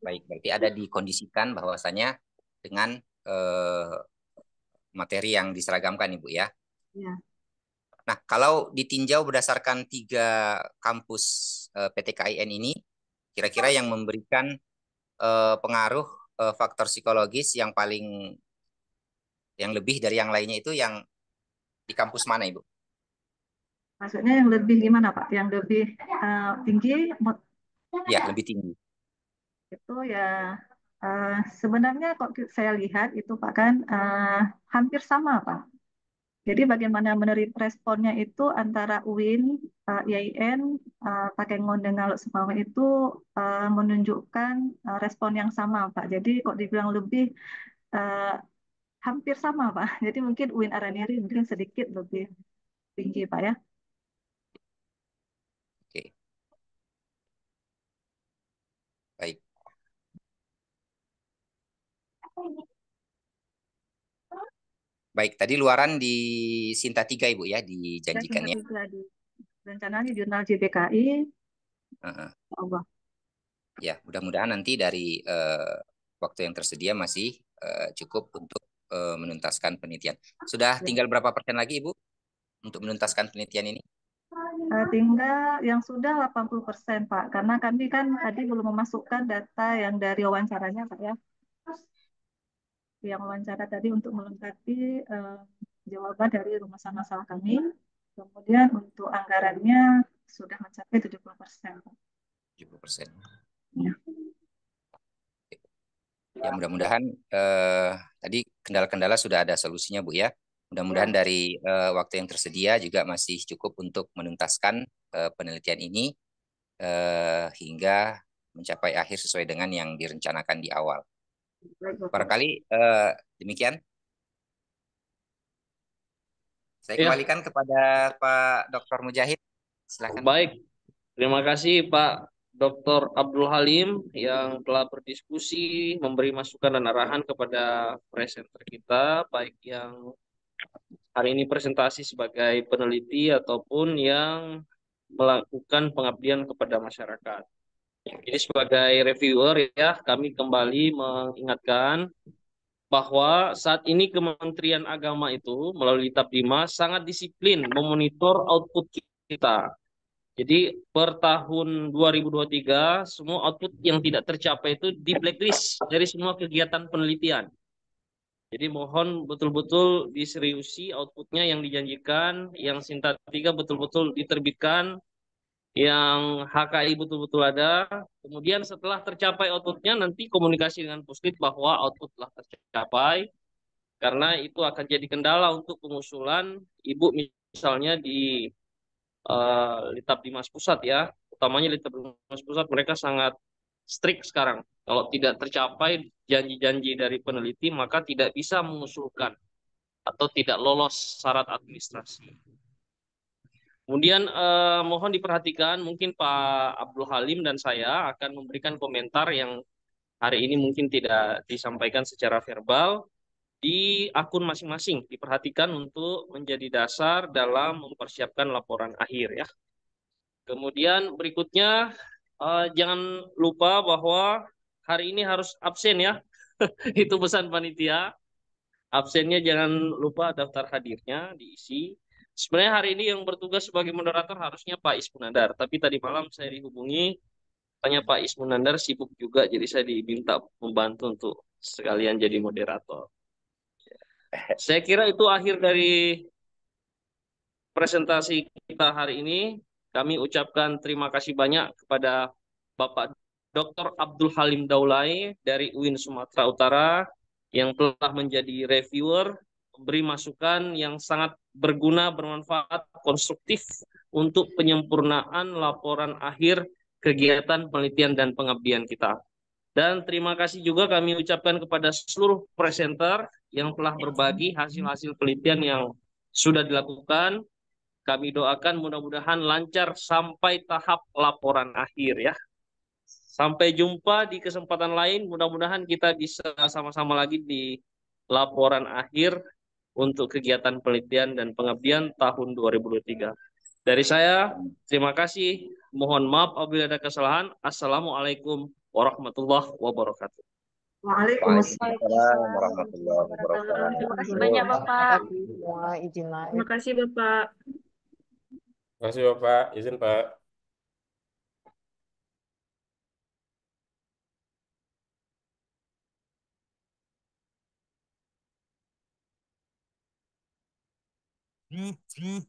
Speaker 4: Baik, berarti ada dikondisikan bahwasannya dengan eh, materi yang diseragamkan Ibu ya. ya. Nah, kalau ditinjau berdasarkan tiga kampus eh, PTKIN ini, kira-kira yang memberikan eh, pengaruh eh, faktor psikologis yang paling yang lebih dari yang lainnya itu yang di kampus mana Ibu?
Speaker 18: Maksudnya yang lebih gimana Pak? Yang lebih uh, tinggi?
Speaker 4: Ya, lebih tinggi.
Speaker 18: Itu ya Eh, sebenarnya kok saya lihat itu Pak kan uh, hampir sama Pak. Jadi bagaimana menerima responnya itu antara UIN, uh, eh, IAIN, uh, pakai ngondeng ngaluk semua itu uh, menunjukkan uh, respon yang sama Pak. Jadi kok dibilang lebih uh, hampir sama Pak. <laughs> Jadi mungkin UIN Araniri mungkin sedikit lebih tinggi Pak ya.
Speaker 4: Baik, tadi luaran di Sinta 3 Ibu ya dijanjikan ya.
Speaker 18: Rencana di jurnal JPKI.
Speaker 4: uh -huh. Ya, ya, mudah-mudahan nanti dari uh, waktu yang tersedia masih uh, cukup untuk uh, menuntaskan penelitian. Sudah ya. tinggal berapa persen lagi Ibu untuk menuntaskan penelitian ini?
Speaker 18: Uh, tinggal yang sudah 80 persen Pak, karena kami kan tadi belum memasukkan data yang dari wawancaranya Pak ya yang wawancara tadi untuk melengkapi uh, jawaban dari rumah
Speaker 17: sama masalah kami.
Speaker 18: Kemudian untuk anggarannya sudah mencapai 70
Speaker 1: persen.
Speaker 17: 70 persen. Ya.
Speaker 4: Ya mudah-mudahan eh, tadi kendala-kendala sudah ada solusinya Bu ya. Mudah-mudahan ya. dari eh, waktu yang tersedia juga masih cukup untuk menuntaskan eh, penelitian ini eh, hingga mencapai akhir sesuai dengan yang direncanakan di awal. Barangkali uh, eh, demikian.
Speaker 3: Saya ya. kembalikan
Speaker 4: kepada Pak Dr. Mujahid. Silakan. Baik.
Speaker 7: Terima
Speaker 3: kasih Pak Dr. Abdul Halim yang telah berdiskusi, memberi masukan dan arahan kepada presenter kita, baik yang hari ini presentasi sebagai peneliti ataupun yang melakukan pengabdian kepada masyarakat. Jadi sebagai reviewer ya, kami kembali mengingatkan bahwa saat ini Kementerian Agama itu melalui Tapdima sangat disiplin memonitor output kita. Jadi per tahun 2023 semua output yang tidak tercapai itu di blacklist dari semua kegiatan penelitian. Jadi mohon betul-betul diseriusi outputnya yang dijanjikan, yang Sinta 3 betul-betul diterbitkan yang HKI betul-betul ada. Kemudian setelah tercapai outputnya nanti komunikasi dengan puslit bahwa output telah tercapai. Karena itu akan jadi kendala untuk pengusulan ibu misalnya di uh, eh, Litab Dimas Pusat ya. Utamanya Litab Dimas Pusat mereka sangat strict sekarang. Kalau tidak tercapai janji-janji dari peneliti maka tidak bisa mengusulkan atau tidak lolos syarat administrasi. Kemudian eh, mohon diperhatikan mungkin Pak Abdul Halim dan saya akan memberikan komentar yang hari ini mungkin tidak disampaikan secara verbal di akun masing-masing. Diperhatikan untuk menjadi dasar dalam mempersiapkan laporan akhir ya. Kemudian berikutnya eh, jangan lupa bahwa hari ini harus absen ya. <laughs> Itu pesan panitia. Absennya jangan lupa daftar hadirnya diisi. Sebenarnya hari ini yang bertugas sebagai moderator harusnya Pak Ismunandar, tapi tadi malam saya dihubungi, tanya Pak Ismunandar sibuk juga, jadi saya diminta membantu untuk sekalian jadi moderator. Saya kira itu akhir dari presentasi kita hari ini. Kami ucapkan terima kasih banyak kepada Bapak Dr. Abdul Halim Daulai dari UIN Sumatera Utara yang telah menjadi reviewer beri masukan yang sangat berguna, bermanfaat, konstruktif untuk penyempurnaan laporan akhir kegiatan penelitian dan pengabdian kita. Dan terima kasih juga kami ucapkan kepada seluruh presenter yang telah berbagi hasil-hasil penelitian yang sudah dilakukan. Kami doakan mudah-mudahan lancar sampai tahap laporan akhir ya. Sampai jumpa di kesempatan lain. Mudah-mudahan kita bisa sama-sama lagi di laporan akhir untuk kegiatan penelitian dan pengabdian tahun 2023. Dari saya, terima kasih. Mohon maaf apabila ada kesalahan. Assalamualaikum warahmatullahi wabarakatuh.
Speaker 5: Waalaikumsalam
Speaker 7: warahmatullahi wabarakatuh. Terima kasih banyak
Speaker 5: Bapak.
Speaker 1: Terima kasih Bapak.
Speaker 7: Terima kasih Bapak. Izin Pak.
Speaker 1: Mm-hmm.